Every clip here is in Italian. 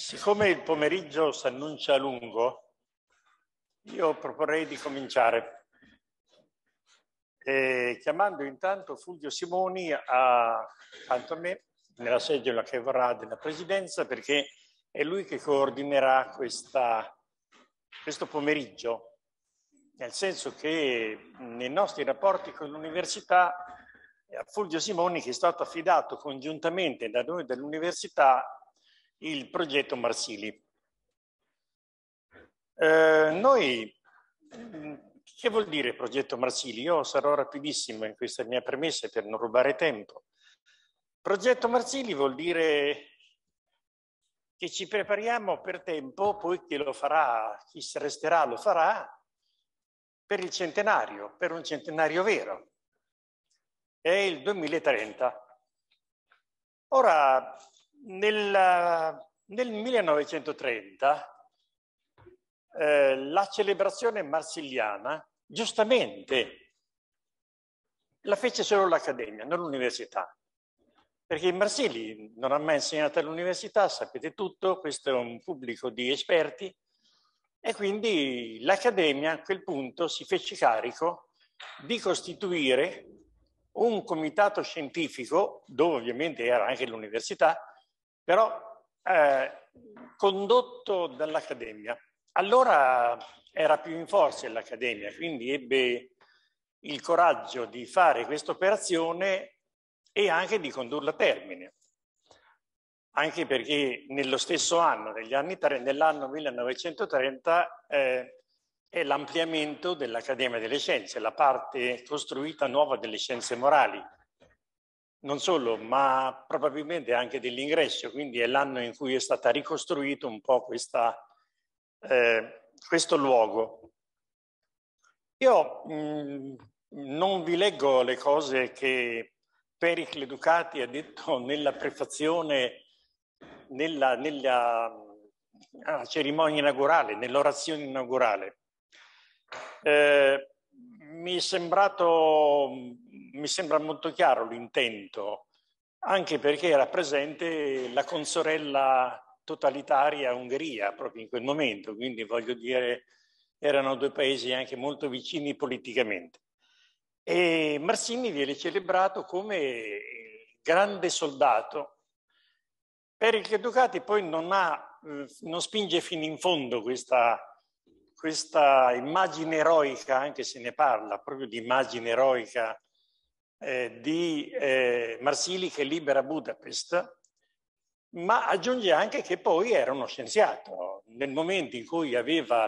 Siccome il pomeriggio si annuncia lungo, io proporrei di cominciare e chiamando intanto Fulvio Simoni accanto a me nella seggiola che vorrà della Presidenza perché è lui che coordinerà questa, questo pomeriggio, nel senso che nei nostri rapporti con l'Università Fulvio Simoni, che è stato affidato congiuntamente da noi dell'Università, il progetto Marsili. Eh, noi, mm, che vuol dire progetto Marsili? Io sarò rapidissimo in questa mia premessa per non rubare tempo. Progetto Marsili vuol dire che ci prepariamo per tempo, poiché lo farà, chi resterà lo farà, per il centenario, per un centenario vero. È il 2030. Ora, nel, nel 1930 eh, la celebrazione marsigliana giustamente, la fece solo l'Accademia, non l'Università, perché marsili non ha mai insegnato all'Università, sapete tutto, questo è un pubblico di esperti, e quindi l'Accademia a quel punto si fece carico di costituire un comitato scientifico, dove ovviamente era anche l'università, però eh, condotto dall'Accademia. Allora era più in forza l'Accademia, quindi ebbe il coraggio di fare questa operazione e anche di condurla a termine. Anche perché nello stesso anno, nell'anno 1930, eh, è l'ampliamento dell'Accademia delle Scienze, la parte costruita nuova delle scienze morali, non solo, ma probabilmente anche dell'ingresso, quindi è l'anno in cui è stata ricostruito un po' questa, eh, questo luogo. Io mh, mm, non vi leggo le cose che Pericle Ducati ha detto nella prefazione, nella, nella ah, cerimonia inaugurale, nell'orazione inaugurale. Eh, mi, è sembrato, mi sembra molto chiaro l'intento, anche perché era presente la consorella totalitaria Ungheria proprio in quel momento, quindi voglio dire erano due paesi anche molto vicini politicamente. E Marsini viene celebrato come grande soldato per il che Ducati poi non, ha, eh, non spinge fino in fondo questa questa immagine eroica, anche se ne parla proprio di immagine eroica eh, di eh, Marsili che libera Budapest, ma aggiunge anche che poi era uno scienziato. Nel momento in cui aveva,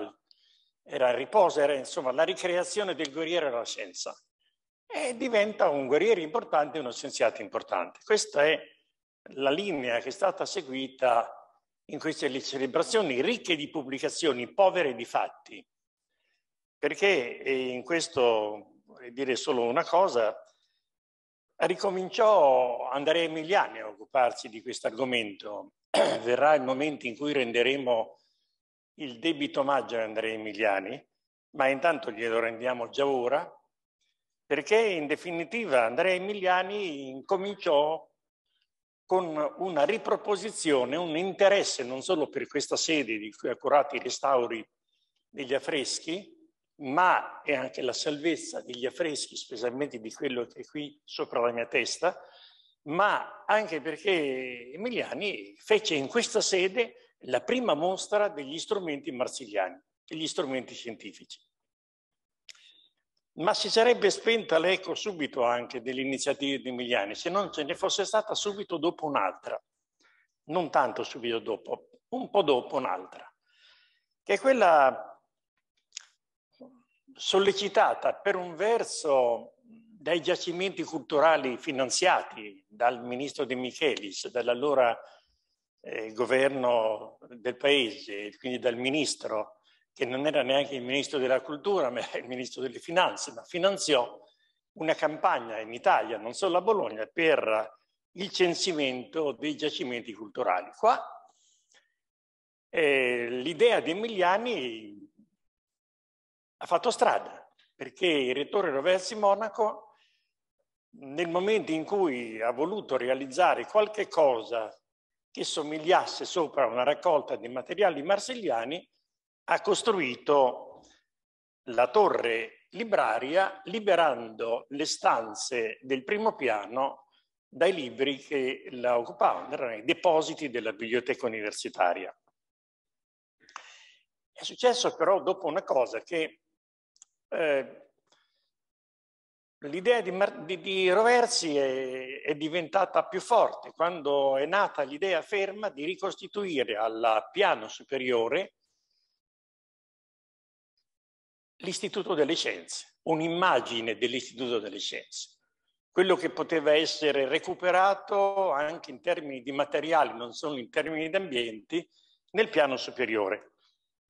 era a riposo, era insomma la ricreazione del guerriero era la scienza. E diventa un guerriero importante, uno scienziato importante. Questa è la linea che è stata seguita in queste celebrazioni ricche di pubblicazioni, povere di fatti. Perché eh, in questo, vorrei dire solo una cosa, ricominciò Andrea Emiliani a occuparsi di questo argomento. Verrà il momento in cui renderemo il debito omaggio a Andrea Emiliani, ma intanto glielo rendiamo già ora, perché in definitiva Andrea Emiliani incominciò con una riproposizione, un interesse non solo per questa sede di cui accurati i restauri degli affreschi, ma è anche la salvezza degli affreschi, specialmente di quello che è qui sopra la mia testa, ma anche perché Emiliani fece in questa sede la prima mostra degli strumenti marsiliani, degli strumenti scientifici ma si sarebbe spenta l'eco subito anche delle iniziative di Emiliani se non ce ne fosse stata subito dopo un'altra, non tanto subito dopo, un po' dopo un'altra, che è quella sollecitata per un verso dai giacimenti culturali finanziati dal ministro De Michelis, dall'allora eh, governo del paese, quindi dal ministro, che non era neanche il ministro della cultura, ma era il ministro delle finanze, ma finanziò una campagna in Italia, non solo a Bologna, per il censimento dei giacimenti culturali. Qua eh, l'idea di Emiliani ha fatto strada, perché il rettore Roversi Monaco, nel momento in cui ha voluto realizzare qualche cosa che somigliasse sopra una raccolta di materiali marsigliani, ha costruito la torre libraria liberando le stanze del primo piano dai libri che la occupavano, erano i depositi della biblioteca universitaria. È successo però dopo una cosa che eh, l'idea di, di, di, Roversi è, è diventata più forte quando è nata l'idea ferma di ricostituire al piano superiore l'Istituto delle Scienze, un'immagine dell'Istituto delle Scienze, quello che poteva essere recuperato anche in termini di materiali, non solo in termini di ambienti, nel piano superiore.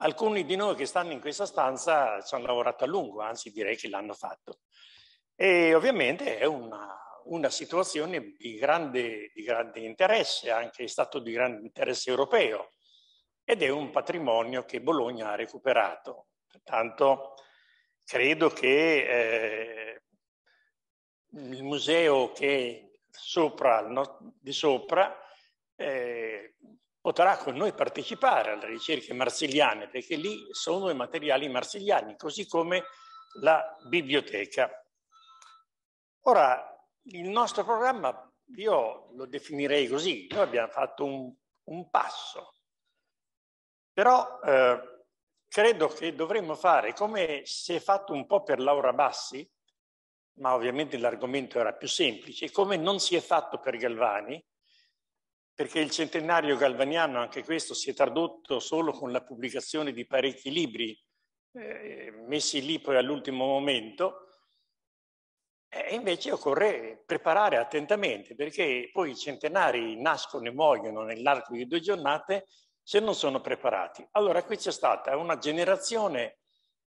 Alcuni di noi che stanno in questa stanza ci hanno lavorato a lungo, anzi direi che l'hanno fatto. E ovviamente è una, una situazione di grande, di grande interesse, anche è stato di grande interesse europeo ed è un patrimonio che Bologna ha recuperato Pertanto credo che eh, il museo che sopra, no, di sopra eh, potrà con noi partecipare alle ricerche marsigliane, perché lì sono i materiali marsigliani, così come la biblioteca. Ora, il nostro programma, io lo definirei così, noi abbiamo fatto un, un passo, però eh, credo che dovremmo fare come si è fatto un po' per Laura Bassi, ma ovviamente l'argomento era più semplice, come non si è fatto per Galvani, perché il centenario galvaniano, anche questo, si è tradotto solo con la pubblicazione di parecchi libri eh, messi lì poi all'ultimo momento, e invece occorre preparare attentamente, perché poi i centenari nascono e muoiono nell'arco di due giornate se non sono preparati. Allora qui c'è stata una generazione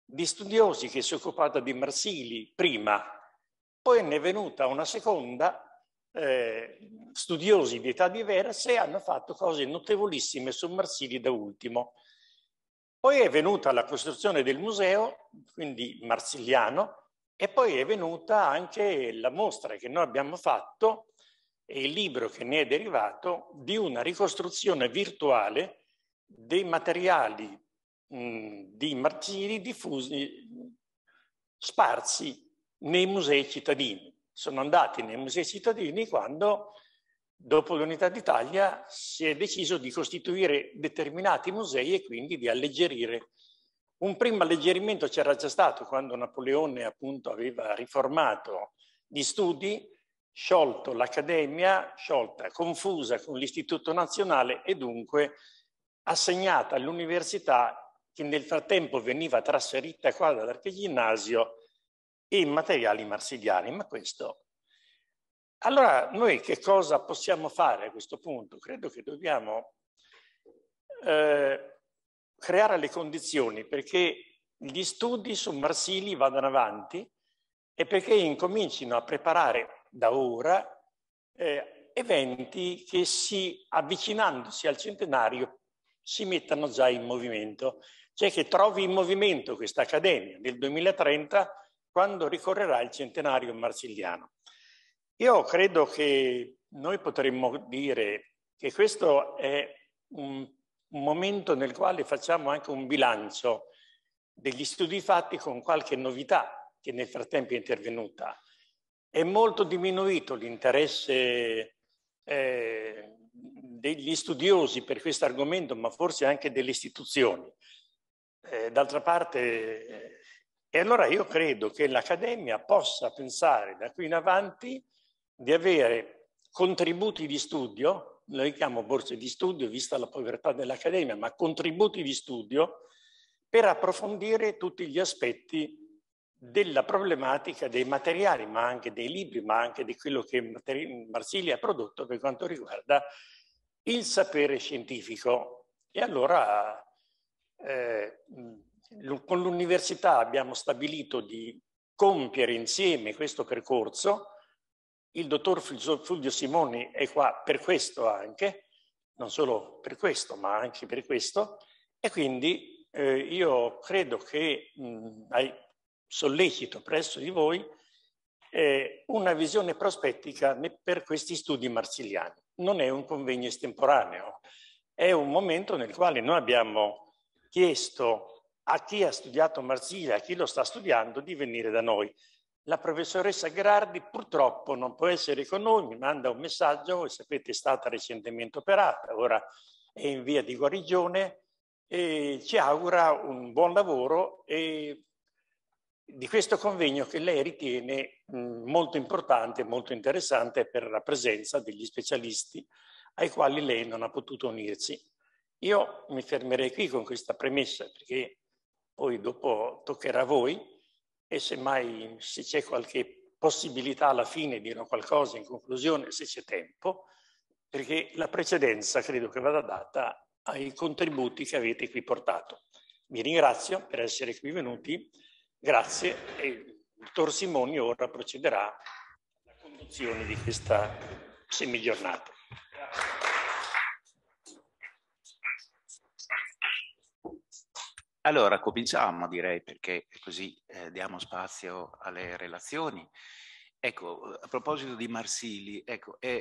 di studiosi che si è occupata di Marsili prima, poi ne è venuta una seconda, eh, studiosi di età diverse hanno fatto cose notevolissime su Marsili da ultimo. Poi è venuta la costruzione del museo, quindi marsiliano, e poi è venuta anche la mostra che noi abbiamo fatto e il libro che ne è derivato di una ricostruzione virtuale dei materiali mm, di martiri diffusi, sparsi nei musei cittadini. Sono andati nei musei cittadini quando, dopo l'Unità d'Italia, si è deciso di costituire determinati musei e quindi di alleggerire. Un primo alleggerimento c'era già stato quando Napoleone appunto aveva riformato gli studi, sciolto l'Accademia, sciolta, confusa con l'Istituto Nazionale e dunque assegnata all'università che nel frattempo veniva trasferita qua dall'archeginnasio e materiali marsiliani, ma questo... Allora noi che cosa possiamo fare a questo punto? Credo che dobbiamo eh, creare le condizioni perché gli studi su Marsili vadano avanti e perché incomincino a preparare da ora eh, eventi che si, avvicinandosi al centenario, si mettano già in movimento, cioè che trovi in movimento questa accademia nel 2030 quando ricorrerà il centenario marsigliano. Io credo che noi potremmo dire che questo è un, un momento nel quale facciamo anche un bilancio degli studi fatti con qualche novità che nel frattempo è intervenuta. È molto diminuito l'interesse eh, degli studiosi per questo argomento, ma forse anche delle istituzioni. Eh, d'altra parte, eh, e allora io credo che l'Accademia possa pensare da qui in avanti di avere contributi di studio, noi chiamo borse di studio vista la povertà dell'Accademia, ma contributi di studio per approfondire tutti gli aspetti della problematica dei materiali, ma anche dei libri, ma anche di quello che Marsiglia ha prodotto per quanto riguarda il sapere scientifico. E allora eh, con l'università abbiamo stabilito di compiere insieme questo percorso. Il dottor Fulvio Simoni è qua per questo anche, non solo per questo, ma anche per questo. E quindi eh, io credo che mh, sollecito presso di voi eh, una visione prospettica per questi studi marsiliani non è un convegno estemporaneo, è un momento nel quale noi abbiamo chiesto a chi ha studiato Marsiglia, a chi lo sta studiando, di venire da noi. La professoressa Gherardi purtroppo non può essere con noi, mi manda un messaggio, voi sapete è stata recentemente operata, ora è in via di guarigione e ci augura un buon lavoro e di questo convegno che lei ritiene molto importante e molto interessante per la presenza degli specialisti ai quali lei non ha potuto unirsi. Io mi fermerei qui con questa premessa perché poi dopo toccherà a voi e semmai se c'è qualche possibilità alla fine dire qualcosa in conclusione, se c'è tempo, perché la precedenza credo che vada data ai contributi che avete qui portato. Vi ringrazio per essere qui venuti, grazie il dottor Simoni ora procederà alla conduzione di questa semigiornata. Allora, cominciamo direi perché così eh, diamo spazio alle relazioni. Ecco, a proposito di Marsili, ecco, è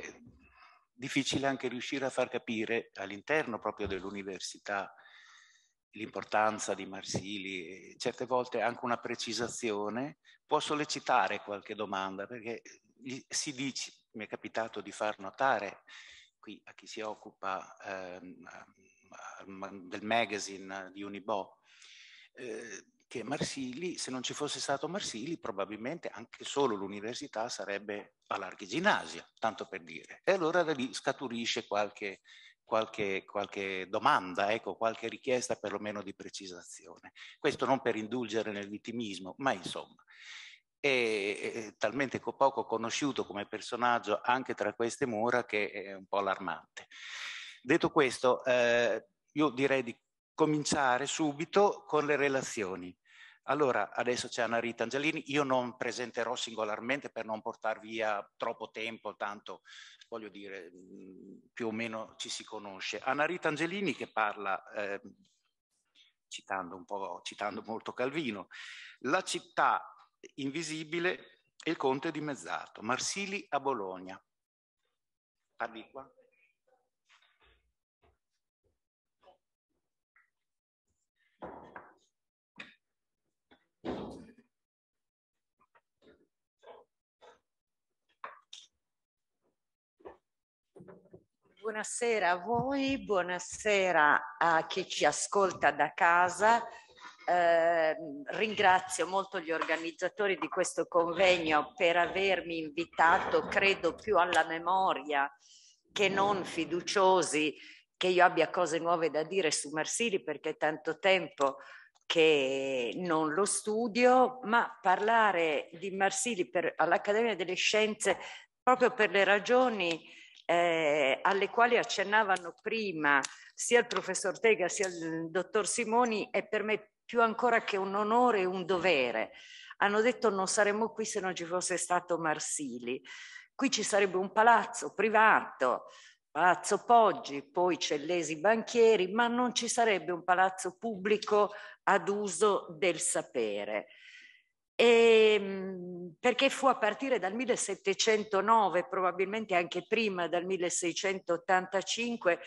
difficile anche riuscire a far capire all'interno proprio dell'università l'importanza di Marsili, certe volte anche una precisazione, può sollecitare qualche domanda, perché si dice, mi è capitato di far notare qui a chi si occupa eh, del magazine di Unibo, eh, che Marsili, se non ci fosse stato Marsili, probabilmente anche solo l'università sarebbe a tanto per dire. E allora da lì scaturisce qualche qualche, qualche domanda, ecco, qualche richiesta perlomeno di precisazione. Questo non per indulgere nel vittimismo, ma insomma è, talmente poco conosciuto come personaggio anche tra queste mura che è un po' allarmante. Detto questo, eh, io direi di cominciare subito con le relazioni. Allora, adesso c'è Anna Rita Angelini, io non presenterò singolarmente per non portar via troppo tempo, tanto voglio dire, mm, più o meno ci si conosce. Anna Rita Angelini che parla, eh, citando un po', citando molto Calvino, la città invisibile e il conte dimezzato, Marsili a Bologna. Parli qua? buonasera a voi, buonasera a chi ci ascolta da casa. Eh, ringrazio molto gli organizzatori di questo convegno per avermi invitato, credo più alla memoria che non fiduciosi che io abbia cose nuove da dire su Marsili perché è tanto tempo che non lo studio, ma parlare di Marsili per, all'Accademia delle Scienze proprio per le ragioni eh, alle quali accennavano prima sia il professor Tega sia il dottor Simoni, è per me più ancora che un onore e un dovere. Hanno detto non saremmo qui se non ci fosse stato Marsili. Qui ci sarebbe un palazzo privato, Palazzo Poggi, poi Cellesi Banchieri, ma non ci sarebbe un palazzo pubblico ad uso del sapere. E, ehm, perché fu a partire dal 1709, probabilmente anche prima, dal 1685,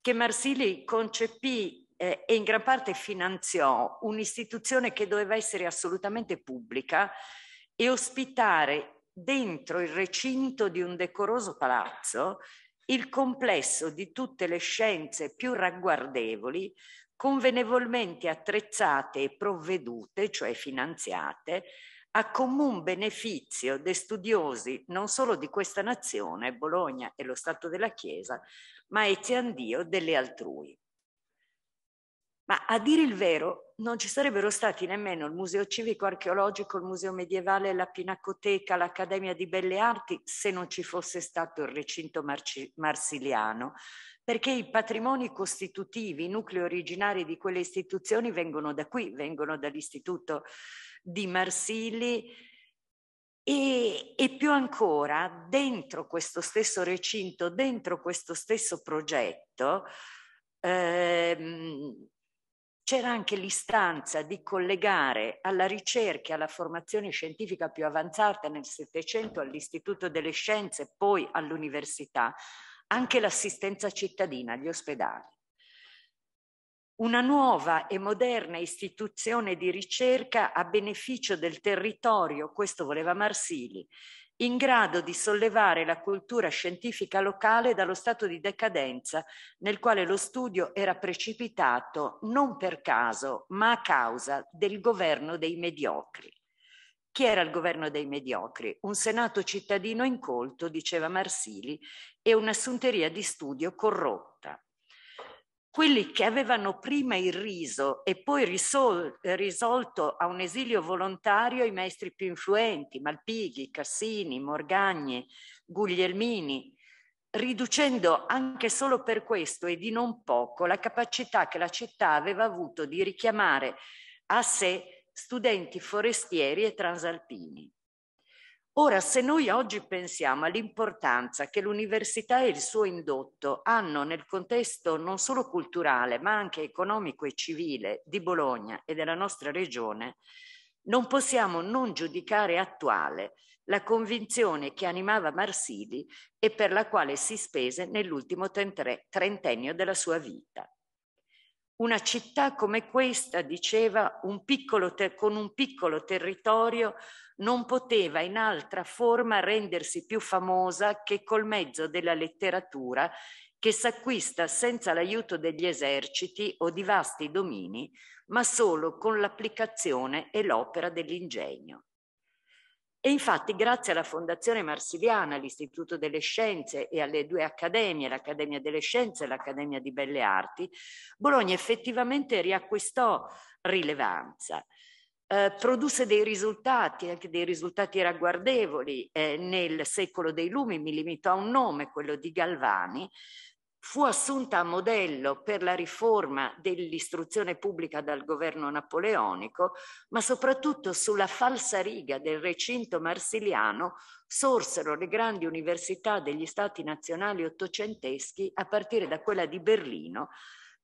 che Marsili concepì eh, e in gran parte finanziò un'istituzione che doveva essere assolutamente pubblica e ospitare dentro il recinto di un decoroso palazzo il complesso di tutte le scienze più ragguardevoli, convenevolmente attrezzate e provvedute, cioè finanziate, a comun beneficio dei studiosi non solo di questa nazione, Bologna e lo Stato della Chiesa, ma eziandio delle altrui. Ma a dire il vero, non ci sarebbero stati nemmeno il Museo Civico Archeologico, il Museo Medievale, la Pinacoteca, l'Accademia di Belle Arti, se non ci fosse stato il recinto marci- marsiliano, perché i patrimoni costitutivi, i nuclei originari di quelle istituzioni vengono da qui, vengono dall'Istituto di Marsili e, e più ancora dentro questo stesso recinto, dentro questo stesso progetto, ehm, c'era anche l'istanza di collegare alla ricerca, alla formazione scientifica più avanzata nel Settecento, all'Istituto delle Scienze, poi all'università, anche l'assistenza cittadina gli ospedali. Una nuova e moderna istituzione di ricerca a beneficio del territorio, questo voleva Marsili, in grado di sollevare la cultura scientifica locale dallo stato di decadenza nel quale lo studio era precipitato non per caso, ma a causa del governo dei mediocri. Chi era il governo dei mediocri? Un senato cittadino incolto, diceva Marsili, e un'assunteria di studio corrotta quelli che avevano prima irriso e poi risol- eh, risolto a un esilio volontario i maestri più influenti, Malpighi, Cassini, Morgagni, Guglielmini, riducendo anche solo per questo e di non poco la capacità che la città aveva avuto di richiamare a sé studenti forestieri e transalpini. Ora, se noi oggi pensiamo all'importanza che l'università e il suo indotto hanno nel contesto non solo culturale, ma anche economico e civile di Bologna e della nostra regione, non possiamo non giudicare attuale la convinzione che animava Marsili e per la quale si spese nell'ultimo trentennio della sua vita. Una città come questa, diceva, un con un piccolo territorio non poteva in altra forma rendersi più famosa che col mezzo della letteratura che s'acquista senza l'aiuto degli eserciti o di vasti domini, ma solo con l'applicazione e l'opera dell'ingegno. E infatti grazie alla Fondazione Marsiliana, all'Istituto delle Scienze e alle due accademie, l'Accademia delle Scienze e l'Accademia di Belle Arti, Bologna effettivamente riacquistò rilevanza. Eh, produsse dei risultati, anche dei risultati ragguardevoli eh, nel secolo dei lumi, mi limito a un nome, quello di Galvani, fu assunta a modello per la riforma dell'istruzione pubblica dal governo napoleonico, ma soprattutto sulla falsa riga del recinto marsiliano sorsero le grandi università degli stati nazionali ottocenteschi a partire da quella di Berlino,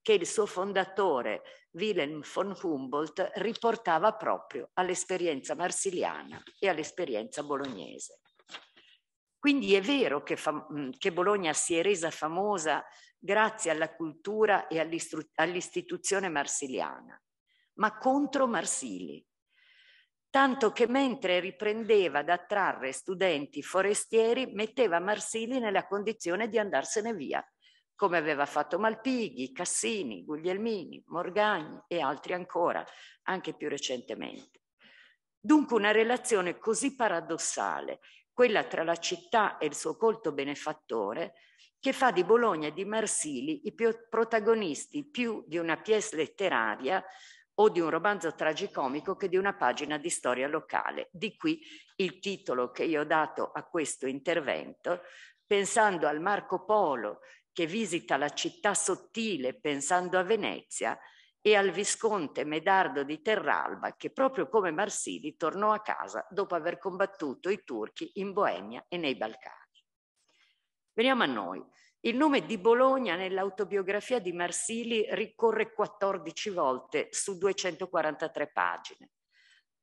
che il suo fondatore Wilhelm von Humboldt riportava proprio all'esperienza marsiliana e all'esperienza bolognese. Quindi è vero che, che, Bologna si è resa famosa grazie alla cultura e all'istituzione marsiliana, ma contro Marsili. Tanto che mentre riprendeva ad attrarre studenti forestieri, metteva Marsili nella condizione di andarsene via, come aveva fatto Malpighi, Cassini, Guglielmini, Morgagni e altri ancora, anche più recentemente. Dunque una relazione così paradossale quella tra la città e il suo colto benefattore, che fa di Bologna e di Marsili i più protagonisti più di una pièce letteraria o di un romanzo tragicomico che di una pagina di storia locale. Di qui il titolo che io ho dato a questo intervento, pensando al Marco Polo che visita la città sottile pensando a Venezia e al visconte Medardo di Terralba che proprio come Marsili tornò a casa dopo aver combattuto i turchi in Boemia e nei Balcani. Veniamo a noi. Il nome di Bologna nell'autobiografia di Marsili ricorre 14 volte su 243 pagine.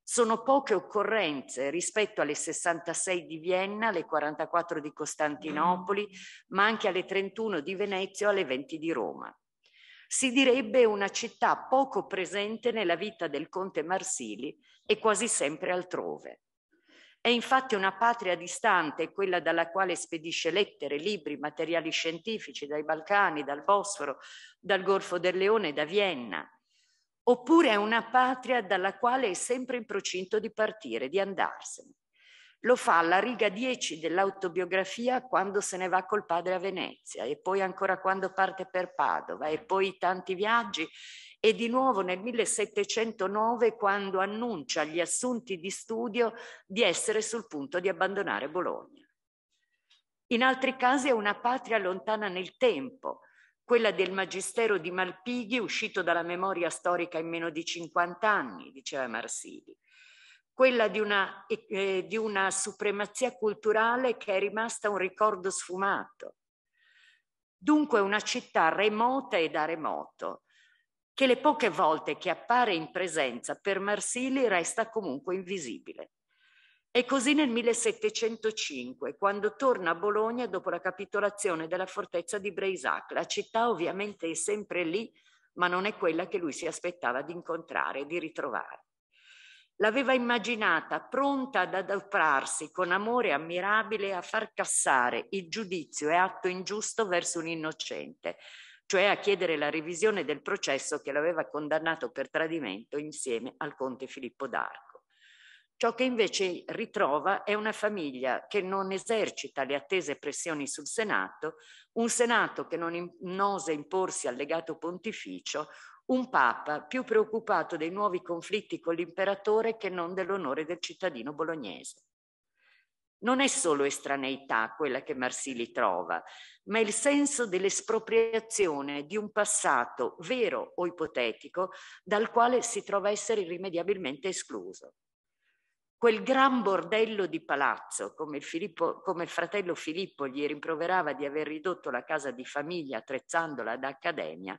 Sono poche occorrenze rispetto alle 66 di Vienna, alle 44 di Costantinopoli, ma anche alle 31 di Venezia e alle 20 di Roma si direbbe una città poco presente nella vita del conte Marsili e quasi sempre altrove. È infatti una patria distante, quella dalla quale spedisce lettere, libri, materiali scientifici dai Balcani, dal Bosforo, dal Golfo del Leone, da Vienna. Oppure è una patria dalla quale è sempre in procinto di partire, di andarsene. Lo fa alla riga 10 dell'autobiografia quando se ne va col padre a Venezia e poi ancora quando parte per Padova e poi tanti viaggi e di nuovo nel 1709 quando annuncia agli assunti di studio di essere sul punto di abbandonare Bologna. In altri casi è una patria lontana nel tempo, quella del magistero di Malpighi uscito dalla memoria storica in meno di 50 anni, diceva Marsili quella di una, eh, di una supremazia culturale che è rimasta un ricordo sfumato. Dunque una città remota e da remoto, che le poche volte che appare in presenza per Marsili resta comunque invisibile. E così nel 1705, quando torna a Bologna dopo la capitolazione della fortezza di Breisac. La città ovviamente è sempre lì, ma non è quella che lui si aspettava di incontrare, di ritrovare l'aveva immaginata pronta ad adoperarsi con amore ammirabile a far cassare il giudizio e atto ingiusto verso un innocente, cioè a chiedere la revisione del processo che l'aveva condannato per tradimento insieme al conte Filippo d'Arco. Ciò che invece ritrova è una famiglia che non esercita le attese pressioni sul Senato, un Senato che non, in, osa imporsi al legato pontificio, un papa più preoccupato dei nuovi conflitti con l'imperatore che non dell'onore del cittadino bolognese. Non è solo estraneità quella che Marsili trova, ma il senso dell'espropriazione di un passato vero o ipotetico dal quale si trova essere irrimediabilmente escluso quel gran bordello di palazzo, come il, Filippo, come il, fratello Filippo gli rimproverava di aver ridotto la casa di famiglia attrezzandola ad accademia,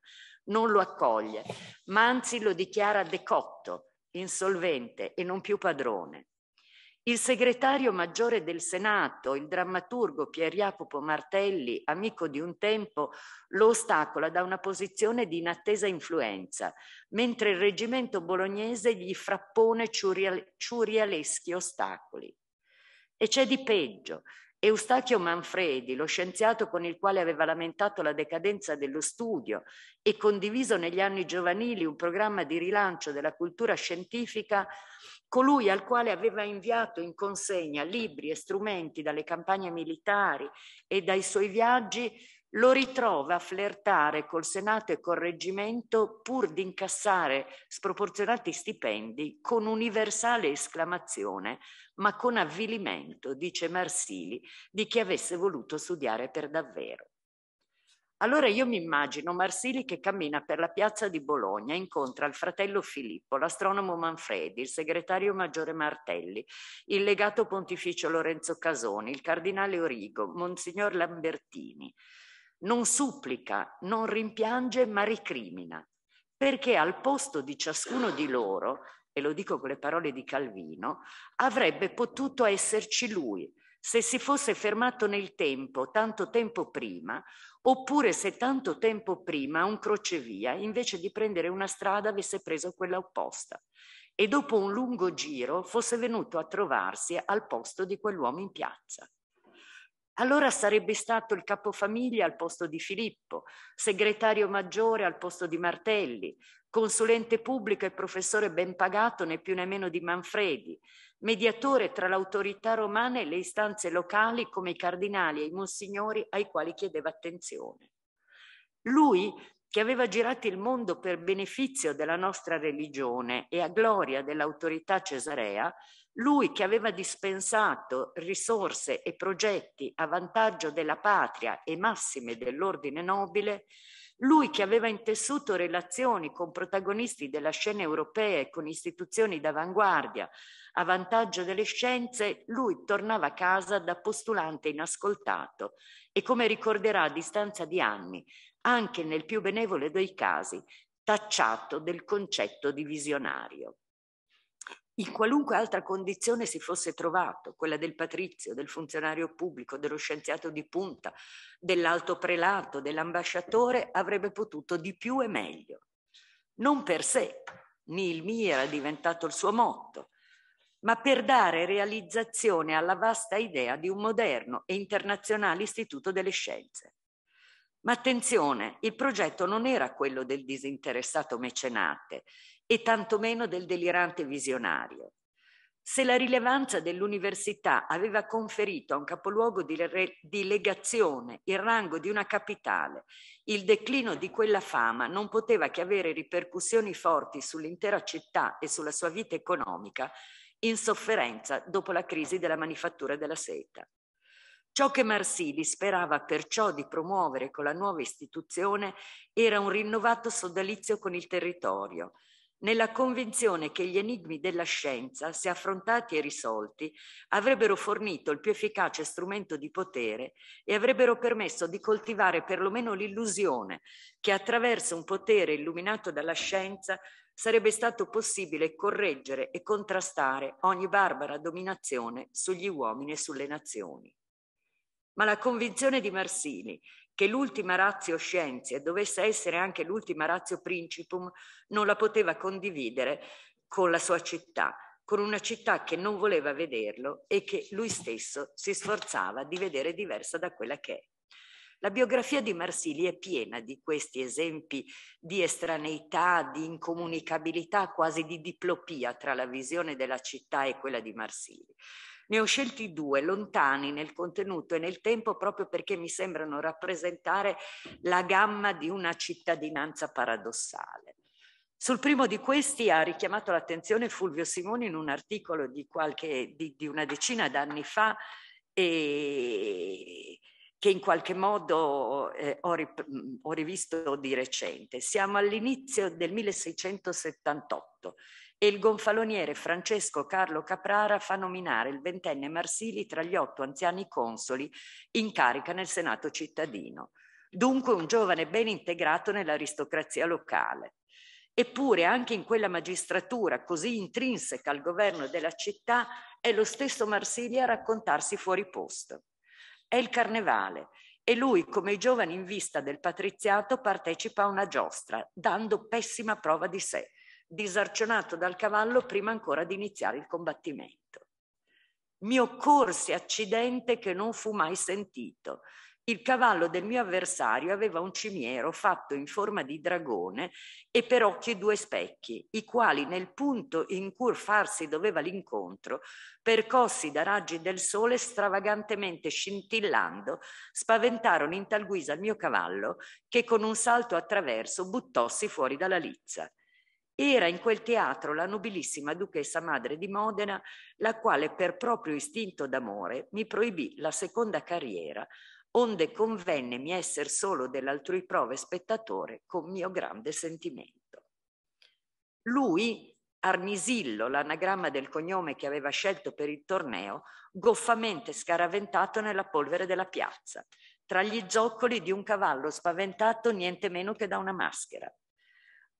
non lo accoglie, ma anzi lo dichiara decotto, insolvente e non più padrone. Il segretario maggiore del Senato, il drammaturgo Pier Jacopo Martelli, amico di un tempo, lo ostacola da una posizione di inattesa influenza, mentre il reggimento bolognese gli frappone ciurial- ciurialeschi ostacoli. E c'è di peggio. Eustachio Manfredi, lo scienziato con il quale aveva lamentato la decadenza dello studio e condiviso negli anni giovanili un programma di rilancio della cultura scientifica, colui al quale aveva inviato in consegna libri e strumenti dalle campagne militari e dai suoi viaggi, lo ritrova a flirtare col Senato e col Reggimento pur di incassare sproporzionati stipendi con universale esclamazione, ma con avvilimento, dice Marsili, di chi avesse voluto studiare per davvero. Allora io mi immagino Marsili che cammina per la piazza di Bologna, incontra il fratello Filippo, l'astronomo Manfredi, il segretario maggiore Martelli, il legato pontificio Lorenzo Casoni, il cardinale Origo, Monsignor Lambertini. Non supplica, non rimpiange, ma ricrimina, perché al posto di ciascuno di loro, e lo dico con le parole di Calvino, avrebbe potuto esserci lui, se si fosse fermato nel tempo, tanto tempo prima, oppure se tanto tempo prima un crocevia, invece di prendere una strada, avesse preso quella opposta e dopo un lungo giro fosse venuto a trovarsi al posto di quell'uomo in piazza. Allora sarebbe stato il capofamiglia al posto di Filippo, segretario maggiore al posto di Martelli, consulente pubblico e professore ben pagato né più né meno di Manfredi, mediatore tra l'autorità romana e le istanze locali come i cardinali e i monsignori ai quali chiedeva attenzione. Lui, che aveva girato il mondo per beneficio della nostra religione e a gloria dell'autorità cesarea, lui che aveva dispensato risorse e progetti a vantaggio della patria e massime dell'ordine nobile, lui che aveva intessuto relazioni con protagonisti della scena europea e con istituzioni d'avanguardia a vantaggio delle scienze, lui tornava a casa da postulante inascoltato e come ricorderà a distanza di anni, anche nel più benevole dei casi, tacciato del concetto di visionario in qualunque altra condizione si fosse trovato, quella del patrizio, del funzionario pubblico, dello scienziato di punta, dell'alto prelato, dell'ambasciatore, avrebbe potuto di più e meglio. Non per sé, Nilmi era diventato il suo motto, ma per dare realizzazione alla vasta idea di un moderno e internazionale istituto delle scienze. Ma attenzione, il progetto non era quello del disinteressato mecenate, e tantomeno del delirante visionario. Se la rilevanza dell'università aveva conferito a un capoluogo di, re, di, legazione il rango di una capitale, il declino di quella fama non poteva che avere ripercussioni forti sull'intera città e sulla sua vita economica, in sofferenza dopo la crisi della manifattura della seta. Ciò che Marsili sperava perciò di promuovere con la nuova istituzione era un rinnovato sodalizio con il territorio, nella convinzione che gli enigmi della scienza, se affrontati e risolti, avrebbero fornito il più efficace strumento di potere e avrebbero permesso di coltivare perlomeno l'illusione che attraverso un potere illuminato dalla scienza sarebbe stato possibile correggere e contrastare ogni barbara dominazione sugli uomini e sulle nazioni. Ma la convinzione di Marsini che l'ultima razio scienze dovesse essere anche l'ultima razio principum, non la poteva condividere con la sua città, con una città che non voleva vederlo e che lui stesso si sforzava di vedere diversa da quella che è. La biografia di Marsili è piena di questi esempi di estraneità, di incomunicabilità, quasi di diplopia tra la visione della città e quella di Marsili. Ne ho scelti due, lontani nel contenuto e nel tempo, proprio perché mi sembrano rappresentare la gamma di una cittadinanza paradossale. Sul primo di questi ha richiamato l'attenzione Fulvio Simoni in un articolo di, qualche, di, di una decina d'anni fa e che in qualche modo eh, ho, rip- mm, ho rivisto di recente. Siamo all'inizio del 1678 e il gonfaloniere Francesco Carlo Caprara fa nominare il ventenne Marsili tra gli otto anziani consoli in carica nel Senato cittadino, dunque un giovane ben integrato nell'aristocrazia locale. Eppure anche in quella magistratura così intrinseca al governo della città è lo stesso Marsili a raccontarsi fuori posto. È il carnevale e lui, come i giovani in vista del patriziato, partecipa a una giostra, dando pessima prova di sé disarcionato dal cavallo prima ancora di iniziare il combattimento. Mio corse accidente che non fu mai sentito. Il cavallo del mio avversario aveva un cimiero fatto in forma di dragone e per occhi due specchi, i quali nel punto in cui farsi doveva l'incontro, percossi da raggi del sole stravagantemente scintillando, spaventarono in tal guisa il mio cavallo che con un salto attraverso buttossi fuori dalla lizza. Era in quel teatro la nobilissima duchessa madre di Modena, la quale per proprio istinto d'amore mi proibì la seconda carriera, onde convenne mi esser solo dell'altrui prove spettatore con mio grande sentimento. Lui, Arnisillo, l'anagramma del cognome che aveva scelto per il torneo, goffamente scaraventato nella polvere della piazza, tra gli zoccoli di un cavallo spaventato niente meno che da una maschera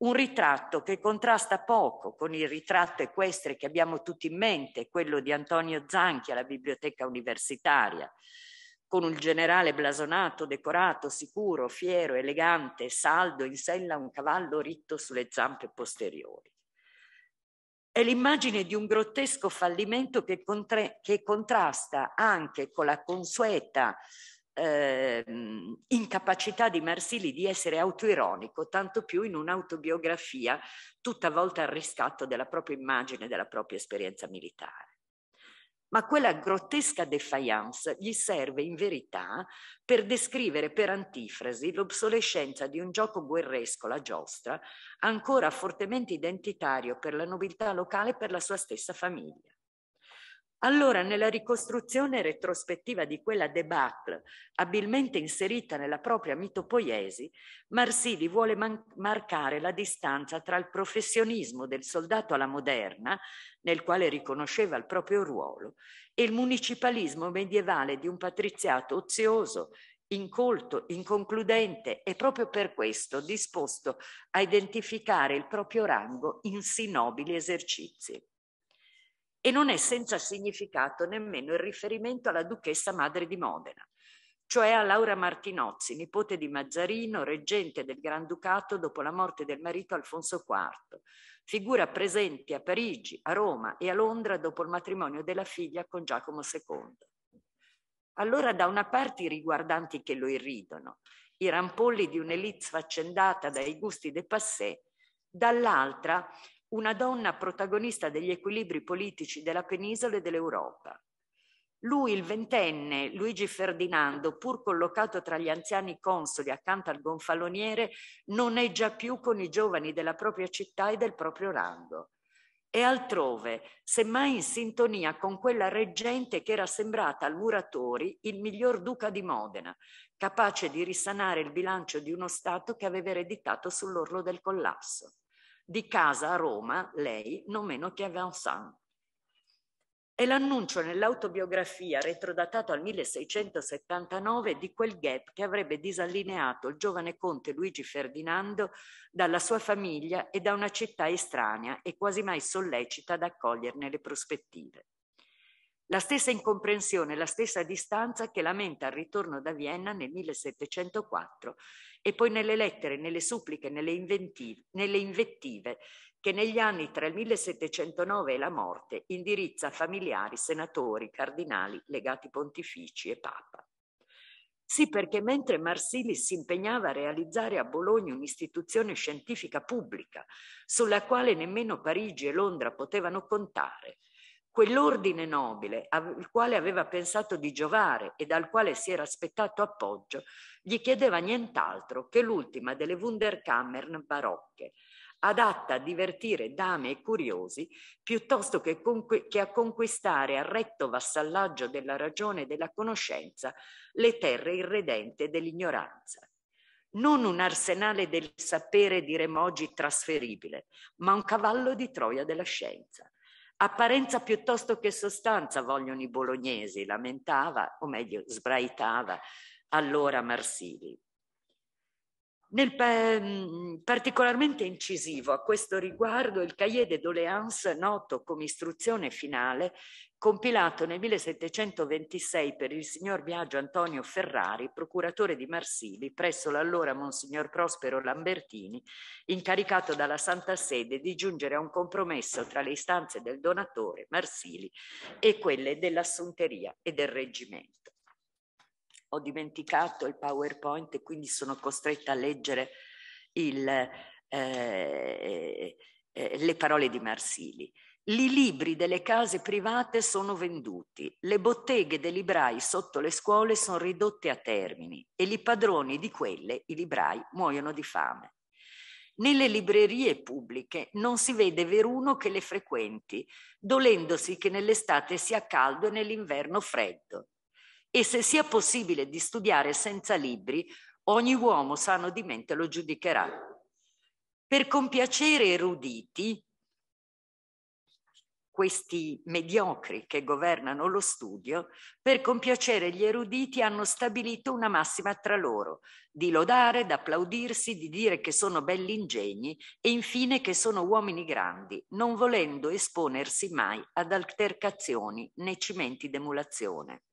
un ritratto che contrasta poco con il ritratto equestre che abbiamo tutti in mente, quello di Antonio Zanchi alla biblioteca universitaria, con un generale blasonato, decorato, sicuro, fiero, elegante, saldo, in sella un cavallo ritto sulle zampe posteriori. È l'immagine di un grottesco fallimento che, contra che contrasta anche con la consueta eh, incapacità di Marsili di essere autoironico, tanto più in un'autobiografia tutta volta al riscatto della propria immagine, della propria esperienza militare. Ma quella grottesca defiance gli serve in verità per descrivere per antifrasi l'obsolescenza di un gioco guerresco, la giostra, ancora fortemente identitario per la nobiltà locale e per la sua stessa famiglia. Allora, nella ricostruzione retrospettiva di quella debacle, abilmente inserita nella propria mitopoiesi, Marsili vuole marcare la distanza tra il professionismo del soldato alla moderna, nel quale riconosceva il proprio ruolo, e il municipalismo medievale di un patriziato ozioso, incolto, inconcludente e proprio per questo disposto a identificare il proprio rango in sì nobili esercizi e non è senza significato nemmeno il riferimento alla duchessa madre di Modena, cioè a Laura Martinozzi, nipote di Mazzarino, reggente del Granducato dopo la morte del marito Alfonso IV, figura presente a Parigi, a Roma e a Londra dopo il matrimonio della figlia con Giacomo II. Allora da una parte i riguardanti che lo irridono, i rampolli di un'elite sfaccendata dai gusti de passé, dall'altra una donna protagonista degli equilibri politici della penisola e dell'Europa. Lui, il ventenne Luigi Ferdinando, pur collocato tra gli anziani consoli accanto al gonfaloniere, non è già più con i giovani della propria città e del proprio rango. È altrove, semmai in sintonia con quella reggente che era sembrata al Muratori il miglior duca di Modena, capace di risanare il bilancio di uno Stato che aveva ereditato sull'orlo del collasso di casa a Roma, lei, non meno che a Vincent. È l'annuncio nell'autobiografia retrodatato al 1679 di quel gap che avrebbe disallineato il giovane conte Luigi Ferdinando dalla sua famiglia e da una città estranea e quasi mai sollecita ad accoglierne le prospettive. La stessa incomprensione, la stessa distanza che lamenta al ritorno da Vienna nel 1704 e poi nelle lettere, nelle suppliche, nelle, nelle invettive che negli anni tra il 1709 e la morte indirizza a familiari, senatori, cardinali, legati pontifici e papa. Sì, perché mentre Marsili si impegnava a realizzare a Bologna un'istituzione scientifica pubblica sulla quale nemmeno Parigi e Londra potevano contare, quell'ordine nobile al quale aveva pensato di giovare e dal quale si era aspettato appoggio, gli chiedeva nient'altro che l'ultima delle Wunderkammern barocche, adatta a divertire dame e curiosi piuttosto che, che a conquistare a retto vassallaggio della ragione e della conoscenza le terre irredente dell'ignoranza non un arsenale del sapere, di remogi trasferibile, ma un cavallo di Troia della scienza apparenza piuttosto che sostanza vogliono i bolognesi, lamentava, o meglio sbraitava, allora Marsili. Nel, eh, particolarmente incisivo a questo riguardo il Cahiers de Doléances, noto come istruzione finale, compilato nel 1726 per il signor Biagio Antonio Ferrari, procuratore di Marsili, presso l'allora Monsignor Prospero Lambertini, incaricato dalla Santa Sede di giungere a un compromesso tra le istanze del donatore Marsili e quelle dell'assunteria e del reggimento ho dimenticato il PowerPoint e quindi sono costretta a leggere il, eh, eh, le parole di Marsili. I libri delle case private sono venduti, le botteghe dei librai sotto le scuole sono ridotte a termini e i padroni di quelle, i librai, muoiono di fame. Nelle librerie pubbliche non si vede veruno che le frequenti, dolendosi che nell'estate sia caldo e nell'inverno freddo e se sia possibile di studiare senza libri, ogni uomo sano di mente lo giudicherà. Per compiacere eruditi, questi mediocri che governano lo studio, per compiacere gli eruditi hanno stabilito una massima tra loro, di lodare, d'applaudirsi, di dire che sono belli ingegni e infine che sono uomini grandi, non volendo esponersi mai ad altercazioni né cimenti d'emulazione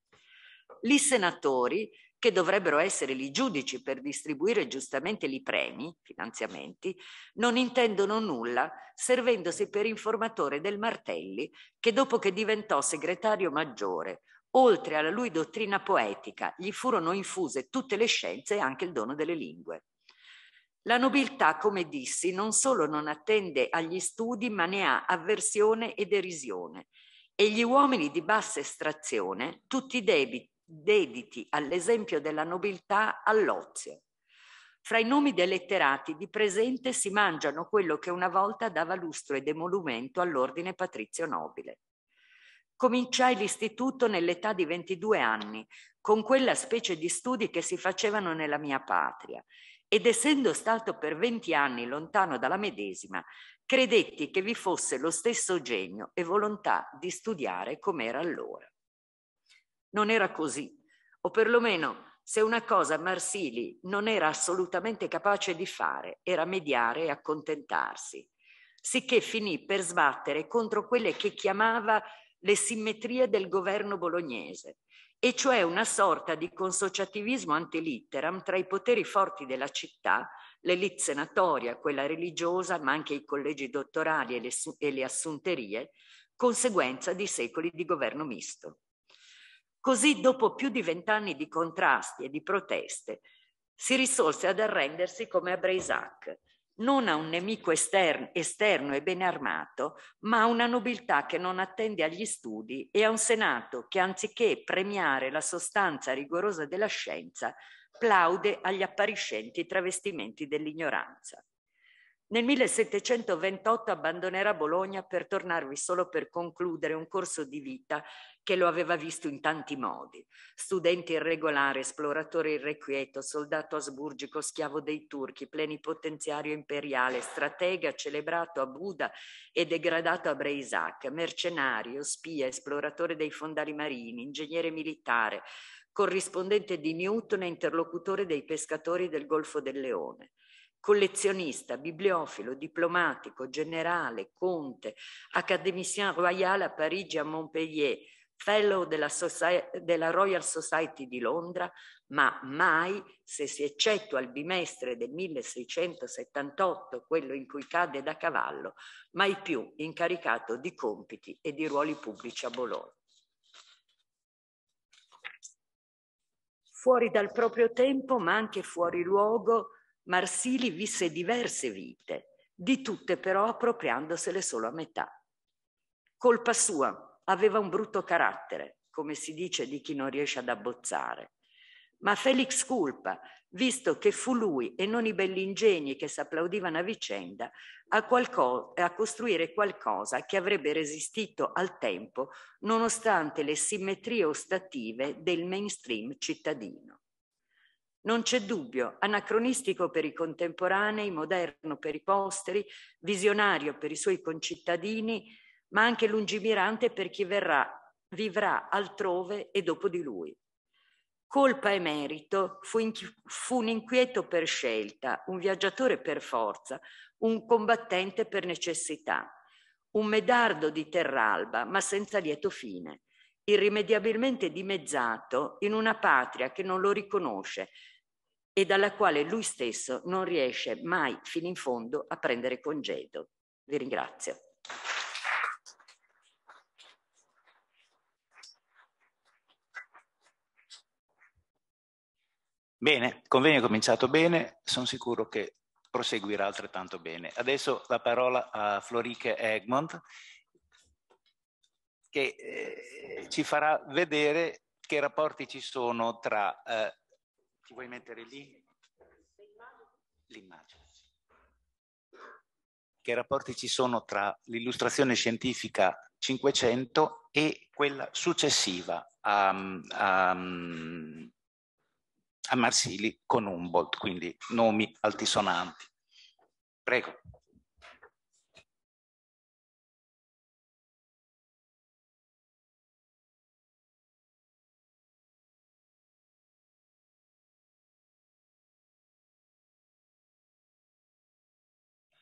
li senatori che dovrebbero essere i giudici per distribuire giustamente i premi, finanziamenti, non intendono nulla, servendosi per informatore del Martelli, che dopo che diventò segretario maggiore, oltre alla lui dottrina poetica, gli furono infuse tutte le scienze e anche il dono delle lingue. La nobiltà, come dissi, non solo non attende agli studi, ma ne ha avversione e derisione. E gli uomini di bassa estrazione, tutti i debiti, dediti all'esempio della nobiltà all'ozio. Fra i nomi dei letterati di presente si mangiano quello che una volta dava lustro ed emolumento all'ordine patrizio nobile. Cominciai l'istituto nell'età di 22 anni, con quella specie di studi che si facevano nella mia patria, ed essendo stato per 20 anni lontano dalla medesima, credetti che vi fosse lo stesso genio e volontà di studiare come era allora. Non era così, o perlomeno se una cosa Marsili non era assolutamente capace di fare era mediare e accontentarsi, sicché finì per sbattere contro quelle che chiamava le simmetrie del governo bolognese, e cioè una sorta di consociativismo antelitteram tra i poteri forti della città, l'elite senatoria, quella religiosa, ma anche i collegi dottorali e le, e le assunterie, conseguenza di secoli di governo misto. Così, dopo più di vent'anni di contrasti e di proteste, si risolse ad arrendersi come a Breisac, non a un nemico esterno, esterno e ben armato, ma a una nobiltà che non attende agli studi e a un Senato che, anziché premiare la sostanza rigorosa della scienza, plaude agli appariscenti travestimenti dell'ignoranza. Nel 1728 abbandonerà Bologna per tornarvi solo per concludere un corso di vita che lo aveva visto in tanti modi, studente irregolare, esploratore irrequieto, soldato asburgico, schiavo dei turchi, plenipotenziario imperiale, stratega celebrato a Buda e degradato a Breisac, mercenario, spia, esploratore dei fondali marini, ingegnere militare, corrispondente di Newton e interlocutore dei pescatori del Golfo del Leone collezionista, bibliofilo, diplomatico, generale, conte, accademicien royal a Parigi a Montpellier, fellow della, Soci- della Royal Society di Londra, ma mai, se si eccettua il bimestre del 1678, quello in cui cade da cavallo, mai più incaricato di compiti e di ruoli pubblici a Bologna. Fuori dal proprio tempo, ma anche fuori luogo, Marsili visse diverse vite, di tutte però appropriandosele solo a metà. Colpa sua aveva un brutto carattere, come si dice di chi non riesce ad abbozzare. Ma Felix Culpa, visto che fu lui e non i belli ingegni che si applaudivano a vicenda, a, qualco- a costruire qualcosa che avrebbe resistito al tempo nonostante le simmetrie ostative del mainstream cittadino. Non c'è dubbio, anacronistico per i contemporanei, moderno per i posteri, visionario per i suoi concittadini, ma anche lungimirante per chi verrà, vivrà altrove e dopo di lui. Colpa e merito fu, in, fu un inquieto per scelta, un viaggiatore per forza, un combattente per necessità, un medardo di terralba, ma senza lieto fine, irrimediabilmente dimezzato in una patria che non lo riconosce e dalla quale lui stesso non riesce mai fino in fondo a prendere congedo. Vi ringrazio. Bene, convegno è cominciato bene, sono sicuro che proseguirà altrettanto bene. Adesso la parola a Florike Egmont che eh, ci farà vedere che rapporti ci sono tra... Eh, ci vuoi mettere lì? L'immagine. Che rapporti ci sono tra l'illustrazione scientifica 500 e quella successiva a, a, a Marsili con Humboldt, quindi nomi altisonanti. Prego.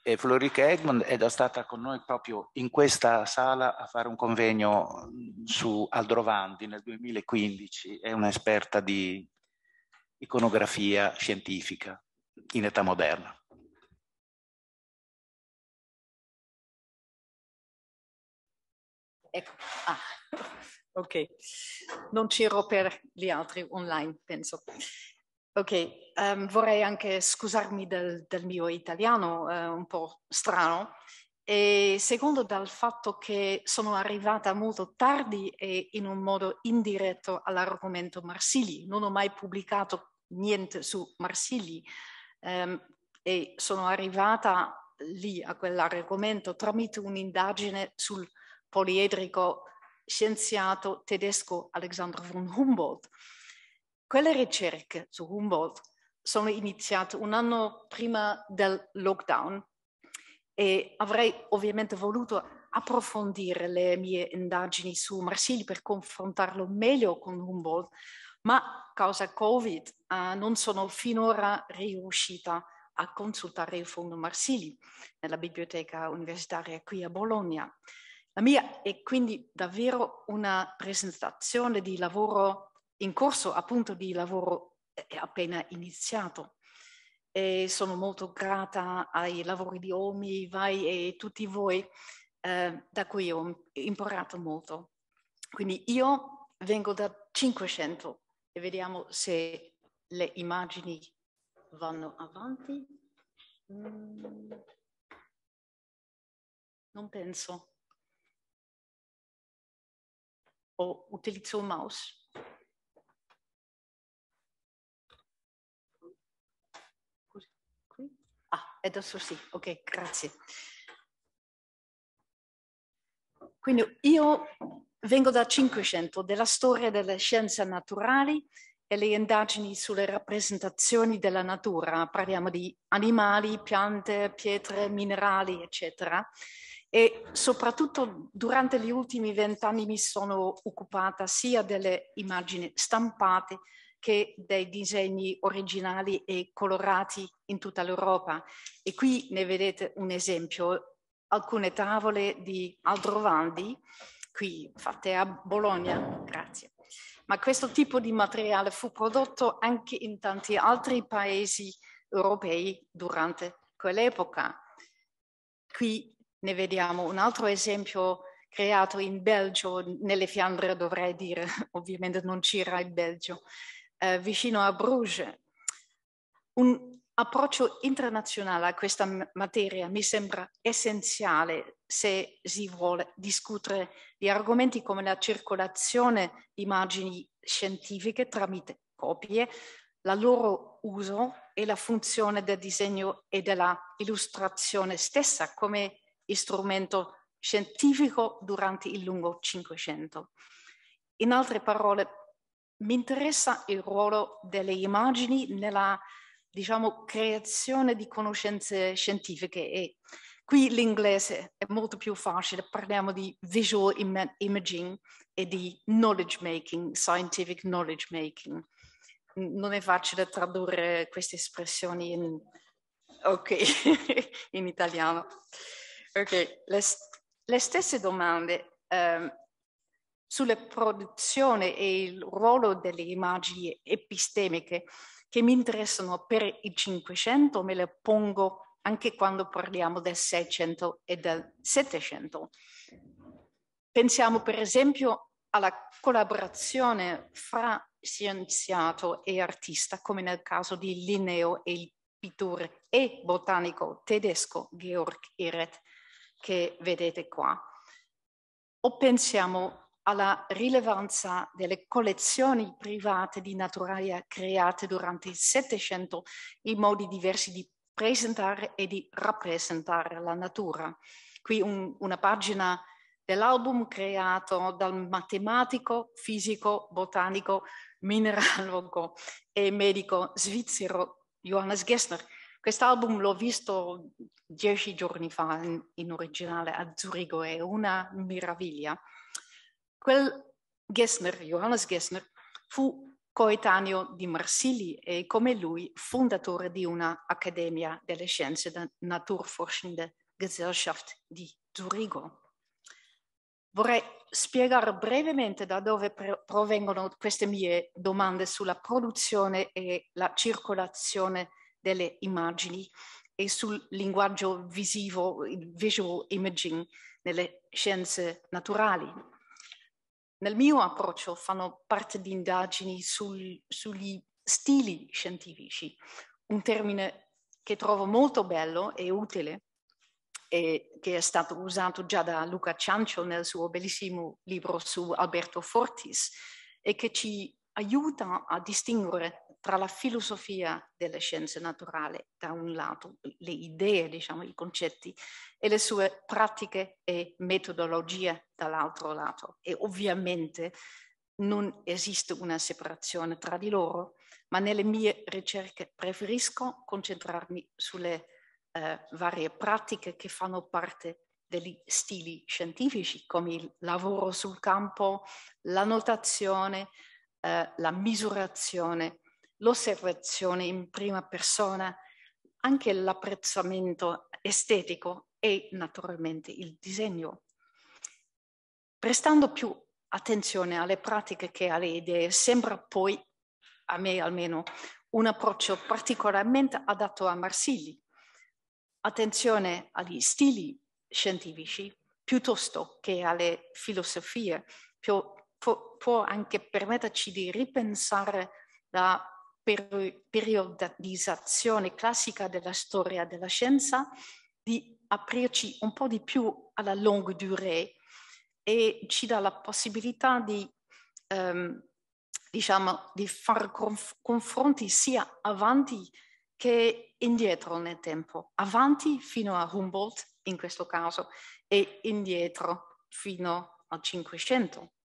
e Florica Egmond era stata con noi proprio in questa sala a fare un convegno su Aldrovandi nel 2015, è un'esperta di iconografia scientifica in età moderna. Ecco, ah, ok, non c'ero per gli altri online, penso. Ok, um, vorrei anche scusarmi del, del mio italiano, uh, un po' strano, e secondo dal fatto che sono arrivata molto tardi e in un modo indiretto all'argomento Marsili. Non ho mai pubblicato niente su Marsili ehm, e sono arrivata lì a quell'argomento tramite un'indagine sul poliedrico scienziato tedesco Alexander von Humboldt. Quelle ricerche su Humboldt sono iniziate un anno prima del lockdown e avrei ovviamente voluto approfondire le mie indagini su Marsili per confrontarlo meglio con Humboldt, ma a causa Covid eh, non sono finora riuscita a consultare il fondo Marsili nella biblioteca universitaria qui a Bologna. La mia è quindi davvero una presentazione di lavoro in corso, appunto di lavoro eh, appena iniziato e sono molto grata ai lavori di Omi, Vai e tutti voi eh, da cui ho imparato molto. Quindi io vengo da 500 e vediamo se le immagini vanno avanti. Mm. Non penso. O utilizzo il mouse. adesso sì, ok, grazie. Quindi io vengo dal Cinquecento, della storia delle scienze naturali e le indagini sulle rappresentazioni della natura, parliamo di animali, piante, pietre, minerali, eccetera. E soprattutto durante gli ultimi vent'anni mi sono occupata sia delle immagini stampate che dei disegni originali e colorati in tutta l'Europa. E qui ne vedete un esempio, alcune tavole di Aldrovaldi, qui fatte a Bologna, grazie. Ma questo tipo di materiale fu prodotto anche in tanti altri paesi europei durante quell'epoca. Qui ne vediamo un altro esempio creato in Belgio, nelle Fiandre dovrei dire, ovviamente non c'era il Belgio, eh, vicino a Bruges. Un approccio internazionale a questa materia mi sembra essenziale se si vuole discutere di argomenti come la circolazione di immagini scientifiche tramite copie, la loro uso e la funzione del disegno e della illustrazione stessa come strumento scientifico durante il lungo Cinquecento. In altre parole, mi interessa il ruolo delle immagini nella diciamo, creazione di conoscenze scientifiche e qui l'inglese è molto più facile, parliamo di visual im- imaging e di knowledge making, scientific knowledge making. Non è facile tradurre queste espressioni in, okay. in italiano. Okay. Le, st- le, stesse domande. Um, sulla produzione e il ruolo delle immagini epistemiche che mi interessano per il Cinquecento, me le pongo anche quando parliamo del Seicento e del Settecento. Pensiamo per esempio alla collaborazione fra scienziato e artista, come nel caso di Linneo e il pittore e botanico tedesco Georg Eret, che vedete qua. O pensiamo alla rilevanza delle collezioni private di naturalia create durante il Settecento in modi diversi di presentare e di rappresentare la natura. Qui un, una pagina dell'album creato dal matematico, fisico, botanico, mineralogo e medico svizzero Johannes Gessner. Quest'album l'ho visto dieci giorni fa in, in originale a Zurigo, è una meraviglia. Quel Gessner, Johannes Gessner, fu coetaneo di Marsili e come lui fondatore di una Accademia delle Scienze der Naturforschende Gesellschaft di Zurigo. Vorrei spiegare brevemente da dove provengono queste mie domande sulla produzione e la circolazione delle immagini e sul linguaggio visivo, il visual imaging nelle scienze naturali nel mio approccio fanno parte di indagini sul, sugli stili scientifici, un termine che trovo molto bello e utile e che è stato usato già da Luca Ciancio nel suo bellissimo libro su Alberto Fortis e che ci aiuta a distinguere tra la filosofia delle scienze naturali, da un lato le idee, diciamo, i concetti, e le sue pratiche e metodologie dall'altro lato. E ovviamente non esiste una separazione tra di loro, ma nelle mie ricerche preferisco concentrarmi sulle eh, varie pratiche che fanno parte degli stili scientifici, come il lavoro sul campo, la notazione, eh, la misurazione, l'osservazione in prima persona, anche l'apprezzamento estetico e naturalmente il disegno. Prestando più attenzione alle pratiche che alle idee, sembra poi, a me almeno, un approccio particolarmente adatto a Marsili. Attenzione agli stili scientifici piuttosto che alle filosofie, può anche permetterci di ripensare la periodizzazione classica della storia della scienza, di aprirci un po' di più alla longue durée e ci dà la possibilità di, ehm, diciamo, di fare conf- confronti sia avanti che indietro nel tempo, avanti fino a Humboldt in questo caso e indietro fino al Cinquecento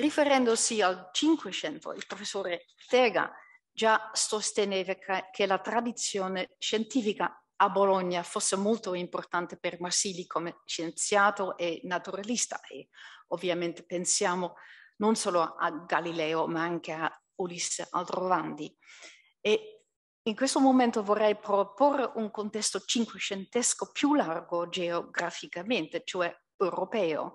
Riferendosi al Cinquecento, il professore Tega già sosteneva che la tradizione scientifica a Bologna fosse molto importante per Marsili come scienziato e naturalista e ovviamente pensiamo non solo a Galileo ma anche a Ulisse Aldrovandi. E in questo momento vorrei proporre un contesto cinquecentesco più largo geograficamente, cioè europeo,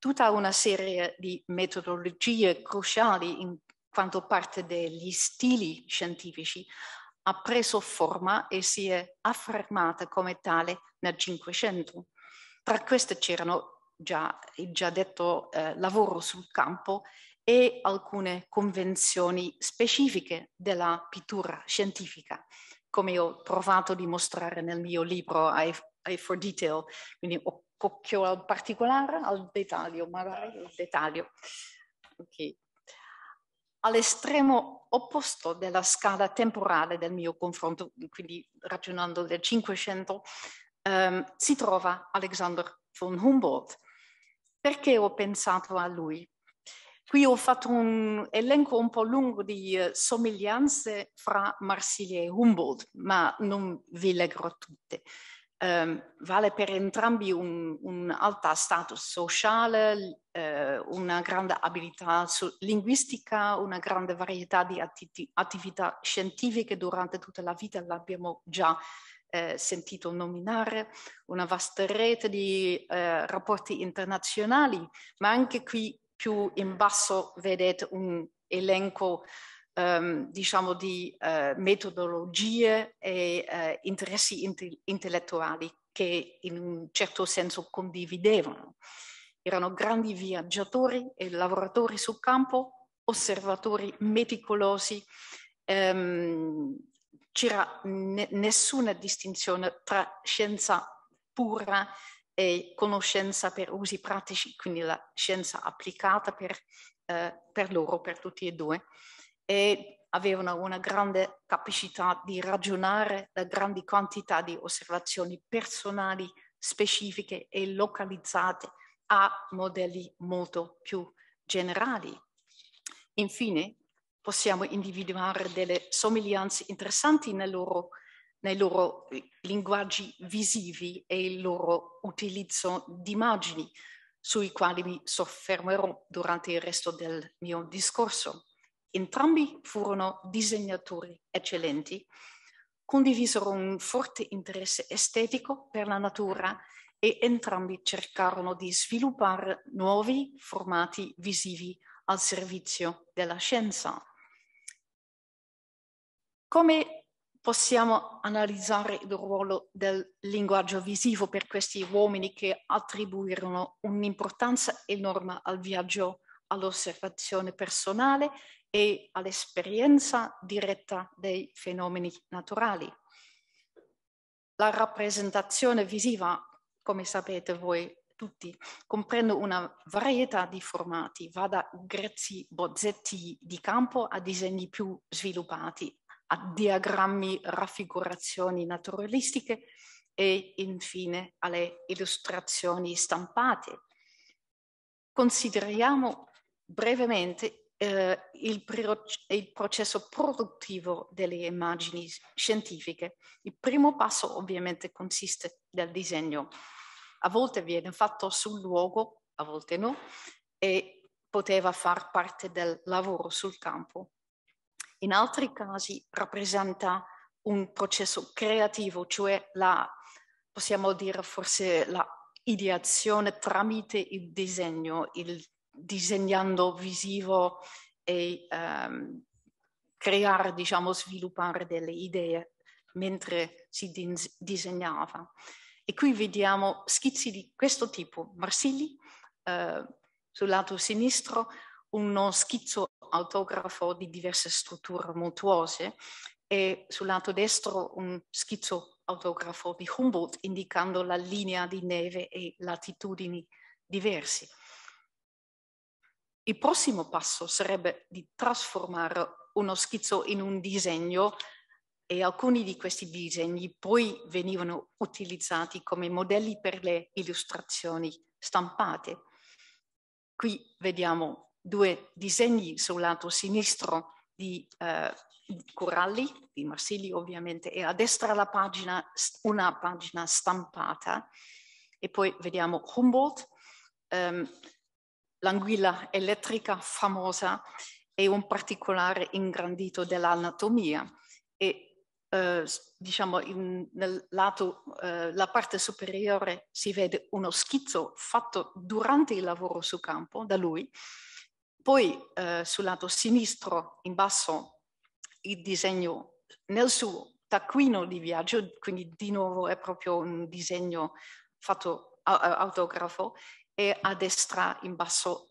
tutta una serie di metodologie cruciali in quanto parte degli stili scientifici ha preso forma e si è affermata come tale nel Cinquecento. Tra queste c'erano già, il già detto eh, lavoro sul campo e alcune convenzioni specifiche della pittura scientifica, come ho provato a dimostrare nel mio libro I, I for Detail, quindi ho cocchiola particolare al dettaglio, magari al dettaglio. Okay. All'estremo opposto della scala temporale del mio confronto, quindi ragionando del 500, ehm, si trova Alexander von Humboldt. Perché ho pensato a lui? Qui ho fatto un elenco un po' lungo di eh, somiglianze fra Marsiglia e Humboldt, ma non vi leggerò tutte eh, vale per entrambi un, un alta status sociale, eh, una grande abilità linguistica, una grande varietà di atti attività scientifiche durante tutta la vita, l'abbiamo già eh, sentito nominare, una vasta rete di eh, rapporti internazionali, ma anche qui più in basso vedete un elenco um, diciamo di uh, metodologie e uh, interessi inte intellettuali che in un certo senso condividevano. Erano grandi viaggiatori e lavoratori sul campo, osservatori meticolosi, um, c'era ne nessuna distinzione tra scienza pura e conoscenza per usi pratici, quindi la scienza applicata per, eh, per loro, per tutti e due e avevano una grande capacità di ragionare da grandi quantità di osservazioni personali specifiche e localizzate a modelli molto più generali. Infine, possiamo individuare delle somiglianze interessanti nei loro, nei loro linguaggi visivi e il loro utilizzo di immagini, sui quali mi soffermerò durante il resto del mio discorso. Entrambi furono disegnatori eccellenti, condivisero un forte interesse estetico per la natura e entrambi cercarono di sviluppare nuovi formati visivi al servizio della scienza. Come possiamo analizzare il ruolo del linguaggio visivo per questi uomini che attribuirono un'importanza enorme al viaggio all'osservazione personale e all'esperienza diretta dei fenomeni naturali. La rappresentazione visiva, come sapete voi tutti, comprende una varietà di formati, va da grezzi bozzetti di campo a disegni più sviluppati, a diagrammi, raffigurazioni naturalistiche e infine alle illustrazioni stampate. Consideriamo brevemente eh, il, il, processo produttivo delle immagini scientifiche. Il primo passo ovviamente consiste nel disegno. A volte viene fatto sul luogo, a volte no, e poteva far parte del lavoro sul campo. In altri casi rappresenta un processo creativo, cioè la, possiamo dire forse la ideazione tramite il disegno, il disegnando visivo e um, creare, diciamo, sviluppare delle idee mentre si dis disegnava. E qui vediamo schizzi di questo tipo. Marsili, eh, sul lato sinistro, uno schizzo autografo di diverse strutture montuose e sul lato destro un schizzo autografo di Humboldt indicando la linea di neve e latitudini diverse. Il prossimo passo sarebbe di trasformare uno schizzo in un disegno e alcuni di questi disegni poi venivano utilizzati come modelli per le illustrazioni stampate. Qui vediamo due disegni sul lato sinistro di eh, Coralli, di Marsili ovviamente, e a destra la pagina, una pagina stampata. E poi vediamo Humboldt. Um, l'anguilla elettrica famosa è un particolare ingrandito dell'anatomia e eh, diciamo in, nel lato, eh, la parte superiore si vede uno schizzo fatto durante il lavoro su campo da lui, poi eh, sul lato sinistro in basso il disegno nel suo taccuino di viaggio, quindi di nuovo è proprio un disegno fatto autografo e a destra in basso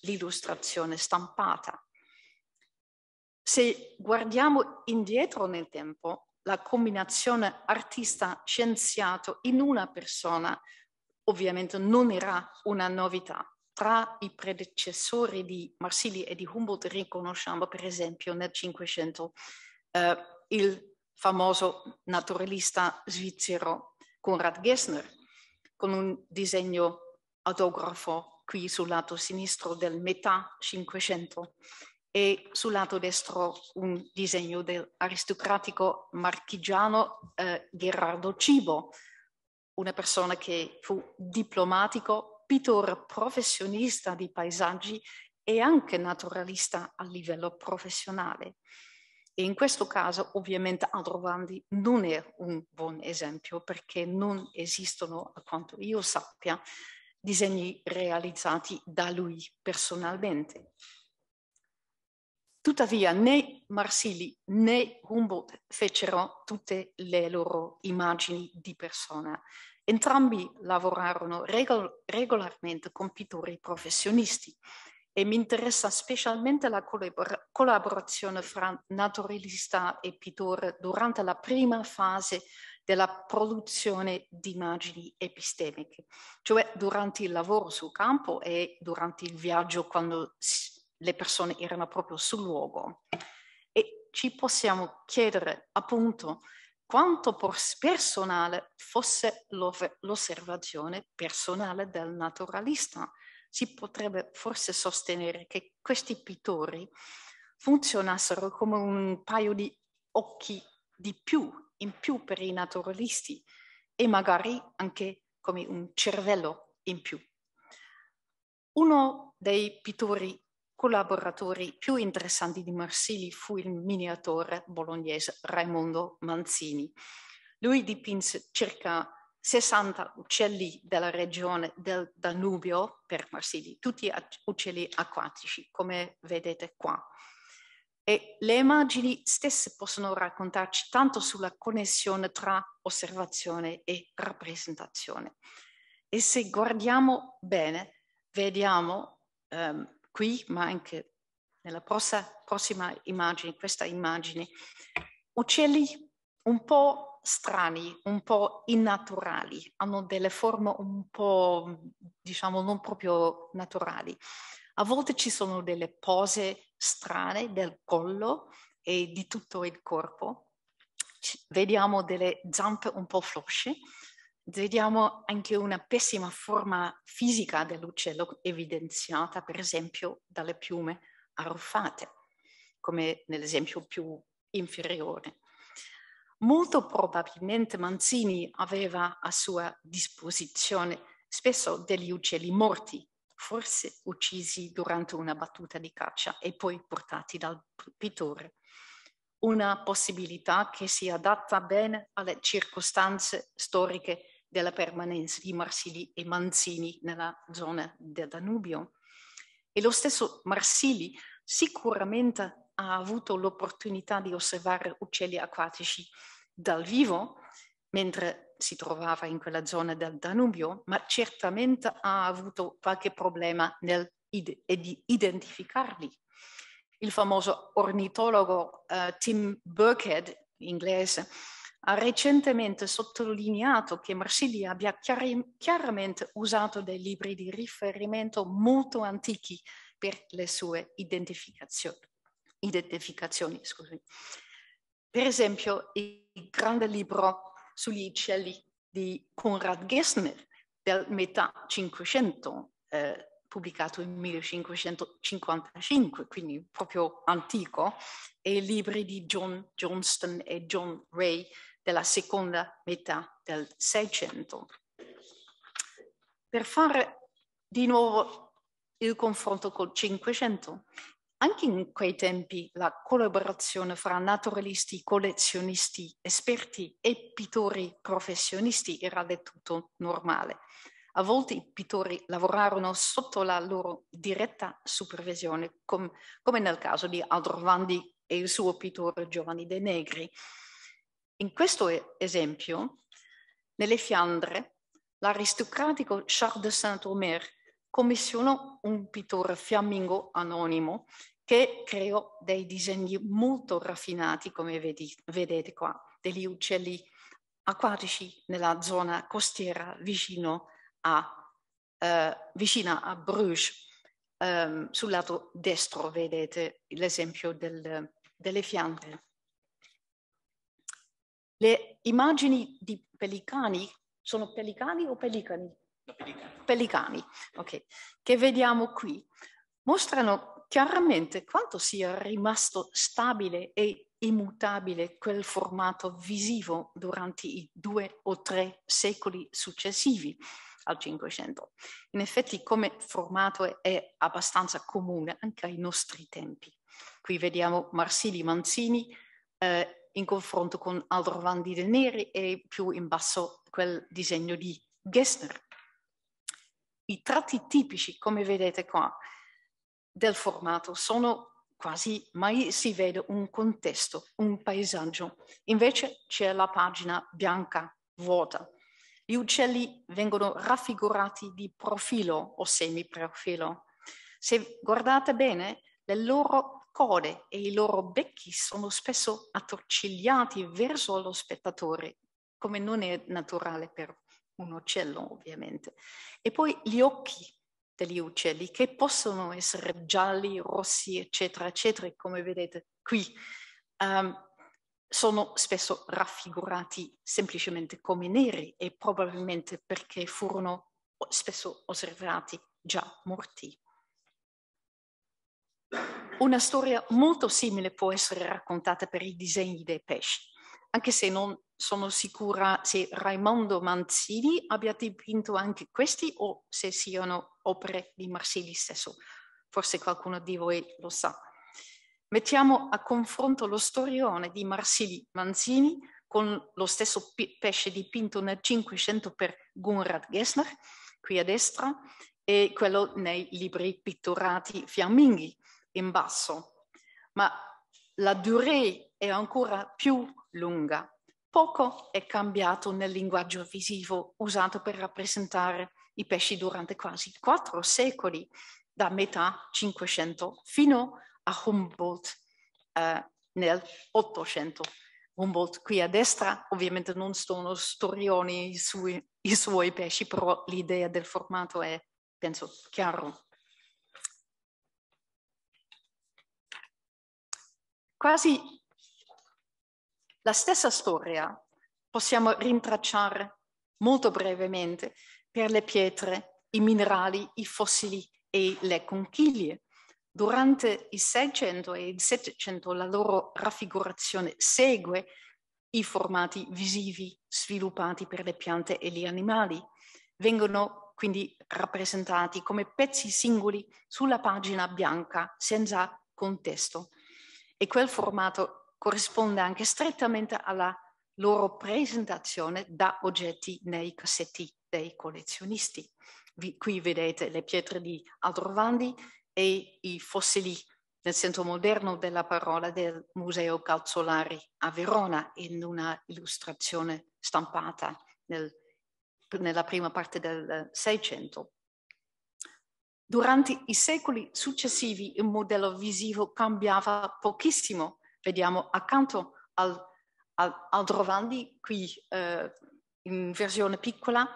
l'illustrazione stampata. Se guardiamo indietro nel tempo, la combinazione artista-scienziato in una persona ovviamente non era una novità. Tra i predecessori di Marsili e di Humboldt riconosciamo per esempio nel Cinquecento eh, il famoso naturalista svizzero Konrad Gessner con un disegno autografo qui sul lato sinistro del metà 500 e sul lato destro un disegno dell'aristocratico marchigiano eh, Gerardo Cibo, una persona che fu diplomatico, pittore professionista di paesaggi e anche naturalista a livello professionale. E in questo caso ovviamente Aldrovandi non è un buon esempio perché non esistono, a quanto io sappia, disegni realizzati da lui personalmente. Tuttavia né Marsili né Humboldt fecero tutte le loro immagini di persona. Entrambi lavorarono regol regolarmente con pittori professionisti e mi interessa specialmente la collabor collaborazione fra naturalista e pittore durante la prima fase della produzione di immagini epistemiche, cioè durante il lavoro sul campo e durante il viaggio quando le persone erano proprio sul luogo. E ci possiamo chiedere appunto quanto personale fosse l'osservazione personale del naturalista. Si potrebbe forse sostenere che questi pittori funzionassero come un paio di occhi di più in più per i naturalisti e magari anche come un cervello in più. Uno dei pittori collaboratori più interessanti di Marsili fu il miniatore bolognese Raimondo Manzini. Lui dipinse circa 60 uccelli della regione del Danubio per Marsili, tutti uccelli acquatici, come vedete qua. E le immagini stesse possono raccontarci tanto sulla connessione tra osservazione e rappresentazione. E se guardiamo bene, vediamo um, qui, ma anche nella prossima, prossima immagine, questa immagine, uccelli un po' strani, un po' innaturali, hanno delle forme un po', diciamo, non proprio naturali. A volte ci sono delle pose strane del collo e di tutto il corpo. C- vediamo delle zampe un po' flosce, vediamo anche una pessima forma fisica dell'uccello evidenziata per esempio dalle piume arruffate, come nell'esempio più inferiore. Molto probabilmente Manzini aveva a sua disposizione spesso degli uccelli morti forse uccisi durante una battuta di caccia e poi portati dal pittore. Una possibilità che si adatta bene alle circostanze storiche della permanenza di Marsili e Manzini nella zona del Danubio. E lo stesso Marsili sicuramente ha avuto l'opportunità di osservare uccelli acquatici dal vivo, mentre si trovava in quella zona del Danubio, ma certamente ha avuto qualche problema nel ed identificarli. Il famoso ornitologo uh, Tim Burkhead, inglese, ha recentemente sottolineato che Marsiglia abbia chiar- chiaramente usato dei libri di riferimento molto antichi per le sue identificazioni. identificazioni per esempio, il grande libro sugli uccelli di Konrad Gessner del metà Cinquecento, eh, pubblicato nel 1555, quindi proprio antico, e libri di John Johnston e John Ray della seconda metà del Seicento. Per fare di nuovo il confronto col Cinquecento, anche in quei tempi la collaborazione fra naturalisti, collezionisti, esperti e pittori professionisti era del tutto normale. A volte i pittori lavorarono sotto la loro diretta supervisione, com- come nel caso di Aldrovandi e il suo pittore Giovanni De Negri. In questo esempio, nelle Fiandre, l'aristocratico Charles de Saint-Omer commissiono un pittore fiammingo anonimo che creò dei disegni molto raffinati, come vedi, vedete qua, degli uccelli acquatici nella zona costiera vicino a, eh, vicina a Bruges. Um, sul lato destro vedete l'esempio del, delle fiandre. Le immagini di pelicani sono pelicani o pelicani? No, pelicani. pelicani okay. che vediamo qui, mostrano chiaramente quanto sia rimasto stabile e immutabile quel formato visivo durante i due o tre secoli successivi al Cinquecento. In effetti come formato è abbastanza comune anche ai nostri tempi. Qui vediamo Marsili Manzini eh, in confronto con Aldrovandi De Neri e più in basso quel disegno di Gessner i tratti tipici, come vedete qua, del formato sono quasi mai si vede un contesto, un paesaggio. Invece c'è la pagina bianca vuota. Gli uccelli vengono raffigurati di profilo o semiprofilo. Se guardate bene, le loro code e i loro becchi sono spesso attorcigliati verso lo spettatore, come non è naturale per un uccello ovviamente. E poi gli occhi degli uccelli che possono essere gialli, rossi, eccetera, eccetera, come vedete qui. Um, sono spesso raffigurati semplicemente come neri e probabilmente perché furono spesso osservati già morti. Una storia molto simile può essere raccontata per i disegni dei pesci anche se non sono sicura se Raimondo Manzini abbia dipinto anche questi o se siano opere di Marsili stesso. Forse qualcuno di voi lo sa. Mettiamo a confronto lo storione di Marsili Manzini con lo stesso pesce dipinto nel 500 per Gunrad Gessner, qui a destra, e quello nei libri pitturati fiamminghi in basso. Ma la durée è ancora più lunga. Poco è cambiato nel linguaggio visivo usato per rappresentare i pesci durante quasi quattro secoli, da metà 500 fino a Humboldt eh, nel 800. Humboldt qui a destra, ovviamente non sono storioni i suoi, i suoi pesci, però l'idea del formato è, penso, chiaro. Quasi la stessa storia possiamo rintracciare molto brevemente per le pietre, i minerali, i fossili e le conchiglie. Durante il 600 e il 700 la loro raffigurazione segue i formati visivi sviluppati per le piante e gli animali. Vengono quindi rappresentati come pezzi singoli sulla pagina bianca senza contesto. E quel formato corrisponde anche strettamente alla loro presentazione da oggetti nei cassetti dei collezionisti. Vi, qui vedete le pietre di Aldrovandi e i fossili nel senso moderno della parola del Museo Calzolari a Verona in una illustrazione stampata nel, nella prima parte del Seicento. Durante i secoli successivi il modello visivo cambiava pochissimo vediamo accanto al, al, al Drovandi, qui eh, in versione piccola,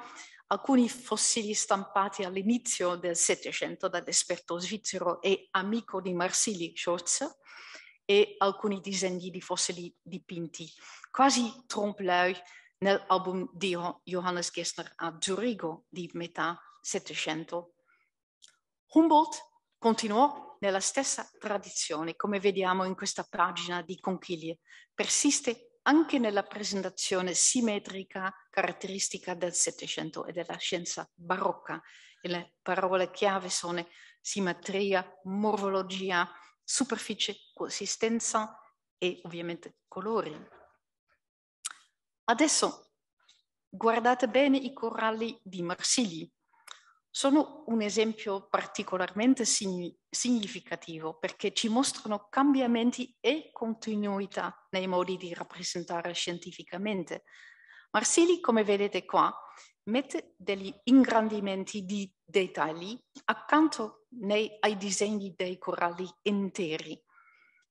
alcuni fossili stampati all'inizio del Settecento dall'esperto svizzero e amico di Marsili Schurz e alcuni disegni di fossili dipinti, quasi trompe-l'œil nell'album di Johannes Gessner a Zurigo di metà Settecento. Humboldt continuò nella stessa tradizione, come vediamo in questa pagina di conchiglie, persiste anche nella presentazione simmetrica caratteristica del Settecento e della scienza barocca. E le parole chiave sono simmetria, morfologia, superficie, consistenza e ovviamente colori. Adesso guardate bene i coralli di Marsigli sono un esempio particolarmente signi- significativo perché ci mostrano cambiamenti e continuità nei modi di rappresentare scientificamente. Marsili, come vedete qua, mette degli ingrandimenti di dettagli accanto nei, ai disegni dei coralli interi.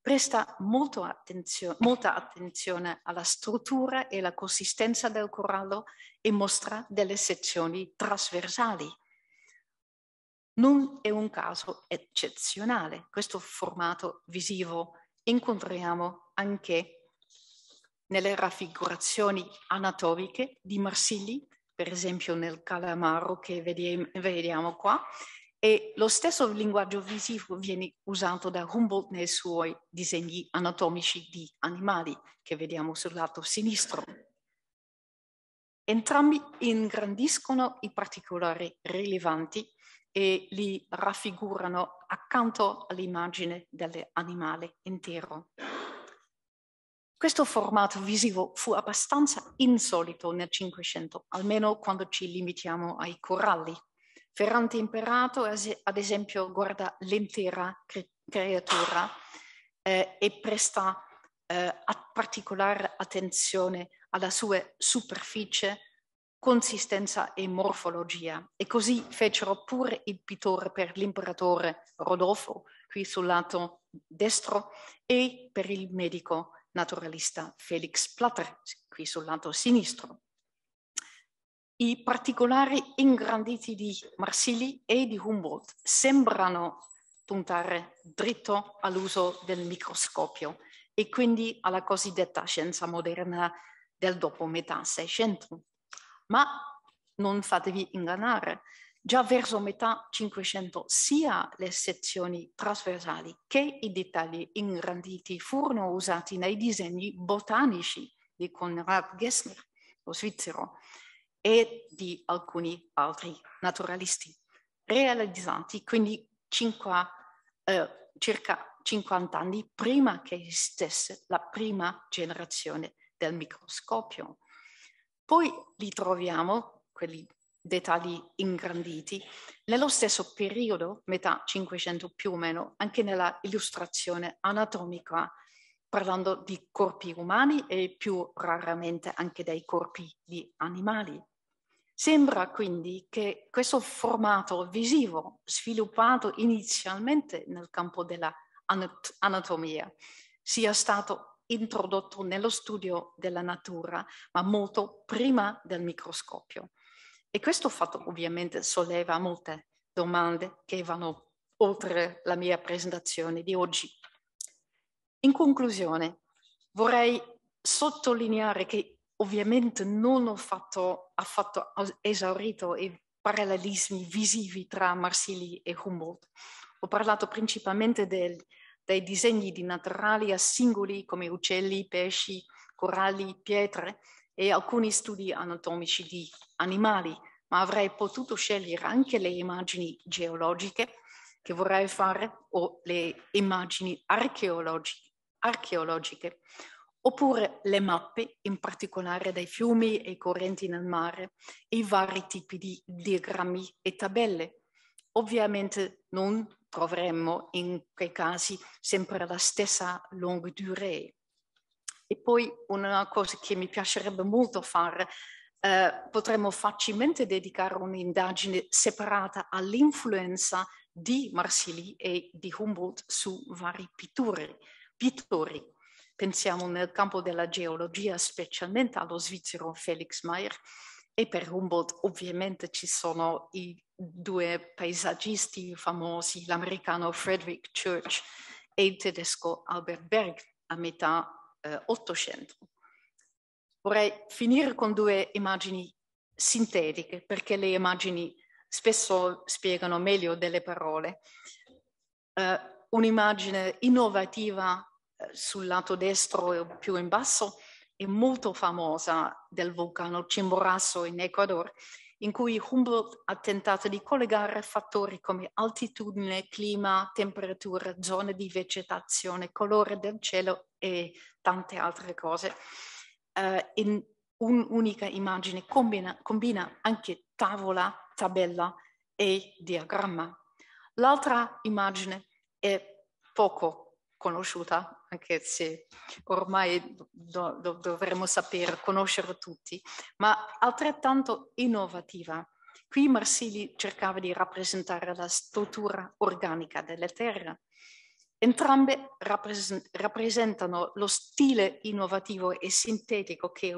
Presta attenzio- molta attenzione alla struttura e alla consistenza del corallo e mostra delle sezioni trasversali non è un caso eccezionale questo formato visivo. Incontriamo anche nelle raffigurazioni anatomiche di Marsili, per esempio nel calamaro che vediamo qua, e lo stesso linguaggio visivo viene usato da Humboldt nei suoi disegni anatomici di animali che vediamo sul lato sinistro. Entrambi ingrandiscono i particolari rilevanti e li raffigurano accanto all'immagine dell'animale intero. Questo formato visivo fu abbastanza insolito nel Cinquecento, almeno quando ci limitiamo ai coralli. Ferrante Imperato, ad esempio, guarda l'intera cre- creatura eh, e presta eh, particolare attenzione alla sua superficie consistenza e morfologia. E così fecero pure il pittore per l'imperatore Rodolfo, qui sul lato destro, e per il medico naturalista Felix Platter, qui sul lato sinistro. I particolari ingranditi di Marsili e di Humboldt sembrano puntare dritto all'uso del microscopio e quindi alla cosiddetta scienza moderna del dopo metà Seicento ma non fatevi ingannare. Già verso metà 500 sia le sezioni trasversali che i dettagli ingranditi furono usati nei disegni botanici di Konrad Gessner, lo svizzero, e di alcuni altri naturalisti, realizzati quindi cinque, eh, circa 50 anni prima che esistesse la prima generazione del microscopio. Poi li troviamo, quelli dettagli ingranditi, nello stesso periodo, metà 500 più o meno, anche nella illustrazione anatomica, parlando di corpi umani e più raramente anche dei corpi di animali. Sembra quindi che questo formato visivo, sviluppato inizialmente nel campo dell'anatomia anatomia, sia stato introdotto nello studio della natura, ma molto prima del microscopio. E questo fatto ovviamente solleva molte domande che vanno oltre la mia presentazione di oggi. In conclusione, vorrei sottolineare che ovviamente non ho fatto, affatto esaurito i parallelismi visivi tra Marsili e Humboldt. Ho parlato principalmente del dai disegni di naturali a singoli come uccelli, pesci, coralli, pietre e alcuni studi anatomici di animali, ma avrei potuto scegliere anche le immagini geologiche che vorrei fare o le immagini archeologi archeologiche, oppure le mappe, in particolare dei fiumi e correnti nel mare, e i vari tipi di diagrammi e tabelle. Ovviamente non troveremmo in quei casi sempre la stessa longue durée. E poi una cosa che mi piacerebbe molto fare, eh, potremmo facilmente dedicare un'indagine separata all'influenza di Marsili e di Humboldt su vari pittori. pittori. Pensiamo nel campo della geologia, specialmente allo svizzero Felix Mayer, e per Humboldt ovviamente ci sono i due paesaggisti famosi, l'americano Frederick Church e il tedesco Albert Berg a metà eh, Ottocento. Vorrei finire con due immagini sintetiche perché le immagini spesso spiegano meglio delle parole. Uh, un'immagine innovativa eh, sul lato destro e più in basso è molto famosa del vulcano Chimborazo in Ecuador in cui Humboldt ha tentato di collegare fattori come altitudine, clima, temperatura, zone di vegetazione, colore del cielo e tante altre cose. Uh, in un'unica immagine combina, combina anche tavola, tabella e diagramma. L'altra immagine è poco conosciuta anche se ormai do, do, dovremmo saper conoscerlo tutti, ma altrettanto innovativa. Qui Marsili cercava di rappresentare la struttura organica delle terre. Entrambe rappresentano lo stile innovativo e sintetico che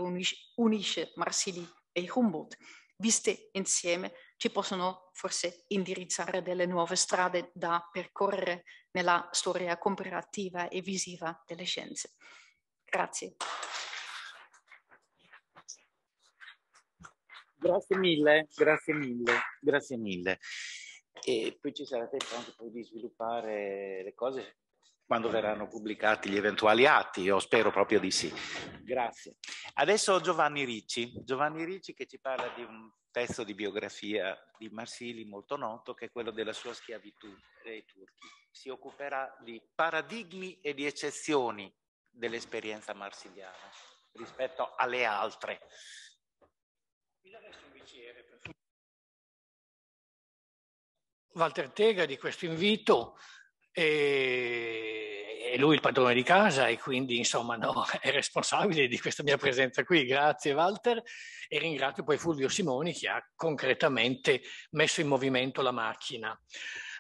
unisce Marsili e Humboldt viste insieme ci possono forse indirizzare delle nuove strade da percorrere nella storia comparativa e visiva delle scienze. Grazie. Grazie mille, grazie mille, grazie mille. E poi ci sarà tempo anche poi di sviluppare le cose quando verranno pubblicati gli eventuali atti, io spero proprio di sì. Grazie. Adesso Giovanni Ricci, Giovanni Ricci che ci parla di un pezzo di biografia di Marsili molto noto che è quello della sua schiavitù dei turchi. Si occuperà di paradigmi e di eccezioni dell'esperienza marsiliana rispetto alle altre. Walter Tega di questo invito e, lui il padrone di casa e quindi insomma no, è responsabile di questa mia presenza qui. Grazie Walter e ringrazio poi Fulvio Simoni che ha concretamente messo in movimento la macchina.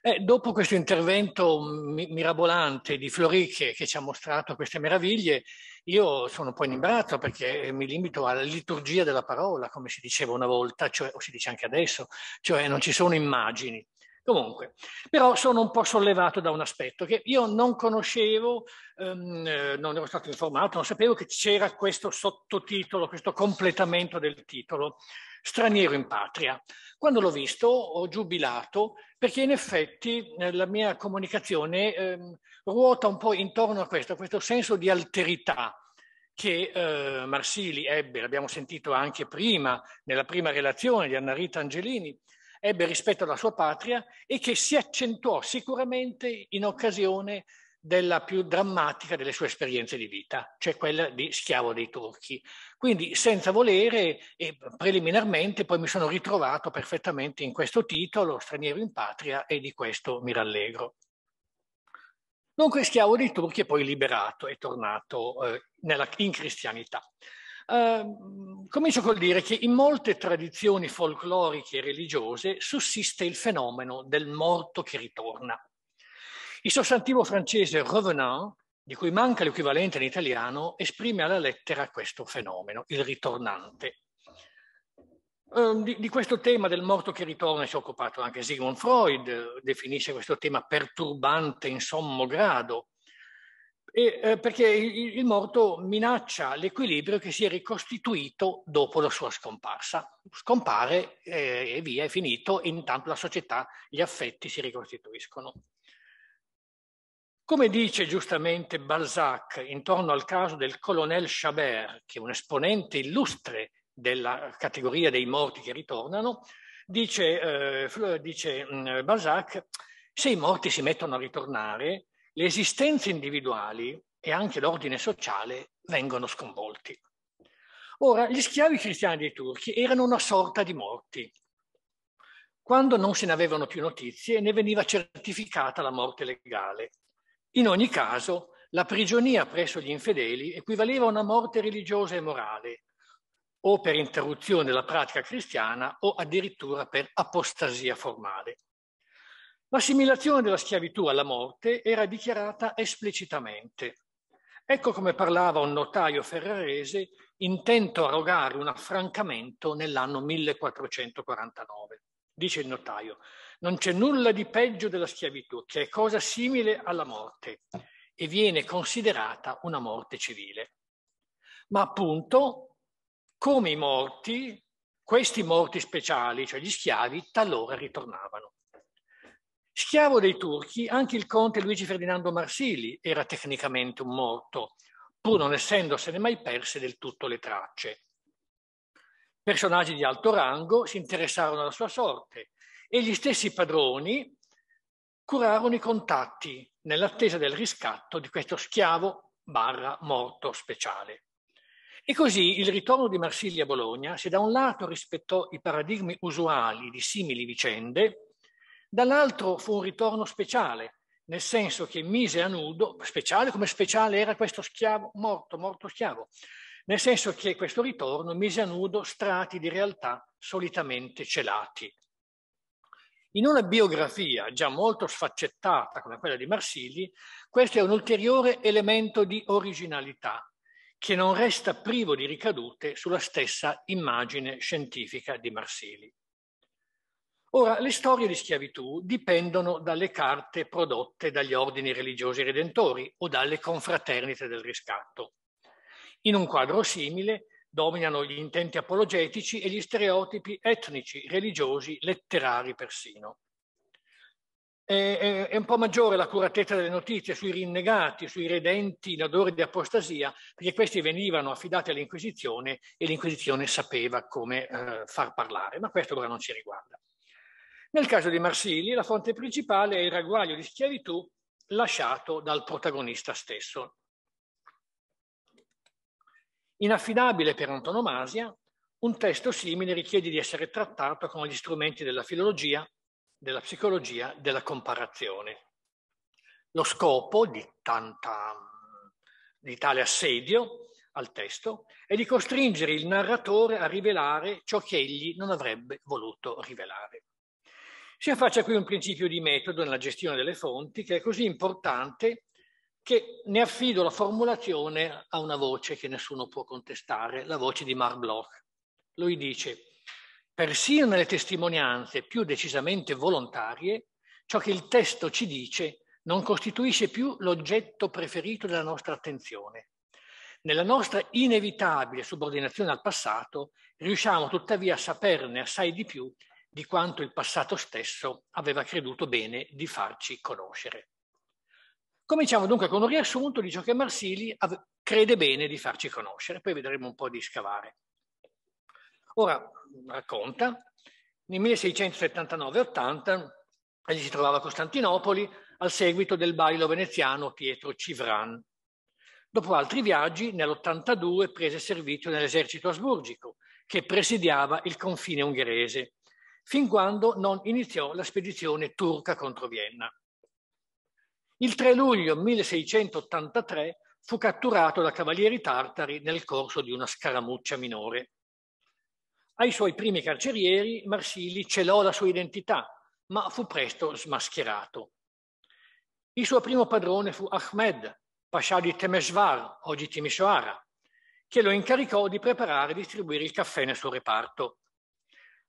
Eh, dopo questo intervento mirabolante di Floricche che ci ha mostrato queste meraviglie, io sono un po' in imbarazzo perché mi limito alla liturgia della parola, come si diceva una volta, cioè, o si dice anche adesso, cioè non ci sono immagini. Comunque, però sono un po' sollevato da un aspetto che io non conoscevo, ehm, eh, non ero stato informato, non sapevo che c'era questo sottotitolo, questo completamento del titolo, Straniero in patria. Quando l'ho visto ho giubilato perché in effetti eh, la mia comunicazione ehm, ruota un po' intorno a questo, a questo senso di alterità che eh, Marsili ebbe, l'abbiamo sentito anche prima, nella prima relazione di Anna Rita Angelini, ebbe rispetto alla sua patria e che si accentuò sicuramente in occasione della più drammatica delle sue esperienze di vita, cioè quella di schiavo dei turchi. Quindi senza volere e preliminarmente poi mi sono ritrovato perfettamente in questo titolo, Straniero in patria, e di questo mi rallegro. Dunque schiavo dei turchi e poi liberato e tornato eh, nella, in cristianità. Ehm, comincio col dire che in molte tradizioni folcloriche e religiose sussiste il fenomeno del morto che ritorna. Il sostantivo francese revenant, di cui manca l'equivalente in italiano, esprime alla lettera questo fenomeno, il ritornante. Ehm, di, di questo tema del morto che ritorna si è occupato anche Sigmund Freud, definisce questo tema perturbante in sommo grado, e, eh, perché il, il, morto minaccia l'equilibrio che si è ricostituito dopo la sua scomparsa. Scompare eh, e via, è finito, intanto la società, gli affetti si ricostituiscono. Come dice giustamente Balzac intorno al caso del colonel Chabert, che è un esponente illustre della categoria dei morti che ritornano, dice, eh, dice mm, Balzac, se i morti si mettono a ritornare, le esistenze individuali e anche l'ordine sociale vengono sconvolti. Ora, gli schiavi cristiani dei turchi erano una sorta di morti. Quando non se ne avevano più notizie, ne veniva certificata la morte legale. In ogni caso, la prigionia presso gli infedeli equivaleva a una morte religiosa e morale, o per interruzione della pratica cristiana o addirittura per apostasia formale. L'assimilazione della schiavitù alla morte era dichiarata esplicitamente. Ecco come parlava un notaio ferrarese intento a rogare un affrancamento nell'anno 1449. Dice il notaio, non c'è nulla di peggio della schiavitù, che è cosa simile alla morte e viene considerata una morte civile. Ma appunto, come i morti, questi morti speciali, cioè gli schiavi, talora ritornavano. Schiavo dei turchi, anche il conte Luigi Ferdinando Marsili era tecnicamente un morto, pur non essendosene mai perse del tutto le tracce. Personaggi di alto rango si interessarono alla sua sorte e gli stessi padroni curarono i contatti nell'attesa del riscatto di questo schiavo barra morto speciale. E così il ritorno di Marsili a Bologna, se da un lato rispettò i paradigmi usuali di simili vicende, Dall'altro fu un ritorno speciale, nel senso che mise a nudo, speciale come speciale era questo schiavo morto, morto schiavo, nel senso che questo ritorno mise a nudo strati di realtà solitamente celati. In una biografia già molto sfaccettata come quella di Marsili, questo è un ulteriore elemento di originalità che non resta privo di ricadute sulla stessa immagine scientifica di Marsili. Ora, le storie di schiavitù dipendono dalle carte prodotte dagli ordini religiosi redentori o dalle confraternite del riscatto. In un quadro simile dominano gli intenti apologetici e gli stereotipi etnici, religiosi, letterari persino. È, un po' maggiore l'accuratezza delle notizie sui rinnegati, sui redenti in odore di apostasia, perché questi venivano affidati all'Inquisizione e l'Inquisizione sapeva come eh, far parlare, ma questo ora non ci riguarda. Nel caso di Marsili, la fonte principale è il ragguaglio di schiavitù lasciato dal protagonista stesso. Inaffidabile per antonomasia, un testo simile richiede di essere trattato con gli strumenti della filologia, della psicologia, della comparazione. Lo scopo di, tanta, di tale assedio al testo è di costringere il narratore a rivelare ciò che egli non avrebbe voluto rivelare. Si cioè, affaccia qui un principio di metodo nella gestione delle fonti che è così importante che ne affido la formulazione a una voce che nessuno può contestare, la voce di Mar Bloch. Lui dice, persino nelle testimonianze più decisamente volontarie, ciò che il testo ci dice non costituisce più l'oggetto preferito della nostra attenzione. Nella nostra inevitabile subordinazione al passato riusciamo tuttavia a saperne assai di più di quanto il passato stesso aveva creduto bene di farci conoscere. Cominciamo dunque con un riassunto di ciò che Marsili crede bene di farci conoscere, poi vedremo un po' di scavare. Ora racconta, nel 1679-80 egli si trovava a Costantinopoli al seguito del bailo veneziano Pietro Civran. Dopo altri viaggi, nell'82 prese servizio nell'esercito asburgico che presidiava il confine ungherese fin quando non iniziò la spedizione turca contro Vienna. Il 3 luglio 1683 fu catturato da cavalieri tartari nel corso di una scaramuccia minore. Ai suoi primi carcerieri Marsili celò la sua identità, ma fu presto smascherato. Il suo primo padrone fu Ahmed, pascià di Temesvar, oggi Timisoara, che lo incaricò di preparare e distribuire il caffè nel suo reparto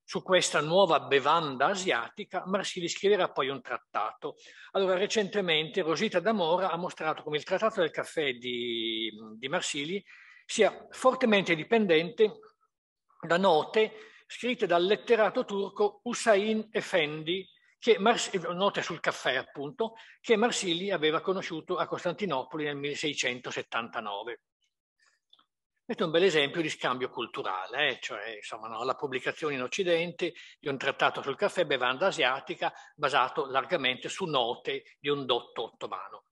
su questa nuova bevanda asiatica, Marsili scriverà poi un trattato. Allora, recentemente Rosita D'Amora ha mostrato come il trattato del caffè di, di Marsili sia fortemente dipendente da note scritte dal letterato turco Hussein Efendi, che Mars- note sul caffè appunto, che Marsili aveva conosciuto a Costantinopoli nel 1679. Questo è un bel esempio di scambio culturale, eh? cioè insomma, no? la pubblicazione in Occidente di un trattato sul caffè bevanda asiatica basato largamente su note di un dotto ottomano.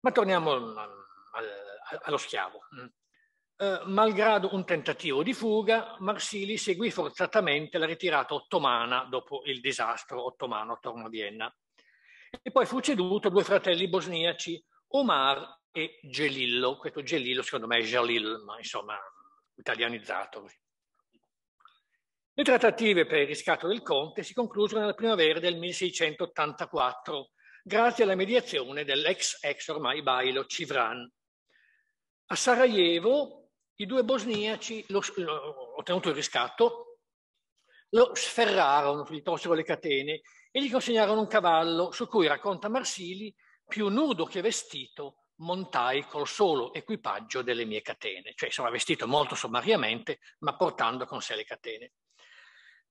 Ma torniamo mm, al, al, allo schiavo. Mm. Eh, malgrado un tentativo di fuga, Marsili seguì forzatamente la ritirata ottomana dopo il disastro ottomano attorno a Vienna. E poi fu ceduto a due fratelli bosniaci, Omar e Gelillo, questo Gelillo secondo me è Jalil, ma insomma italianizzato Le trattative per il riscatto del Conte si conclusero nella primavera del 1684 grazie alla mediazione dell'ex ex ormai bailo Civran. A Sarajevo i due bosniaci, lo, lo, ottenuto il riscatto, lo sferrarono, gli tolsero le catene e gli consegnarono un cavallo su cui, racconta Marsili, più nudo che vestito, montai col solo equipaggio delle mie catene, cioè sono vestito molto sommariamente, ma portando con sé le catene.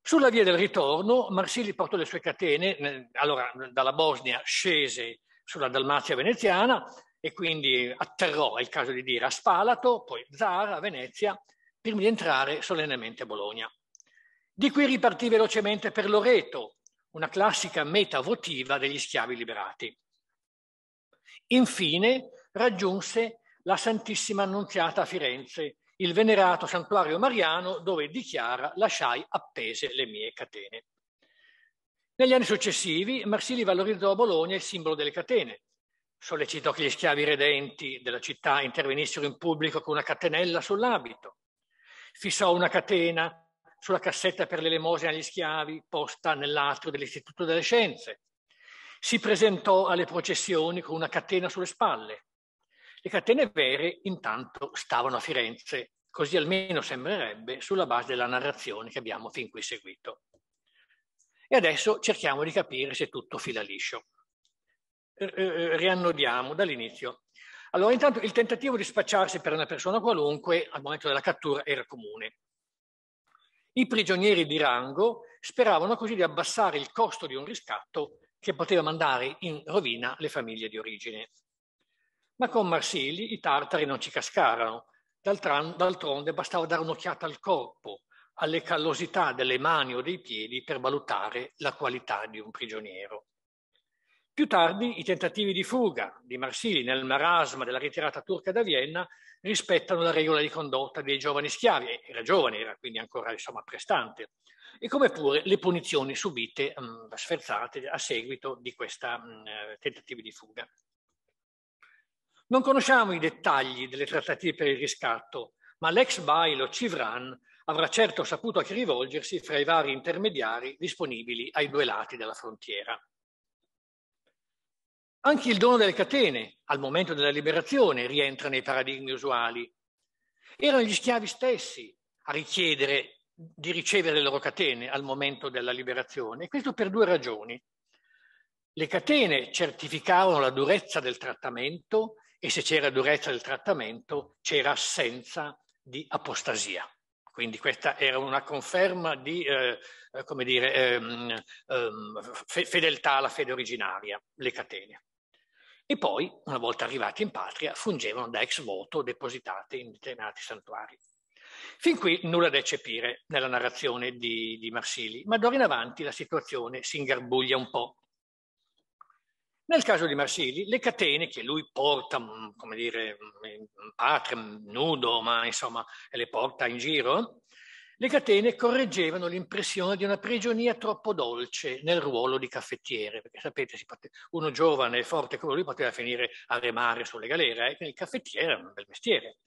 Sulla via del ritorno, Marsili portò le sue catene, eh, allora dalla Bosnia scese sulla Dalmazia veneziana e quindi atterrò, è il caso di dire, a Spalato, poi Zara, Venezia, prima di entrare solennemente a Bologna. Di qui ripartì velocemente per Loreto, una classica meta votiva degli schiavi liberati. Infine raggiunse la Santissima Annunziata a Firenze, il venerato santuario mariano dove dichiara lasciai appese le mie catene. Negli anni successivi Marsili valorizzò a Bologna il simbolo delle catene. Sollecitò che gli schiavi redenti della città intervenissero in pubblico con una catenella sull'abito. Fissò una catena sulla cassetta per l'elemosina agli schiavi posta nell'atrio dell'Istituto delle Scienze. Si presentò alle processioni con una catena sulle spalle. Le catene vere intanto stavano a Firenze, così almeno sembrerebbe sulla base della narrazione che abbiamo fin qui seguito. E adesso cerchiamo di capire se tutto fila liscio. Riannodiamo dall'inizio. Allora, intanto il tentativo di spacciarsi per una persona qualunque al momento della cattura era comune. I prigionieri di rango speravano così di abbassare il costo di un riscatto che poteva mandare in rovina le famiglie di origine. Ma con Marsili i tartari non ci cascarono. D'altronde bastava dare un'occhiata al corpo, alle callosità delle mani o dei piedi per valutare la qualità di un prigioniero. Più tardi i tentativi di fuga di Marsili nel marasma della ritirata turca da Vienna rispettano la regola di condotta dei giovani schiavi, era giovane, era quindi ancora insomma, prestante, e come pure le punizioni subite, mh, sferzate, a seguito di questi tentativi di fuga. Non conosciamo i dettagli delle trattative per il riscatto, ma l'ex bailo Civran avrà certo saputo a chi rivolgersi fra i vari intermediari disponibili ai due lati della frontiera. Anche il dono delle catene, al momento della liberazione, rientra nei paradigmi usuali. Erano gli schiavi stessi a richiedere di ricevere le loro catene al momento della liberazione, e questo per due ragioni. Le catene certificavano la durezza del trattamento e se c'era durezza del trattamento c'era assenza di apostasia. Quindi questa era una conferma di eh, dire, ehm, ehm, fedeltà alla fede originaria, le catene. E poi, una volta arrivati in patria, fungevano da ex voto depositate in determinati santuari. Fin qui nulla da eccepire nella narrazione di, di Marsili, ma d'ora in avanti la situazione si ingarbuglia un po'. Nel caso di Marsili, le catene che lui porta, mm, come dire, mm, in patria, mm, nudo, ma insomma le porta in giro, le catene correggevano l'impressione di una prigionia troppo dolce nel ruolo di caffettiere, perché sapete, uno giovane e forte come lui poteva finire a remare sulle galere, e eh? il caffettiere era un bel mestiere.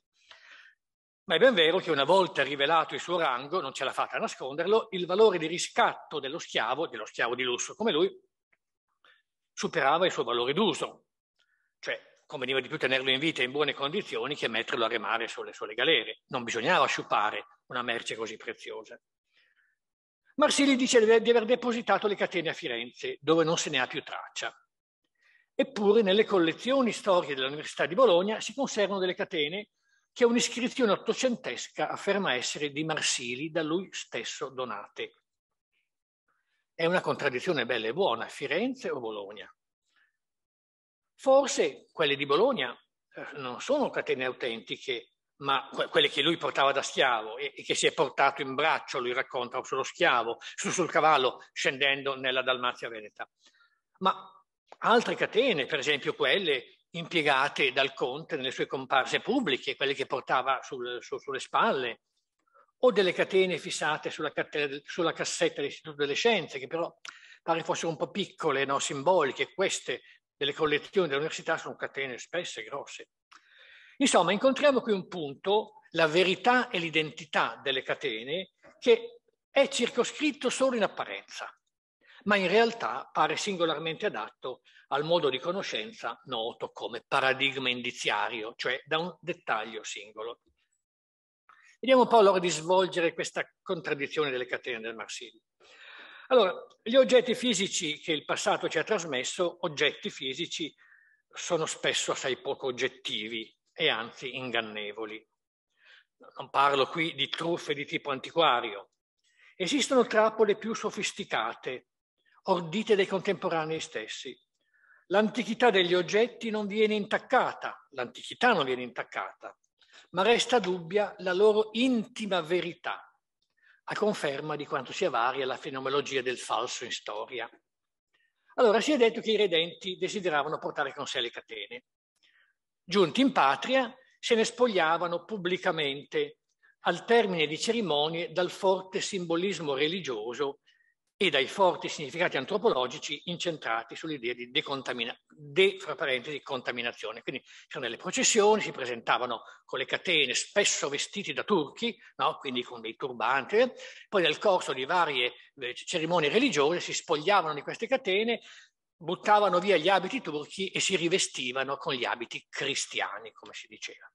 Ma è ben vero che una volta rivelato il suo rango, non ce l'ha fatta a nasconderlo, il valore di riscatto dello schiavo, dello schiavo di lusso come lui, superava il suo valore d'uso, cioè conveniva di più tenerlo in vita in buone condizioni che metterlo a remare sulle, sue galere. Non bisognava sciupare una merce così preziosa. Marsili dice di aver depositato le catene a Firenze, dove non se ne ha più traccia. Eppure nelle collezioni storiche dell'Università di Bologna si conservano delle catene che un'iscrizione ottocentesca afferma essere di Marsili, da lui stesso donate. È una contraddizione bella e buona, Firenze o Bologna. Forse quelle di Bologna eh, non sono catene autentiche, ma quelle che lui portava da schiavo e, che si è portato in braccio, lui racconta, sullo schiavo, su sul cavallo, scendendo nella Dalmazia Veneta. Ma altre catene, per esempio quelle impiegate dal conte nelle sue comparse pubbliche, quelle che portava sul, su, sulle spalle, o delle catene fissate sulla, cattedra, sulla cassetta dell'Istituto delle Scienze, che però pare fossero un po' piccole, no? simboliche, queste delle collezioni dell'università sono catene spesse, grosse. Insomma, incontriamo qui un punto, la verità e l'identità delle catene, che è circoscritto solo in apparenza, ma in realtà pare singolarmente adatto al modo di conoscenza noto come paradigma indiziario, cioè da un dettaglio singolo. Vediamo un po' allora di svolgere questa contraddizione delle catene del marsilio. Allora, gli oggetti fisici che il passato ci ha trasmesso, oggetti fisici, sono spesso assai poco oggettivi e anzi ingannevoli. Non parlo qui di truffe di tipo antiquario. Esistono trappole più sofisticate, ordite dai contemporanei stessi. L'antichità degli oggetti non viene intaccata, l'antichità non viene intaccata, ma resta dubbia la loro intima verità, a conferma di quanto sia varia la fenomenologia del falso in storia. Allora si è detto che i redenti desideravano portare con sé le catene. Giunti in patria, se ne spogliavano pubblicamente al termine di cerimonie dal forte simbolismo religioso e dai forti significati antropologici incentrati sull'idea di decontamina- de, contaminazione. Quindi c'erano delle processioni, si presentavano con le catene, spesso vestiti da turchi, no? quindi con dei turbanti, eh. poi nel corso di varie eh, cerimonie religiose si spogliavano di queste catene, buttavano via gli abiti turchi e si rivestivano con gli abiti cristiani, come si diceva.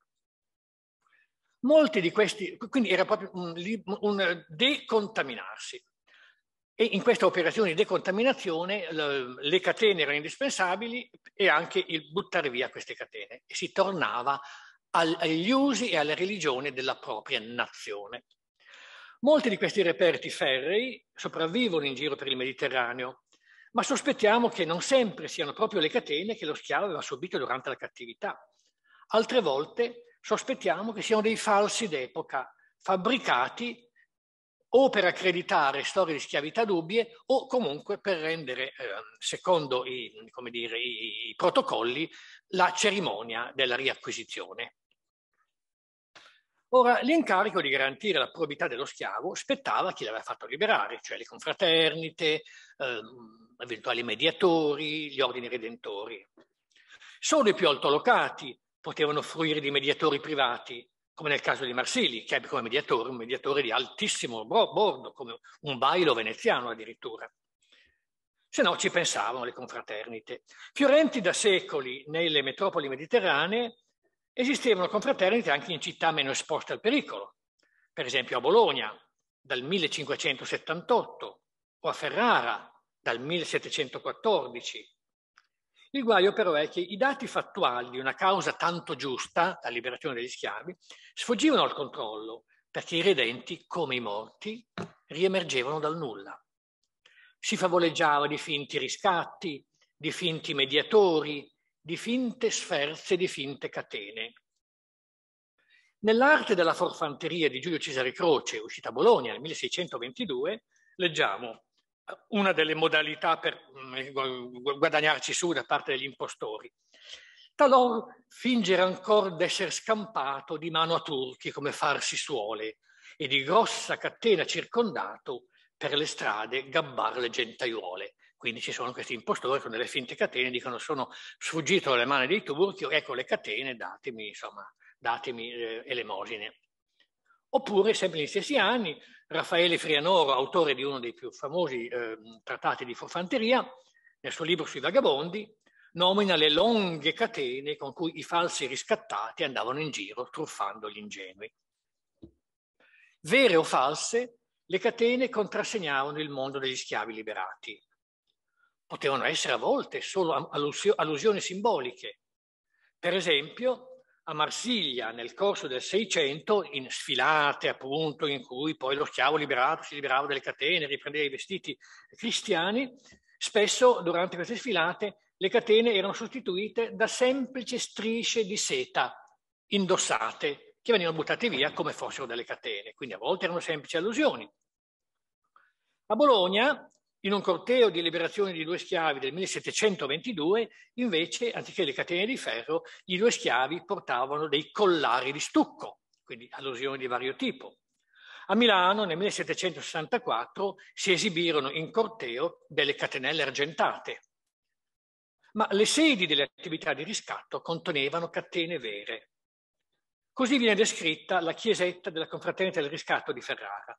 Molti di questi, quindi era proprio un, un decontaminarsi, e in questa operazione di decontaminazione le catene erano indispensabili e anche il buttare via queste catene. E si tornava agli usi e alla religione della propria nazione. Molti di questi reperti ferrei sopravvivono in giro per il Mediterraneo, ma sospettiamo che non sempre siano proprio le catene che lo schiavo aveva subito durante la cattività. Altre volte sospettiamo che siano dei falsi d'epoca, fabbricati o per accreditare storie di schiavità dubbie o comunque per rendere, eh, secondo i, dire, i, i protocolli, la cerimonia della riacquisizione. Ora, l'incarico di garantire la probità dello schiavo spettava chi l'aveva fatto liberare, cioè le confraternite, eh, eventuali mediatori, gli ordini redentori. Solo i più altolocati potevano fruire di mediatori privati, come nel caso di Marsili, che ebbe come mediatore un mediatore di altissimo bordo, come un bailo veneziano addirittura. Se no ci pensavano le confraternite. Fiorenti da secoli nelle metropoli mediterranee esistevano confraternite anche in città meno esposte al pericolo, per esempio a Bologna dal 1578 o a Ferrara dal 1714 il guaio però è che i dati fattuali di una causa tanto giusta, la liberazione degli schiavi, sfuggivano al controllo perché i redenti, come i morti, riemergevano dal nulla. Si favoleggiava di finti riscatti, di finti mediatori, di finte sferze, di finte catene. Nell'arte della forfanteria di Giulio Cesare Croce, uscita a Bologna nel 1622, leggiamo una delle modalità per mm, guadagnarci su da parte degli impostori. Talor fingere ancora d'essere scampato di mano a turchi come farsi suole e di grossa catena circondato per le strade gabbar le gentaiuole. Quindi ci sono questi impostori con delle finte catene, dicono sono sfuggito dalle mani dei turchi, ecco le catene, datemi, insomma, datemi eh, elemosine. Oppure, sempre negli stessi anni, Raffaele Frianoro, autore di uno dei più famosi eh, trattati di forfanteria, nel suo libro sui vagabondi, nomina le lunghe catene con cui i falsi riscattati andavano in giro truffando gli ingenui. Vere o false, le catene contrassegnavano il mondo degli schiavi liberati. Potevano essere a volte solo allusio- allusioni simboliche. Per esempio, a Marsiglia nel corso del Seicento, in sfilate appunto, in cui poi lo schiavo liberato si liberava dalle catene, riprendeva i vestiti cristiani, spesso durante queste sfilate le catene erano sostituite da semplici strisce di seta indossate che venivano buttate via come fossero delle catene, quindi a volte erano semplici allusioni. A Bologna in un corteo di liberazione di due schiavi del 1722, invece, anziché le catene di ferro, i due schiavi portavano dei collari di stucco, quindi allusioni di vario tipo. A Milano nel 1764 si esibirono in corteo delle catenelle argentate, ma le sedi delle attività di riscatto contenevano catene vere. Così viene descritta la chiesetta della confraternita del riscatto di Ferrara,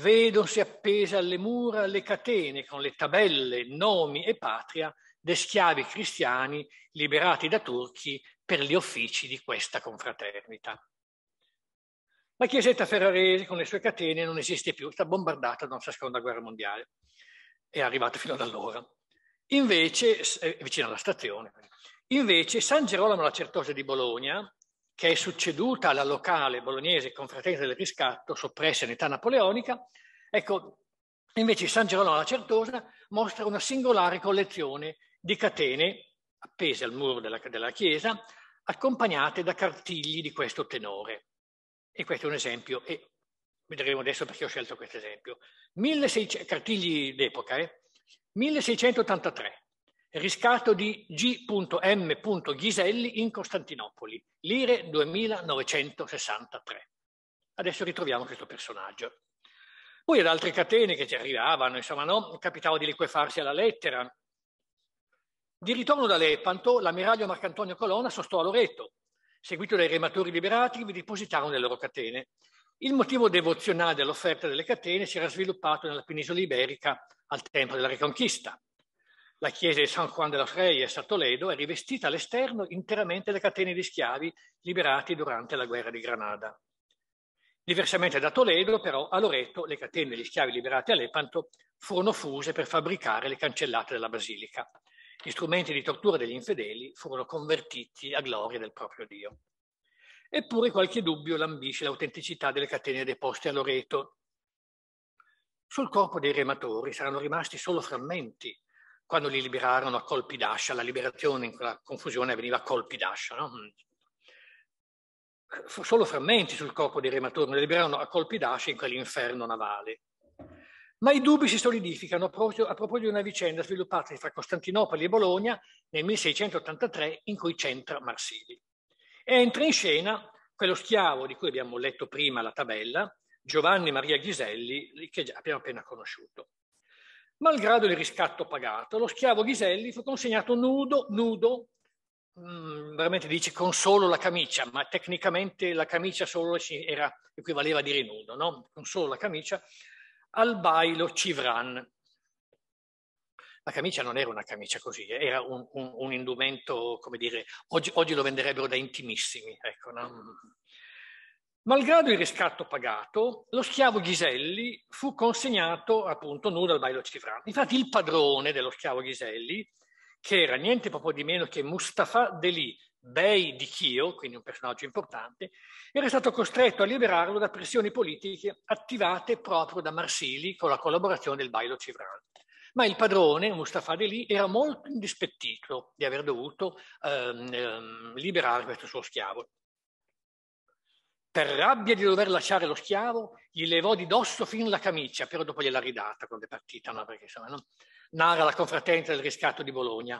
vedosi appese alle mura le catene con le tabelle, nomi e patria de schiavi cristiani liberati da turchi per gli offici di questa confraternita. La chiesetta ferrarese con le sue catene non esiste più, sta bombardata dalla seconda guerra mondiale, è arrivata fino ad allora. Invece, eh, vicino alla stazione, invece San Gerolamo Lacertose di Bologna, che è succeduta alla locale bolognese Confraternita del Riscatto, soppressa in età napoleonica, ecco, invece San Gerolamo alla Certosa mostra una singolare collezione di catene appese al muro della, della chiesa, accompagnate da cartigli di questo tenore. E questo è un esempio, e vedremo adesso perché ho scelto questo esempio. 1600, cartigli d'epoca, eh? 1683. Riscatto di G.M. Ghiselli in Costantinopoli, lire 2963. Adesso ritroviamo questo personaggio. Poi ad altre catene che ci arrivavano, insomma, no? capitava di liquefarsi alla lettera. Di ritorno da Lepanto, l'ammiraglio Marcantonio Colonna sostò a Loreto, seguito dai rematori liberati che vi depositarono le loro catene. Il motivo devozionale dell'offerta delle catene si era sviluppato nella penisola iberica al tempo della Reconquista, la chiesa di San Juan de la Freyes a Toledo è rivestita all'esterno interamente da catene di schiavi liberati durante la guerra di Granada. Diversamente da Toledo, però, a Loreto le catene degli schiavi liberati a Lepanto furono fuse per fabbricare le cancellate della basilica. Gli strumenti di tortura degli infedeli furono convertiti a gloria del proprio Dio. Eppure qualche dubbio lambisce l'autenticità delle catene deposte a Loreto. Sul corpo dei rematori saranno rimasti solo frammenti quando li liberarono a colpi d'ascia, la liberazione in quella confusione avveniva a colpi d'ascia, no? Mm. solo frammenti sul corpo di Rematurno, li liberarono a colpi d'ascia in quell'inferno navale. Ma i dubbi si solidificano a proposito, di una vicenda sviluppata fra Costantinopoli e Bologna nel 1683 in cui c'entra Marsili. E entra in scena quello schiavo di cui abbiamo letto prima la tabella, Giovanni Maria Ghiselli, che abbiamo appena conosciuto. Malgrado il riscatto pagato, lo schiavo Ghiselli fu consegnato nudo, nudo, mm, veramente dice con solo la camicia, ma tecnicamente la camicia solo era, equivaleva a dire nudo, no? con solo la camicia, al bailo Civran. La camicia non era una camicia così, eh, era un, un, un indumento, come dire, oggi, oggi, lo venderebbero da intimissimi, ecco, no? Malgrado il riscatto pagato, lo schiavo Ghiselli fu consegnato appunto nudo al bailo Cifran. Infatti il padrone dello schiavo Ghiselli, che era niente proprio di meno che Mustafa Deli, bey di Chio, quindi un personaggio importante, era stato costretto a liberarlo da pressioni politiche attivate proprio da Marsili con la collaborazione del bailo Cifran. Ma il padrone, Mustafa Deli, era molto indispettito di aver dovuto ehm, ehm liberare questo suo schiavo. Per rabbia di dover lasciare lo schiavo, gli levò di dosso fin la camicia, però dopo gliel'ha ridata quando è partita, no? perché insomma, no? narra la confraternita del riscatto di Bologna.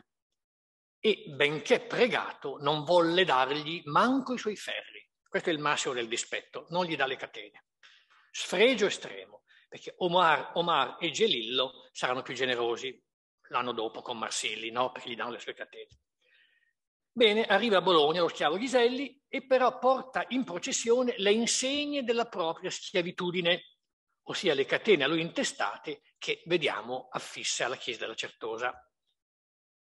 E benché pregato, non volle dargli manco i suoi ferri. Questo è il massimo del dispetto, non gli dà le catene. Sfregio estremo, perché Omar, Omar e Gelillo saranno più generosi l'anno dopo con Marsilli, no? perché gli danno le sue catene. Bene, arriva a Bologna lo schiavo Ghiselli e però porta in processione le insegne della propria schiavitudine, ossia le catene a lui intestate che vediamo affisse alla chiesa della Certosa,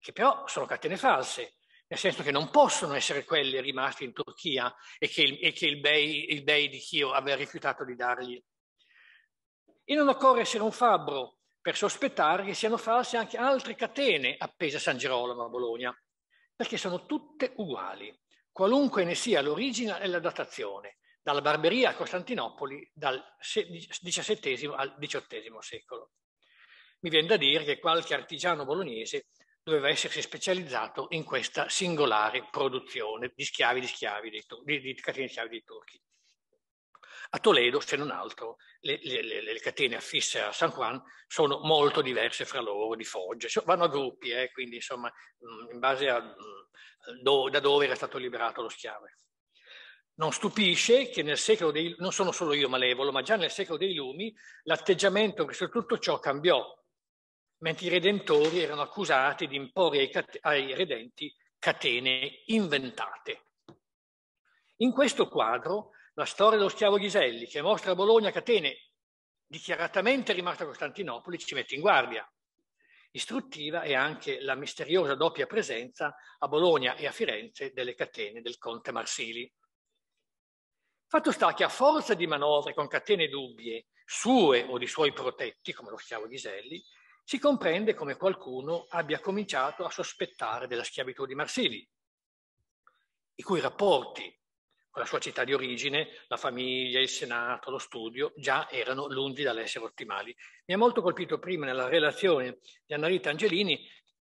che però sono catene false, nel senso che non possono essere quelle rimaste in Turchia e che il, e che il, bei, il bei, di Chio aveva rifiutato di dargli. E non occorre essere un fabbro per sospettare che siano false anche altre catene appese a San Gerolamo a Bologna, perché sono tutte uguali, qualunque ne sia l'origine e la datazione, dalla Barberia a Costantinopoli dal XVII al XVIII secolo. Mi viene da dire che qualche artigiano bolognese doveva essersi specializzato in questa singolare produzione di schiavi di, schiavi dei, di, di catene di schiavi dei turchi. A Toledo, se non altro, le, le, le catene affisse a San Juan sono molto diverse fra loro di fogge, vanno a gruppi, eh, quindi insomma mm, in base a mm, do, da dove era stato liberato lo schiave. Non stupisce che nel secolo dei, non sono solo io malevolo, ma già nel secolo dei lumi l'atteggiamento su tutto ciò cambiò, mentre i redentori erano accusati di imporre ai, ai redenti catene inventate. In questo quadro la storia dello schiavo Ghiselli, che mostra a Bologna catene dichiaratamente rimasta a Costantinopoli, ci mette in guardia. Istruttiva è anche la misteriosa doppia presenza a Bologna e a Firenze delle catene del conte Marsili. Fatto sta che a forza di manovre con catene dubbie, sue o di suoi protetti, come lo schiavo Ghiselli, si comprende come qualcuno abbia cominciato a sospettare della schiavitù di Marsili, i cui rapporti con la sua città di origine, la famiglia, il senato, lo studio, già erano lungi dall'essere ottimali. Mi ha molto colpito prima nella relazione di Annalita Angelini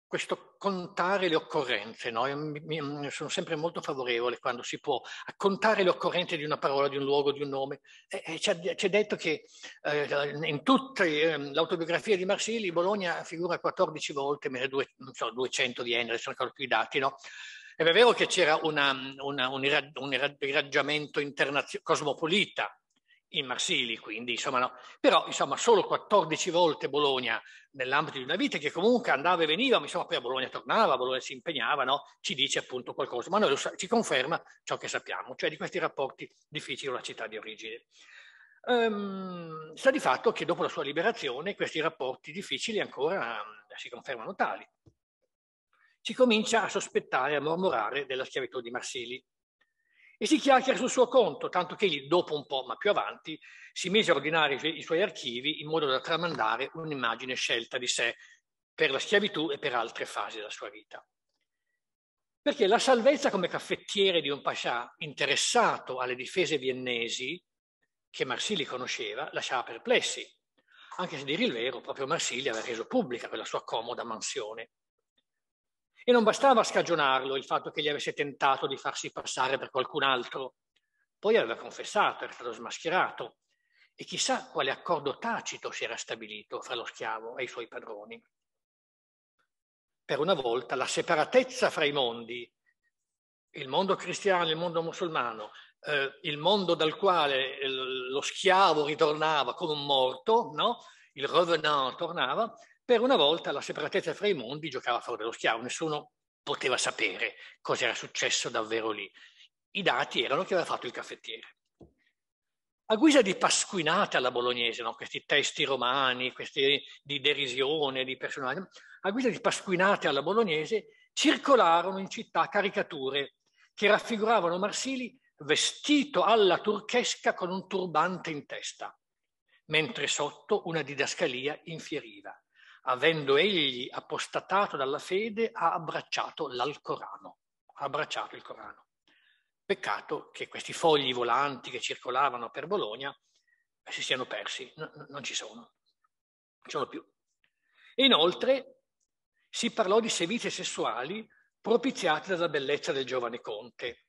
questo contare le occorrenze, no? sono sempre molto favorevole quando si può contare le occorrenze di una parola, di un luogo, di un nome. ci, c'è, detto che eh, in tutta eh, l'autobiografia di Marsili Bologna figura 14 volte, meno 200 di Enel, sono calcolati i dati, no? è vero che c'era una, una, un, irra, un, irraggiamento internazio- cosmopolita in Marsili, quindi insomma no. Però insomma solo 14 volte Bologna nell'ambito di una vita che comunque andava e veniva, insomma poi a Bologna tornava, a Bologna si impegnava, no? ci dice appunto qualcosa, ma noi sa- ci conferma ciò che sappiamo, cioè di questi rapporti difficili con la città di origine. Um, sta di fatto che dopo la sua liberazione questi rapporti difficili ancora um, si confermano tali si comincia a sospettare, a mormorare della schiavitù di Marsili. E si chiacchiera sul suo conto, tanto che egli, dopo un po', ma più avanti, si mise a ordinare i, su- i suoi archivi in modo da tramandare un'immagine scelta di sé per la schiavitù e per altre fasi della sua vita. Perché la salvezza come caffettiere di un pascià interessato alle difese viennesi, che Marsili conosceva, lasciava perplessi, anche se dire il vero, proprio Marsili aveva reso pubblica quella sua comoda mansione. E non bastava scagionarlo il fatto che gli avesse tentato di farsi passare per qualcun altro. Poi aveva confessato, era stato smascherato. E chissà quale accordo tacito si era stabilito fra lo schiavo e i suoi padroni. Per una volta la separatezza fra i mondi, il mondo cristiano, e il mondo musulmano, eh, il mondo dal quale eh, lo schiavo ritornava come un morto, no? il revenant tornava, per una volta la separatezza fra i mondi giocava a favore dello schiavo, nessuno poteva sapere cosa era successo davvero lì. I dati erano che aveva fatto il caffettiere. A guisa di pasquinata alla bolognese, no? questi testi romani, questi di derisione, di personaggio, a guisa di pasquinate alla bolognese circolarono in città caricature che raffiguravano Marsili vestito alla turchesca con un turbante in testa, mentre sotto una didascalia infieriva avendo egli apostatato dalla fede, ha abbracciato l'Alcorano, ha abbracciato il Corano. Peccato che questi fogli volanti che circolavano per Bologna eh, si siano persi, no, non ci sono, non ci sono più. E inoltre si parlò di sevizie sessuali propiziate dalla bellezza del giovane conte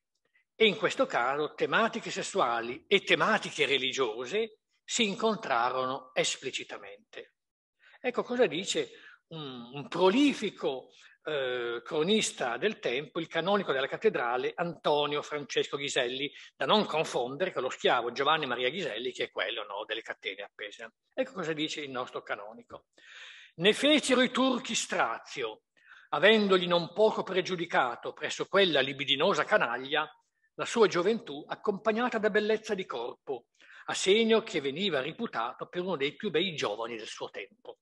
e in questo caso tematiche sessuali e tematiche religiose si incontrarono esplicitamente. Ecco cosa dice un, un prolifico eh, cronista del tempo, il canonico della cattedrale Antonio Francesco Ghiselli, da non confondere con lo schiavo Giovanni Maria Ghiselli, che è quello no, delle catene appese. Ecco cosa dice il nostro canonico. Ne fecero i turchi strazio, avendogli non poco pregiudicato presso quella libidinosa canaglia la sua gioventù accompagnata da bellezza di corpo, a segno che veniva riputato per uno dei più bei giovani del suo tempo.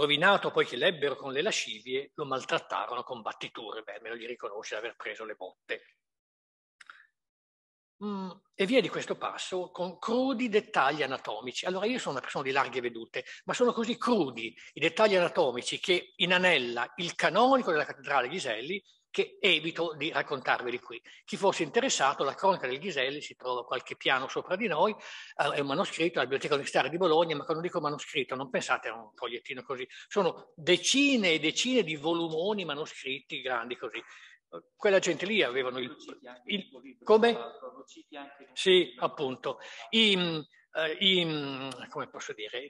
Rovinato poi che l'ebbero con le lascivie, lo maltrattarono con battiture, beh, almeno gli riconosce di aver preso le botte. Mm, e via di questo passo con crudi dettagli anatomici. Allora io sono una persona di larghe vedute, ma sono così crudi i dettagli anatomici che in Anella, il canonico della cattedrale Ghiselli che evito di raccontarveli qui. Chi fosse interessato, la cronaca del Ghiselli si trova qualche piano sopra di noi, eh, è un manoscritto, la Biblioteca Universitaria di Bologna, ma quando dico manoscritto non pensate a un fogliettino così, sono decine e decine di volumoni manoscritti grandi così. Quella gente lì avevano il... il come? Sì, appunto. I, eh, i, mm, come posso dire,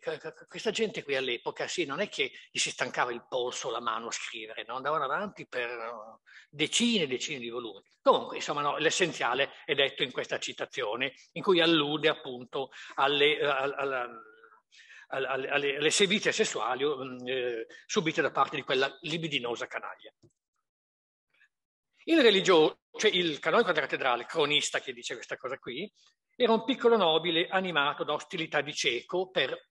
questa gente qui all'epoca sì, non è che gli si stancava il polso, la mano a scrivere, no? andavano avanti per eh, decine e decine di volumi. Comunque, insomma, no, l'essenziale è detto in questa citazione, in cui allude appunto alle, alla, eh, alla, alle, alle servizie sessuali mm, eh, subite da parte di quella libidinosa canaglia. Il religioso, cioè il canonico della cattedrale, cronista che dice questa cosa qui, era un piccolo nobile animato da ostilità di cieco per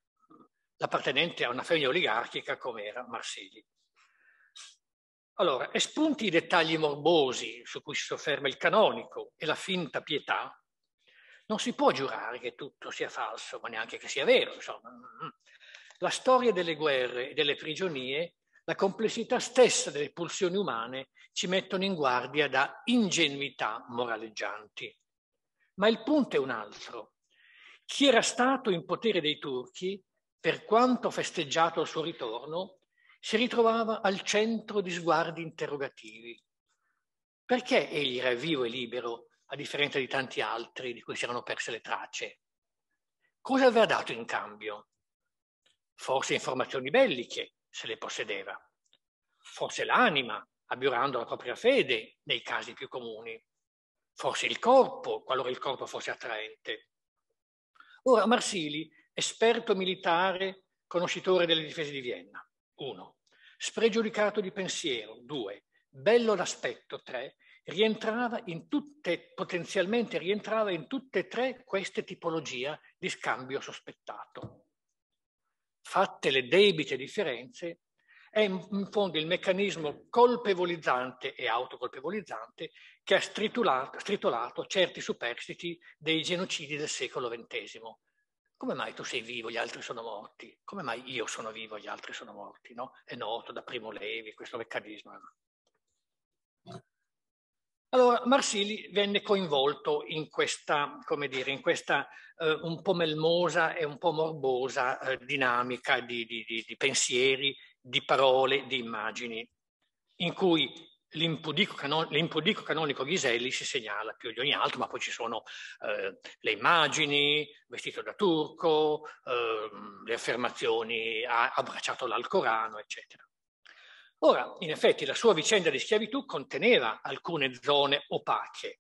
l'appartenente a una famiglia oligarchica come era Marsegli. Allora, espunti i dettagli morbosi su cui si sofferma il canonico e la finta pietà, non si può giurare che tutto sia falso, ma neanche che sia vero, insomma. La storia delle guerre e delle prigionie la complessità stessa delle pulsioni umane ci mettono in guardia da ingenuità moraleggianti. Ma il punto è un altro. Chi era stato in potere dei turchi, per quanto festeggiato il suo ritorno, si ritrovava al centro di sguardi interrogativi. Perché egli era vivo e libero, a differenza di tanti altri di cui si erano perse le tracce? Cosa aveva dato in cambio? Forse informazioni belliche, se le possedeva, forse l'anima, abiurando la propria fede nei casi più comuni, forse il corpo, qualora il corpo fosse attraente. Ora Marsili, esperto militare, conoscitore delle difese di Vienna, 1. Spregiudicato di pensiero, 2. Bello d'aspetto, 3. Rientrava in tutte, potenzialmente rientrava in tutte e tre queste tipologie di scambio sospettato fatte le debite differenze, è in fondo il meccanismo colpevolizzante e autocolpevolizzante che ha stritolato, stritolato certi superstiti dei genocidi del secolo XX. Come mai tu sei vivo, gli altri sono morti? Come mai io sono vivo, gli altri sono morti? No? È noto da Primo Levi questo meccanismo. Allora, Marsili venne coinvolto in questa, come dire, in questa eh, un po' melmosa e un po' morbosa eh, dinamica di, di, di, di, pensieri, di parole, di immagini, in cui l'impudico, cano- l'impudico canonico Ghiselli si segnala più di ogni altro, ma poi ci sono eh, le immagini, vestito da turco, ehm, le affermazioni, ha abbracciato l'Alcorano, eccetera. Ora, in effetti, la sua vicenda di schiavitù conteneva alcune zone opache,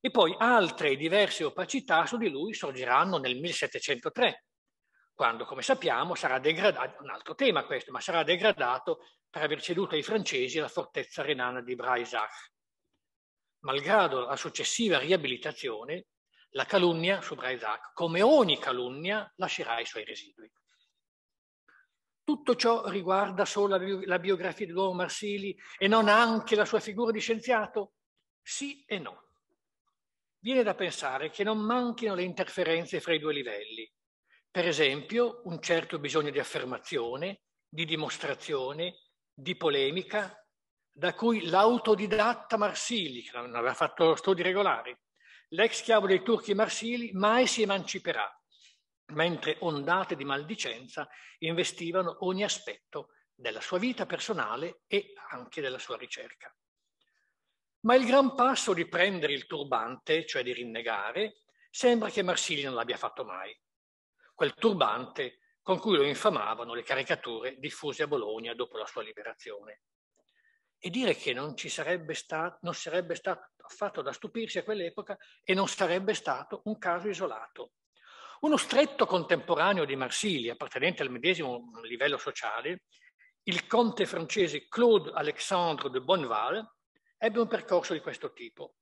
e poi altre diverse opacità su di lui sorgeranno nel 1703, quando, come sappiamo, sarà degradato, un altro tema questo, ma sarà degradato per aver ceduto ai francesi la fortezza renana di Braisach. Malgrado la successiva riabilitazione, la calunnia su Braisach, come ogni calunnia, lascerà i suoi residui. Tutto ciò riguarda solo la, biografia di Loro Marsili e non anche la sua figura di scienziato? Sì e no. Viene da pensare che non manchino le interferenze fra i due livelli. Per esempio, un certo bisogno di affermazione, di dimostrazione, di polemica, da cui l'autodidatta Marsili, che non aveva fatto studi regolari, l'ex schiavo dei turchi Marsili, mai si emanciperà mentre ondate di maldicenza investivano ogni aspetto della sua vita personale e anche della sua ricerca. Ma il gran passo di prendere il turbante, cioè di rinnegare, sembra che Marsiglia non l'abbia fatto mai. Quel turbante con cui lo infamavano le caricature diffuse a Bologna dopo la sua liberazione. E dire che non, sarebbe, sta- non sarebbe stato affatto da stupirsi a quell'epoca e non sarebbe stato un caso isolato. Uno stretto contemporaneo di Marsiglia, appartenente al medesimo livello sociale, il conte francese Claude Alexandre de Bonneval, ebbe un percorso di questo tipo.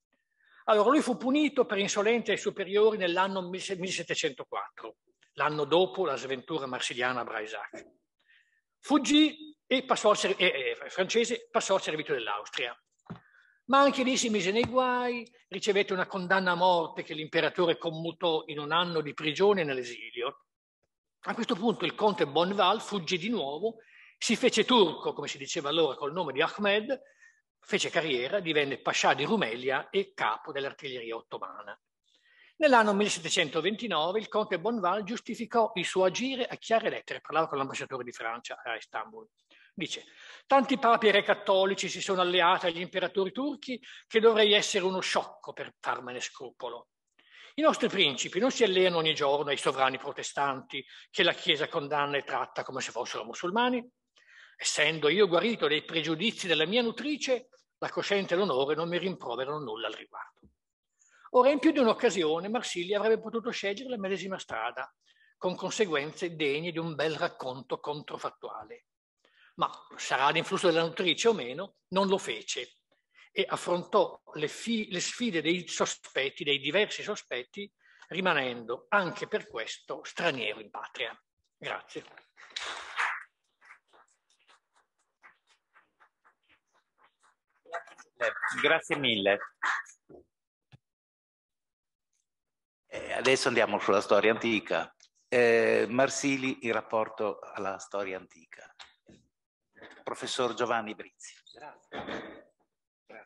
Allora, lui fu punito per insolente ai superiori nell'anno 1704, l'anno dopo la sventura marsiliana a Braisac. Fuggì e passò al, eh, eh, francese, passò al servizio dell'Austria. Ma anche lì si mise nei guai, ricevette una condanna a morte che l'imperatore commutò in un anno di prigione nell'esilio. A questo punto il conte Bonval fuggì di nuovo, si fece turco, come si diceva allora col nome di Ahmed, fece carriera, divenne pascià di Rumelia e capo dell'artiglieria ottomana. Nell'anno 1729 il conte Bonval giustificò il suo agire a chiare lettere, parlava con l'ambasciatore di Francia a Istanbul. Dice, tanti papi e re cattolici si sono alleati agli imperatori turchi che dovrei essere uno sciocco per farmene scrupolo. I nostri principi non si alleano ogni giorno ai sovrani protestanti che la Chiesa condanna e tratta come se fossero musulmani? Essendo io guarito dai pregiudizi della mia nutrice, la coscienza e l'onore non mi rimproverano nulla al riguardo. Ora, in più di un'occasione, Marsiglia avrebbe potuto scegliere la medesima strada, con conseguenze degne di un bel racconto controfattuale ma sarà l'influsso della nutrice o meno, non lo fece e affrontò le, fi- le sfide dei sospetti, dei diversi sospetti, rimanendo anche per questo straniero in patria. Grazie. Grazie mille. Eh, adesso andiamo sulla storia antica. Eh, Marsili il rapporto alla storia antica professor Giovanni Brizzi. Grazie. Grazie.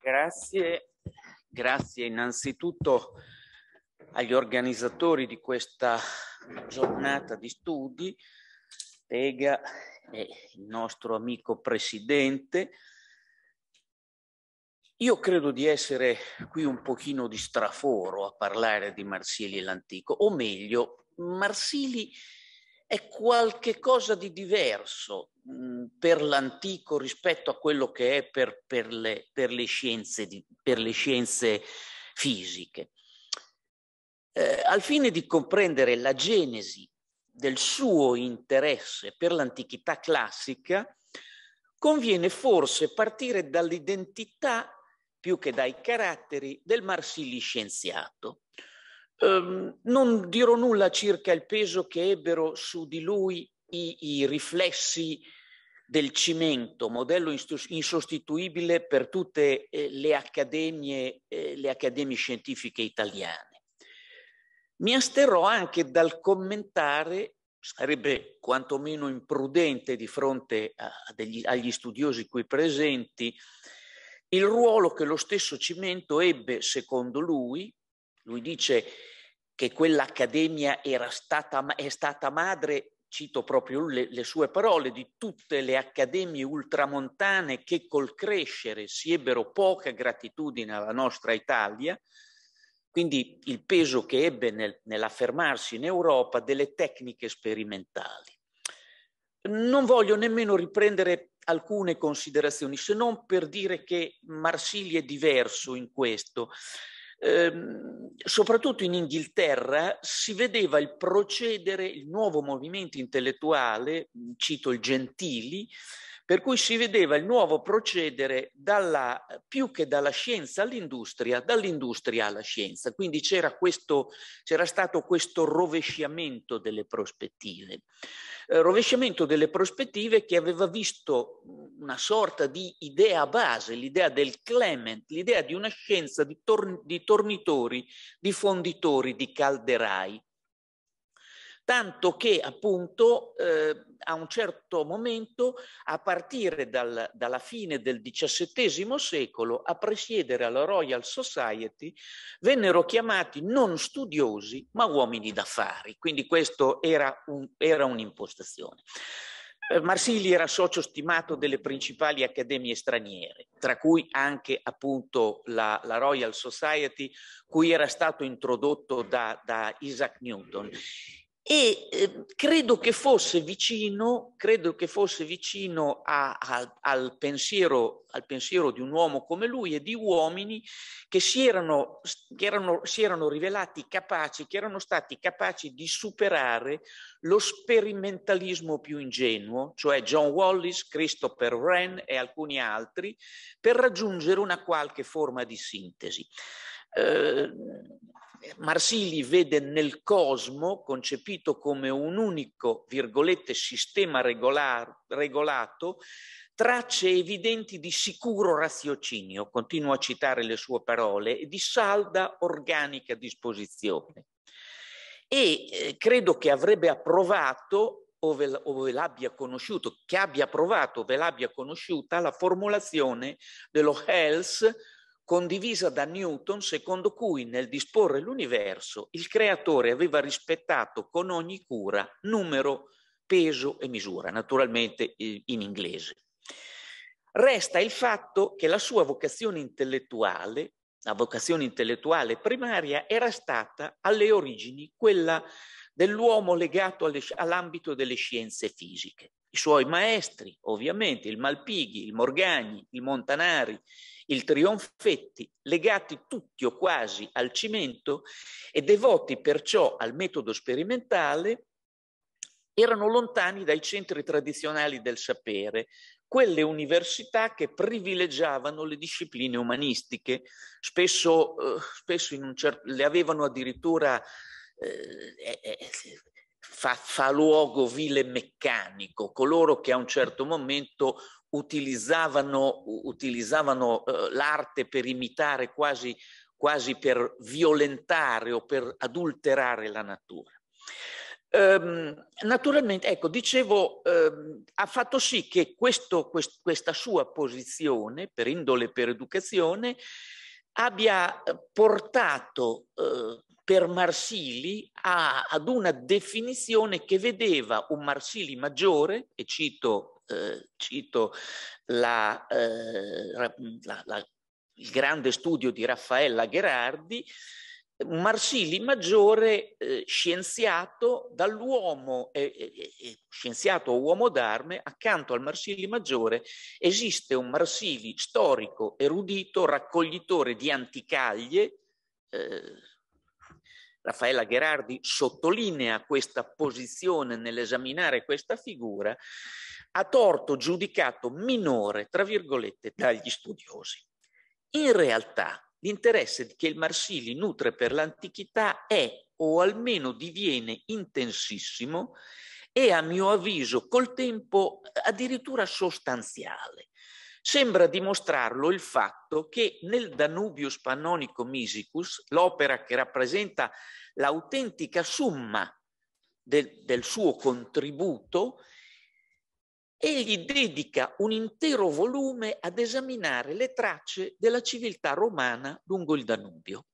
Grazie, grazie innanzitutto agli organizzatori di questa giornata di studi, Ortega è il nostro amico presidente. Io credo di essere qui un pochino di straforo a parlare di Marsili e l'antico, o meglio, Marsili è qualche cosa di diverso mm, per l'antico rispetto a quello che è per, per, le, per, le, scienze di, per le, scienze, fisiche. Eh, al fine di comprendere la genesi del suo interesse per l'antichità classica, conviene forse partire dall'identità più che dai caratteri del Marsili scienziato. Um, non dirò nulla circa il peso che ebbero su di lui i, i riflessi del cimento, modello insostituibile per tutte eh, le, accademie, eh, le accademie scientifiche italiane. Mi asterrò anche dal commentare, sarebbe quantomeno imprudente di fronte degli, agli studiosi qui presenti, il ruolo che lo stesso Cimento ebbe, secondo lui, lui dice che quell'accademia era stata, è stata madre, cito proprio le, le sue parole, di tutte le accademie ultramontane che col crescere si ebbero poca gratitudine alla nostra Italia, quindi il peso che ebbe nel, nell'affermarsi in Europa delle tecniche sperimentali. Non voglio nemmeno riprendere alcune considerazioni, se non per dire che Marsiglia è diverso in questo. Eh, soprattutto in Inghilterra si vedeva il procedere, il nuovo movimento intellettuale, cito il Gentili, per cui si vedeva il nuovo procedere dalla, più che dalla scienza all'industria, dall'industria alla scienza, quindi c'era, questo, c'era stato questo rovesciamento delle prospettive. Eh, rovesciamento delle prospettive che aveva visto una sorta di idea base, l'idea del Clement, l'idea di una scienza di, tor- di tornitori, di fonditori, di calderai tanto che appunto eh, a un certo momento, a partire dal, dalla fine del XVII secolo, a presiedere alla Royal Society vennero chiamati non studiosi, ma uomini d'affari. Quindi questa era, un, era un'impostazione. Eh, Marsili era socio stimato delle principali accademie straniere, tra cui anche appunto la, la Royal Society, cui era stato introdotto da, da Isaac Newton e ehm, credo che fosse vicino, che fosse vicino a, a, al, pensiero, al, pensiero, di un uomo come lui e di uomini che, si erano, che erano, si erano rivelati capaci, che erano stati capaci di superare lo sperimentalismo più ingenuo, cioè John Wallace, Christopher Wren e alcuni altri, per raggiungere una qualche forma di sintesi. Eh, Marsili vede nel cosmo, concepito come un unico, virgolette, sistema regolar, regolato, tracce evidenti di sicuro raziocinio, continuo a citare le sue parole, e di salda organica disposizione. E eh, credo che avrebbe approvato ove, ove l'abbia conosciuto, che abbia approvato ove l'abbia conosciuta la formulazione dello Hells condivisa da Newton secondo cui nel disporre l'universo il creatore aveva rispettato con ogni cura numero, peso e misura, naturalmente in inglese. Resta il fatto che la sua vocazione intellettuale, la vocazione intellettuale primaria, era stata alle origini quella dell'uomo legato alle, all'ambito delle scienze fisiche. I suoi maestri, ovviamente, il Malpighi, il Morgagni, il Montanari, il trionfetti, legati tutti o quasi al cimento e devoti perciò al metodo sperimentale, erano lontani dai centri tradizionali del sapere, quelle università che privilegiavano le discipline umanistiche, spesso, eh, spesso certo, le avevano addirittura eh, eh, eh, fa, fa luogo vile meccanico, coloro che a un certo momento utilizzavano, utilizzavano eh, l'arte per imitare quasi, quasi, per violentare o per adulterare la natura. Ehm, naturalmente, ecco, dicevo, ehm, ha fatto sì che questo, quest, questa sua posizione, per indole e per educazione, abbia eh, portato eh, per Marsili a, ad una definizione che vedeva un Marsili maggiore, e cito eh, cito la, eh, la, la, il grande studio di Raffaella Gherardi, Marsili Maggiore, eh, scienziato dall'uomo, eh, eh, eh, scienziato uomo d'arme, accanto al Marsili Maggiore esiste un Marsili storico, erudito, raccoglitore di anticaglie, Raffaella Gherardi sottolinea questa posizione nell'esaminare questa figura a torto giudicato minore, tra virgolette, dagli studiosi. In realtà l'interesse che il Marsili nutre per l'antichità è, o almeno diviene, intensissimo e a mio avviso col tempo addirittura sostanziale. Sembra dimostrarlo il fatto che nel Danubius Pannonico Misicus, l'opera che rappresenta l'autentica summa del, del suo contributo, egli dedica un intero volume ad esaminare le tracce della civiltà romana lungo il Danubio.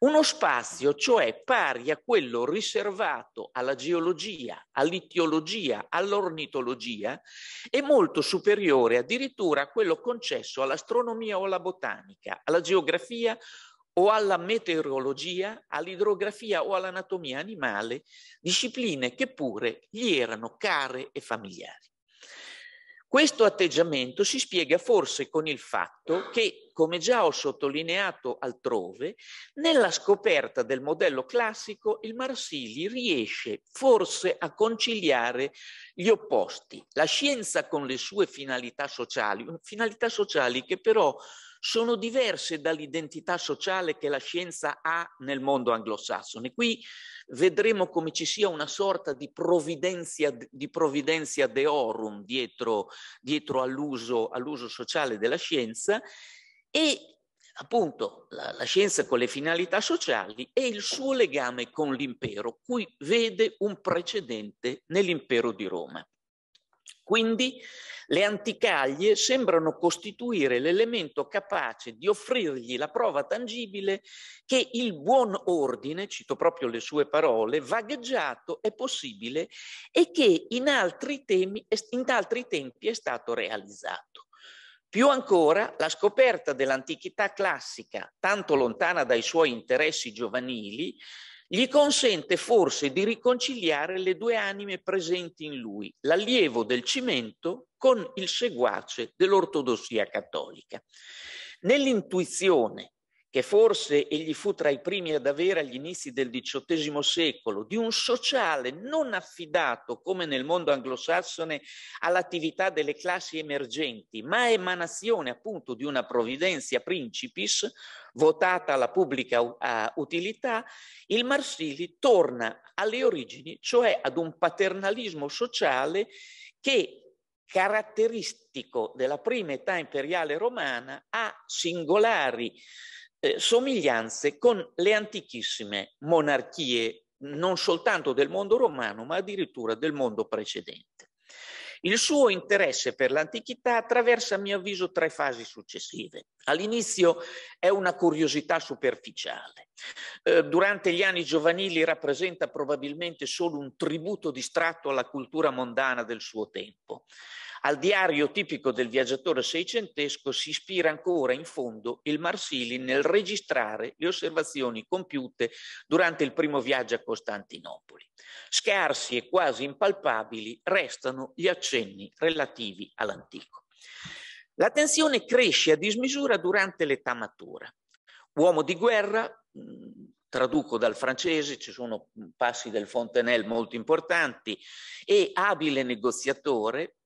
Uno spazio, cioè, pari a quello riservato alla geologia, all'ittiologia, all'ornitologia e molto superiore addirittura a quello concesso all'astronomia o alla botanica, alla geografia o alla meteorologia, all'idrografia o all'anatomia animale, discipline che pure gli erano care e familiari. Questo atteggiamento si spiega forse con il fatto che, come già ho sottolineato altrove, nella scoperta del modello classico il Marsili riesce forse a conciliare gli opposti, la scienza con le sue finalità sociali, finalità sociali che però sono diverse dall'identità sociale che la scienza ha nel mondo anglosassone. Qui vedremo come ci sia una sorta di provvidenza, di provvidenza deorum dietro, dietro all'uso, all'uso sociale della scienza e appunto la, la, scienza con le finalità sociali e il suo legame con l'impero, cui vede un precedente nell'impero di Roma. Quindi le anticaglie sembrano costituire l'elemento capace di offrirgli la prova tangibile che il buon ordine, cito proprio le sue parole, vagheggiato è possibile e che in altri, temi, in altri tempi è stato realizzato. Più ancora, la scoperta dell'antichità classica, tanto lontana dai suoi interessi giovanili, gli consente forse di riconciliare le due anime presenti in lui, l'allievo del cimento con il seguace dell'ortodossia cattolica. Nell'intuizione che forse egli fu tra i primi ad avere agli inizi del XVIII secolo, di un sociale non affidato, come nel mondo anglosassone, all'attività delle classi emergenti, ma emanazione appunto di una provvidenza principis votata alla pubblica uh, utilità, il Marsili torna alle origini, cioè ad un paternalismo sociale che caratteristico della prima età imperiale romana ha singolari eh, somiglianze con le antichissime monarchie non soltanto del mondo romano, ma addirittura del mondo precedente. Il suo interesse per l'antichità attraversa, a mio avviso, tre fasi successive. All'inizio è una curiosità superficiale. Eh, durante gli anni giovanili rappresenta probabilmente solo un tributo distratto alla cultura mondana del suo tempo. Al diario tipico del viaggiatore seicentesco si ispira ancora in fondo il Marsili nel registrare le osservazioni compiute durante il primo viaggio a Costantinopoli. Scarsi e quasi impalpabili restano gli accenni relativi all'antico. L'attenzione cresce a dismisura durante l'età matura. Uomo di guerra, traduco dal francese, ci sono passi del Fontenelle molto importanti, e abile negoziatore,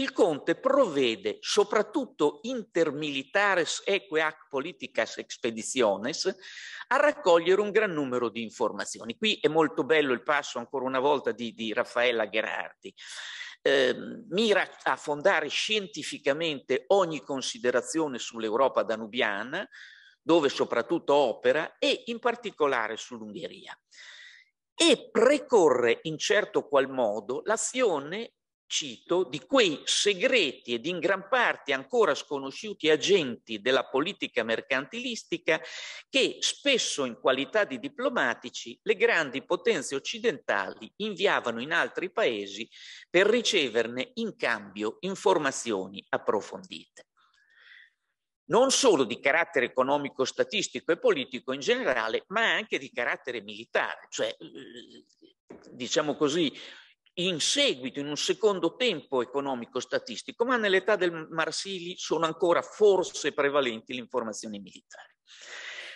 il conte provvede, soprattutto intermilitares eque ac politicas expeditiones, a raccogliere un gran numero di informazioni. Qui è molto bello il passo, ancora una volta, di, di Raffaella Gherardi. Eh, mira a fondare scientificamente ogni considerazione sull'Europa danubiana, dove soprattutto opera, e in particolare sull'Ungheria. E precorre in certo qual modo l'azione cito, di quei segreti ed in gran parte ancora sconosciuti agenti della politica mercantilistica che spesso in qualità di diplomatici le grandi potenze occidentali inviavano in altri paesi per riceverne in cambio informazioni approfondite non solo di carattere economico, statistico e politico in generale, ma anche di carattere militare, cioè eh, diciamo così in seguito, in un secondo tempo economico-statistico, ma nell'età del Marsili sono ancora forse prevalenti le informazioni militari.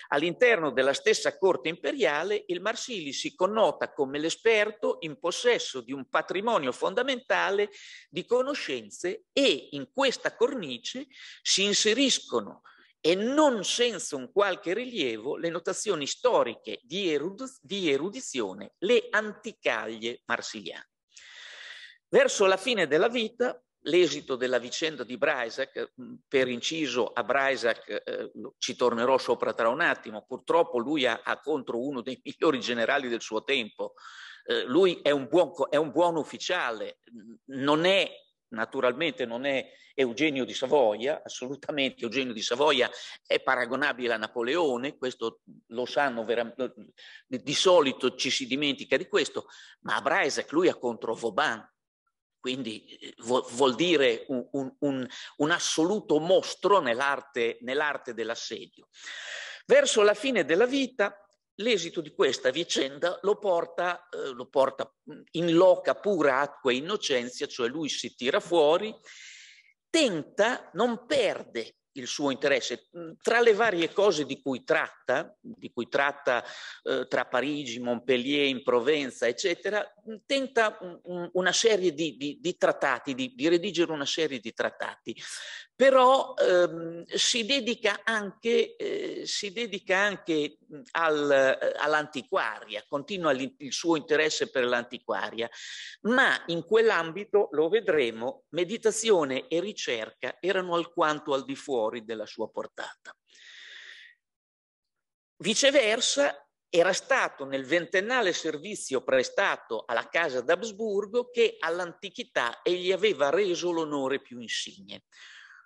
All'interno della stessa corte imperiale il Marsili si connota come l'esperto in possesso di un patrimonio fondamentale di conoscenze e in questa cornice si inseriscono e non senza un qualche rilievo le notazioni storiche di, erud- di erudizione, le anticaglie marsiliane. Verso la fine della vita, l'esito della vicenda di Braisac, mm, per inciso a Braisac eh, ci tornerò sopra tra un attimo, purtroppo lui ha, ha contro uno dei migliori generali del suo tempo, eh, lui è un, buon, è un buon ufficiale, non è naturalmente non è Eugenio di Savoia, assolutamente Eugenio di Savoia è paragonabile a Napoleone, questo lo sanno veramente, di solito ci si dimentica di questo, ma a Breisach lui ha contro Vauban, quindi eh, vuol, dire un, un, un, assoluto mostro nell'arte, nell'arte dell'assedio. Verso la fine della vita, l'esito di questa vicenda lo porta, eh, lo porta in loca pura acqua e innocenza, cioè lui si tira fuori, tenta, non perde il suo interesse. Mm, tra le varie cose di cui tratta, di cui tratta eh, tra Parigi, Montpellier, in Provenza, eccetera, mm, tenta una serie di, di, di trattati, di, di, redigere una serie di trattati però ehm, si dedica anche, eh, si dedica anche al, all'antiquaria, continua il suo interesse per l'antiquaria, ma in quell'ambito, lo vedremo, meditazione e ricerca erano alquanto al di fuori della sua portata. Viceversa, era stato nel ventennale servizio prestato alla casa d'Absburgo che all'antichità egli aveva reso l'onore più insigne.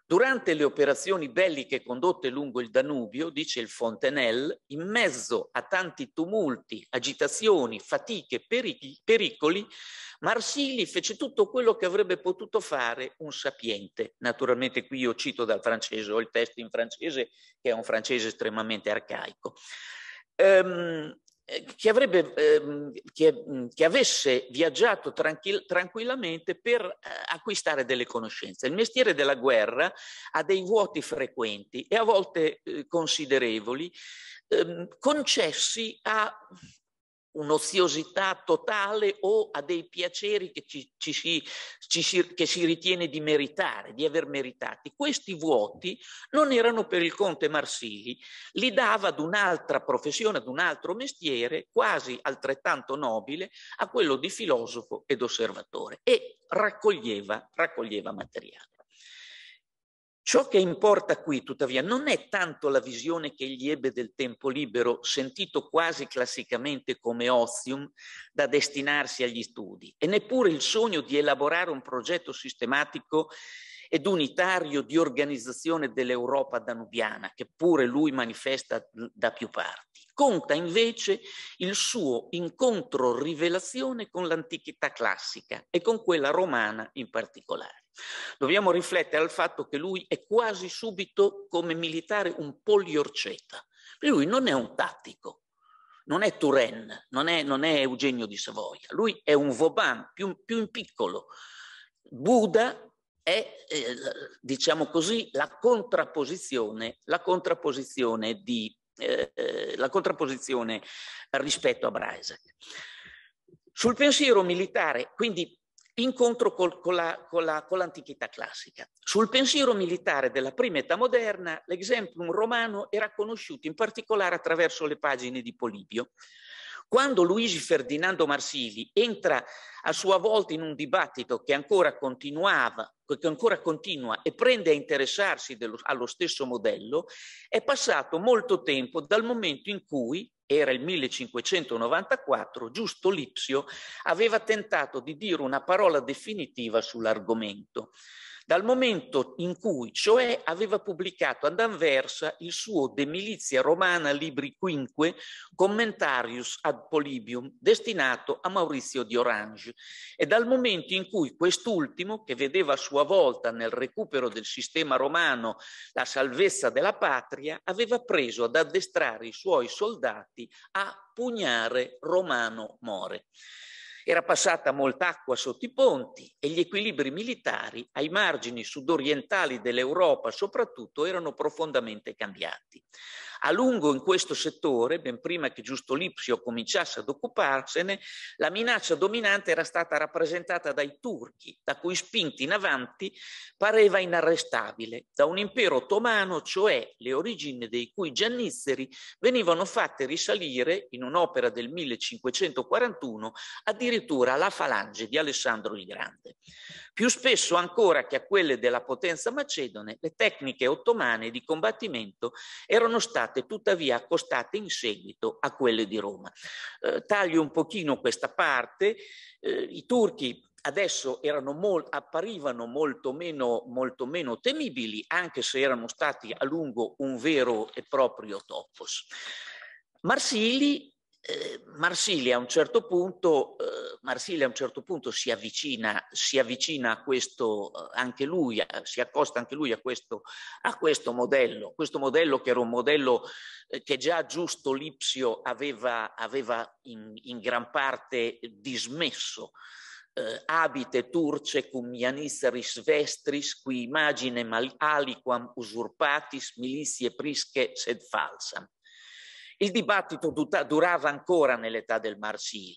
Durante le operazioni belliche condotte lungo il Danubio, dice il Fontenelle, in mezzo a tanti tumulti, agitazioni, fatiche, pericoli, Marsili fece tutto quello che avrebbe potuto fare un sapiente. Naturalmente qui io cito dal francese, ho il testo in francese che è un francese estremamente arcaico. Ehm, eh, che, avrebbe, che, ehm, che, avesse viaggiato tranquill- tranquillamente per eh, acquistare delle conoscenze. Il mestiere della guerra ha dei vuoti frequenti e a volte eh, considerevoli, ehm, concessi a un'ossiosità totale o a dei piaceri che, ci, ci si, ci che si ritiene di meritare, di aver meritati. Questi vuoti non erano per il conte Marsili, li dava ad un'altra professione, ad un altro mestiere quasi altrettanto nobile, a quello di filosofo ed osservatore e raccoglieva, raccoglieva materiale. Ciò che importa qui, tuttavia, non è tanto la visione che egli ebbe del tempo libero, sentito quasi classicamente come ozium, da destinarsi agli studi, e neppure il sogno di elaborare un progetto sistematico ed unitario di organizzazione dell'Europa danubiana, che pure lui manifesta da più parti. Conta invece il suo incontro-rivelazione con l'antichità classica e con quella romana in particolare. Dobbiamo riflettere al fatto che lui è quasi subito come militare un poliorceta. Lui non è un tattico, non è Turenne, non è, non è Eugenio di Savoia, lui è un Vauban più, più in piccolo. Buda è, eh, diciamo così, la contrapposizione, la contrapposizione, di, eh, la contrapposizione rispetto a Breisach. Sul pensiero militare, quindi incontro col, con, la, con, la, con l'antichità classica. Sul pensiero militare della prima età moderna, l'exemplum romano era conosciuto in particolare attraverso le pagine di Polibio, quando Luigi Ferdinando Marsili entra a sua volta in un dibattito che ancora continuava, che ancora continua e prende a interessarsi dello, allo stesso modello, è passato molto tempo dal momento in cui, era il 1594, Giusto Lipsio aveva tentato di dire una parola definitiva sull'argomento dal momento in cui, cioè, aveva pubblicato ad Anversa il suo De Milizia Romana Libri Quinque Commentarius ad Polibium, destinato a Maurizio di Orange, e dal momento in cui quest'ultimo, che vedeva a sua volta nel recupero del sistema romano la salvezza della patria, aveva preso ad addestrare i suoi soldati a pugnare Romano More. Era passata molta acqua sotto i ponti e gli equilibri militari ai margini sudorientali dell'Europa soprattutto erano profondamente cambiati. A lungo in questo settore, ben prima che Giusto Lipsio cominciasse ad occuparsene, la minaccia dominante era stata rappresentata dai turchi, da cui spinti in avanti pareva inarrestabile, da un impero ottomano, cioè le origini dei cui giannizzeri venivano fatte risalire, in un'opera del 1541, addirittura alla falange di Alessandro il Grande. Più spesso ancora che a quelle della potenza macedone, le tecniche ottomane di combattimento erano state tuttavia accostate in seguito a quelle di Roma. Eh, taglio un pochino questa parte. Eh, I turchi adesso mol, apparivano molto meno, molto meno, temibili, anche se erano stati a lungo un vero e proprio topos. Marsili eh, Marsilia, a un certo punto, eh, Marsilia a un certo punto si avvicina, si avvicina a questo, eh, anche lui, si accosta anche lui a questo, a questo modello, questo modello che era un modello che già Giusto Lipsio aveva, aveva in, in, gran parte dismesso. abite turce cum janisseris vestris, qui imagine mal aliquam usurpatis, milizie prische sed falsam il dibattito durava ancora nell'età del Marsili,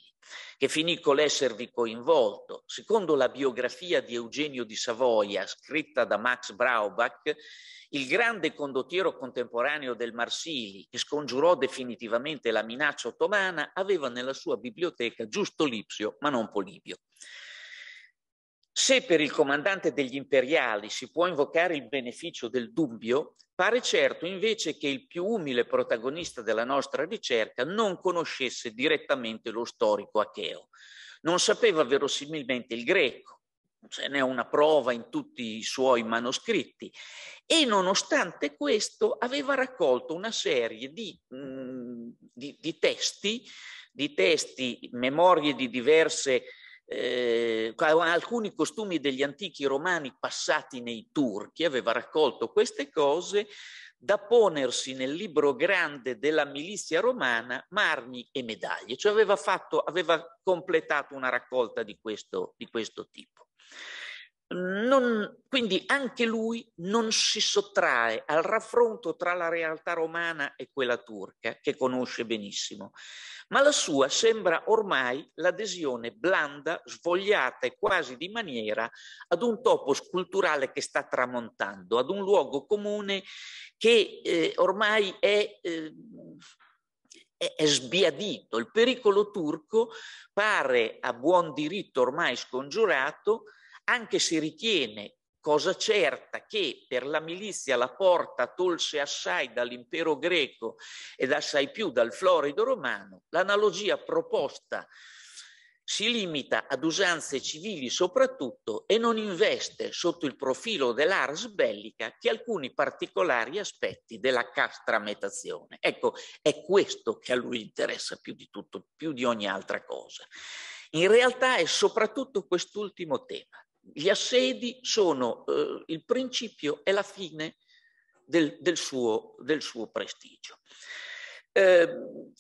che finì con l'esservi coinvolto. Secondo la biografia di Eugenio di Savoia, scritta da Max Braubach, il grande condottiero contemporaneo del Marsili, che scongiurò definitivamente la minaccia ottomana, aveva nella sua biblioteca giusto Lipsio, ma non Polibio. Se per il comandante degli imperiali si può invocare il beneficio del dubbio, pare certo invece che il più umile protagonista della nostra ricerca non conoscesse direttamente lo storico acheo. Non sapeva verosimilmente il greco, ce n'è una prova in tutti i suoi manoscritti, e nonostante questo aveva raccolto una serie di, mh, mm, di, di testi, di testi, memorie di diverse eh, alcuni costumi degli antichi romani passati nei turchi, aveva raccolto queste cose da ponersi nel libro grande della milizia romana marmi e medaglie, cioè aveva, fatto, aveva completato una raccolta di questo, di questo tipo. Non, quindi anche lui non si sottrae al raffronto tra la realtà romana e quella turca, che conosce benissimo, ma la sua sembra ormai l'adesione blanda, svogliata e quasi di maniera ad un topos culturale che sta tramontando, ad un luogo comune che eh, ormai è... Eh, è, sbiadito. Il pericolo turco pare a buon diritto ormai scongiurato anche se ritiene cosa certa che per la milizia la porta tolse assai dall'impero greco ed assai più dal florido romano, l'analogia proposta si limita ad usanze civili soprattutto e non investe sotto il profilo dell'ars bellica che alcuni particolari aspetti della castrametazione. Ecco, è questo che a lui interessa più di tutto, più di ogni altra cosa. In realtà è soprattutto quest'ultimo tema, gli assedi sono eh, il principio e la fine del, del, suo, del suo, prestigio. Eh,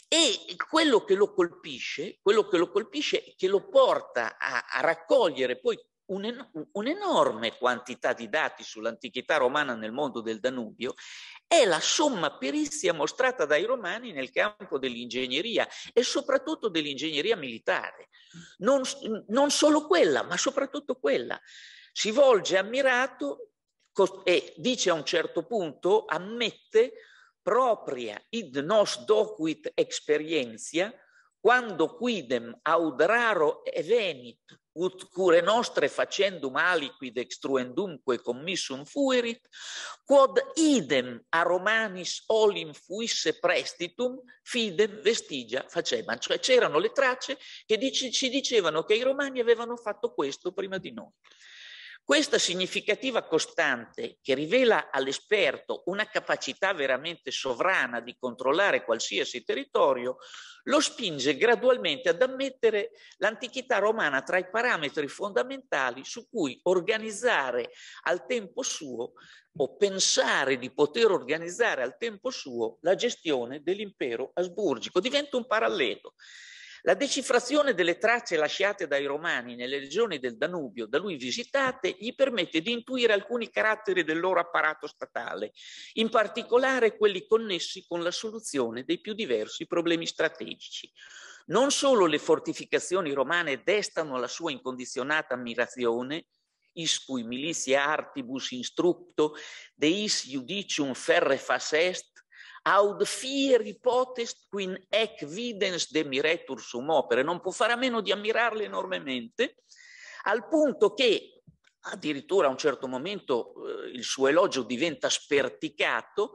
e quello che lo colpisce, quello che lo colpisce, che lo porta a, a raccogliere poi un'enorme quantità di dati sull'antichità romana nel mondo del Danubio è la somma perizia mostrata dai romani nel campo dell'ingegneria e soprattutto dell'ingegneria militare. Non, non solo quella, ma soprattutto quella. Si volge ammirato e dice a un certo punto, ammette propria id nos docuit experientia, quando quidem aud raro evenit, ut cure nostre facendum aliquid extruendumque commissum fuerit, quod idem a Romanis olim fuisse prestitum, fidem vestigia faceban. Cioè c'erano le tracce che dici, ci dicevano che i Romani avevano fatto questo prima di noi. Questa significativa costante che rivela all'esperto una capacità veramente sovrana di controllare qualsiasi territorio lo spinge gradualmente ad ammettere l'antichità romana tra i parametri fondamentali su cui organizzare al tempo suo o pensare di poter organizzare al tempo suo la gestione dell'impero asburgico. Diventa un parallelo. La decifrazione delle tracce lasciate dai Romani nelle regioni del Danubio da lui visitate gli permette di intuire alcuni caratteri del loro apparato statale, in particolare quelli connessi con la soluzione dei più diversi problemi strategici. Non solo le fortificazioni romane destano la sua incondizionata ammirazione, is cui militia artibus instructo, deis judicium ferre fas est, aud fier hypotest quin ec videns demiretur sum opere, non può fare a meno di ammirarle enormemente, al punto che addirittura a un certo momento eh, il suo elogio diventa sperticato,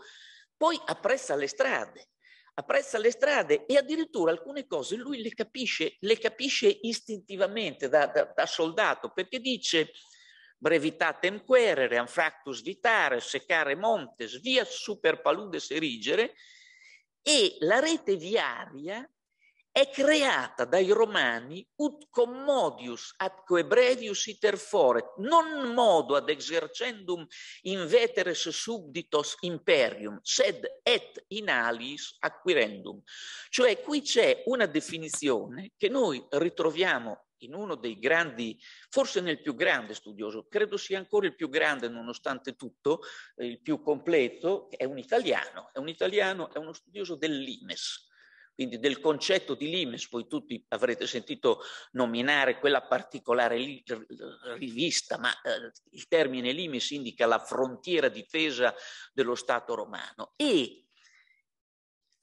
poi apprezza le strade, apprezza le strade e addirittura alcune cose lui le capisce, le capisce istintivamente da, da, da soldato, perché dice brevitatem querere, anfractus vitare, secare montes, via super paludes erigere, e la rete viaria è creata dai romani ut commodius atque brevius iter foret, non modo ad exercendum inveteres subditos imperium, sed et in alis acquirendum. Cioè qui c'è una definizione che noi ritroviamo in uno dei grandi, forse nel più grande studioso, credo sia ancora il più grande nonostante tutto, eh, il più completo, è un italiano, è un italiano, è uno studioso dell'Imes, quindi del concetto di Limes, voi tutti avrete sentito nominare quella particolare li, rivista, ma eh, il termine Limes indica la frontiera difesa dello Stato romano e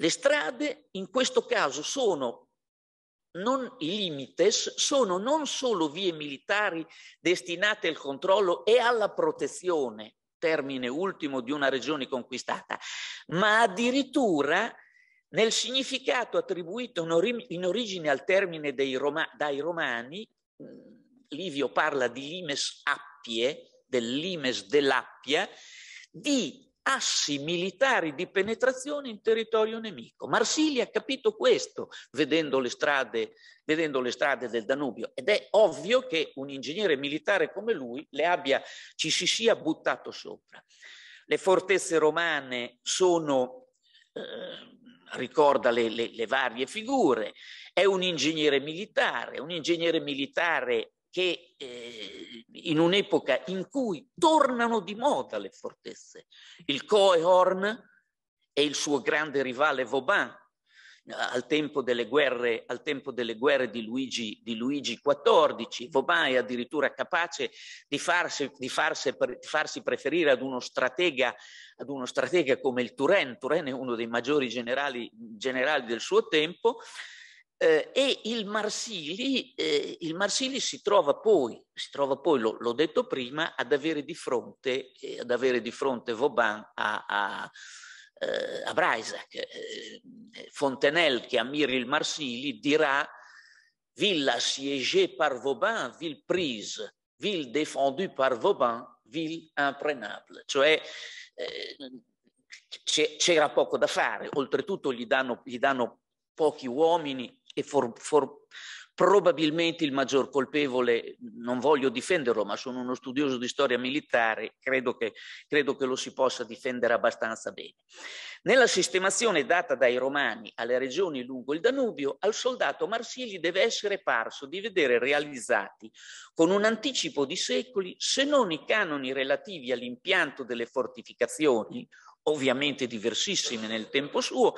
le strade in questo caso sono non limites sono non solo vie militari destinate al controllo e alla protezione, termine ultimo di una regione conquistata, ma addirittura nel significato attribuito in, origine al termine Roma, dai romani, Livio parla di limes appie, del limes dell'appia, di assi militari di penetrazione in territorio nemico. Marsiglia ha capito questo vedendo le, strade, vedendo le strade del Danubio ed è ovvio che un ingegnere militare come lui le abbia, ci si sia buttato sopra. Le fortezze romane sono, eh, ricorda le, le, le varie figure, è un ingegnere militare, un ingegnere militare che eh, in un'epoca in cui tornano di moda le fortezze, il Coehorn e il suo grande rivale Vauban, al tempo delle guerre, tempo delle guerre di, Luigi, di, Luigi, XIV. Vauban è addirittura capace di farsi, di farsi, di farsi preferire ad uno, stratega, ad uno, stratega, come il Turenne. Turenne è uno dei maggiori generali, generali del suo tempo. Eh, e il Marsili, eh, il Marsili si trova poi, si trova poi lo, l'ho detto prima, ad avere di fronte, eh, ad avere di fronte Vauban a, a, eh, a Braisac. Eh, Fontenelle, che ammira il Marsili, dirà Ville assiégée par Vauban, ville prise, ville défendue par Vauban, ville imprenable. Cioè, eh, c'era poco da fare, oltretutto gli danno, gli danno pochi uomini e for, for, probabilmente il maggior colpevole, non voglio difenderlo, ma sono uno studioso di storia militare, credo che, credo che, lo si possa difendere abbastanza bene. Nella sistemazione data dai Romani alle regioni lungo il Danubio, al soldato Marsili deve essere parso di vedere realizzati con un anticipo di secoli, se non i canoni relativi all'impianto delle fortificazioni, ovviamente diversissime nel tempo suo,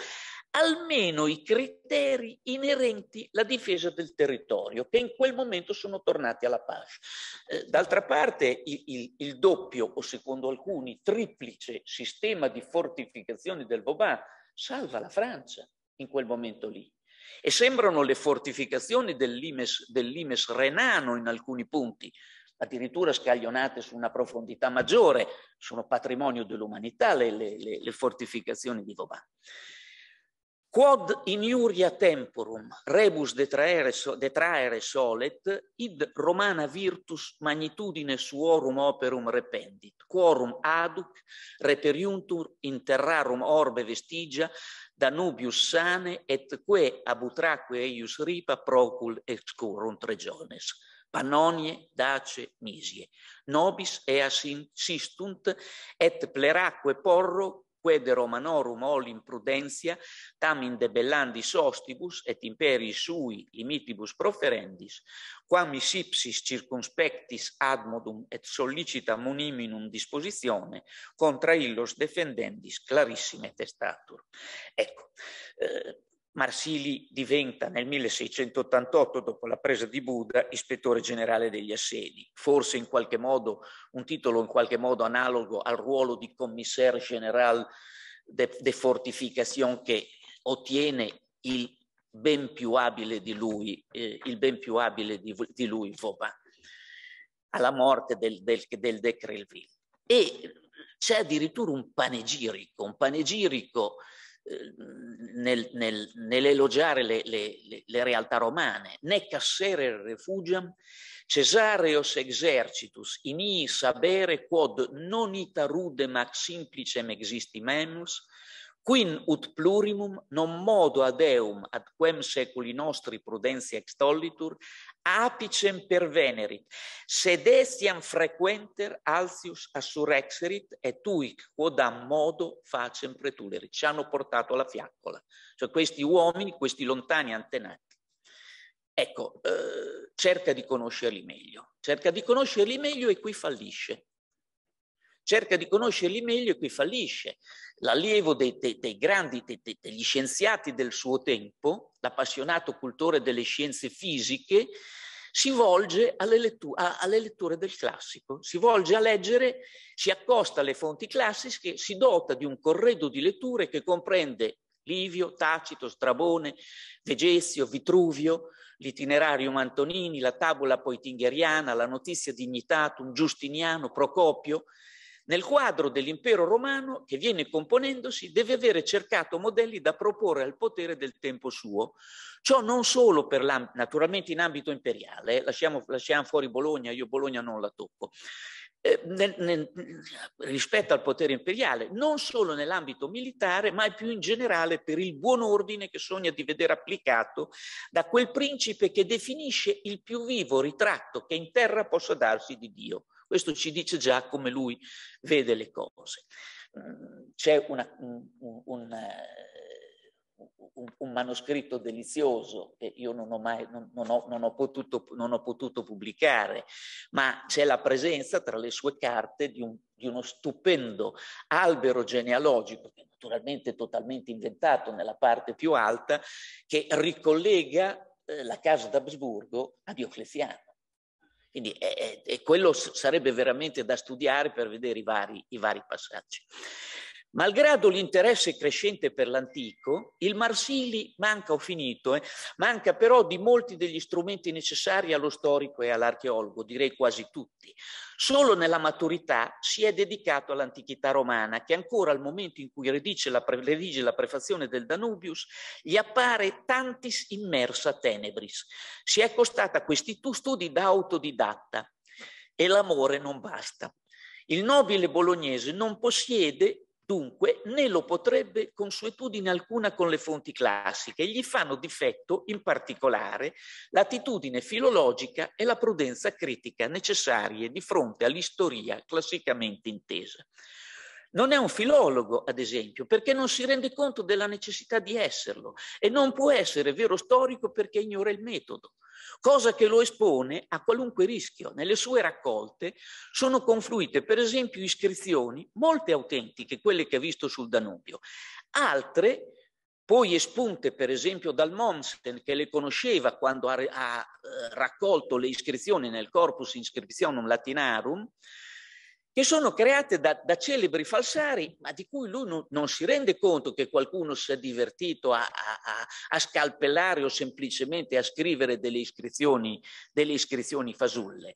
almeno i criteri inerenti alla difesa del territorio, che in quel momento sono tornati alla pace. Eh, d'altra parte il, il, il, doppio, o secondo alcuni triplice sistema di fortificazioni del Vauban salva la Francia in quel momento lì. E sembrano le fortificazioni dell'Imes, dell'Imes renano in alcuni punti, addirittura scaglionate su una profondità maggiore, sono patrimonio dell'umanità le, le, le fortificazioni di Vauban. Quod iniuria temporum rebus detraere, detraere solet, id romana virtus magnitudine suorum operum rependit, quorum aduc reperiuntur in terrarum orbe vestigia, Danubius sane et que abutraque eius ripa procul excurunt regiones. Pannonie, Dace, Misie. Nobis ea sistunt et pleraque porro quaede Romanorum all imprudentia, tam indebellandi sostibus et imperi sui limitibus proferendis, quam ipsis circumspectis admodum et sollicita muniminum disposizione, contra illos defendendis clarissime testatur. Ecco, eh, Marsili diventa nel 1688, dopo la presa di Buda, ispettore generale degli assedi, forse in qualche modo un titolo in qualche modo analogo al ruolo di commissaire generale de, de fortificazione che ottiene il ben più abile di lui, eh, il ben più abile di, di lui Vauban, alla morte del, del, del De Crelville. E c'è addirittura un panegirico, un panegirico nel, nel, nell'elogiare le, le, le, realtà romane. Nec cassere refugiam Cesareos exercitus in ii sabere quod non ita itarudem ac simplicem menus, quin ut plurimum non modo ad eum ad quem seculi nostri prudentia extollitur apicem pervenerit, sed estiam frequenter alcius assurexerit e uic quodam modo facem pretuleri. Ci hanno portato alla fiaccola, cioè questi uomini, questi lontani antenati. Ecco, eh, cerca di conoscerli meglio, cerca di conoscerli meglio e qui fallisce cerca di conoscerli meglio e qui fallisce. L'allievo dei, dei, dei grandi, dei, degli scienziati del suo tempo, l'appassionato cultore delle scienze fisiche, si volge alle, lettu- a, alle, letture del classico, si volge a leggere, si accosta alle fonti classiche, si dota di un corredo di letture che comprende Livio, Tacito, Strabone, Vegezio, Vitruvio, l'itinerario Antonini, la tabula poitingeriana, la notizia dignitatum, Giustiniano, Procopio, nel quadro dell'impero romano, che viene componendosi, deve avere cercato modelli da proporre al potere del tempo suo. Ciò non solo per naturalmente in ambito imperiale, lasciamo, lasciamo fuori Bologna, io Bologna non la tocco, eh, nel, nel, rispetto al potere imperiale, non solo nell'ambito militare, ma più in generale per il buon ordine che sogna di vedere applicato da quel principe che definisce il più vivo ritratto che in terra possa darsi di Dio. Questo ci dice già come lui vede le cose. Mm, c'è una, un, un, eh, un, un, manoscritto delizioso che io non ho, mai, non, non, ho, non ho, potuto, non ho potuto pubblicare, ma c'è la presenza tra le sue carte di, di uno stupendo albero genealogico che naturalmente totalmente inventato nella parte più alta, che ricollega eh, la casa d'Absburgo a Diocleziano. Quindi è, è, è quello sarebbe veramente da studiare per vedere i vari, i vari passaggi. Malgrado l'interesse crescente per l'antico, il Marsili manca, ho finito, eh, manca però di molti degli strumenti necessari allo storico e all'archeologo, direi quasi tutti. Solo nella maturità si è dedicato all'antichità romana, che ancora al momento in cui redige la, pre- redige la prefazione del Danubius, gli appare tantis immersa tenebris. Si è accostata questi tu studi da autodidatta e l'amore non basta. Il nobile bolognese non possiede Dunque, né lo potrebbe consuetudine alcuna con le fonti classiche, gli fanno difetto in particolare l'attitudine filologica e la prudenza critica necessarie di fronte all'istoria classicamente intesa. Non è un filologo, ad esempio, perché non si rende conto della necessità di esserlo e non può essere vero storico perché ignora il metodo, cosa che lo espone a qualunque rischio. Nelle sue raccolte sono confluite, per esempio, iscrizioni, molte autentiche, quelle che ha visto sul Danubio, altre poi espunte per esempio dal Monsten che le conosceva quando ha, ha eh, raccolto le iscrizioni nel Corpus Inscriptionum Latinarum, che sono create da, da celebri falsari, ma di cui lui non, non, si rende conto che qualcuno si è divertito a, a, a scalpellare o semplicemente a scrivere delle iscrizioni, delle iscrizioni fasulle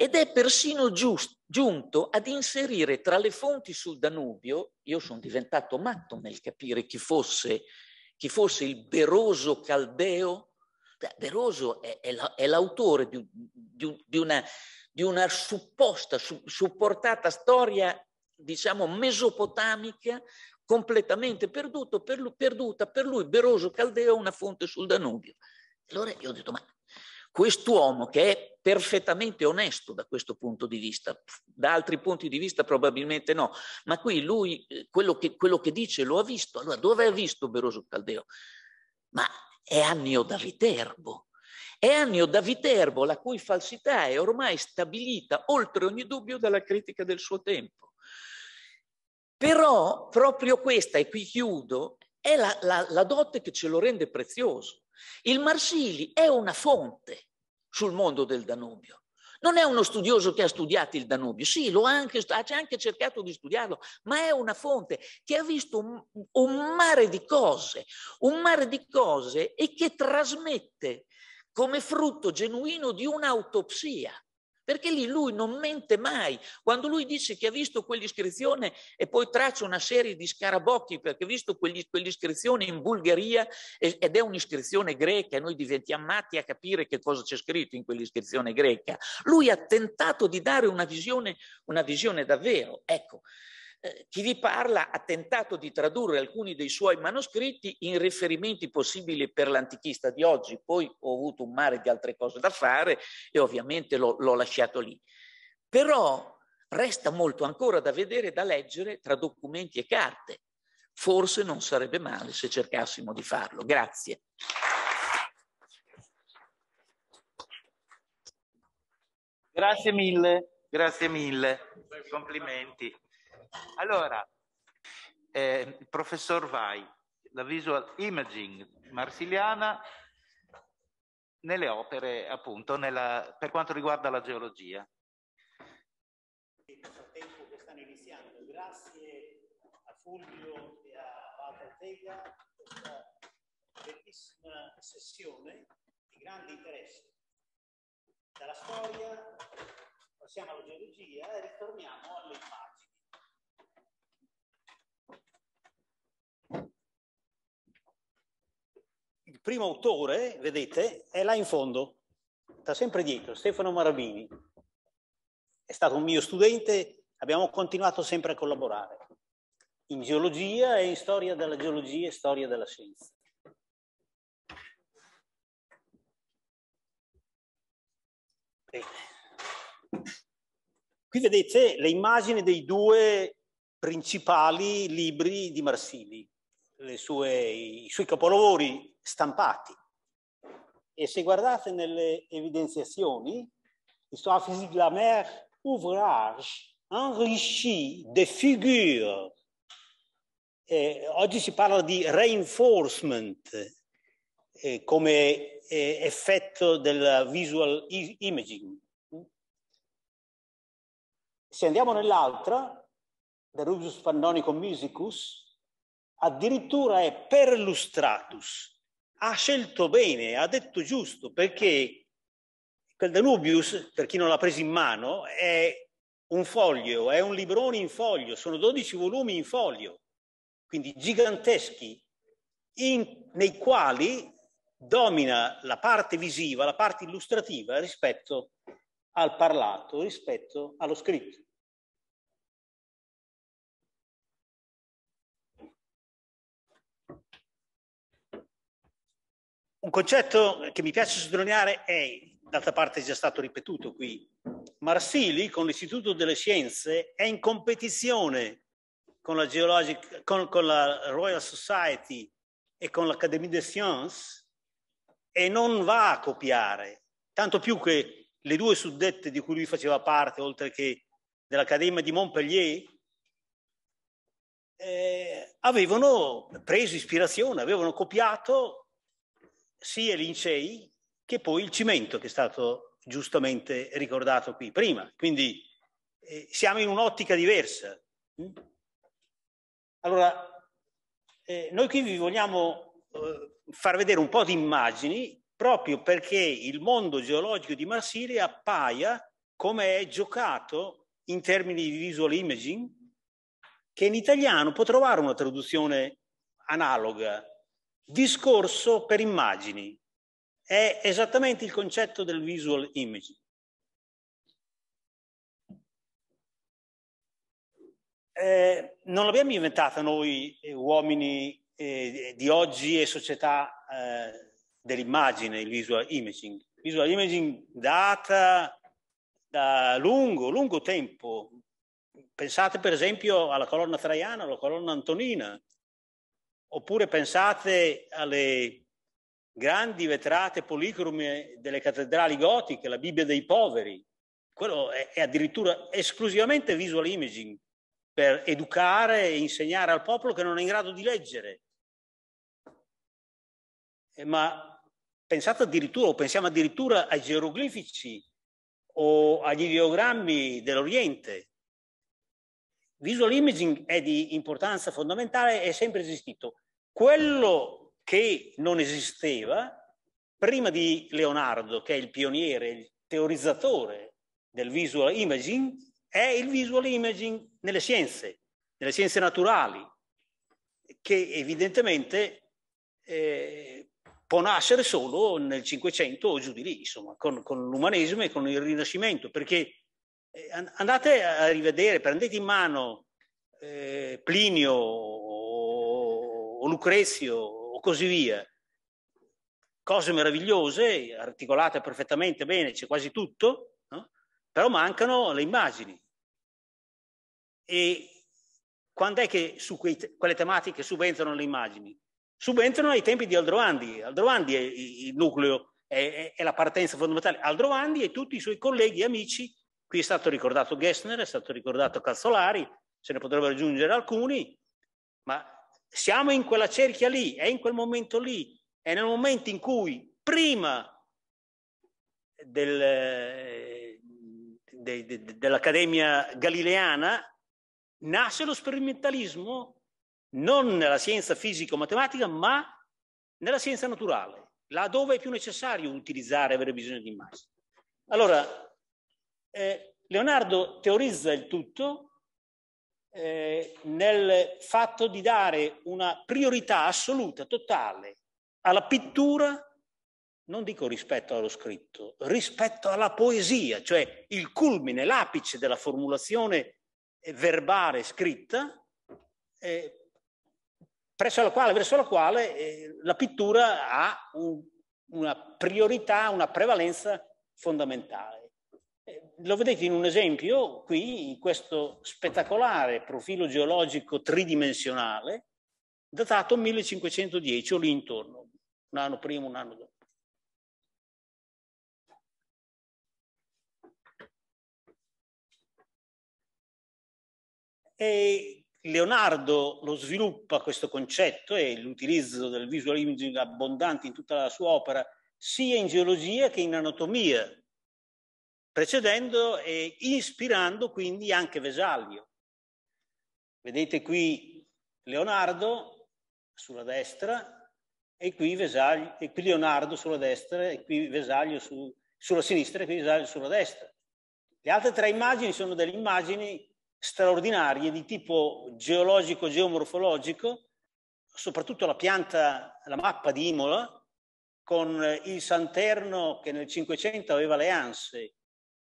ed è persino giusto, giunto ad inserire tra le fonti sul Danubio, io sono diventato matto nel capire chi fosse, chi fosse il Beroso Caldeo Peroso è, è, la, è l'autore di, di, di, una, di una supposta, su, supportata storia, diciamo, mesopotamica completamente per lui, perduta. Per lui Beroso Caldeo è una fonte sul Danubio. Allora io ho detto, ma quest'uomo che è perfettamente onesto da questo punto di vista, da altri punti di vista probabilmente no, ma qui lui eh, quello che, quello che dice lo ha visto. Allora dove ha visto Beroso Caldeo? Ma è Annio da Viterbo. È Annio da Viterbo la cui falsità è ormai stabilita oltre ogni dubbio dalla critica del suo tempo. Però proprio questa, e qui chiudo, è la, la, la dote che ce lo rende prezioso. Il Marsili è una fonte sul mondo del Danubio. Non è uno studioso che ha studiato il Danubio, sì, anche, ha anche cercato di studiarlo, ma è una fonte che ha visto un, un mare di cose, un mare di cose e che trasmette come frutto genuino di un'autopsia perché lì lui non mente mai. Quando lui dice che ha visto quell'iscrizione e poi traccia una serie di scarabocchi perché ha visto quegli, quell'iscrizione in Bulgaria ed è un'iscrizione greca e noi diventiamo matti a capire che cosa c'è scritto in quell'iscrizione greca, lui ha tentato di dare una visione, una visione davvero. Ecco, eh, chi vi parla ha tentato di tradurre alcuni dei suoi manoscritti in riferimenti possibili per l'antichista di oggi, poi ho avuto un mare di altre cose da fare e ovviamente l'ho, l'ho lasciato lì. Però resta molto ancora da vedere e da leggere tra documenti e carte. Forse non sarebbe male se cercassimo di farlo. Grazie. Grazie mille, grazie mille, complimenti. Allora, eh, professor Vai, la visual imaging marsiliana nelle opere, appunto, nella, per quanto riguarda la geologia. Nel frattempo che stanno iniziando, grazie a Fulvio e a Walter per questa bellissima sessione di grande interesse. Dalla storia passiamo alla geologia e ritorniamo alle immagini. primo autore, vedete, è là in fondo, sta sempre dietro, Stefano Marabini. È stato un mio studente, abbiamo continuato sempre a collaborare in geologia e in storia della geologia e storia della scienza. Bene. Qui vedete le immagini dei due principali libri di Marsili, sue, i suoi capolavori stampati. E se guardate nelle evidenziazioni, l'histoire physique de la mer, ouvrage, enrichi des figures. Eh, oggi si parla di reinforcement eh, come eh, effetto del visual imaging. Se andiamo nell'altra, Derubius Pannonico Musicus, addirittura è perlustratus, ha scelto bene, ha detto giusto, perché quel Danubius, per chi non l'ha preso in mano, è un foglio, è un librone in foglio, sono 12 volumi in foglio, quindi giganteschi, in, nei quali domina la parte visiva, la parte illustrativa rispetto al parlato, rispetto allo scritto. Un concetto che mi piace sottolineare è, d'altra parte è già stato ripetuto qui, Marsili con l'Istituto delle Scienze è in competizione con la, Geologic, con, con la Royal Society e con l'Académie des Sciences e non va a copiare, tanto più che le due suddette di cui lui faceva parte, oltre che dell'Accademia di Montpellier, eh, avevano preso ispirazione, avevano copiato sia lincei che poi il cimento che è stato giustamente ricordato qui prima. Quindi eh, siamo in un'ottica diversa. Mm? Allora, eh, noi qui vi vogliamo eh, far vedere un po' di immagini proprio perché il mondo geologico di Marsiglia appaia come è giocato in termini di visual imaging, che in italiano può trovare una traduzione analoga, Discorso per immagini. È esattamente il concetto del visual imaging. Eh, non l'abbiamo inventata noi eh, uomini eh, di oggi e società eh, dell'immagine, il visual imaging. Visual imaging data da lungo, lungo tempo. Pensate per esempio alla colonna traiana, alla colonna antonina, Oppure pensate alle grandi vetrate policrome delle cattedrali gotiche, la Bibbia dei poveri. Quello è, è addirittura esclusivamente visual imaging per educare e insegnare al popolo che non è in grado di leggere. Eh, ma pensate addirittura, o pensiamo addirittura ai geroglifici o agli ideogrammi dell'Oriente, visual imaging è di importanza fondamentale, è sempre esistito. Quello che non esisteva prima di Leonardo, che è il pioniere, il teorizzatore del visual imaging, è il visual imaging nelle scienze, nelle scienze naturali, che evidentemente eh, può nascere solo nel Cinquecento o giù di lì, insomma, con, con l'umanesimo e con il Rinascimento, perché eh, andate a rivedere, prendete in mano eh, Plinio o, o Lucrezio o così via. Cose meravigliose, articolate perfettamente bene, c'è quasi tutto, no? però mancano le immagini. E quando è che su quei, quelle tematiche subentrano le immagini? Subentrano ai tempi di Aldrovandi. Aldrovandi è il nucleo, è, è, è la partenza fondamentale. Aldrovandi e tutti i suoi colleghi e amici Qui è stato ricordato Gessner, è stato ricordato Calzolari, se ne potrebbero aggiungere alcuni, ma siamo in quella cerchia lì, è in quel momento lì, è nel momento in cui prima del, eh, de, de, dell'Accademia Galileana nasce lo sperimentalismo non nella scienza fisico-matematica, ma nella scienza naturale, laddove è più necessario utilizzare e avere bisogno di immagini. Allora, eh, Leonardo teorizza il tutto eh, nel fatto di dare una priorità assoluta, totale, alla pittura, non dico rispetto allo scritto, rispetto alla poesia, cioè il culmine, l'apice della formulazione eh, verbale scritta, eh, la quale, verso la quale eh, la pittura ha un, una priorità, una prevalenza fondamentale. Eh, lo vedete in un esempio qui, in questo spettacolare profilo geologico tridimensionale, datato 1510 o lì intorno, un anno prima, un anno dopo. E Leonardo lo sviluppa questo concetto e l'utilizzo del visual imaging abbondante in tutta la sua opera, sia in geologia che in anatomia, precedendo e ispirando quindi anche Vesalio. Vedete qui Leonardo sulla destra e qui, Vesaglio, e qui Leonardo sulla destra e qui Vesaglio su, sulla sinistra e qui Vesaglio sulla destra. Le altre tre immagini sono delle immagini straordinarie di tipo geologico-geomorfologico, soprattutto la pianta, la mappa di Imola, con il Santerno che nel Cinquecento aveva le anse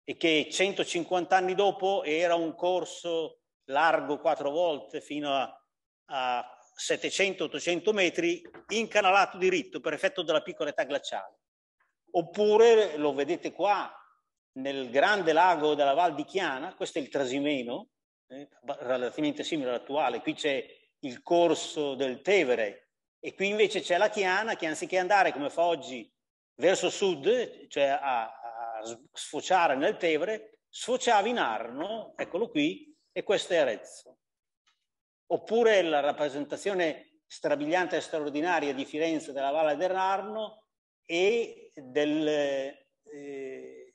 e che 150 anni dopo era un corso largo quattro volte fino a, a 700-800 metri, incanalato diritto per effetto della piccola età glaciale. Oppure lo vedete qua nel grande lago della Val di Chiana, questo è il Trasimeno, eh, relativamente simile all'attuale, qui c'è il corso del Tevere e qui invece c'è la Chiana che anziché andare come fa oggi verso sud, cioè a, sfociare nel Tevere, sfociava in Arno, eccolo qui, e questo è Arezzo. Oppure la rappresentazione strabiliante e straordinaria di Firenze della Valle dell'Arno e del, eh,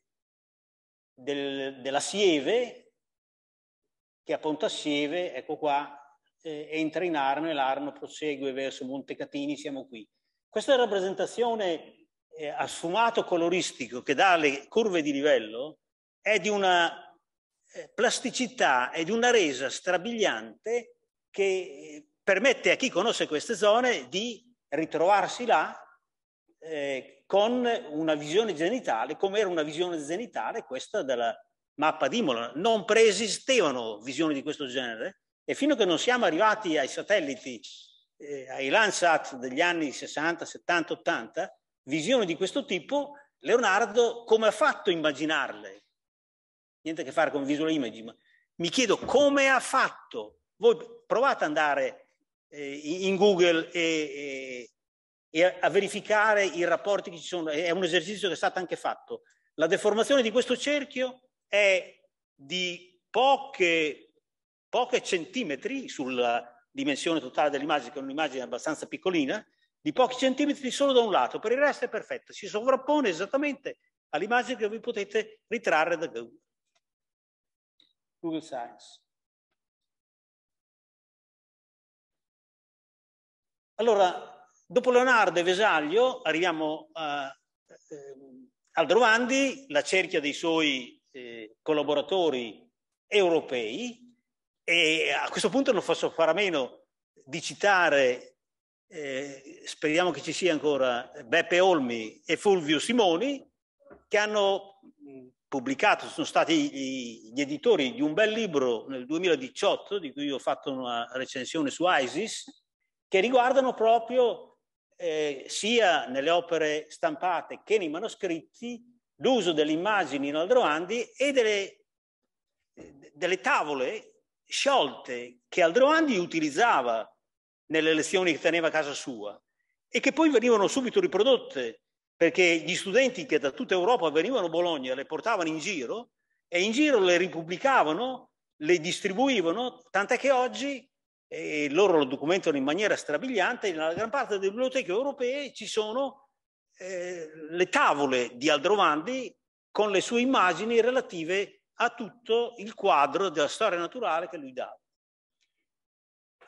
del, della Sieve, che appunto a Sieve, ecco qua, eh, entra in Arno e l'Arno prosegue verso Montecatini, siamo qui. Questa rappresentazione eh, sfumato coloristico che dà le curve di livello è di una eh, plasticità e di una resa strabiliante che eh, permette a chi conosce queste zone di ritrovarsi là eh, con una visione zenitale, come era una visione zenitale questa della mappa di Imola. Non preesistevano visioni di questo genere e fino a che non siamo arrivati ai satelliti, eh, ai Landsat degli anni 60, 70, 80, visioni di questo tipo, Leonardo come ha fatto a immaginarle? Niente a che fare con visual imaging, mi chiedo come ha fatto. Voi provate ad andare eh, in Google e, e, e, a verificare i rapporti che ci sono, è un esercizio che è stato anche fatto. La deformazione di questo cerchio è di poche, poche centimetri sulla dimensione totale dell'immagine, che è un'immagine abbastanza piccolina, di pochi centimetri solo da un lato, per il resto è perfetto, si sovrappone esattamente all'immagine che vi potete ritrarre da Google, Google Science. Allora, dopo Leonardo e Vesaglio arriviamo a eh, eh Aldrovandi, la cerchia dei suoi eh, collaboratori europei e a questo punto non posso fare a meno di citare eh, speriamo che ci sia ancora Beppe Olmi e Fulvio Simoni, che hanno pubblicato, sono stati gli editori di un bel libro nel 2018, di cui ho fatto una recensione su ISIS, che riguardano proprio eh, sia nelle opere stampate che nei manoscritti l'uso delle immagini in Aldroandi e delle, eh, delle tavole sciolte che Aldroandi utilizzava nelle lezioni che teneva a casa sua e che poi venivano subito riprodotte perché gli studenti che da tutta Europa venivano a Bologna le portavano in giro e in giro le ripubblicavano, le distribuivano, tant'è che oggi e eh, loro lo documentano in maniera strabiliante, nella gran parte delle biblioteche europee ci sono eh, le tavole di Aldrovandi con le sue immagini relative a tutto il quadro della storia naturale che lui dava.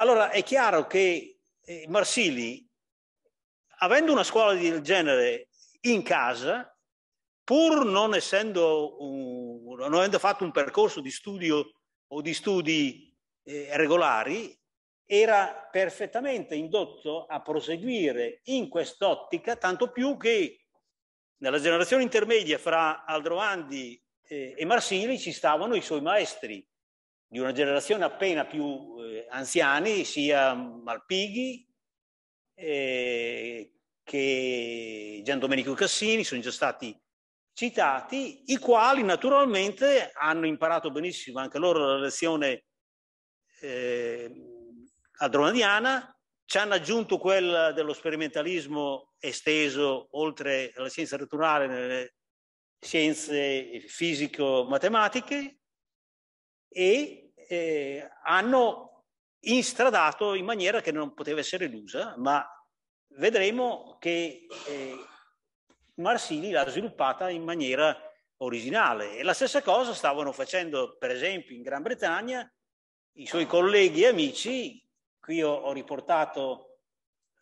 Allora è chiaro che eh, Marsili, avendo una scuola del genere in casa, pur non essendo, un, non avendo fatto un percorso di studio o di studi eh, regolari, era perfettamente indotto a proseguire in quest'ottica, tanto più che nella generazione intermedia fra Aldrovandi eh, e Marsili ci stavano i suoi maestri, di una generazione appena più eh, anziani, sia Malpighi eh, che Gian Domenico Cassini, sono già stati citati, i quali naturalmente hanno imparato benissimo anche loro la lezione eh, adronadiana, ci hanno aggiunto quella dello sperimentalismo esteso oltre alla scienza naturale nelle scienze fisico-matematiche e eh, hanno instradato in maniera che non poteva essere elusa, ma vedremo che eh, Marsili l'ha sviluppata in maniera originale. E la stessa cosa stavano facendo, per esempio, in Gran Bretagna i suoi colleghi e amici. Qui ho, ho riportato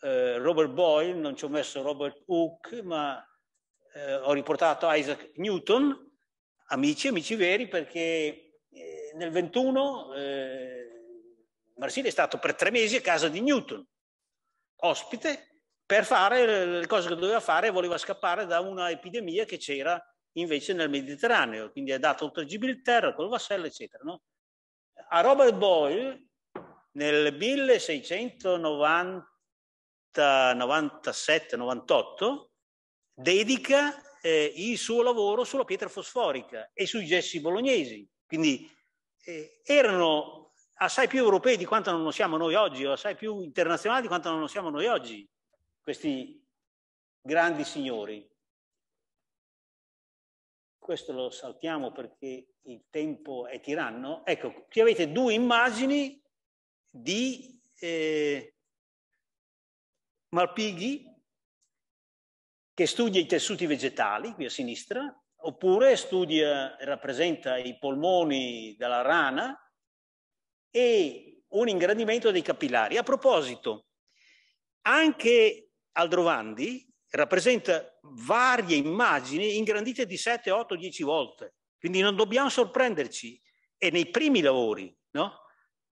eh, Robert Boyle, non ci ho messo Robert Hooke, ma eh, ho riportato Isaac Newton, amici, amici veri, perché nel 21 eh, Marsini è stato per tre mesi a casa di Newton, ospite, per fare le cose che doveva fare, voleva scappare da una epidemia che c'era invece nel Mediterraneo, quindi è dato oltre Gibilterra, col vassello, eccetera. No? A Robert Boyle nel 1697-98 dedica eh, il suo lavoro sulla pietra fosforica e sui gessi bolognesi, quindi eh, erano assai più europei di quanto non lo siamo noi oggi, o assai più internazionali di quanto non lo siamo noi oggi, questi grandi signori. Questo lo saltiamo perché il tempo è tiranno. Ecco, qui avete due immagini di eh, Malpighi che studia i tessuti vegetali, qui a sinistra, oppure studia e rappresenta i polmoni della rana e un ingrandimento dei capillari. A proposito, anche Aldrovandi rappresenta varie immagini ingrandite di 7, 8, 10 volte, quindi non dobbiamo sorprenderci. è nei primi lavori, no?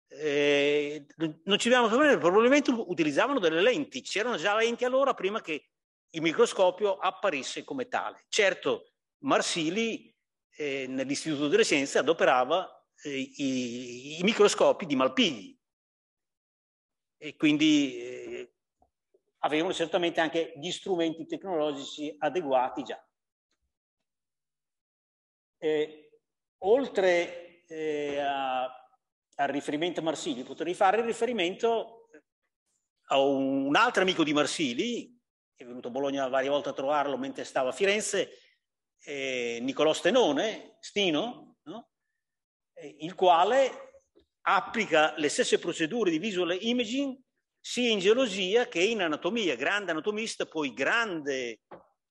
eh, non ci dobbiamo sorprendere, probabilmente utilizzavano delle lenti, c'erano già lenti allora prima che il microscopio apparisse come tale. Certo, Marsili eh, nell'Istituto delle Scienze adoperava eh, i, i, microscopi di Malpighi e quindi eh, avevano certamente anche gli strumenti tecnologici adeguati già. oltre eh, a, al riferimento a Marsili, potrei fare riferimento eh, a un, un altro amico di Marsili, che è venuto a Bologna varie volte a trovarlo mentre stava a Firenze, eh, Nicolò Stenone, Stino, no? eh, il quale applica le stesse procedure di visual imaging sia in geologia che in anatomia, grande anatomista, poi grande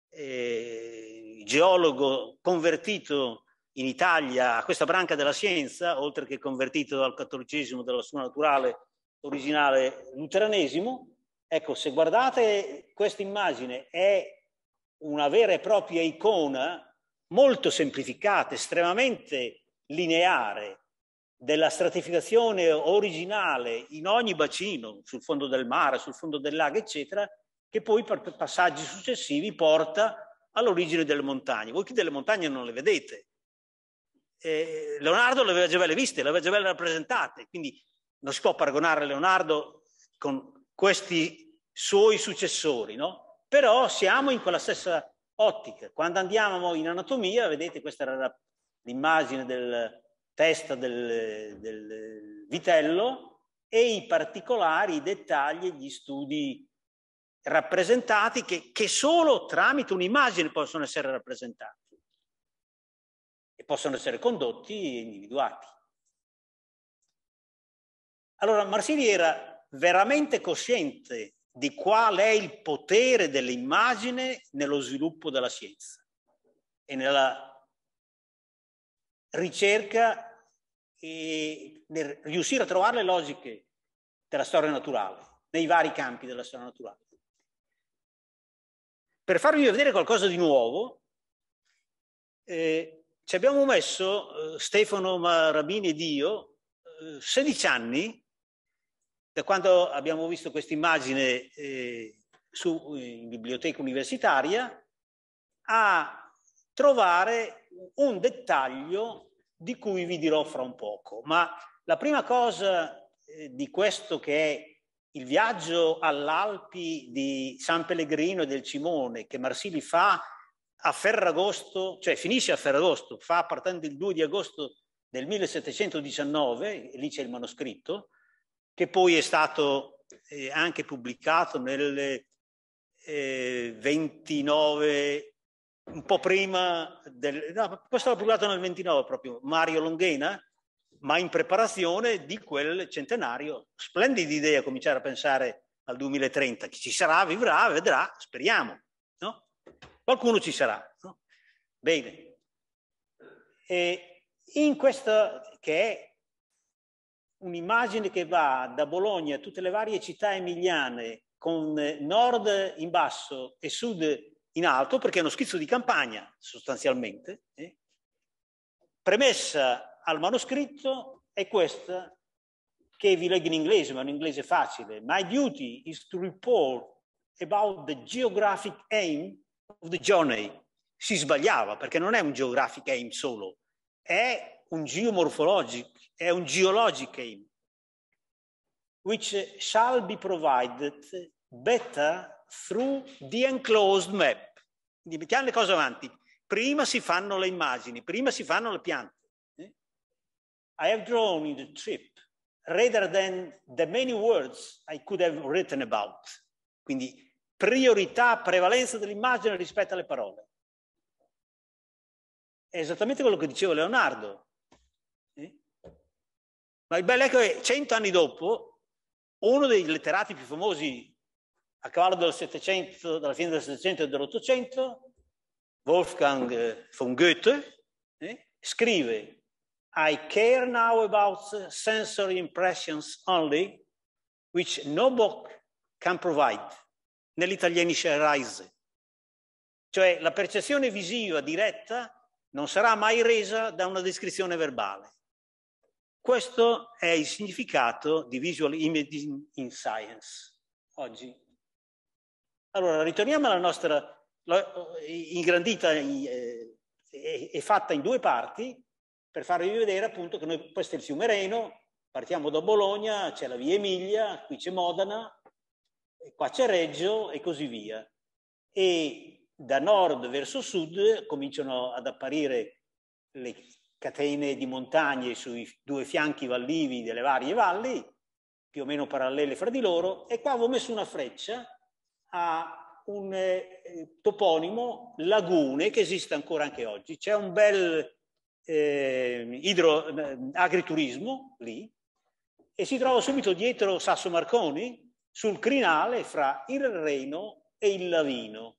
eh, geologo convertito in Italia a questa branca della scienza, oltre che convertito al cattolicesimo della sua naturale originale luteranesimo. Ecco, se guardate questa immagine, è una vera e propria icona molto semplificata, estremamente lineare, della stratificazione originale in ogni bacino, sul fondo del mare, sul fondo del lago, eccetera, che poi per passaggi successivi porta all'origine delle montagne. Voi qui delle montagne non le vedete. Eh, Leonardo le aveva già belle viste, le aveva già belle rappresentate, quindi non si può paragonare Leonardo con questi suoi successori, no? però siamo in quella stessa ottica. Quando andiamo in anatomia, vedete questa era l'immagine della testa del, del vitello e i particolari, i dettagli, gli studi rappresentati che, che solo tramite un'immagine possono essere rappresentati e possono essere condotti e individuati. Allora Marsili era veramente cosciente di qual è il potere dell'immagine nello sviluppo della scienza e nella ricerca e nel riuscire a trovare le logiche della storia naturale, nei vari campi della storia naturale. Per farvi vedere qualcosa di nuovo, eh, ci abbiamo messo eh, Stefano Marabini ed io eh, 16 anni da quando abbiamo visto questa immagine eh, eh, in biblioteca universitaria, a trovare un dettaglio di cui vi dirò fra un poco. Ma la prima cosa eh, di questo che è il viaggio all'Alpi di San Pellegrino e del Cimone che Marsili fa a Ferragosto, cioè finisce a Ferragosto, fa partendo il 2 di agosto del 1719, lì c'è il manoscritto, che poi è stato eh, anche pubblicato nel eh, 29, un po' prima del... No, questo l'ha pubblicato nel 29 proprio, Mario Longhena, ma in preparazione di quel centenario. Splendida idea cominciare a pensare al 2030. Chi ci sarà, vivrà, vedrà, speriamo. No? Qualcuno ci sarà. No? Bene. E in questa che è un'immagine che va da Bologna a tutte le varie città emiliane, con eh, nord in basso e sud in alto, perché è uno schizzo di campagna sostanzialmente. Eh? Premessa al manoscritto è questa che vi leggo in inglese, ma in inglese facile. My duty is to report about the geographic aim of the journey. Si sbagliava perché non è un geographic aim solo, è un geomorphologic, è un geologic aim, which shall be provided better through the enclosed map. Quindi mettiamo le cose avanti. Prima si fanno le immagini, prima si fanno le piante. Eh? I have drawn in the trip rather than the many words I could have written about. Quindi priorità, prevalenza dell'immagine rispetto alle parole. È esattamente quello che diceva Leonardo. Ma il bello è che cento anni dopo, uno dei letterati più famosi a cavallo del Settecento, dalla fine del Settecento e dell'Ottocento, Wolfgang eh, von Goethe, eh, scrive I care now about sensory impressions only, which no book can provide, nell'italianisce Reise. Cioè la percezione visiva diretta non sarà mai resa da una descrizione verbale. Questo è il significato di visual imaging in science oggi. Allora, ritorniamo alla nostra, ingrandita eh, e fatta in due parti, per farvi vedere appunto che noi, questo è il fiume Reno, partiamo da Bologna, c'è la via Emilia, qui c'è Modena, qua c'è Reggio e così via. E da nord verso sud cominciano ad apparire le catene di montagne sui due fianchi vallivi delle varie valli, più o meno parallele fra di loro, e qua avevo messo una freccia a un eh, toponimo lagune che esiste ancora anche oggi. C'è un bel eh, idro, eh, agriturismo lì e si trova subito dietro Sasso Marconi sul crinale fra il Reno e il Lavino.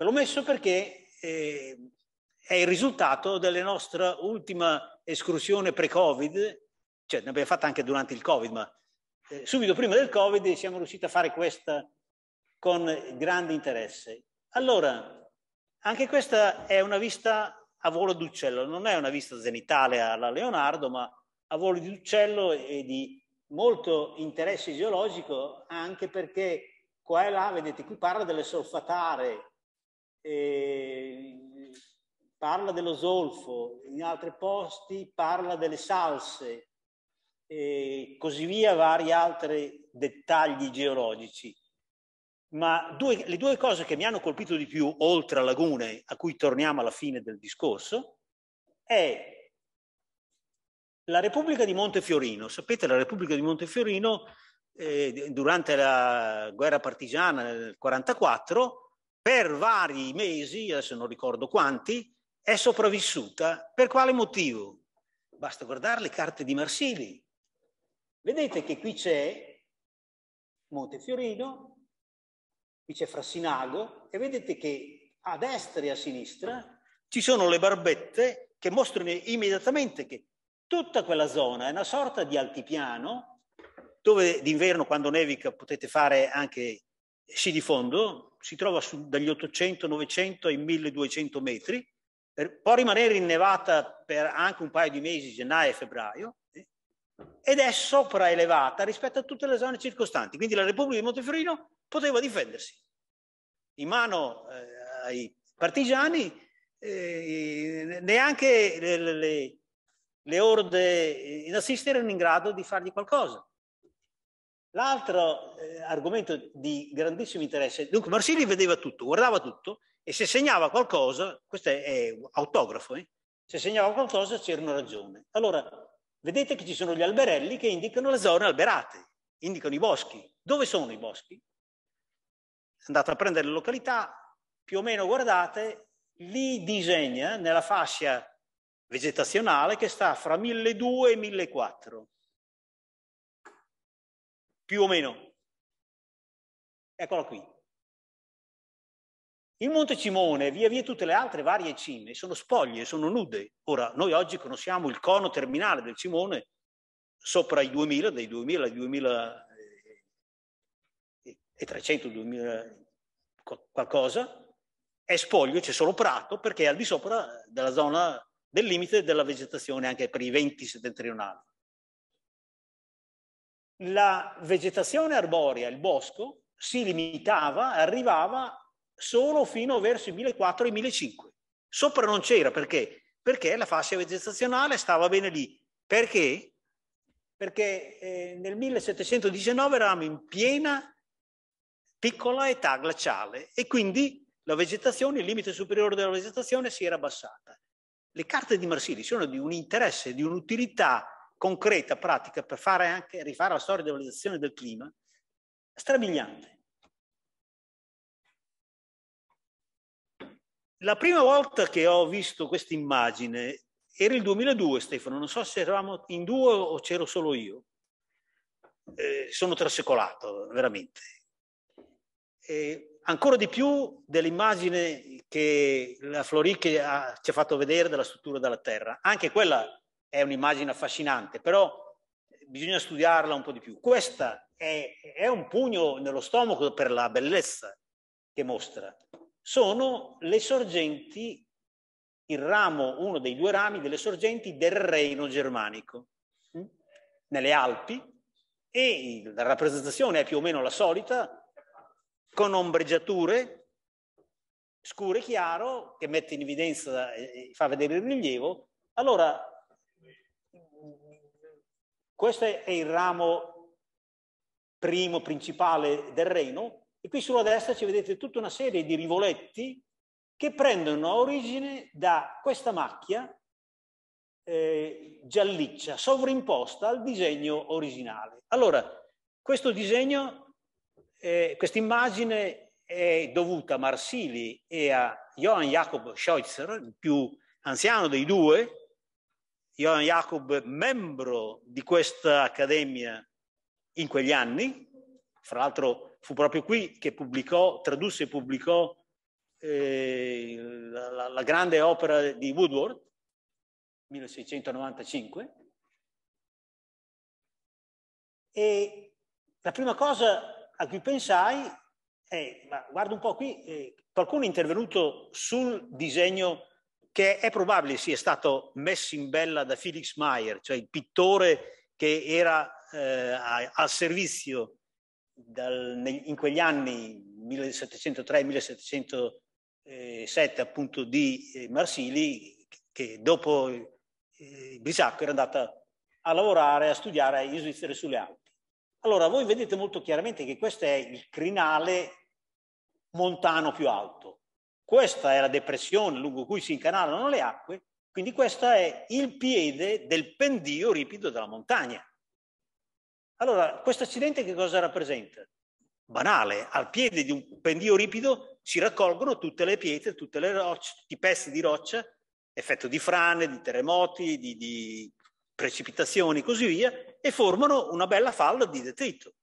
L'ho messo perché eh, è il risultato della nostra ultima escursione pre-Covid, cioè ne abbiamo fatta anche durante il Covid, ma eh, subito prima del Covid siamo riusciti a fare questa con grande interesse. Allora, anche questa è una vista a volo d'uccello, non è una vista zenitale alla Leonardo, ma a volo di uccello e di molto interesse geologico, anche perché qua e là, vedete, qui parla delle solfatare. Eh, parla dello zolfo, in altri posti parla delle salse e così via, vari altri dettagli geologici. Ma due, le due cose che mi hanno colpito di più, oltre a lagune, a cui torniamo alla fine del discorso, è la Repubblica di Montefiorino. Sapete, la Repubblica di Montefiorino eh, durante la guerra partigiana nel 1944, per vari mesi, adesso non ricordo quanti, è sopravvissuta per quale motivo? Basta guardare le carte di Marsili. Vedete che qui c'è Montefiorino, qui c'è Frassinago e vedete che a destra e a sinistra ci sono le barbette che mostrano immediatamente che tutta quella zona è una sorta di altipiano dove d'inverno quando nevica potete fare anche sci di fondo, si trova su, dagli 800, 900 ai 1200 metri può rimanere innevata per anche un paio di mesi, gennaio e febbraio, eh, ed è sopraelevata rispetto a tutte le zone circostanti. Quindi la Repubblica di Montefiorino poteva difendersi in mano eh, ai partigiani, eh, neanche le, le, le orde nazisti erano in grado di fargli qualcosa. L'altro eh, argomento di grandissimo interesse, dunque Marsili vedeva tutto, guardava tutto e se segnava qualcosa, questo è, è autografo, eh? se segnava qualcosa c'era una ragione. Allora, vedete che ci sono gli alberelli che indicano le zone alberate, indicano i boschi. Dove sono i boschi? Andate a prendere le località, più o meno guardate, li disegna nella fascia vegetazionale che sta fra 1200 e 1400. Più o meno. Eccola qui. Il Monte Cimone, via via tutte le altre varie cime, sono spoglie, sono nude. Ora, noi oggi conosciamo il cono terminale del Cimone sopra i 2000, dai 2000 ai 2300, 2000 eh, qualcosa, è spoglio, c'è solo prato, perché è al di sopra della zona del limite della vegetazione anche per i venti settentrionali. La vegetazione arborea, il bosco, si limitava, arrivava solo fino verso i 1.400 e i 1.500. Sopra non c'era perché? Perché la fascia vegetazionale stava bene lì. Perché? Perché eh, nel 1719 eravamo in piena piccola età glaciale e quindi la vegetazione, il limite superiore della vegetazione si era abbassata. Le carte di Marsili sono di un interesse, di un'utilità concreta, pratica, per fare anche, rifare la storia della vegetazione del clima, strabiliante. La prima volta che ho visto questa immagine era il 2002, Stefano, non so se eravamo in due o c'ero solo io. Eh, sono trasecolato, veramente. Eh, ancora di più dell'immagine che la Floricche ha, ci ha fatto vedere della struttura della Terra. Anche quella è un'immagine affascinante, però bisogna studiarla un po' di più. Questa è, è un pugno nello stomaco per la bellezza che mostra sono le sorgenti, il ramo, uno dei due rami delle sorgenti del Reino germanico, mm? nelle Alpi, e la rappresentazione è più o meno la solita, con ombreggiature scure e chiaro, che mette in evidenza fa vedere il rilievo. Allora, questo è il ramo primo, principale del Reino, e qui sulla destra ci vedete tutta una serie di rivoletti che prendono origine da questa macchia eh, gialliccia, sovrimposta al disegno originale. Allora, questo disegno, eh, questa immagine è dovuta a Marsili e a Johann Jacob Scheutzer, il più anziano dei due, Johann Jacob membro di questa accademia in quegli anni, fra l'altro fu proprio qui che pubblicò, tradusse e pubblicò eh, la, la, grande opera di Woodward, 1695. E la prima cosa a cui pensai è, ma guarda un po' qui, eh, qualcuno è intervenuto sul disegno che è probabile sia stato messo in bella da Felix Mayer, cioè il pittore che era eh, al servizio dal, in quegli anni 1703-1707 appunto di eh, Marsili che dopo eh, Bisacco era andata a lavorare, a studiare in Svizzera sulle Alpi. Allora voi vedete molto chiaramente che questo è il crinale montano più alto. Questa è la depressione lungo cui si incanalano le acque, quindi questo è il piede del pendio ripido della montagna. Allora, questo accidente che cosa rappresenta? Banale, al piede di un pendio ripido si raccolgono tutte le pietre, tutte le rocce, i pezzi di roccia, effetto di frane, di terremoti, di, di precipitazioni e così via, e formano una bella falda di detrito.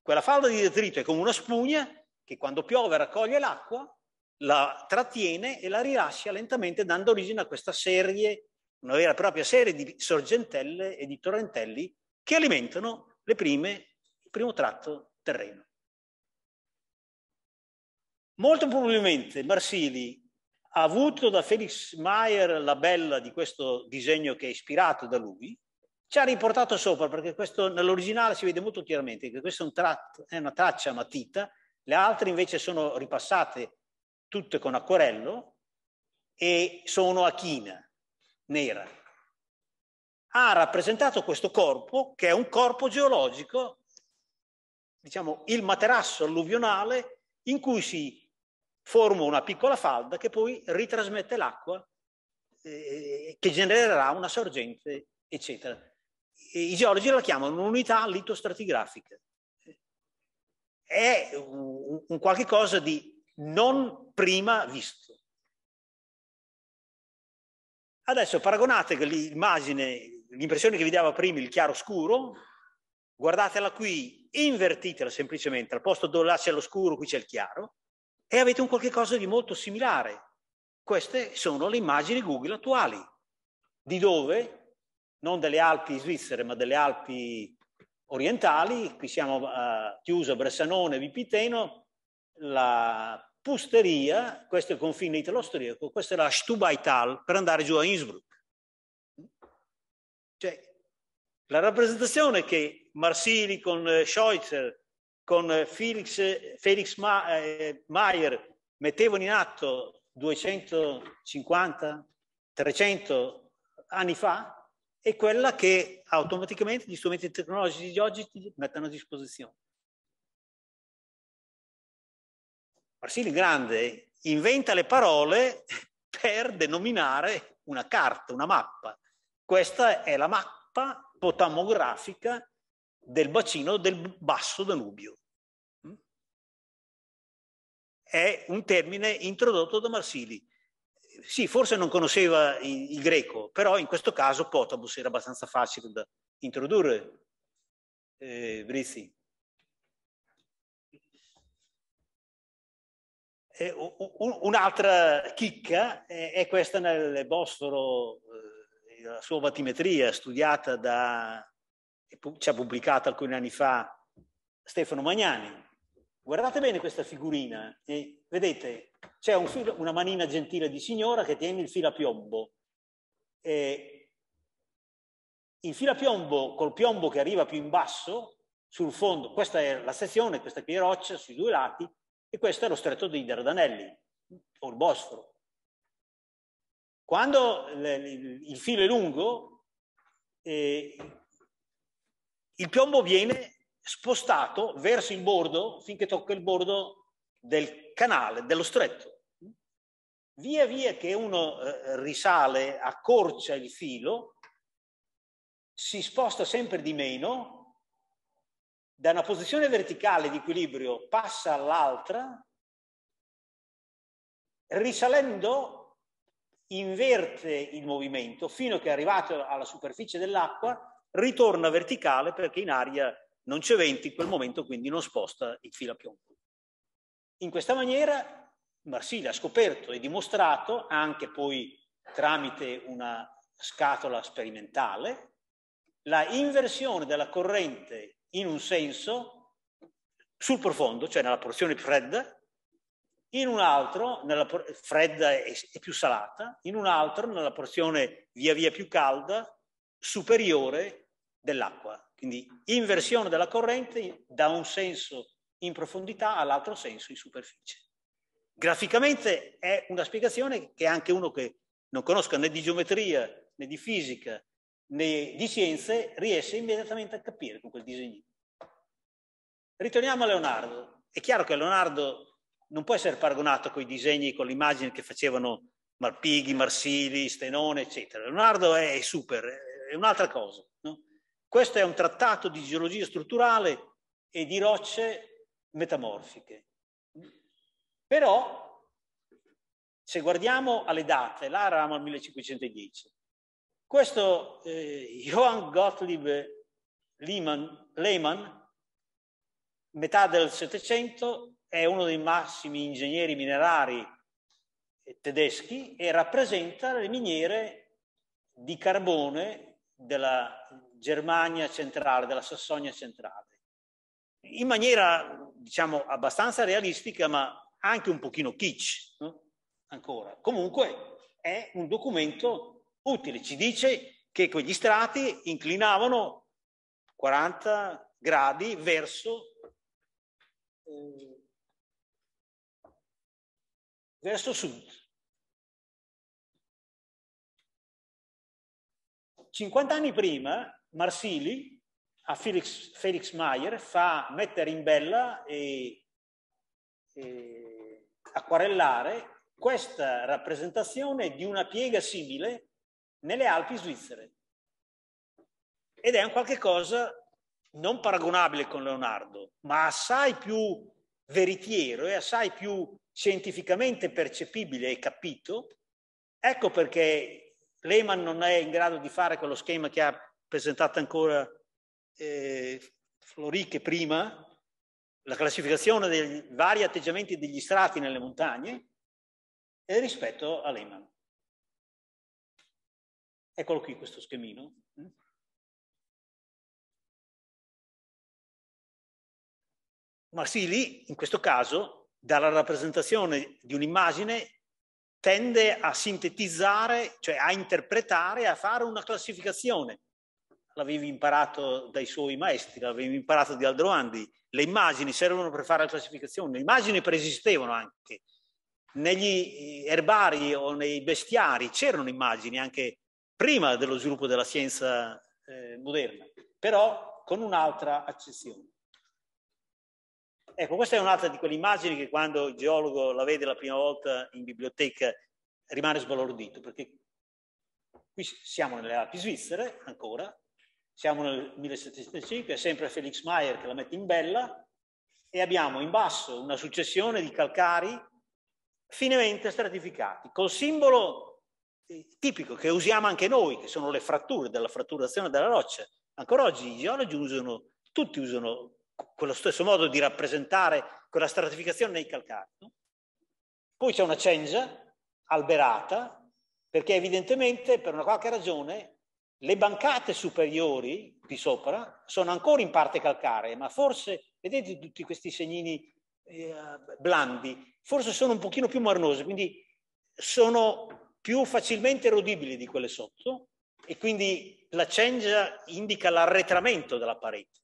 Quella falda di detrito è come una spugna che quando piove raccoglie l'acqua, la trattiene e la rilascia lentamente dando origine a questa serie, una vera e propria serie di sorgentelle e di torrentelli che alimentano le prime, il primo tratto terreno. Molto probabilmente Marsili ha avuto da Felix Mayer la bella di questo disegno che è ispirato da lui, ci ha riportato sopra perché questo, nell'originale si vede molto chiaramente che questa è, un è una traccia matita, le altre invece sono ripassate tutte con acquarello e sono a china, nera ha rappresentato questo corpo, che è un corpo geologico, diciamo il materasso alluvionale in cui si forma una piccola falda che poi ritrasmette l'acqua eh, che genererà una sorgente, eccetera. E I geologi la chiamano un'unità litostratigrafica. È un, un qualche cosa di non prima visto. Adesso paragonate l'immagine l'impressione che vi dava prima il chiaro scuro, guardatela qui, invertitela semplicemente, al posto dove là c'è lo scuro, qui c'è il chiaro, e avete un qualche cosa di molto similare. Queste sono le immagini Google attuali, di dove, non delle Alpi svizzere, ma delle Alpi orientali, qui siamo eh, a Chiuso, Bressanone, Vipiteno, la Pusteria, questo è il confine italo-austriaco, questa è la Stubaital per andare giù a Innsbruck. La rappresentazione che Marsili con eh, Schweitzer, con eh, Felix, eh, Felix Ma, eh, Mayer mettevano in atto 250, 300 anni fa è quella che automaticamente gli strumenti tecnologici di oggi ti mettono a disposizione. Marsili Grande inventa le parole per denominare una carta, una mappa. Questa è la mappa potamografica del bacino del Basso Danubio. Mm? È un termine introdotto da Marsili. Sì, forse non conosceva il, il greco, però in questo caso potabus era abbastanza facile da introdurre. Eh, Brizzi. Eh, un'altra chicca è questa nel vostro eh, la sua batimetria studiata da, e ci ha pubblicata alcuni anni fa Stefano Magnani. Guardate bene questa figurina, e eh. vedete, c'è un filo, una manina gentile di signora che tiene il filo a piombo. E il filo a piombo, col piombo che arriva più in basso, sul fondo, questa è la sezione, questa qui è roccia, sui due lati, e questo è lo stretto dei Dardanelli, o il Bosforo. Quando il filo è lungo, eh, il piombo viene spostato verso il bordo finché tocca il bordo del canale, dello stretto. Via via che uno eh, risale, accorcia il filo, si sposta sempre di meno, da una posizione verticale di equilibrio passa all'altra, risalendo inverte il movimento fino a che è arrivato alla superficie dell'acqua, ritorna verticale perché in aria non c'è vento in quel momento, quindi non sposta il filo a piombo. In questa maniera Marsiglia ha scoperto e dimostrato, anche poi tramite una scatola sperimentale, la inversione della corrente in un senso sul profondo, cioè nella porzione fredda, in un altro, nella, fredda e, più salata, in un altro, nella porzione via via più calda, superiore dell'acqua. Quindi inversione della corrente da un senso in profondità all'altro senso in superficie. Graficamente è una spiegazione che anche uno che non conosca né di geometria né di fisica né di scienze riesce immediatamente a capire con quel disegno. Ritorniamo a Leonardo. È chiaro che Leonardo non può essere paragonato con i disegni, con l'immagine che facevano Marpighi, Marsili, Stenone, eccetera. Leonardo è super, è un'altra cosa. No? Questo è un trattato di geologia strutturale e di rocce metamorfiche. Però, se guardiamo alle date, là eravamo al 1510, questo eh, Johann Gottlieb Lehmann, Lehmann metà del Settecento, è uno dei massimi ingegneri minerari eh, tedeschi e rappresenta le miniere di carbone della Germania centrale, della Sassonia centrale. In maniera, diciamo, abbastanza realistica, ma anche un pochino kitsch, no? ancora. Comunque è un documento utile, ci dice che quegli strati inclinavano 40 gradi verso eh, verso sud. 50 anni prima Marsili a Felix, Felix Mayer fa mettere in bella e, e acquarellare questa rappresentazione di una piega simile nelle Alpi svizzere. Ed è un qualche cosa non paragonabile con Leonardo, ma assai più veritiero e assai più scientificamente percepibile e capito, ecco perché Lehman non è in grado di fare quello schema che ha presentato ancora eh, Floriche prima, la classificazione dei vari atteggiamenti degli strati nelle montagne e eh, rispetto a Lehman. Eccolo qui questo schemino. Ma sì, lì in questo caso dalla rappresentazione di un'immagine tende a sintetizzare, cioè a interpretare, a fare una classificazione. L'avevi imparato dai suoi maestri, l'avevi imparato di Aldroandi. Le immagini servono per fare la classificazione, le immagini preesistevano anche. Negli erbari o nei bestiari c'erano immagini anche prima dello sviluppo della scienza eh, moderna, però con un'altra accezione. Ecco, questa è un'altra di quelle immagini che quando il geologo la vede la prima volta in biblioteca rimane sbalordito, perché qui siamo nelle Alpi svizzere ancora, siamo nel 1705, è sempre Felix Mayer che la mette in bella e abbiamo in basso una successione di calcari finemente stratificati, col simbolo eh, tipico che usiamo anche noi, che sono le fratture della fratturazione della roccia. Ancora oggi i geologi usano, tutti usano quello stesso modo di rappresentare quella stratificazione nei calcari. No? Poi c'è una cengia alberata, perché evidentemente per una qualche ragione le bancate superiori di sopra sono ancora in parte calcaree, ma forse, vedete tutti questi segnini eh, blandi, forse sono un pochino più marnose, quindi sono più facilmente erodibili di quelle sotto e quindi la cengia indica l'arretramento della parete.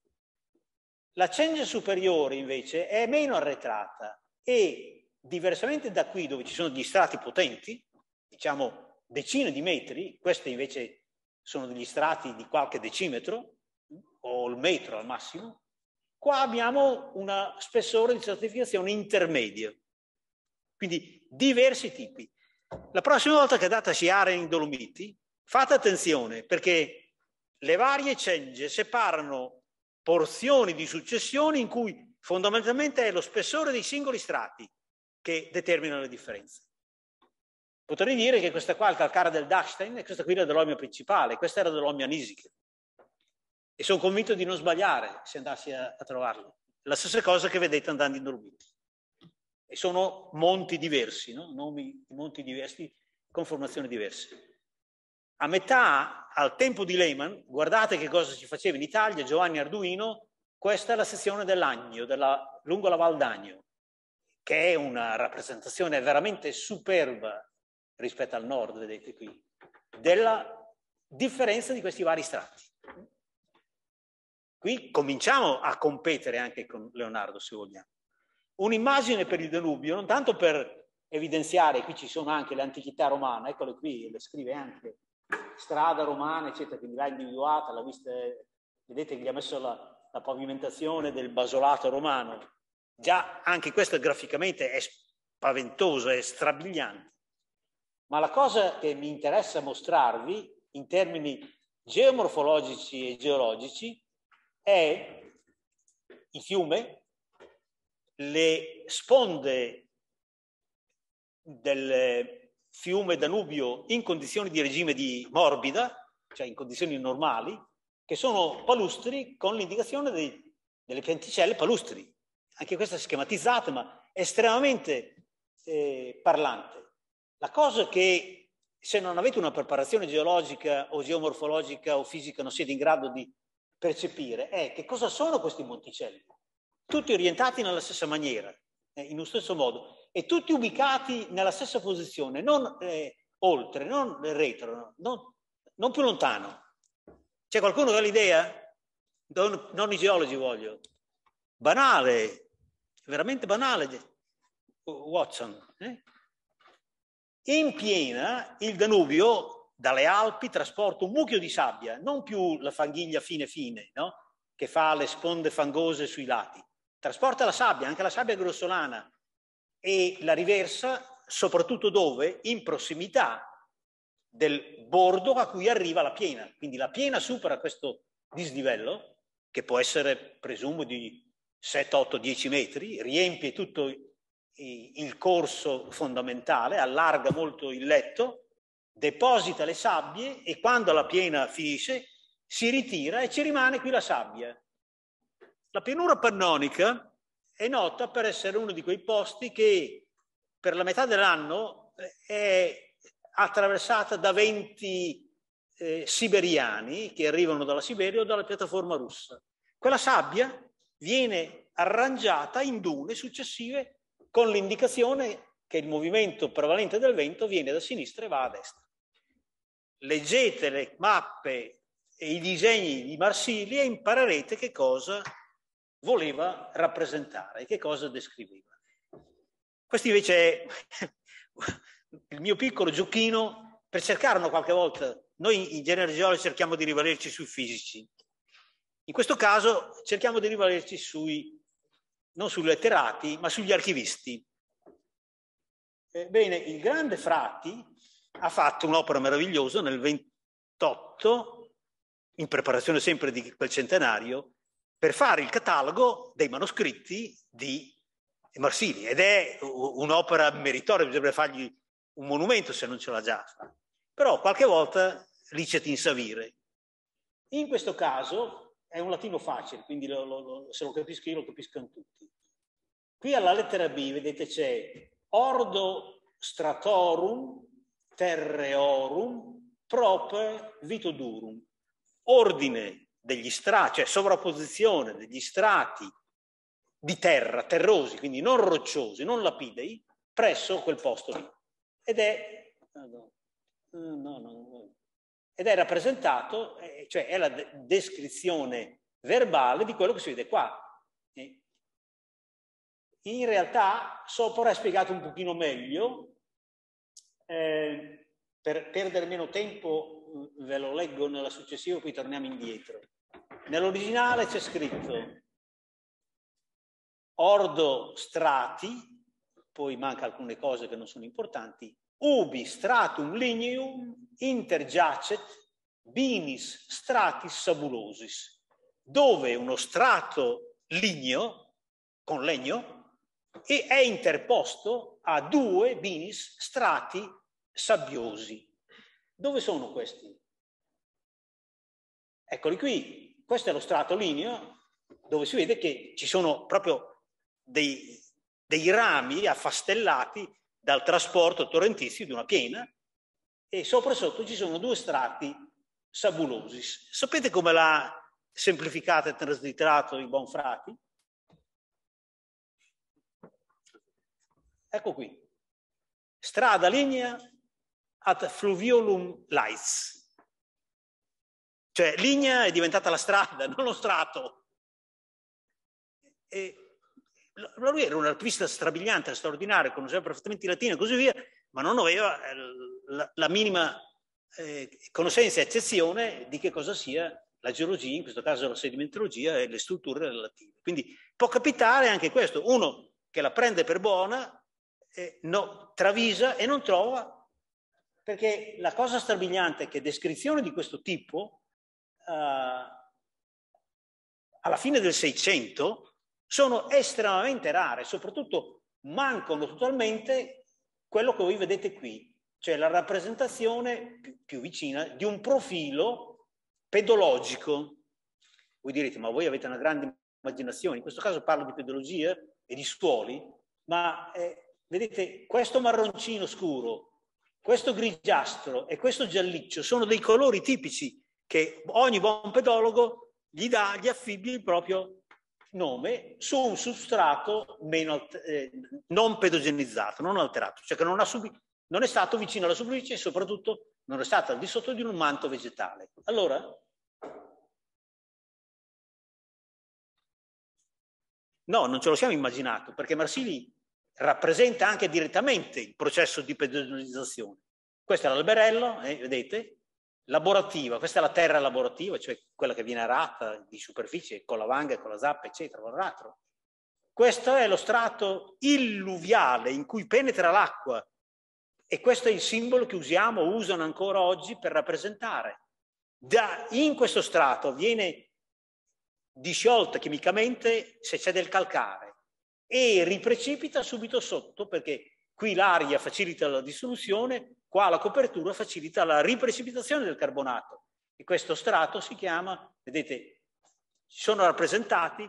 La cengia superiore invece è meno arretrata e diversamente da qui dove ci sono gli strati potenti, diciamo decine di metri, queste invece sono degli strati di qualche decimetro o il metro al massimo, qua abbiamo una spessore di stratificazione intermedia. quindi diversi tipi. La prossima volta che andate a sciare in Dolomiti, fate attenzione perché le varie cengie separano porzioni di successione in cui fondamentalmente è lo spessore dei singoli strati che determina le differenze. Potrei dire che questa qua è il calcare del Dachstein e questa qui è la principale, questa era dell'Olmia nisica. E sono convinto di non sbagliare se andassi a, a trovarlo. La stessa cosa che vedete andando in Dolomiti. E sono monti diversi, no? nomi di monti diversi con formazioni diverse a metà, al tempo di Lehman, guardate che cosa si faceva in Italia, Giovanni Arduino, questa è la sezione dell'Agno, della, lungo la Val d'Agno, che è una rappresentazione veramente superba rispetto al nord, vedete qui, della differenza di questi vari strati. Qui cominciamo a competere anche con Leonardo, se vogliamo. Un'immagine per il Danubio, non tanto per evidenziare, qui ci sono anche le antichità romane, eccole qui, le scrive anche strada romana, eccetera, quindi l'ha individuata, l'ha vista, vedete che gli ha messo la, la pavimentazione del basolato romano. Già anche questo graficamente è spaventoso, è strabiliante. Ma la cosa che mi interessa mostrarvi in termini geomorfologici e geologici è il fiume, le sponde del, fiume Danubio in condizioni di regime di morbida, cioè in condizioni normali, che sono palustri con l'indicazione dei, delle pianticelle palustri. Anche questa schematizzata, ma estremamente eh, parlante. La cosa che se non avete una preparazione geologica o geomorfologica o fisica non siete in grado di percepire è che cosa sono questi monticelli, tutti orientati nella stessa maniera, eh, in un stesso modo e tutti ubicati nella stessa posizione, non eh, oltre, non retro, non, non, più lontano. C'è qualcuno che ha l'idea? Non, non i geologi voglio. Banale, veramente banale, Watson. Eh? In piena il Danubio dalle Alpi trasporta un mucchio di sabbia, non più la fanghiglia fine fine, no? che fa le sponde fangose sui lati, trasporta la sabbia, anche la sabbia grossolana, e la riversa soprattutto dove? In prossimità del bordo a cui arriva la piena. Quindi la piena supera questo dislivello, che può essere, presumo, di 7, 8, 10 metri, riempie tutto il corso fondamentale, allarga molto il letto, deposita le sabbie e quando la piena finisce si ritira e ci rimane qui la sabbia. La pianura pannonica è nota per essere uno di quei posti che per la metà dell'anno eh, è attraversata da venti eh, siberiani che arrivano dalla Siberia o dalla piattaforma russa. Quella sabbia viene arrangiata in dune successive con l'indicazione che il movimento prevalente del vento viene da sinistra e va a destra. Leggete le mappe e i disegni di Marsiglia e imparerete che cosa voleva rappresentare, che cosa descriveva. Questo invece è il mio piccolo giochino per cercarlo qualche volta, noi in genere geologi cerchiamo di rivalerci sui fisici, in questo caso cerchiamo di rivalerci sui, non sui letterati, ma sugli archivisti. Ebbene, il grande Frati ha fatto un'opera meravigliosa nel 28, in preparazione sempre di quel centenario, per fare il catalogo dei manoscritti di Marsini ed è un'opera meritoria, bisognerebbe fargli un monumento se non ce l'ha già Però qualche volta lice in savire. In questo caso è un latino facile, quindi lo, lo, se lo capisco io lo capiscono tutti. Qui alla lettera B, vedete, c'è Ordo Stratorum Terreorum Prope Vitodurum, ordine degli strati, cioè sovrapposizione degli strati di terra, terrosi, quindi non rocciosi, non lapidei, presso quel posto lì. Ed è, no, no, no, ed è rappresentato, eh, cioè è la de- descrizione verbale di quello che si vede qua. In realtà sopra è spiegato un pochino meglio, eh, per perdere meno tempo eh, ve lo leggo nella successiva, poi torniamo indietro. Nell'originale c'è scritto ordo strati, poi manca alcune cose che non sono importanti, ubi stratum lignium intergiacet binis stratis sabulosis, dove uno strato ligneo, con legno, è interposto a due binis strati sabbiosi. Dove sono questi? Eccoli qui, questo è lo strato ligneo dove si vede che ci sono proprio dei, dei rami affastellati dal trasporto torrentizio di una piena e sopra e sotto ci sono due strati sabulosi. Sapete come l'ha semplificata e traslitterato i Bonfrati? Ecco qui. Strada linea ad fluviolum lights. Cioè, Ligna è diventata la strada, non lo strato. E lui era un artista strabiliante, straordinario, conosceva perfettamente il latino e così via, ma non aveva eh, la, la minima eh, conoscenza e eccezione di che cosa sia la geologia, in questo caso la sedimentologia e le strutture relative. Quindi può capitare anche questo, uno che la prende per buona, eh, no, travisa e non trova, perché la cosa strabiliante è che descrizioni di questo tipo eh, alla fine del Seicento sono estremamente rare, soprattutto mancano totalmente quello che voi vedete qui, cioè la rappresentazione più, più vicina di un profilo pedologico. Voi direte, ma voi avete una grande immaginazione, in questo caso parlo di pedologia e di stuoli, ma eh, vedete questo marroncino scuro, questo grigiastro e questo gialliccio sono dei colori tipici che ogni buon pedologo gli, dà, gli affibbi il proprio nome su un substrato meno, eh, non pedogenizzato, non alterato, cioè che non, subi- non è stato vicino alla superficie e soprattutto non è stato al di sotto di un manto vegetale. Allora, no, non ce lo siamo immaginato, perché Marsili rappresenta anche direttamente il processo di pedogenizzazione. Questo è l'alberello, eh, vedete, Laborativa, questa è la terra laborativa, cioè quella che viene arata di superficie con la vanga e con la zappa, eccetera, con l'ratro. Questo è lo strato illuviale in cui penetra l'acqua e questo è il simbolo che usiamo, usano ancora oggi per rappresentare. Da, in questo strato viene disciolta chimicamente se c'è del calcare e riprecipita subito sotto perché qui l'aria facilita la dissoluzione Qua la copertura facilita la riprecipitazione del carbonato e questo strato si chiama, vedete, ci sono rappresentati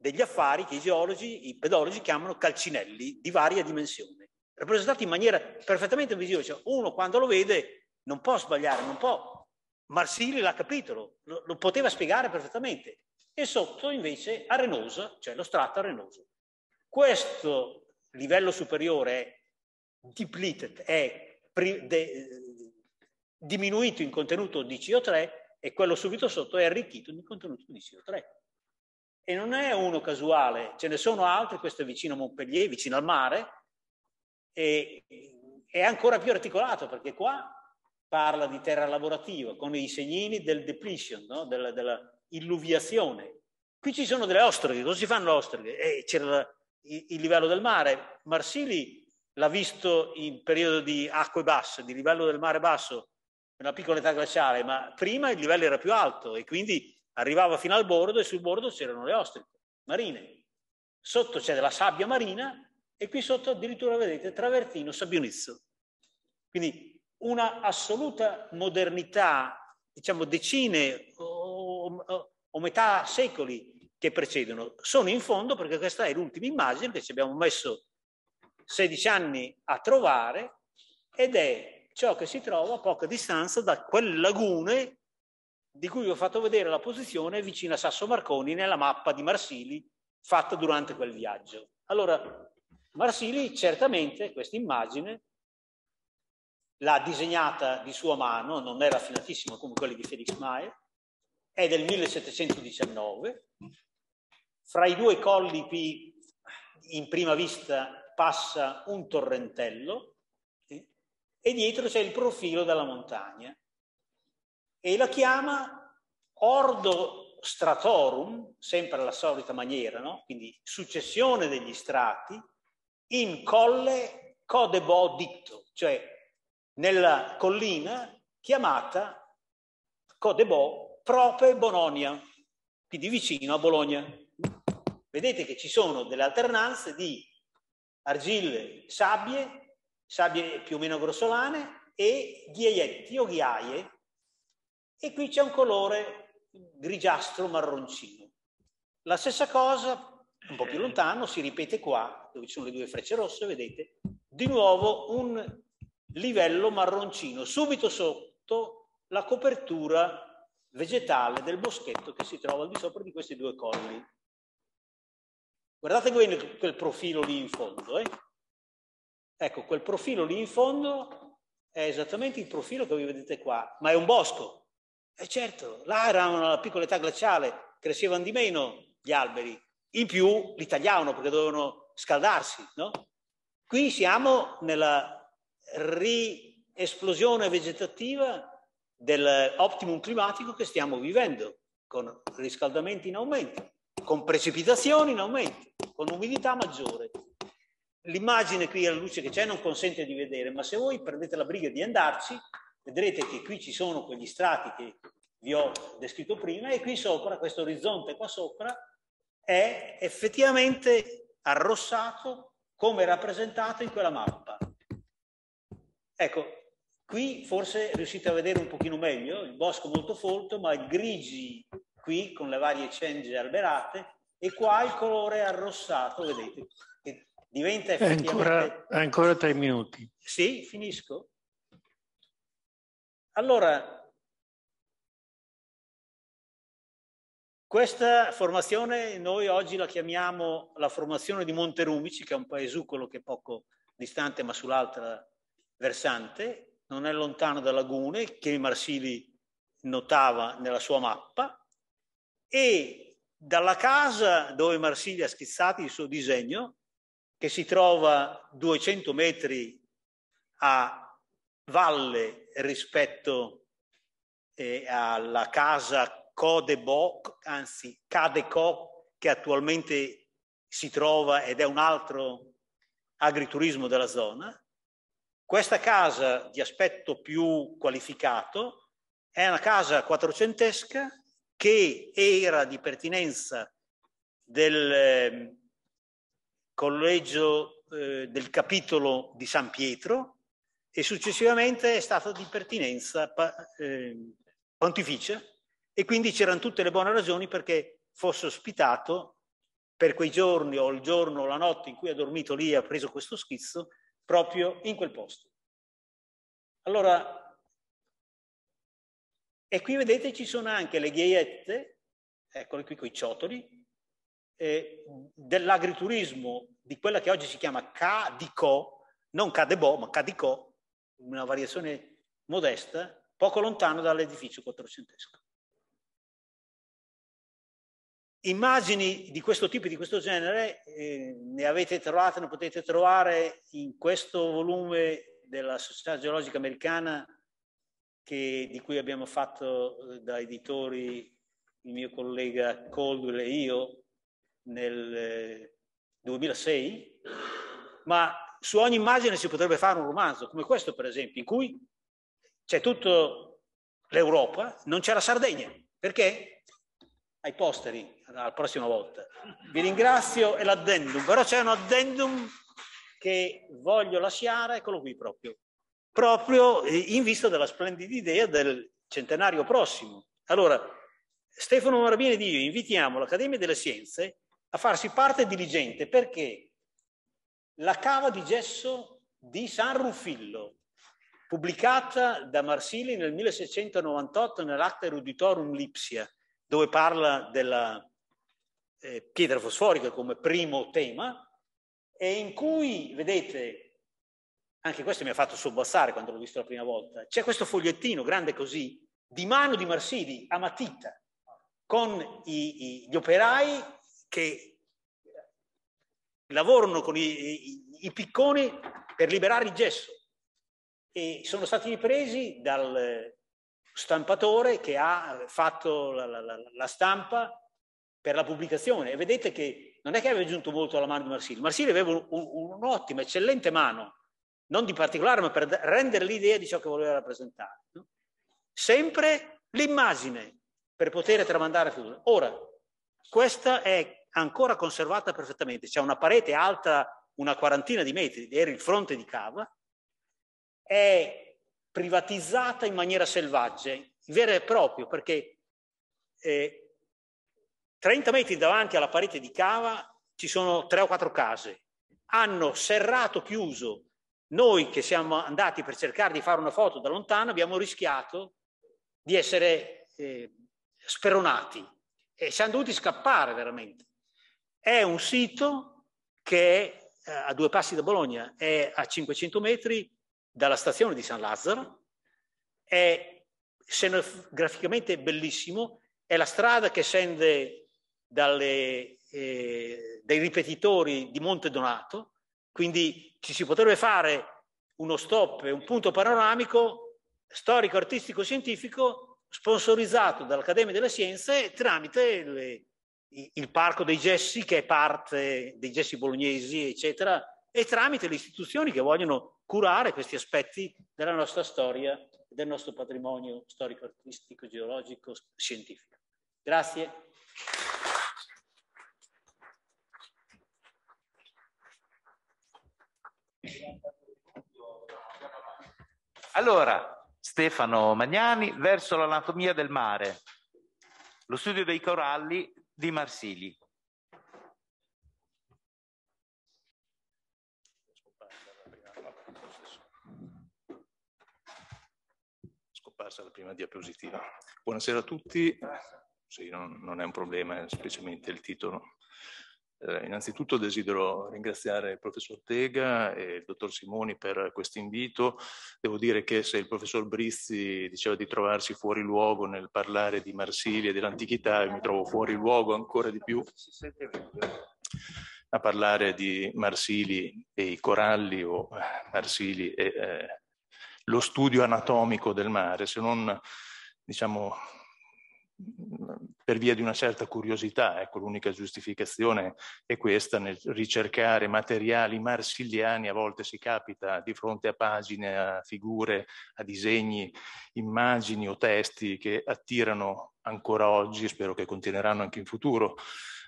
degli affari che i geologi, i pedologi chiamano calcinelli di varia dimensione, rappresentati in maniera perfettamente visibile, cioè uno quando lo vede non può sbagliare, non può. Marsili l'ha capito, lo, lo poteva spiegare perfettamente. E sotto invece arenosa, cioè lo strato arenoso. Questo livello superiore è depleted, è eh, diminuito in contenuto di CO3 e quello subito sotto è arricchito di contenuto di CO3. E non è uno casuale, ce ne sono altri, questo è vicino a Montpellier, vicino al mare, e è ancora più articolato perché qua parla di terra lavorativa con i segnini del depletion, no? della, della illuviazione. Qui ci sono delle ostriche, cosa si fanno ostriche? Eh, c'era il, il livello del mare. Marsili l'ha visto in periodo di acque basse, di livello del mare basso, una piccola età glaciale, ma prima il livello era più alto e quindi arrivava fino al bordo e sul bordo c'erano le ostriche marine. Sotto c'è della sabbia marina e qui sotto addirittura vedete travertino sabbionizzo. Quindi una assoluta modernità, diciamo decine o, o, o metà secoli che precedono, sono in fondo perché questa è l'ultima immagine che ci abbiamo messo 16 anni a trovare ed è ciò che si trova a poca distanza da quel lagune di cui vi ho fatto vedere la posizione vicino a Sasso Marconi nella mappa di Marsili fatta durante quel viaggio. Allora, Marsili certamente questa immagine l'ha disegnata di sua mano, non era affinatissima come quelle di Felix Mayer, è del 1719. Fra i due colli qui in prima vista, passa un torrentello e dietro c'è il profilo della montagna e la chiama Ordo Stratorum, sempre alla solita maniera, no? quindi successione degli strati, in colle codebo ditto, cioè nella collina chiamata Codebo Prope Bononia, quindi vicino a Bologna. Vedete che ci sono delle alternanze di argille, sabbie, sabbie più o meno grossolane e ghiaietti o ghiaie e qui c'è un colore grigiastro marroncino. La stessa cosa, un po' più lontano, si ripete qua, dove ci sono le due frecce rosse, vedete, di nuovo un livello marroncino, subito sotto la copertura vegetale del boschetto che si trova al di sopra di questi due colli. Guardate quel, quel profilo lì in fondo. Eh? Ecco, quel profilo lì in fondo è esattamente il profilo che vi vedete qua, ma è un bosco. E eh certo, là era una piccola età glaciale, crescevano di meno gli alberi, in più li tagliavano perché dovevano scaldarsi, no? Qui siamo nella riesplosione vegetativa dell'optimum climatico che stiamo vivendo, con riscaldamenti in aumento, con precipitazioni in aumento con umidità maggiore. L'immagine qui alla luce che c'è non consente di vedere, ma se voi prendete la briga di andarci, vedrete che qui ci sono quegli strati che vi ho descritto prima e qui sopra, questo orizzonte qua sopra, è effettivamente arrossato come rappresentato in quella mappa. Ecco, qui forse riuscite a vedere un pochino meglio, il bosco molto folto, ma i grigi qui con le varie cengi alberate e qua il colore arrossato, vedete, che diventa effettivamente... ancora, ancora tre minuti. Sì, finisco. Allora, Questa formazione noi oggi la chiamiamo la formazione di Monterumici, che è un paesucolo che è poco distante ma sull'altra versante, non è lontano da Lagune, che Marsili notava nella sua mappa, e dalla casa dove Marsiglia ha schizzato il suo disegno, che si trova 200 metri a valle rispetto eh, alla casa Codebo, anzi Cadeco, che attualmente si trova ed è un altro agriturismo della zona. Questa casa di aspetto più qualificato è una casa quattrocentesca che era di pertinenza del ehm, collegio eh, del capitolo di San Pietro e successivamente è stato di pertinenza eh, pontificia e quindi c'erano tutte le buone ragioni perché fosse ospitato per quei giorni o il giorno o la notte in cui ha dormito lì e ha preso questo schizzo proprio in quel posto. Allora e qui vedete ci sono anche le ghiaiette, eccole qui con i ciotoli, eh, dell'agriturismo di quella che oggi si chiama Cadico, non Cadebo, ma Cadico, una variazione modesta, poco lontano dall'edificio quattrocentesco. Immagini di questo tipo e di questo genere eh, ne avete trovate, ne potete trovare in questo volume della Società Geologica Americana che, di cui abbiamo fatto eh, da editori il mio collega Coldwell e io nel 2006, eh, ma su ogni immagine si potrebbe fare un romanzo, come questo per esempio, in cui c'è tutta l'Europa, non c'è la Sardegna. Perché? Ai posteri, alla prossima volta. Vi ringrazio e l'addendum, però c'è un addendum che voglio lasciare, eccolo qui proprio proprio eh, in vista della splendida idea del centenario prossimo. Allora, Stefano Marabini ed io invitiamo l'Accademia delle Scienze a farsi parte diligente perché la cava di gesso di San Ruffillo, pubblicata da Marsili nel 1698 nell'Acta Eruditorum Lipsia, dove parla della eh, pietra fosforica come primo tema, e in cui, vedete, anche questo mi ha fatto sobbassare quando l'ho visto la prima volta, c'è questo fogliettino grande così, di mano di Marsidi, a matita, con i, i, gli operai che lavorano con i, i, picconi per liberare il gesso e sono stati ripresi dal stampatore che ha fatto la, la, la, stampa per la pubblicazione e vedete che non è che aveva aggiunto molto alla mano di Marsili, Marsili aveva un, un, un'ottima, eccellente mano non di particolare, ma per rendere l'idea di ciò che voleva rappresentare. No? Sempre l'immagine per poter tramandare il futuro. Ora, questa è ancora conservata perfettamente, c'è una parete alta una quarantina di metri, era il fronte di cava, è privatizzata in maniera selvaggia, vera e proprio, perché eh, 30 metri davanti alla parete di cava ci sono tre o quattro case, hanno serrato chiuso noi che siamo andati per cercare di fare una foto da lontano abbiamo rischiato di essere eh, speronati e siamo dovuti scappare veramente. È un sito che è eh, a due passi da Bologna, è a 500 metri dalla stazione di San Lazzaro, è scenograficamente bellissimo, è la strada che scende dalle, eh, dai ripetitori di Monte Donato, quindi ci si potrebbe fare uno stop, un punto panoramico storico-artistico-scientifico sponsorizzato dall'Accademia delle Scienze tramite le, il Parco dei Gessi, che è parte dei Gessi bolognesi, eccetera, e tramite le istituzioni che vogliono curare questi aspetti della nostra storia, del nostro patrimonio storico-artistico, geologico, scientifico. Grazie. Allora, Stefano Magnani, verso l'anatomia del mare, lo studio dei coralli di Marsili. Scomparsa la prima diapositiva. Buonasera a tutti. Sì, non, non è un problema, è semplicemente il titolo. Eh, innanzitutto desidero ringraziare il professor Tega e il dottor Simoni per questo invito. Devo dire che se il professor Brizzi diceva di trovarsi fuori luogo nel parlare di Marsiglia e dell'antichità, mi trovo fuori luogo ancora di più a parlare di Marsili e i coralli o eh, Marsili e eh, lo studio anatomico del mare, se non diciamo, per via di una certa curiosità, ecco l'unica giustificazione è questa, nel ricercare materiali marsiliani a volte si capita di fronte a pagine, a figure, a disegni, immagini o testi che attirano ancora oggi, spero che continueranno anche in futuro,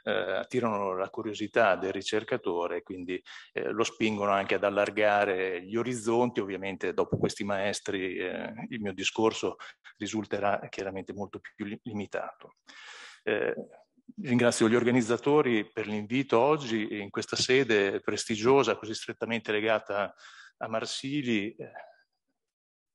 eh, attirano la curiosità del ricercatore, quindi eh, lo spingono anche ad allargare gli orizzonti. Ovviamente dopo questi maestri eh, il mio discorso risulterà chiaramente molto più limitato. Eh, Ringrazio gli organizzatori per l'invito oggi in questa sede prestigiosa, così strettamente legata a Marsili, eh,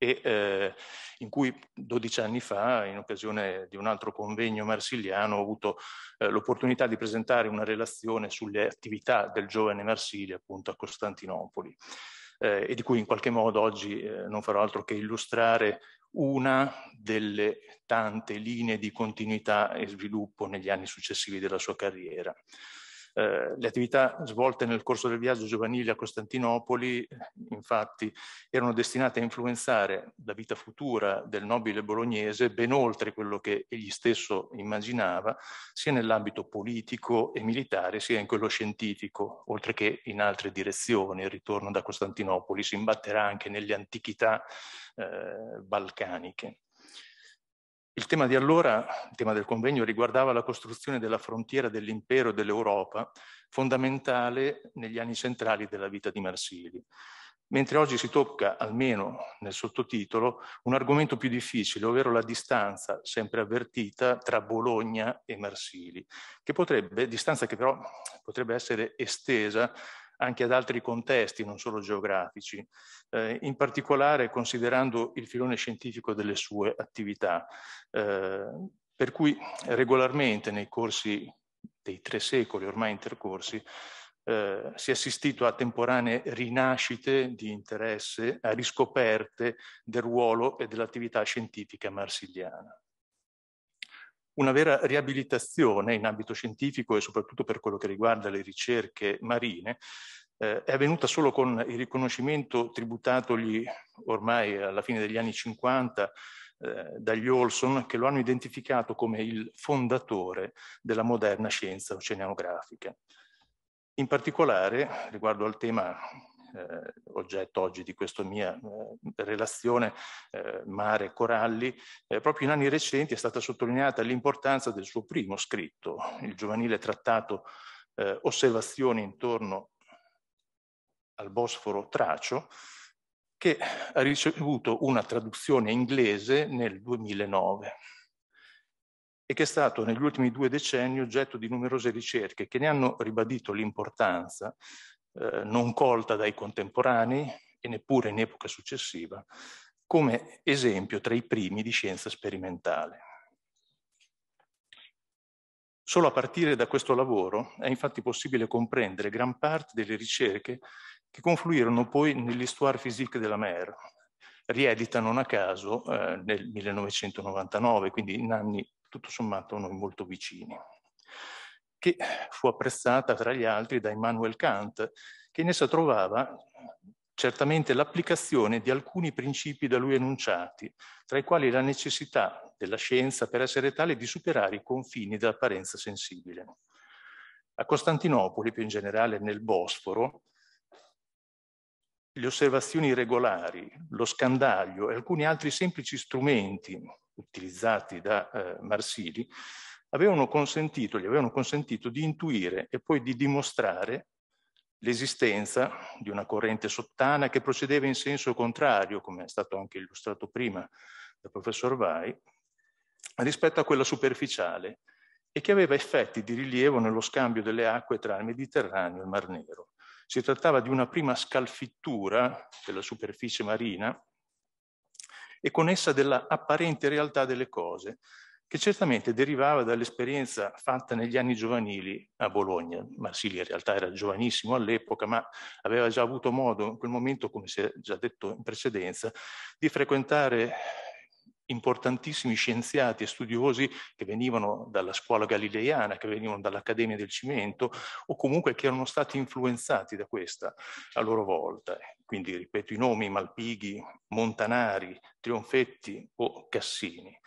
e eh, in cui 12 anni fa, in occasione di un altro convegno marsiliano, ho avuto eh, l'opportunità di presentare una relazione sulle attività del giovane Marsilia appunto a Costantinopoli. Eh, e di cui in qualche modo oggi eh, non farò altro che illustrare una delle tante linee di continuità e sviluppo negli anni successivi della sua carriera. Eh, le attività svolte nel corso del viaggio giovanile a Costantinopoli, infatti, erano destinate a influenzare la vita futura del nobile bolognese ben oltre quello che egli stesso immaginava, sia nell'ambito politico e militare, sia in quello scientifico, oltre che in altre direzioni. Il ritorno da Costantinopoli si imbatterà anche nelle antichità eh, balcaniche. Il tema di allora, il tema del convegno, riguardava la costruzione della frontiera dell'impero dell'Europa, fondamentale negli anni centrali della vita di Marsili. Mentre oggi si tocca, almeno nel sottotitolo, un argomento più difficile, ovvero la distanza sempre avvertita tra Bologna e Marsili, che potrebbe, distanza che però potrebbe essere estesa anche ad altri contesti, non solo geografici, eh, in particolare considerando il filone scientifico delle sue attività. Eh, per cui regolarmente nei corsi dei tre secoli ormai intercorsi eh, si è assistito a temporanee rinascite di interesse, a riscoperte del ruolo e dell'attività scientifica marsigliana una vera riabilitazione in ambito scientifico e soprattutto per quello che riguarda le ricerche marine eh, è avvenuta solo con il riconoscimento tributatogli ormai alla fine degli anni 50 eh, dagli Olson che lo hanno identificato come il fondatore della moderna scienza oceanografica. In particolare, riguardo al tema eh, oggetto oggi di questa mia eh, relazione, eh, Mare e Coralli, eh, proprio in anni recenti è stata sottolineata l'importanza del suo primo scritto, il giovanile trattato eh, Osservazioni intorno al Bosforo Tracio, che ha ricevuto una traduzione inglese nel 2009 e che è stato negli ultimi due decenni oggetto di numerose ricerche che ne hanno ribadito l'importanza eh, non colta dai contemporanei e neppure in epoca successiva, come esempio tra i primi di scienza sperimentale. Solo a partire da questo lavoro è infatti possibile comprendere gran parte delle ricerche che confluirono poi nell'Histoire physique de la mer, riedita non a caso eh, nel 1999, quindi in anni tutto sommato a noi molto vicini che fu apprezzata tra gli altri da Immanuel Kant, che in essa trovava certamente l'applicazione di alcuni principi da lui enunciati, tra i quali la necessità della scienza per essere tale di superare i confini dell'apparenza sensibile. A Costantinopoli, più in generale nel Bosforo, le osservazioni regolari, lo scandaglio e alcuni altri semplici strumenti utilizzati da eh, Marsili avevano consentito, gli avevano consentito di intuire e poi di dimostrare l'esistenza di una corrente sottana che procedeva in senso contrario, come è stato anche illustrato prima dal professor Vai, rispetto a quella superficiale e che aveva effetti di rilievo nello scambio delle acque tra il Mediterraneo e il Mar Nero. Si trattava di una prima scalfittura della superficie marina e con essa della apparente realtà delle cose, che certamente derivava dall'esperienza fatta negli anni giovanili a Bologna. Marsili in realtà era giovanissimo all'epoca, ma aveva già avuto modo in quel momento, come si è già detto in precedenza, di frequentare importantissimi scienziati e studiosi che venivano dalla scuola galileiana, che venivano dall'Accademia del Cimento o comunque che erano stati influenzati da questa a loro volta. Quindi ripeto i nomi Malpighi, Montanari, Trionfetti o Cassini.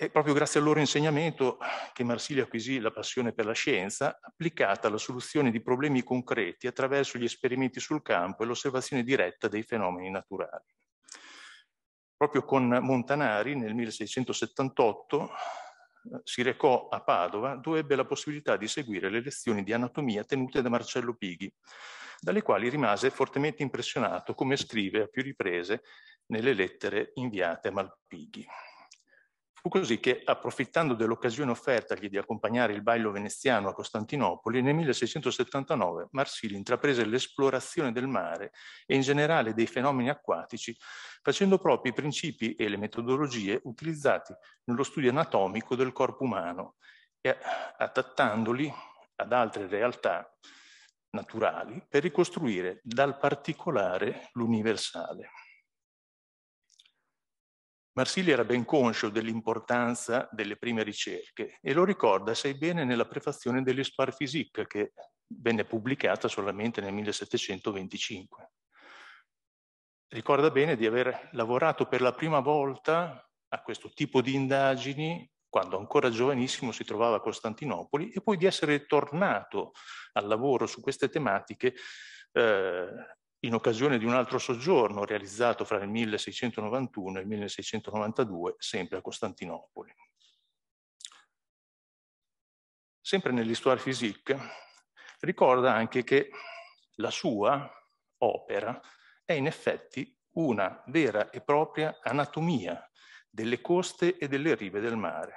È proprio grazie al loro insegnamento che Marsilio acquisì la passione per la scienza, applicata alla soluzione di problemi concreti attraverso gli esperimenti sul campo e l'osservazione diretta dei fenomeni naturali. Proprio con Montanari nel 1678 eh, si recò a Padova, dove ebbe la possibilità di seguire le lezioni di anatomia tenute da Marcello Pighi, dalle quali rimase fortemente impressionato, come scrive a più riprese nelle lettere inviate a Malpighi. Fu così che, approfittando dell'occasione offertagli di accompagnare il bailo veneziano a Costantinopoli, nel 1679 Marsili intraprese l'esplorazione del mare e in generale dei fenomeni acquatici, facendo propri i principi e le metodologie utilizzati nello studio anatomico del corpo umano e adattandoli ad altre realtà naturali per ricostruire dal particolare l'universale. Marsili era ben conscio dell'importanza delle prime ricerche e lo ricorda bene, nella prefazione dell'Histoire physique che venne pubblicata solamente nel 1725. Ricorda bene di aver lavorato per la prima volta a questo tipo di indagini quando ancora giovanissimo si trovava a Costantinopoli e poi di essere tornato al lavoro su queste tematiche eh, in occasione di un altro soggiorno realizzato fra il 1691 e il 1692, sempre a Costantinopoli. Sempre nell'Histoire physique, ricorda anche che la sua opera è in effetti una vera e propria anatomia delle coste e delle rive del mare.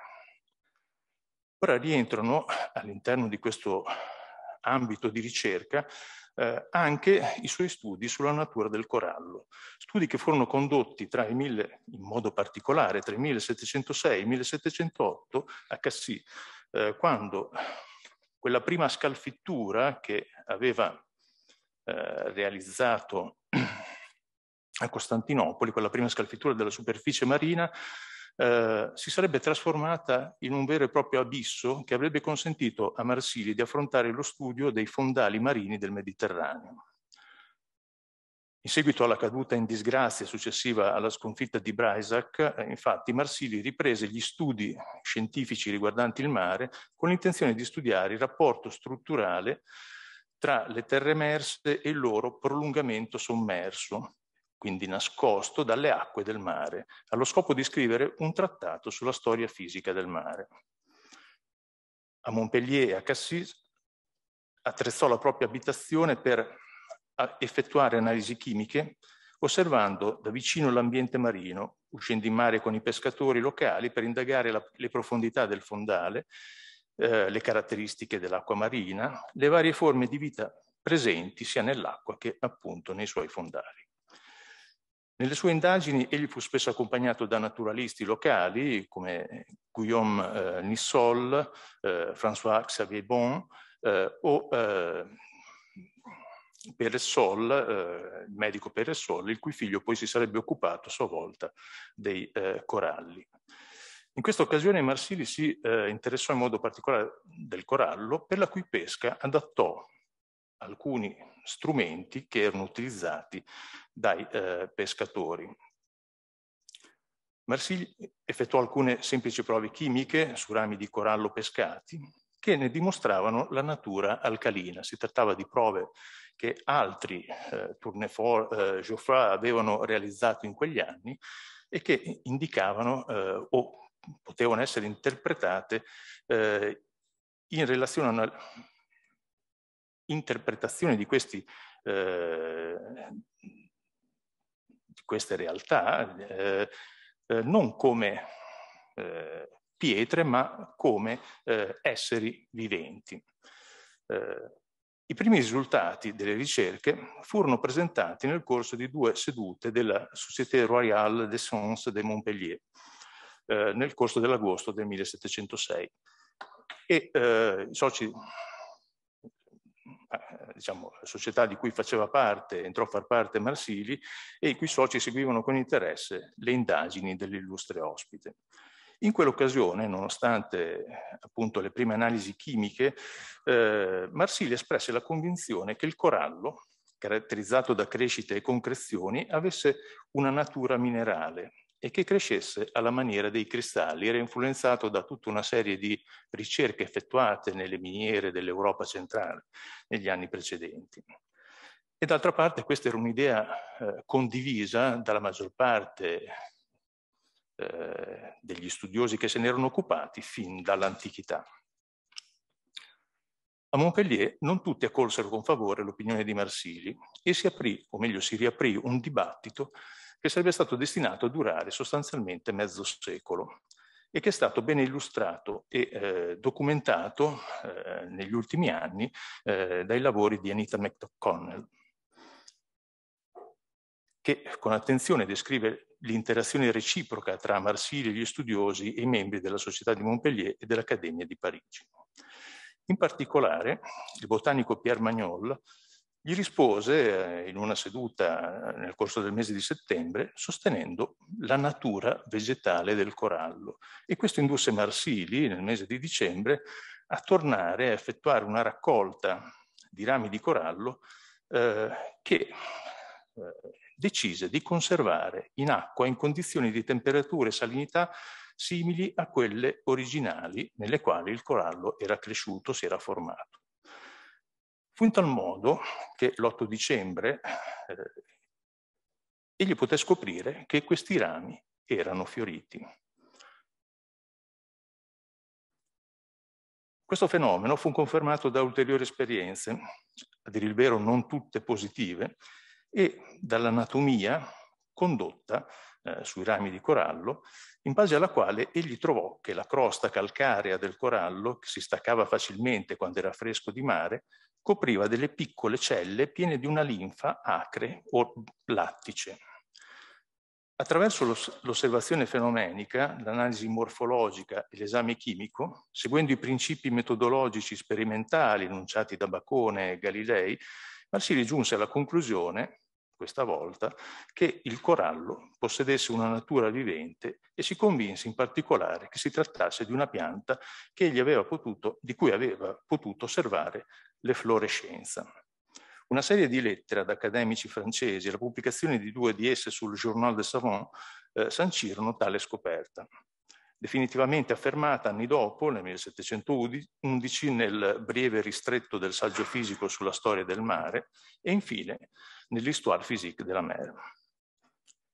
Ora rientrano all'interno di questo ambito di ricerca eh, anche i suoi studi sulla natura del corallo, studi che furono condotti tra i mille, in modo particolare tra il 1706 e il 1708 a Cassì, eh, quando quella prima scalfittura che aveva eh, realizzato a Costantinopoli, quella prima scalfittura della superficie marina, eh, si sarebbe trasformata in un vero e proprio abisso che avrebbe consentito a Marsili di affrontare lo studio dei fondali marini del Mediterraneo. In seguito alla caduta in disgrazia successiva alla sconfitta di Braisac, eh, infatti Marsili riprese gli studi scientifici riguardanti il mare con l'intenzione di studiare il rapporto strutturale tra le terre emerse e il loro prolungamento sommerso, quindi nascosto dalle acque del mare, allo scopo di scrivere un trattato sulla storia fisica del mare. A Montpellier e a Cassis attrezzò la propria abitazione per effettuare analisi chimiche, osservando da vicino l'ambiente marino, uscendo in mare con i pescatori locali per indagare la, le profondità del fondale, eh, le caratteristiche dell'acqua marina, le varie forme di vita presenti sia nell'acqua che appunto nei suoi fondali. Nelle sue indagini egli fu spesso accompagnato da naturalisti locali come eh, Guillaume eh, Nissol, eh, François Xavier Bon eh, o eh, Peressol, eh, il medico Peressol, il cui figlio poi si sarebbe occupato a sua volta dei eh, coralli. In questa occasione Marsili si eh, interessò in modo particolare del corallo, per la cui pesca adattò alcuni strumenti che erano utilizzati dai eh, pescatori. Marsigli effettuò alcune semplici prove chimiche su rami di corallo pescati che ne dimostravano la natura alcalina. Si trattava di prove che altri eh, Tournefort, eh, Geoffroy avevano realizzato in quegli anni e che indicavano eh, o potevano essere interpretate eh, in relazione a una interpretazione di, questi, eh, di queste realtà eh, eh non come eh, pietre, ma come eh, esseri viventi. I primi risultati delle ricerche furono presentati nel corso di due sedute della Société Royale des Sciences de Montpellier eh, nel corso dell'agosto del 1706 e eh, i soci eh, diciamo, società di cui faceva parte, entrò a far parte Marsili, e i cui soci seguivano con interesse le indagini dell'illustre ospite. In quell'occasione, nonostante appunto le prime analisi chimiche, eh, Marsili espresse la convinzione che il corallo, caratterizzato da crescite e concrezioni, avesse una natura minerale, e che crescesse alla maniera dei cristalli. Era influenzato da tutta una serie di ricerche effettuate nelle miniere dell'Europa centrale negli anni precedenti. E d'altra parte questa era un'idea eh, condivisa dalla maggior parte eh, degli studiosi che se ne erano occupati fin dall'antichità. A Montpellier non tutti accolsero con favore l'opinione di Marsili e si aprì, o meglio si riaprì, un dibattito che sarebbe stato destinato a durare sostanzialmente mezzo secolo e che è stato ben illustrato e eh, documentato eh, negli ultimi anni eh, dai lavori di Anita McConnell, che con attenzione descrive l'interazione reciproca tra Marsili e gli studiosi e i membri della Società di Montpellier e dell'Accademia di Parigi. In particolare, il botanico Pierre Magnol gli rispose eh, in una seduta eh, nel corso del mese di settembre sostenendo la natura vegetale del corallo e questo indusse Marsili nel mese di dicembre a tornare a effettuare una raccolta di rami di corallo eh, che eh, decise di conservare in acqua in condizioni di temperatura e salinità simili a quelle originali nelle quali il corallo era cresciuto, si era formato. Fu in tal modo che l'8 dicembre eh, egli poté scoprire che questi rami erano fioriti. Questo fenomeno fu confermato da ulteriori esperienze, a dire il vero non tutte positive, e dall'anatomia condotta eh, sui rami di corallo, in base alla quale egli trovò che la crosta calcarea del corallo, che si staccava facilmente quando era fresco di mare, copriva delle piccole celle piene di una linfa acre o lattice. Attraverso l'osservazione fenomenica, l'analisi morfologica e l'esame chimico, seguendo i principi metodologici sperimentali enunciati da Bacone e Galilei, Marsili giunse alla conclusione questa volta, che il corallo possedesse una natura vivente e si convinse in particolare che si trattasse di una pianta potuto, di cui aveva potuto osservare l'efflorescenza. Una serie di lettere ad accademici francesi e la pubblicazione di due di esse sul Journal de Savant eh, sancirono tale scoperta definitivamente affermata anni dopo, nel 1711, nel breve ristretto del saggio fisico sulla storia del mare, e infine nell'Histoire physique de la mer.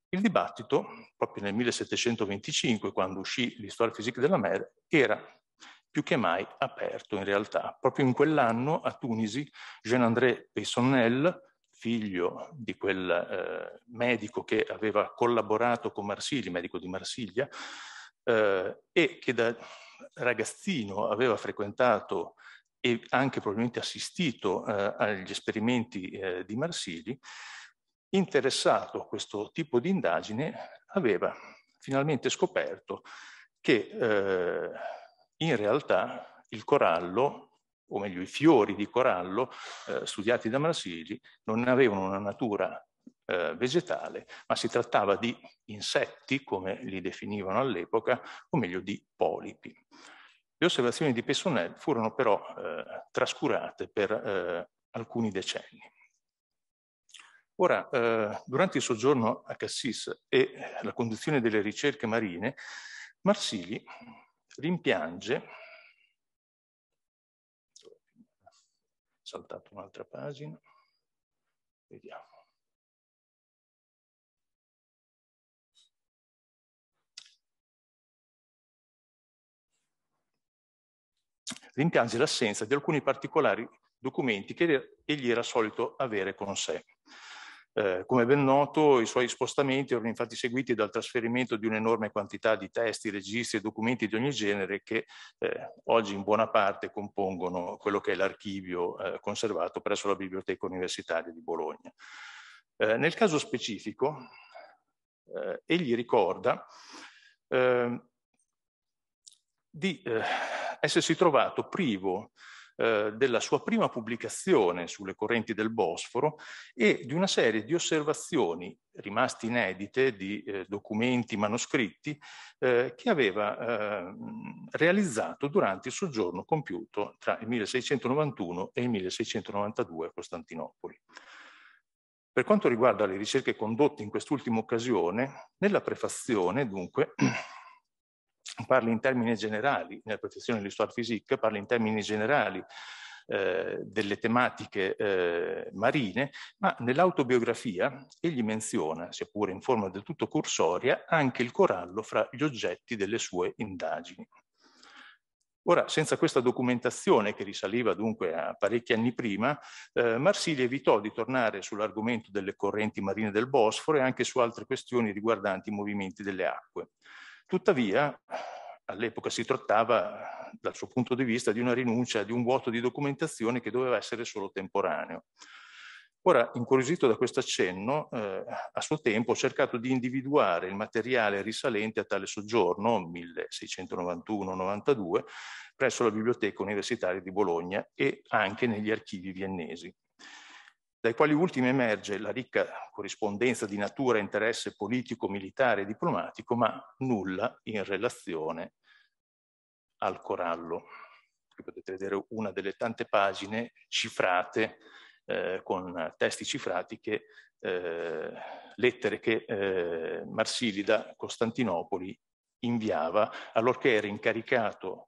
Il dibattito, proprio nel 1725, quando uscì l'Histoire physique de la mer, era più che mai aperto in realtà. Proprio in quell'anno a Tunisi Jean-André Peissonnel, figlio di quel eh, medico che aveva collaborato con Marsili, medico di Marsiglia, eh, e che da ragazzino aveva frequentato e anche probabilmente assistito eh, agli esperimenti eh, di Marsili, interessato a questo tipo di indagine aveva finalmente scoperto che eh, in realtà il corallo, o meglio i fiori di corallo eh, studiati da Marsili, non avevano una natura eh, vegetale, ma si trattava di insetti, come li definivano all'epoca, o meglio di polipi. Le osservazioni di Pessonel furono però eh, trascurate per eh, alcuni decenni. Ora, eh, durante il soggiorno a Cassis e la conduzione delle ricerche marine, Marsili rimpiange, saltato un'altra pagina, vediamo, rimpiange l'assenza di alcuni particolari documenti che egli era solito avere con sé. Eh, come ben noto, i suoi spostamenti erano infatti seguiti dal trasferimento di un'enorme quantità di testi, registri e documenti di ogni genere che eh, oggi in buona parte compongono quello che è l'archivio eh, conservato presso la Biblioteca Universitaria di Bologna. Eh, nel caso specifico, eh, egli ricorda ehm, di eh, essersi trovato privo eh, della sua prima pubblicazione sulle correnti del Bosforo e di una serie di osservazioni rimaste inedite di eh, documenti manoscritti eh, che aveva eh, realizzato durante il soggiorno compiuto tra il 1691 e il 1692 a Costantinopoli. Per quanto riguarda le ricerche condotte in quest'ultima occasione, nella prefazione, dunque, parli in termini generali, nella professione dell'histoire physique, parli in termini generali eh, delle tematiche eh, marine, ma nell'autobiografia egli menziona, sia pure in forma del tutto cursoria, anche il corallo fra gli oggetti delle sue indagini. Ora, senza questa documentazione, che risaliva dunque a parecchi anni prima, eh, Marsili evitò di tornare sull'argomento delle correnti marine del Bosforo e anche su altre questioni riguardanti i movimenti delle acque. Tuttavia, all'epoca si trattava, dal suo punto di vista, di una rinuncia, di un vuoto di documentazione che doveva essere solo temporaneo. Ora, incuriosito da questo accenno, eh, a suo tempo ho cercato di individuare il materiale risalente a tale soggiorno, 1691-92, presso la Biblioteca Universitaria di Bologna e anche negli archivi viennesi dai quali ultimi emerge la ricca corrispondenza di natura interesse politico, militare e diplomatico, ma nulla in relazione al corallo. Qui potete vedere una delle tante pagine cifrate eh, con testi cifrati che eh, lettere che eh, Marsili da Costantinopoli inviava allorché era incaricato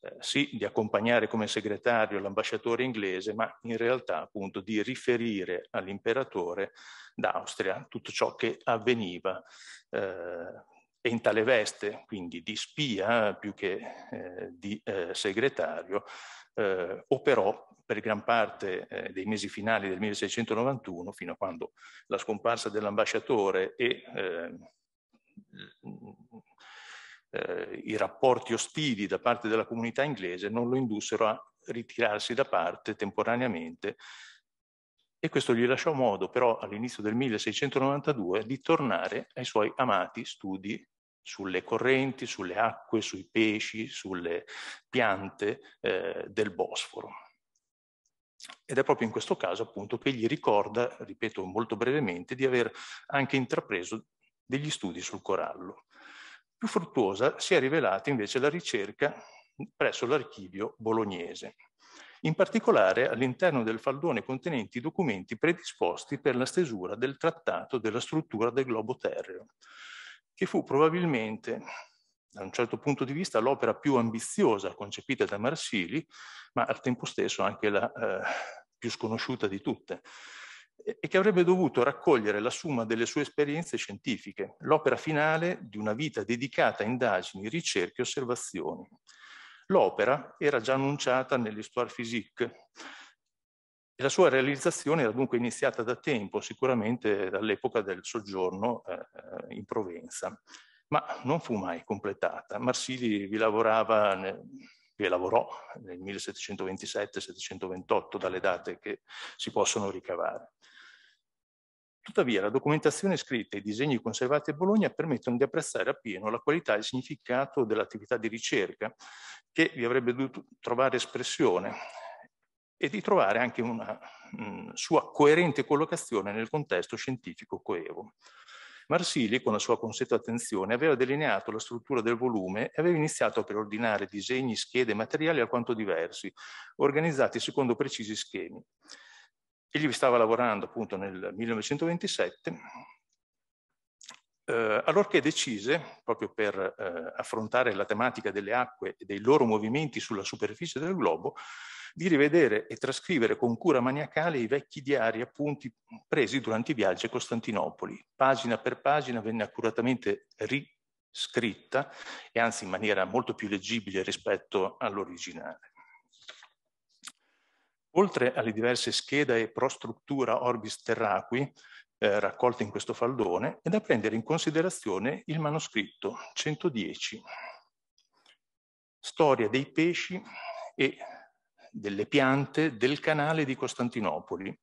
eh, sì di accompagnare come segretario l'ambasciatore inglese, ma in realtà appunto di riferire all'imperatore d'Austria tutto ciò che avveniva eh, e in tale veste, quindi di spia più che eh, di eh, segretario, eh, operò per gran parte eh, dei mesi finali del 1691, fino a quando la scomparsa dell'ambasciatore e eh, eh, i rapporti ostili da parte della comunità inglese non lo indussero a ritirarsi da parte temporaneamente e questo gli lasciò modo però all'inizio del 1692 di tornare ai suoi amati studi sulle correnti, sulle acque, sui pesci, sulle piante eh, del Bosforo. Ed è proprio in questo caso appunto che gli ricorda, ripeto molto brevemente, di aver anche intrapreso degli studi sul corallo. Più fruttuosa si è rivelata invece la ricerca presso l'archivio bolognese, in particolare all'interno del faldone contenenti i documenti predisposti per la stesura del trattato della struttura del globo terreo, che fu probabilmente da un certo punto di vista l'opera più ambiziosa concepita da Marsili, ma al tempo stesso anche la eh, più sconosciuta di tutte, e che avrebbe dovuto raccogliere la somma delle sue esperienze scientifiche, l'opera finale di una vita dedicata a indagini, ricerche e osservazioni. L'opera era già annunciata nell'Histoire physique e la sua realizzazione era dunque iniziata da tempo, sicuramente dall'epoca del soggiorno eh, eh in Provenza, ma non fu mai completata. Marsili vi lavorava vi lavorò nel 1727 1728 dalle date che si possono ricavare. Tuttavia, la documentazione scritta e i disegni conservati a Bologna permettono di apprezzare appieno la qualità e il significato dell'attività di ricerca, che vi avrebbe dovuto trovare espressione e di trovare anche una mh, mm, sua coerente collocazione nel contesto scientifico coevo. Marsili, con la sua consueta attenzione, aveva delineato la struttura del volume e aveva iniziato a preordinare disegni, schede e materiali alquanto diversi, organizzati secondo precisi schemi. Egli stava lavorando appunto nel 1927, eh, allorché decise, proprio per eh, affrontare la tematica delle acque e dei loro movimenti sulla superficie del globo, di rivedere e trascrivere con cura maniacale i vecchi diari appunti presi durante i viaggi a Costantinopoli. Pagina per pagina venne accuratamente riscritta e anzi in maniera molto più leggibile rispetto all'originale. Oltre alle diverse schede e prostruttura orbis terraqui eh, raccolte in questo faldone, è da prendere in considerazione il manoscritto 110, Storia dei pesci e delle piante del canale di Costantinopoli.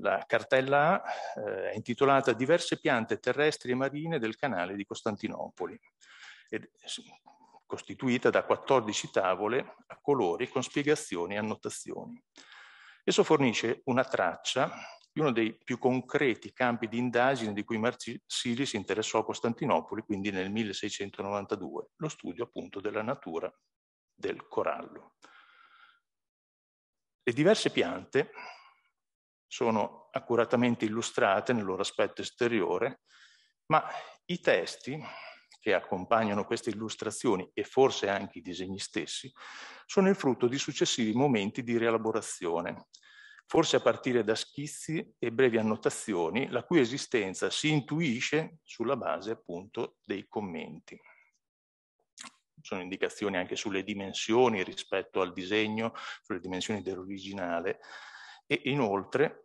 La cartella A eh, è intitolata Diverse piante terrestri e marine del canale di Costantinopoli. Ed costituita da 14 tavole a colori con spiegazioni e annotazioni. Esso fornisce una traccia di uno dei più concreti campi di indagine di cui Marsili si interessò a Costantinopoli, quindi nel 1692, lo studio appunto della natura del corallo. Le diverse piante sono accuratamente illustrate nel loro aspetto esteriore, ma i testi che accompagnano queste illustrazioni e forse anche i disegni stessi, sono il frutto di successivi momenti di rielaborazione, forse a partire da schizzi e brevi annotazioni, la cui esistenza si intuisce sulla base appunto dei commenti. Sono indicazioni anche sulle dimensioni rispetto al disegno, sulle dimensioni dell'originale e inoltre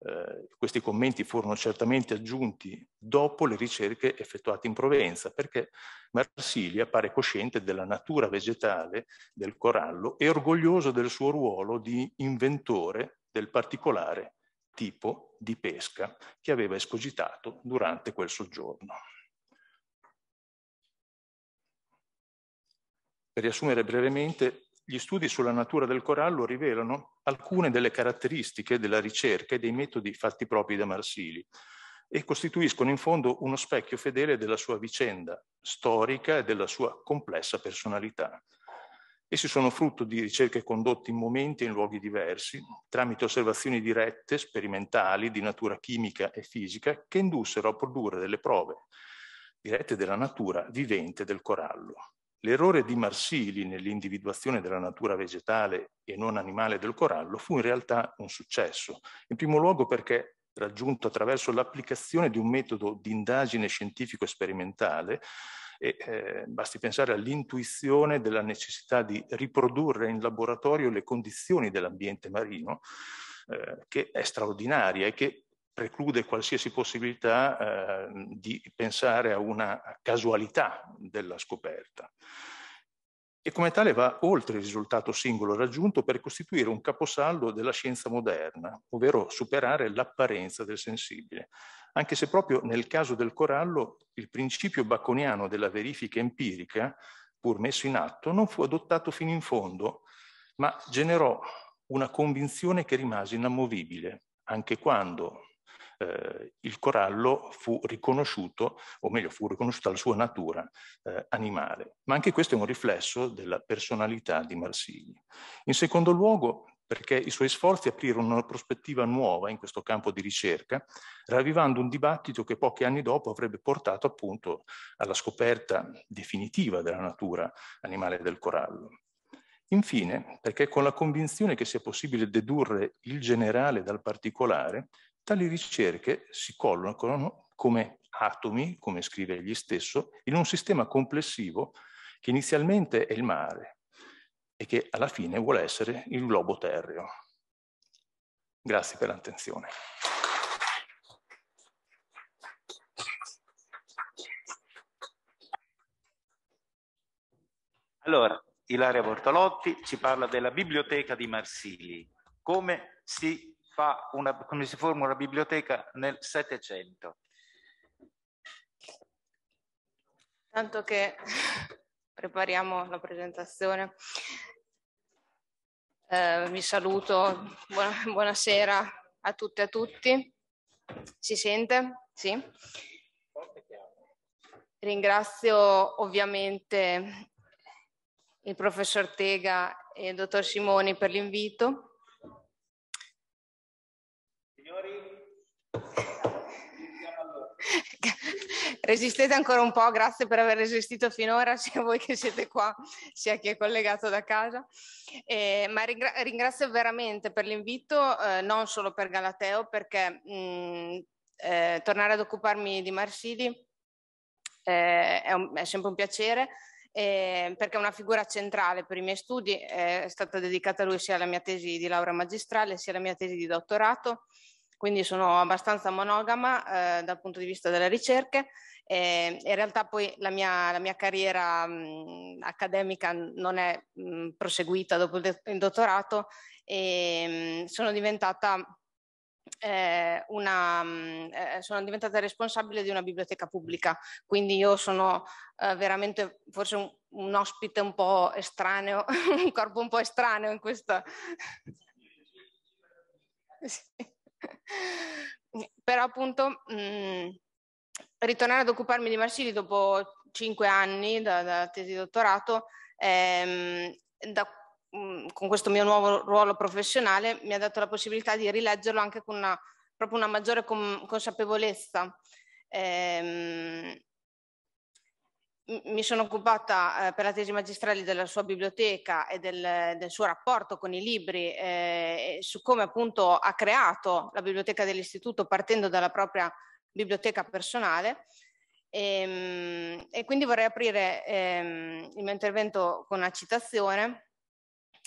eh, questi commenti furono certamente aggiunti dopo le ricerche effettuate in Provenza, perché Marsilia pare cosciente della natura vegetale del corallo e orgoglioso del suo ruolo di inventore del particolare tipo di pesca che aveva escogitato durante quel soggiorno. Per riassumere brevemente, gli studi sulla natura del corallo rivelano alcune delle caratteristiche della ricerca e dei metodi fatti propri da Marsili e costituiscono in fondo uno specchio fedele della sua vicenda storica e della sua complessa personalità. Essi sono frutto di ricerche condotte in momenti e in luoghi diversi, tramite osservazioni dirette, sperimentali, di natura chimica e fisica, che indussero a produrre delle prove dirette della natura vivente del corallo. L'errore di Marsili nell'individuazione della natura vegetale e non animale del corallo fu in realtà un successo, in primo luogo perché raggiunto attraverso l'applicazione di un metodo di indagine scientifico-sperimentale e eh, basti pensare all'intuizione della necessità di riprodurre in laboratorio le condizioni dell'ambiente marino, eh, che è straordinaria e che preclude qualsiasi possibilità eh, di pensare a una casualità della scoperta. E come tale va oltre il risultato singolo raggiunto per costituire un caposaldo della scienza moderna, ovvero superare l'apparenza del sensibile, anche se proprio nel caso del corallo il principio bacconiano della verifica empirica, pur messo in atto, non fu adottato fino in fondo, ma generò una convinzione che rimase inamovibile, anche quando, eh, il corallo fu riconosciuto, o meglio fu riconosciuta la sua natura eh, animale. Ma anche questo è un riflesso della personalità di Marsigli. In secondo luogo, perché i suoi sforzi aprirono una prospettiva nuova in questo campo di ricerca, ravvivando un dibattito che pochi anni dopo avrebbe portato appunto alla scoperta definitiva della natura animale del corallo. Infine, perché con la convinzione che sia possibile dedurre il generale dal particolare, Tali ricerche si collocano come atomi, come scrive egli stesso, in un sistema complessivo che inizialmente è il mare e che alla fine vuole essere il globo terreo. Grazie per l'attenzione. Allora, Ilaria Bortolotti ci parla della biblioteca di Marsili, come si una, come si forma una biblioteca nel Settecento. Tanto che prepariamo la presentazione. Eh, vi saluto, Buona, buonasera a tutte e a tutti. Si sente? Sì. Ringrazio ovviamente il professor Tega e il dottor Simoni per l'invito Resistete ancora un po', grazie per aver resistito finora, sia voi che siete qua, sia chi è collegato da casa. Eh, ma ringra ringrazio veramente per l'invito, eh, non solo per Galateo, perché mh, mm, eh, tornare ad occuparmi di Marsili eh, è, un, è sempre un piacere. Eh, perché è una figura centrale per i miei studi, è stata dedicata a lui sia la mia tesi di laurea magistrale sia la mia tesi di dottorato quindi sono abbastanza monogama eh, dal punto di vista delle ricerche. Eh, in realtà poi la mia, la mia carriera mh, accademica non è mh, proseguita dopo il, dottorato e ehm, mh, sono diventata eh, una, eh, sono diventata responsabile di una biblioteca pubblica, quindi io sono eh, veramente forse un, un, ospite un po' estraneo, un corpo un po' estraneo in questa. Sì. Però appunto mh, mm, ritornare ad occuparmi di Marsili dopo cinque anni da, da tesi dottorato, ehm, da, mh, mm, con questo mio nuovo ruolo professionale, mi ha dato la possibilità di rileggerlo anche con una, proprio una maggiore com- consapevolezza. Ehm, mi sono occupata eh, per la tesi magistrale della sua biblioteca e del, del suo rapporto con i libri, eh, su come appunto ha creato la biblioteca dell'istituto partendo dalla propria biblioteca personale. E, ehm, e quindi vorrei aprire eh, il mio intervento con una citazione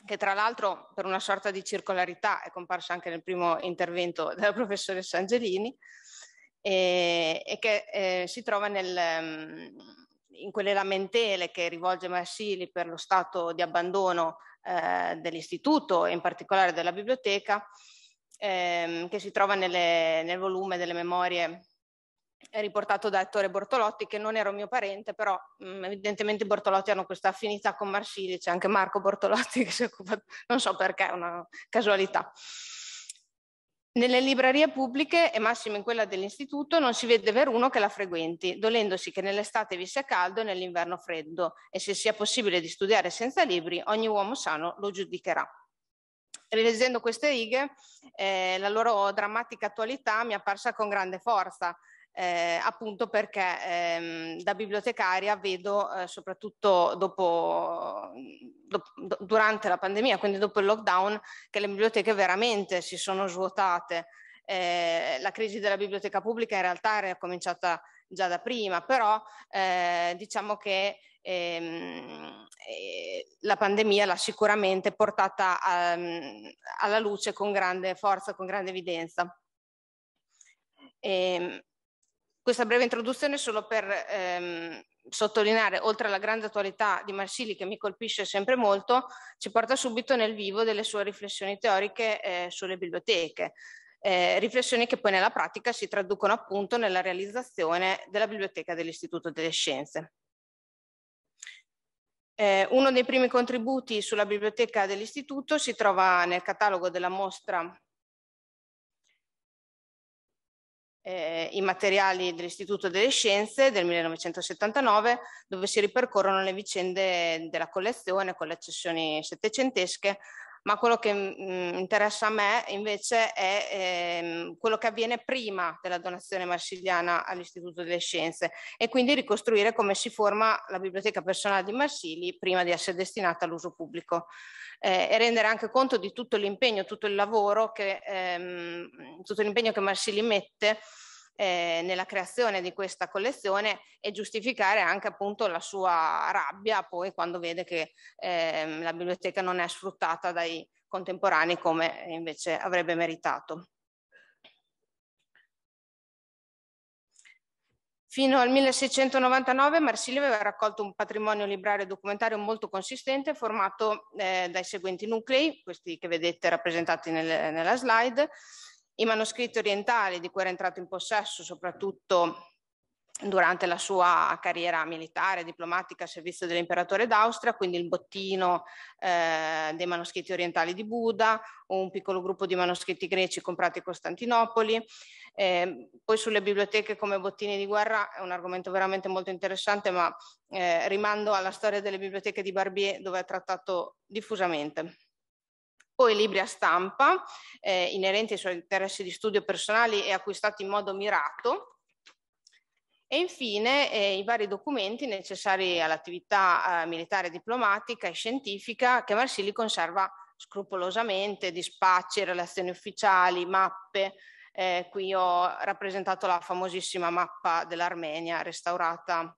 che tra l'altro per una sorta di circolarità è comparsa anche nel primo intervento della professoressa Angelini e, e che eh, si trova nel... Ehm, in quelle lamentele che rivolge Marsili per lo stato di abbandono eh, dell'istituto e in particolare della biblioteca, ehm, che si trova nelle, nel volume delle memorie riportato da Ettore Bortolotti, che non era mio parente, però mh, mm, evidentemente i Bortolotti hanno questa affinità con Marsili, c'è anche Marco Bortolotti che si è occupato, non so perché, è una casualità. Nelle librerie pubbliche e massimo in quella dell'istituto non si vede veruno che la frequenti, dolendosi che nell'estate vi sia caldo e nell'inverno freddo e se sia possibile di studiare senza libri ogni uomo sano lo giudicherà. Rileggendo queste righe, eh, la loro drammatica attualità mi è apparsa con grande forza, eh, appunto perché ehm, da bibliotecaria vedo eh, soprattutto dopo, do, durante la pandemia, quindi dopo il lockdown, che le biblioteche veramente si sono svuotate. Eh, la crisi della biblioteca pubblica in realtà era cominciata già da prima, però eh, diciamo che ehm, eh, la pandemia l'ha sicuramente portata a, ehm, alla luce con grande forza, con grande evidenza. E, ehm, questa breve introduzione solo per ehm, sottolineare, oltre alla grande attualità di Marsili che mi colpisce sempre molto, ci porta subito nel vivo delle sue riflessioni teoriche eh, sulle biblioteche. Eh, riflessioni che poi nella pratica si traducono appunto nella realizzazione della biblioteca dell'Istituto delle Scienze. Eh, uno dei primi contributi sulla biblioteca dell'Istituto si trova nel catalogo della mostra eh, i materiali dell'Istituto delle Scienze del 1979 dove si ripercorrono le vicende della collezione con le accessioni settecentesche ma quello che mh, mm, interessa a me invece è ehm, quello che avviene prima della donazione marsiliana all'Istituto delle Scienze e quindi ricostruire come si forma la biblioteca personale di Marsili prima di essere destinata all'uso pubblico eh, e rendere anche conto di tutto l'impegno, tutto il lavoro, che, ehm, tutto l'impegno che Marsili mette eh, nella creazione di questa collezione e giustificare anche appunto la sua rabbia poi quando vede che eh, la biblioteca non è sfruttata dai contemporanei come invece avrebbe meritato. Fino al 1699 Marsilio aveva raccolto un patrimonio librario e documentario molto consistente formato eh, dai seguenti nuclei, questi che vedete rappresentati nel, nella slide, i manoscritti orientali di cui era entrato in possesso soprattutto durante la sua carriera militare, e diplomatica a servizio dell'imperatore d'Austria, quindi il bottino eh, dei manoscritti orientali di Buda, un piccolo gruppo di manoscritti greci comprati a Costantinopoli. Eh, poi sulle biblioteche come bottini di guerra è un argomento veramente molto interessante, ma eh, rimando alla storia delle biblioteche di Barbier dove è trattato diffusamente poi libri a stampa eh, inerenti ai suoi interessi di studio personali e acquistati in modo mirato e infine eh, i vari documenti necessari all'attività eh, militare diplomatica e scientifica che Marsili conserva scrupolosamente, dispacci, relazioni ufficiali, mappe. Eh, qui ho rappresentato la famosissima mappa dell'Armenia restaurata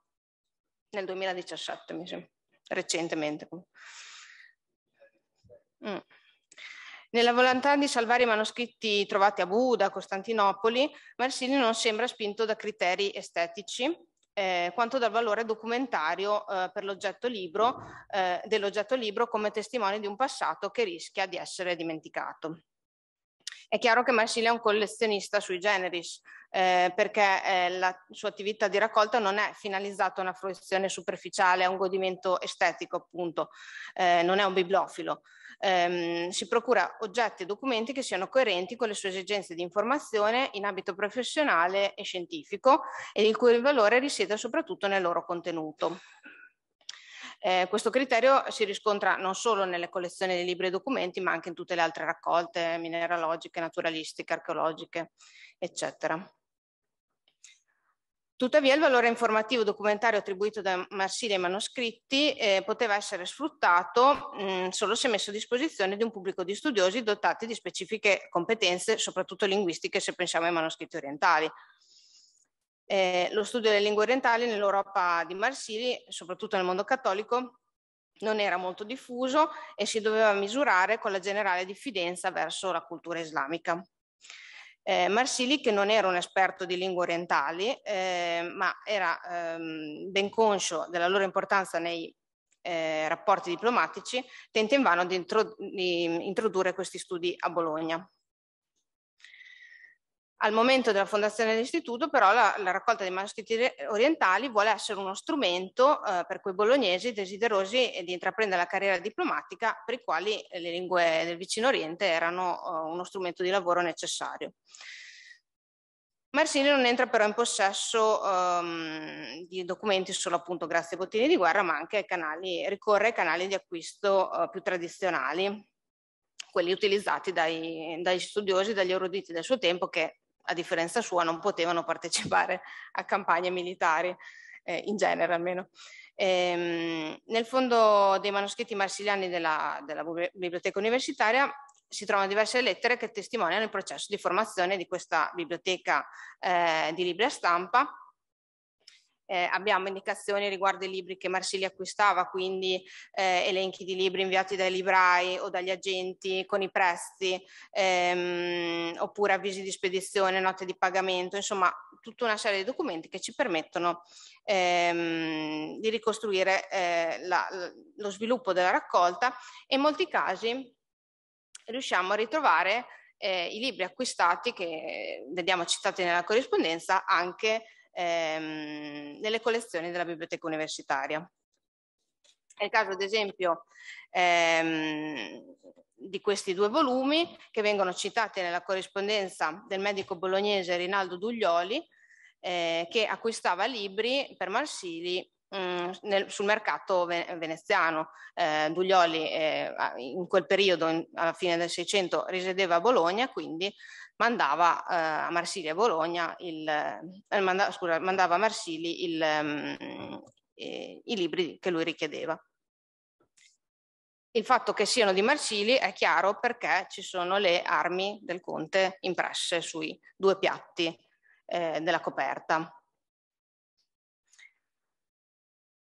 nel 2017, mi sembra, recentemente. Mm. Nella volontà di salvare i manoscritti trovati a Buda, a Costantinopoli, Marsini non sembra spinto da criteri estetici, eh, quanto dal valore documentario eh, per l'oggetto libro, eh, dell'oggetto libro come testimone di un passato che rischia di essere dimenticato. È chiaro che Marsile è un collezionista sui generis, eh, perché eh, la sua attività di raccolta non è finalizzata a una fruizione superficiale, a un godimento estetico appunto, eh, non è un bibliofilo. Ehm, si procura oggetti e documenti che siano coerenti con le sue esigenze di informazione in ambito professionale e scientifico e il cui valore risiede soprattutto nel loro contenuto. Eh, questo criterio si riscontra non solo nelle collezioni di libri e documenti, ma anche in tutte le altre raccolte mineralogiche, naturalistiche, archeologiche, eccetera. Tuttavia il valore informativo documentario attribuito da Marsili ai manoscritti eh, poteva essere sfruttato mh, mm, solo se messo a disposizione di un pubblico di studiosi dotati di specifiche competenze, soprattutto linguistiche se pensiamo ai manoscritti orientali. Eh, lo studio delle lingue orientali nell'Europa di Marsili, soprattutto nel mondo cattolico, non era molto diffuso e si doveva misurare con la generale diffidenza verso la cultura islamica. Eh, Marsili, che non era un esperto di lingue orientali, eh, ma era ehm, ben conscio della loro importanza nei eh, rapporti diplomatici, tenta invano di, introdurre questi studi a Bologna. Al momento della fondazione dell'istituto però la, la raccolta dei manoscritti orientali vuole essere uno strumento eh, per quei bolognesi desiderosi di intraprendere la carriera diplomatica per i quali le lingue del vicino oriente erano eh, uno strumento di lavoro necessario. Marsilio non entra però in possesso um, di documenti solo appunto grazie ai bottini di guerra, ma anche ai canali, ricorre ai canali di acquisto uh, più tradizionali, quelli utilizzati dai, dagli studiosi, dagli eruditi del suo tempo che a differenza sua, non potevano partecipare a campagne militari, eh, in genere almeno. Ehm, nel fondo dei manoscritti marsiliani della, della biblioteca universitaria si trovano diverse lettere che testimoniano il processo di formazione di questa biblioteca eh, di libri a stampa eh, abbiamo indicazioni riguardo i libri che Marsili acquistava, quindi eh, elenchi di libri inviati dai librai o dagli agenti con i prestiti, ehm, oppure avvisi di spedizione, note di pagamento, insomma tutta una serie di documenti che ci permettono ehm, di ricostruire eh, la, lo sviluppo della raccolta e in molti casi riusciamo a ritrovare eh, i libri acquistati che vediamo citati nella corrispondenza anche ehm, nelle collezioni della biblioteca universitaria. È il caso, ad esempio, ehm, di questi due volumi che vengono citati nella corrispondenza del medico bolognese Rinaldo Duglioli, eh, che acquistava libri per Marsili mm, nel, sul mercato veneziano. Eh, Duglioli eh, in quel periodo, in, alla fine del Seicento, risiedeva a Bologna, quindi mandava eh, a Marsili a Bologna, il, eh, manda, scusa, mandava a Marsili il, mm, eh, i libri che lui richiedeva. Il fatto che siano di Marsili è chiaro perché ci sono le armi del conte impresse sui due piatti eh, della coperta.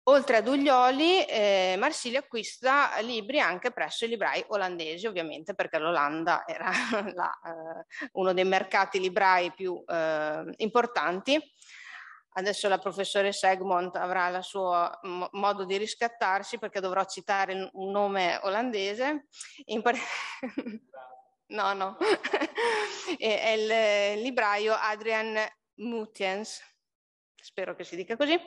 Oltre ad Uglioli, eh, Marsiglia acquista libri anche presso i librai olandesi, ovviamente perché l'Olanda era la, eh, uno dei mercati librai più eh, importanti. Adesso la professoressa Egmont avrà il suo modo di riscattarsi perché dovrò citare un nome olandese. Par- no, no, è il libraio Adrian Mutiens, spero che si dica così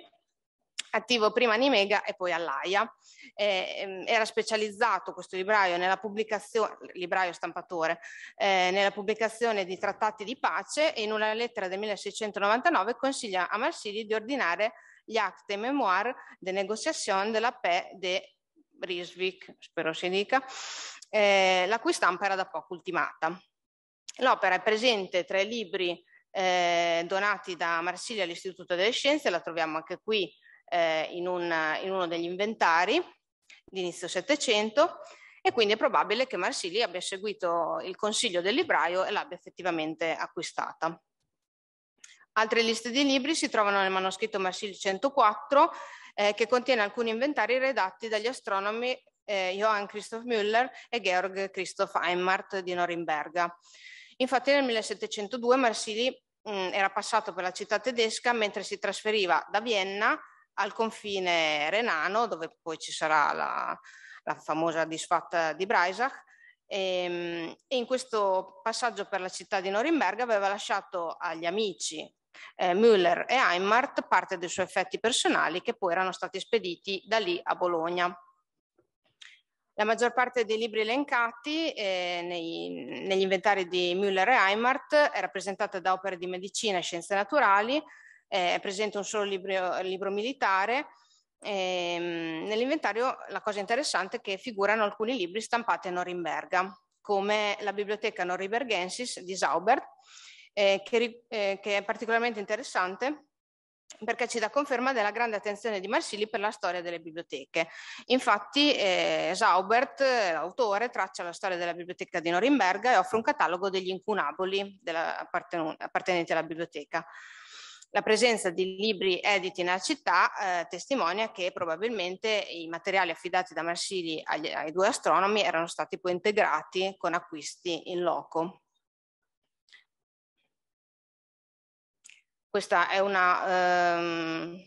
attivo prima a Nimega e poi all'AIA. Eh, ehm, era specializzato questo libraio nella pubblicazione, libraio stampatore, eh, nella pubblicazione di trattati di pace e in una lettera del 1699 consiglia a Marsili di ordinare gli acte memoir de de la paix de Risvik, spero si dica, eh, la cui stampa era da poco ultimata. L'opera è presente tra i libri eh, donati da Marsiglia all'Istituto delle Scienze, la troviamo anche qui eh, in, un, in, uno degli inventari di inizio Settecento e quindi è probabile che Marsili abbia seguito il consiglio del libraio e l'abbia effettivamente acquistata. Altre liste di libri si trovano nel manoscritto Marsili 104 eh, che contiene alcuni inventari redatti dagli astronomi eh, Johann Christoph Müller e Georg Christoph Einmart di Norimberga. Infatti nel 1702 Marsili mh, mm, era passato per la città tedesca mentre si trasferiva da Vienna al confine renano, dove poi ci sarà la, la famosa disfatta di Breisach, e, ehm, e, in questo passaggio per la città di Norimberga aveva lasciato agli amici eh, Müller e Heimmart parte dei suoi effetti personali che poi erano stati spediti da lì a Bologna. La maggior parte dei libri elencati eh, nei, negli inventari di Müller e Heimmart è rappresentata da opere di medicina e scienze naturali, eh, è presente un solo libro, eh, libro militare. Ehm, nell'inventario la cosa interessante è che figurano alcuni libri stampati a Norimberga, come la biblioteca Norribergensis di Saubert, eh, che, eh, che è particolarmente interessante perché ci dà conferma della grande attenzione di Marsili per la storia delle biblioteche. Infatti eh, Saubert, l'autore, traccia la storia della biblioteca di Norimberga e offre un catalogo degli incunaboli della, appartenenti alla biblioteca. La presenza di libri editi nella città eh, testimonia che probabilmente i materiali affidati da Marsili agli, ai due astronomi erano stati poi integrati con acquisti in loco. Questa è una... Ehm,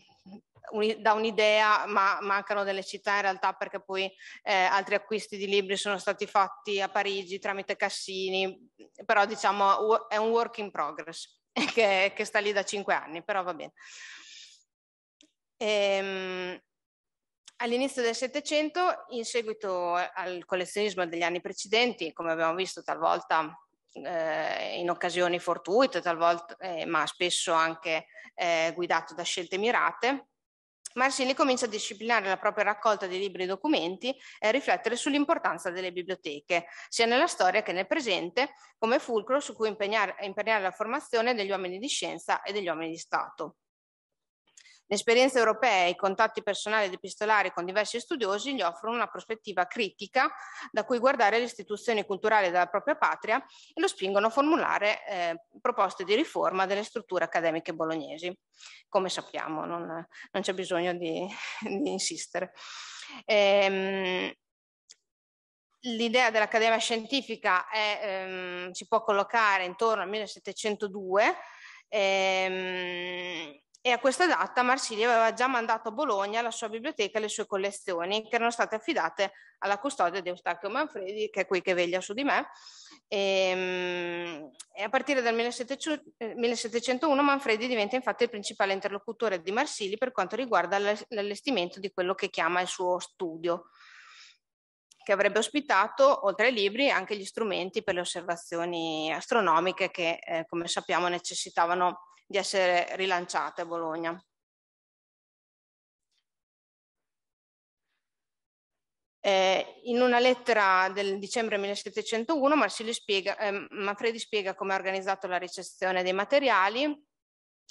da un'idea, ma mancano delle città in realtà perché poi eh, altri acquisti di libri sono stati fatti a Parigi tramite Cassini, però diciamo è un work in progress che, che sta lì da cinque anni, però va bene. Ehm, All'inizio del Settecento, in seguito al collezionismo degli anni precedenti, come abbiamo visto talvolta eh, in occasioni fortuite, talvolta, eh, ma spesso anche eh, guidato da scelte mirate, Marsili comincia a disciplinare la propria raccolta di libri e documenti e a riflettere sull'importanza delle biblioteche, sia nella storia che nel presente, come fulcro su cui impegnare, impegnare la formazione degli uomini di scienza e degli uomini di Stato. L'esperienza europea e i contatti personali ed epistolari con diversi studiosi gli offrono una prospettiva critica da cui guardare le istituzioni culturali della propria patria e lo spingono a formulare eh, proposte di riforma delle strutture accademiche bolognesi. Come sappiamo, non, non c'è bisogno di, di insistere. Ehm, l'idea dell'Accademia Scientifica è, ehm, si può collocare intorno al 1702. Ehm, e a questa data Marsiglia aveva già mandato a Bologna la sua biblioteca e le sue collezioni che erano state affidate alla custodia di Eustachio Manfredi, che è qui che veglia su di me. E, ehm, e a partire dal 1701 eh, Manfredi diventa infatti il principale interlocutore di Marsili per quanto riguarda l'allestimento di quello che chiama il suo studio che avrebbe ospitato, oltre ai libri, anche gli strumenti per le osservazioni astronomiche che, eh, come sappiamo, necessitavano di essere rilanciate Bologna. Eh, in una lettera del dicembre 1701 spiega, eh, Manfredi spiega come ha organizzato la ricezione dei materiali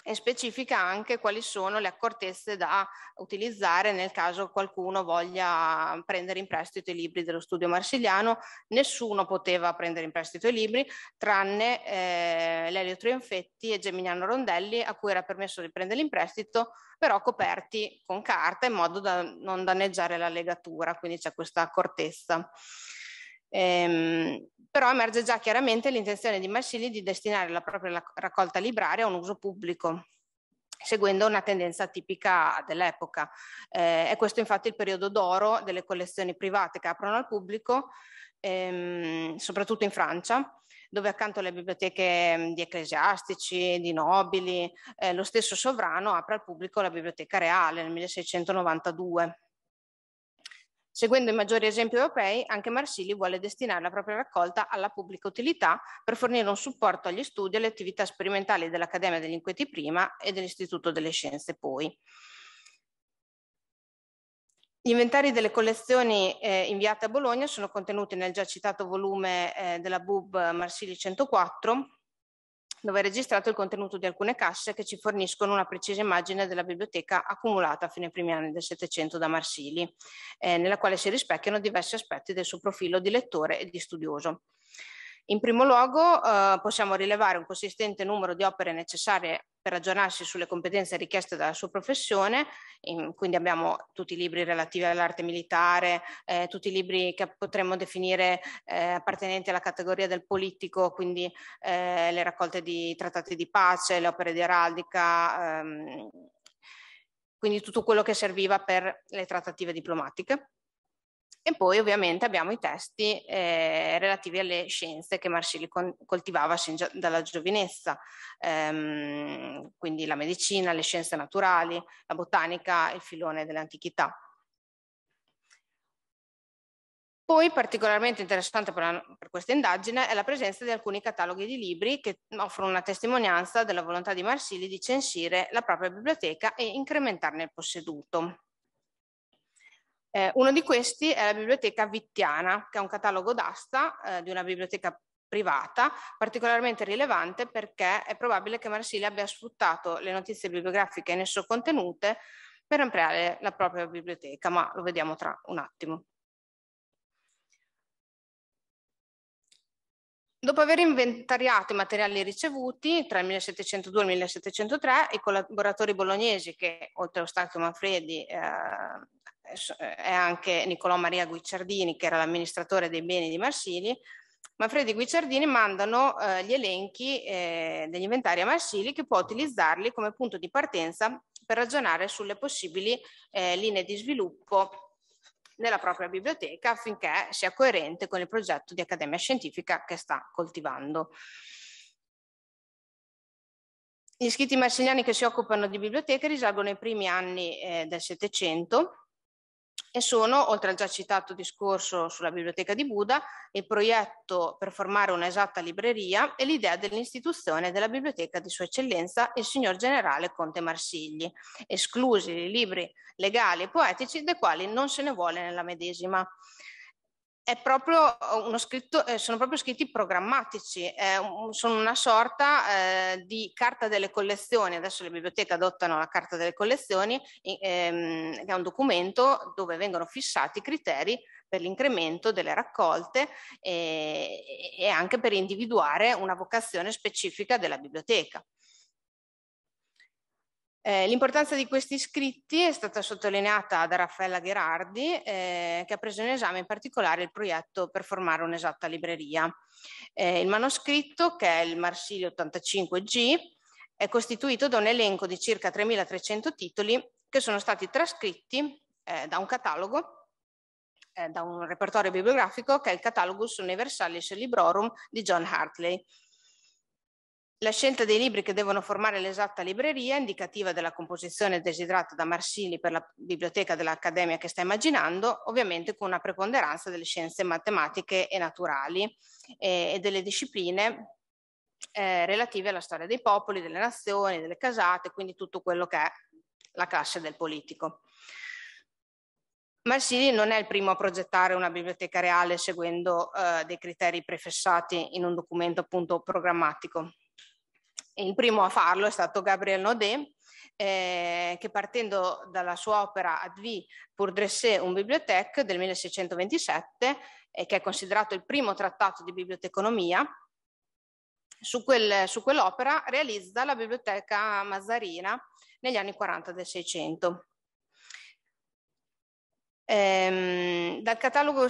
e specifica anche quali sono le accortezze da utilizzare nel caso qualcuno voglia prendere in prestito i libri dello studio marsiliano. Nessuno poteva prendere in prestito i libri tranne eh, Lelio Trionfetti e Geminiano Rondelli a cui era permesso di prenderli in prestito però coperti con carta in modo da non danneggiare la legatura, quindi c'è questa accortezza. Ehm, però emerge già chiaramente l'intenzione di Marsili di destinare la propria raccolta libraria a un uso pubblico seguendo una tendenza tipica dell'epoca. Eh, è questo infatti il periodo d'oro delle collezioni private che aprono al pubblico, ehm, soprattutto in Francia, dove accanto alle biblioteche ehm, di ecclesiastici, di nobili, eh, lo stesso sovrano apre al pubblico la biblioteca reale nel 1692. Seguendo i maggiori esempi europei, anche Marsili vuole destinare la propria raccolta alla pubblica utilità per fornire un supporto agli studi e alle attività sperimentali dell'Accademia degli Inquieti prima e dell'Istituto delle Scienze poi. Gli inventari delle collezioni eh, inviate a Bologna sono contenuti nel già citato volume eh, della BUB Marsili 104 dove è registrato il contenuto di alcune casse che ci forniscono una precisa immagine della biblioteca accumulata fino ai primi anni del Settecento da Marsili, eh, nella quale si rispecchiano diversi aspetti del suo profilo di lettore e di studioso. In primo luogo eh, possiamo rilevare un consistente numero di opere necessarie per aggiornarsi sulle competenze richieste dalla sua professione, in, quindi abbiamo tutti i libri relativi all'arte militare, eh, tutti i libri che potremmo definire eh, appartenenti alla categoria del politico, quindi eh, le raccolte di trattati di pace, le opere di araldica, ehm, quindi tutto quello che serviva per le trattative diplomatiche. E poi ovviamente abbiamo i testi eh, relativi alle scienze che Marsili con- coltivava sin gi- dalla giovinezza, ehm, quindi la medicina, le scienze naturali, la botanica, il filone dell'antichità. Poi particolarmente interessante per, la, per, questa indagine è la presenza di alcuni cataloghi di libri che offrono una testimonianza della volontà di Marsili di censire la propria biblioteca e incrementarne il posseduto. Eh, uno di questi è la Biblioteca Vittiana, che è un catalogo d'asta eh, di una biblioteca privata, particolarmente rilevante perché è probabile che Marsiglia abbia sfruttato le notizie bibliografiche in esso contenute per ampliare la propria biblioteca, ma lo vediamo tra un attimo. Dopo aver inventariato i materiali ricevuti tra il 1702 e il 1703, i collaboratori bolognesi che, oltre a Ostacchio Manfredi, eh, eh, eh, è anche Nicolò Maria Guicciardini, che era l'amministratore dei beni di Marsili, Manfredi Guicciardini mandano eh, gli elenchi eh, degli inventari a Marsili che può utilizzarli come punto di partenza per ragionare sulle possibili eh, linee di sviluppo nella propria biblioteca affinché sia coerente con il progetto di accademia scientifica che sta coltivando. Gli scritti marsiliani che si occupano di biblioteche risalgono ai primi anni eh, del Settecento e sono, oltre al già citato discorso sulla biblioteca di Buda, il proietto per formare un'esatta libreria e l'idea dell'istituzione della biblioteca di Sua Eccellenza il signor generale Conte Marsigli, esclusi i libri legali e poetici dei quali non se ne vuole nella medesima è proprio eh, uno scritto, eh, sono proprio scritti programmatici, sono una sorta eh, di carta delle collezioni, adesso le biblioteche adottano la carta delle collezioni, ehm, che è un documento dove vengono fissati i criteri per l'incremento delle raccolte e anche per individuare una vocazione specifica della biblioteca. Eh, l'importanza di questi scritti è stata sottolineata da Raffaella Gherardi, eh, che ha preso in esame in particolare il progetto per formare un'esatta libreria. Eh, il manoscritto, che è il Marsilio 85G, è costituito da un elenco di circa 3.300 titoli che sono stati trascritti eh, da un catalogo, eh, da un repertorio bibliografico, che è il Catalogus Universalis Librorum di John Hartley, la scelta dei libri che devono formare l'esatta libreria, indicativa della composizione desiderata da Marsili per la biblioteca dell'Accademia che sta immaginando, ovviamente con una preponderanza delle scienze matematiche e naturali eh, e delle discipline eh, relative alla storia dei popoli, delle nazioni, delle casate, quindi tutto quello che è la classe del politico. Marsili non è il primo a progettare una biblioteca reale seguendo eh, dei criteri prefessati in un documento appunto programmatico il primo a farlo è stato Gabriel Nodé, eh, che partendo dalla sua opera Advi pour dresser une bibliothèque del 1627, eh, che è considerato il primo trattato di biblioteconomia, su, quel, su quell'opera realizza la biblioteca Mazzarina negli anni 40 del 600. Ehm, dal catalogo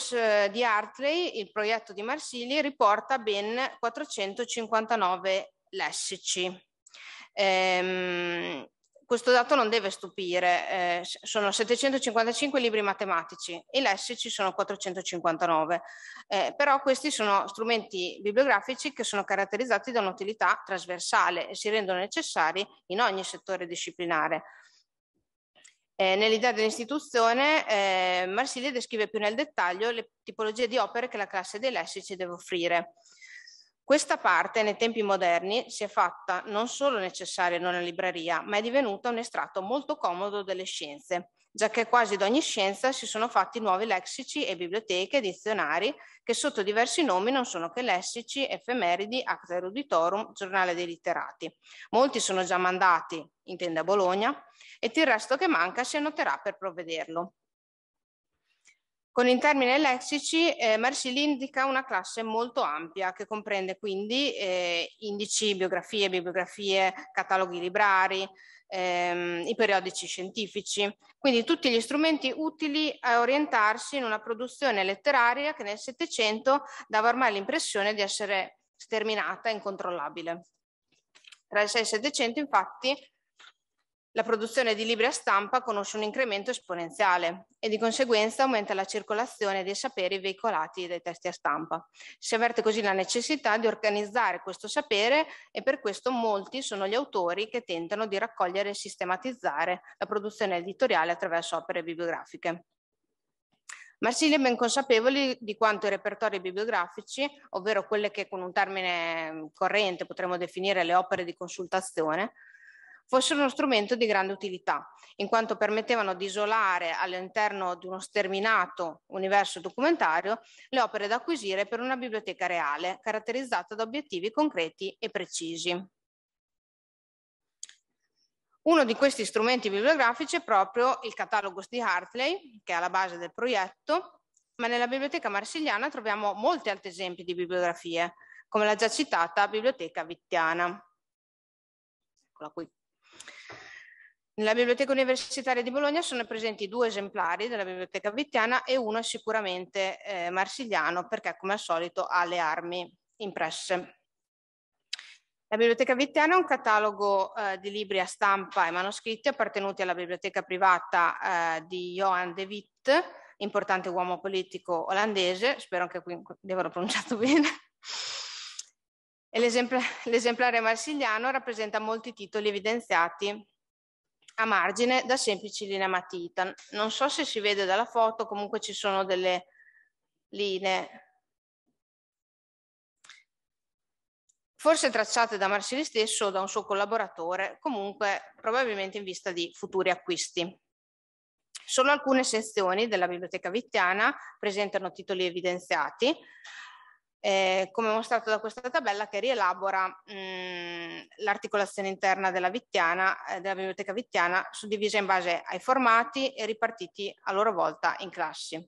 di Hartley il proietto di Marsili riporta ben 459 lessici. Ehm, questo dato non deve stupire, eh, sono 755 libri matematici, e i lessici sono 459, eh, però questi sono strumenti bibliografici che sono caratterizzati da un'utilità trasversale e si rendono necessari in ogni settore disciplinare. Eh, nell'idea dell'istituzione, eh, Marsiglia descrive più nel dettaglio le tipologie di opere che la classe dei lessici deve offrire. Questa parte nei tempi moderni si è fatta non solo necessaria in una libreria, ma è divenuta un estratto molto comodo delle scienze, già che quasi ad ogni scienza si sono fatti nuovi lessici e biblioteche e dizionari che sotto diversi nomi non sono che lessici, effemeridi, acta eruditorum, giornale dei literati. Molti sono già mandati, intende a Bologna, e il resto che manca si annoterà per provvederlo. Con i termini lessici, eh, Marsili indica una classe molto ampia che comprende quindi eh, indici, biografie, bibliografie, cataloghi librari, ehm, i periodici scientifici, quindi tutti gli strumenti utili a orientarsi in una produzione letteraria che nel Settecento dava ormai l'impressione di essere sterminata e incontrollabile. Tra il 6 e il 700 infatti la produzione di libri a stampa conosce un incremento esponenziale e di conseguenza aumenta la circolazione dei saperi veicolati dai testi a stampa. Si avverte così la necessità di organizzare questo sapere e per questo molti sono gli autori che tentano di raccogliere e sistematizzare la produzione editoriale attraverso opere bibliografiche. Marsiglia è ben consapevole di quanto i repertori bibliografici, ovvero quelle che con un termine corrente potremmo definire le opere di consultazione, fossero uno strumento di grande utilità, in quanto permettevano di isolare all'interno di uno sterminato universo documentario le opere da acquisire per una biblioteca reale, caratterizzata da obiettivi concreti e precisi. Uno di questi strumenti bibliografici è proprio il catalogo di Hartley, che è alla base del progetto, ma nella biblioteca marsigliana troviamo molti altri esempi di bibliografie, come la già citata Biblioteca Vittiana. Eccola qui. Nella Biblioteca Universitaria di Bologna sono presenti due esemplari della Biblioteca Vittiana e uno è sicuramente eh, marsigliano perché come al solito ha le armi impresse. La Biblioteca Vittiana è un catalogo eh, di libri a stampa e manoscritti appartenuti alla biblioteca privata eh, di Johan de Witt, importante uomo politico olandese, spero anche qui di averlo pronunciato bene. l'esemplare marsigliano rappresenta molti titoli evidenziati a margine da semplici linee matita. Non so se si vede dalla foto, comunque ci sono delle linee forse tracciate da Marsili stesso o da un suo collaboratore, comunque probabilmente in vista di futuri acquisti. Solo alcune sezioni della Biblioteca Vittiana presentano titoli evidenziati, eh, come mostrato da questa tabella che rielabora l'articolazione interna della, Vittiana, eh, della biblioteca Vittiana suddivisa in base ai formati e ripartiti a loro volta in classi.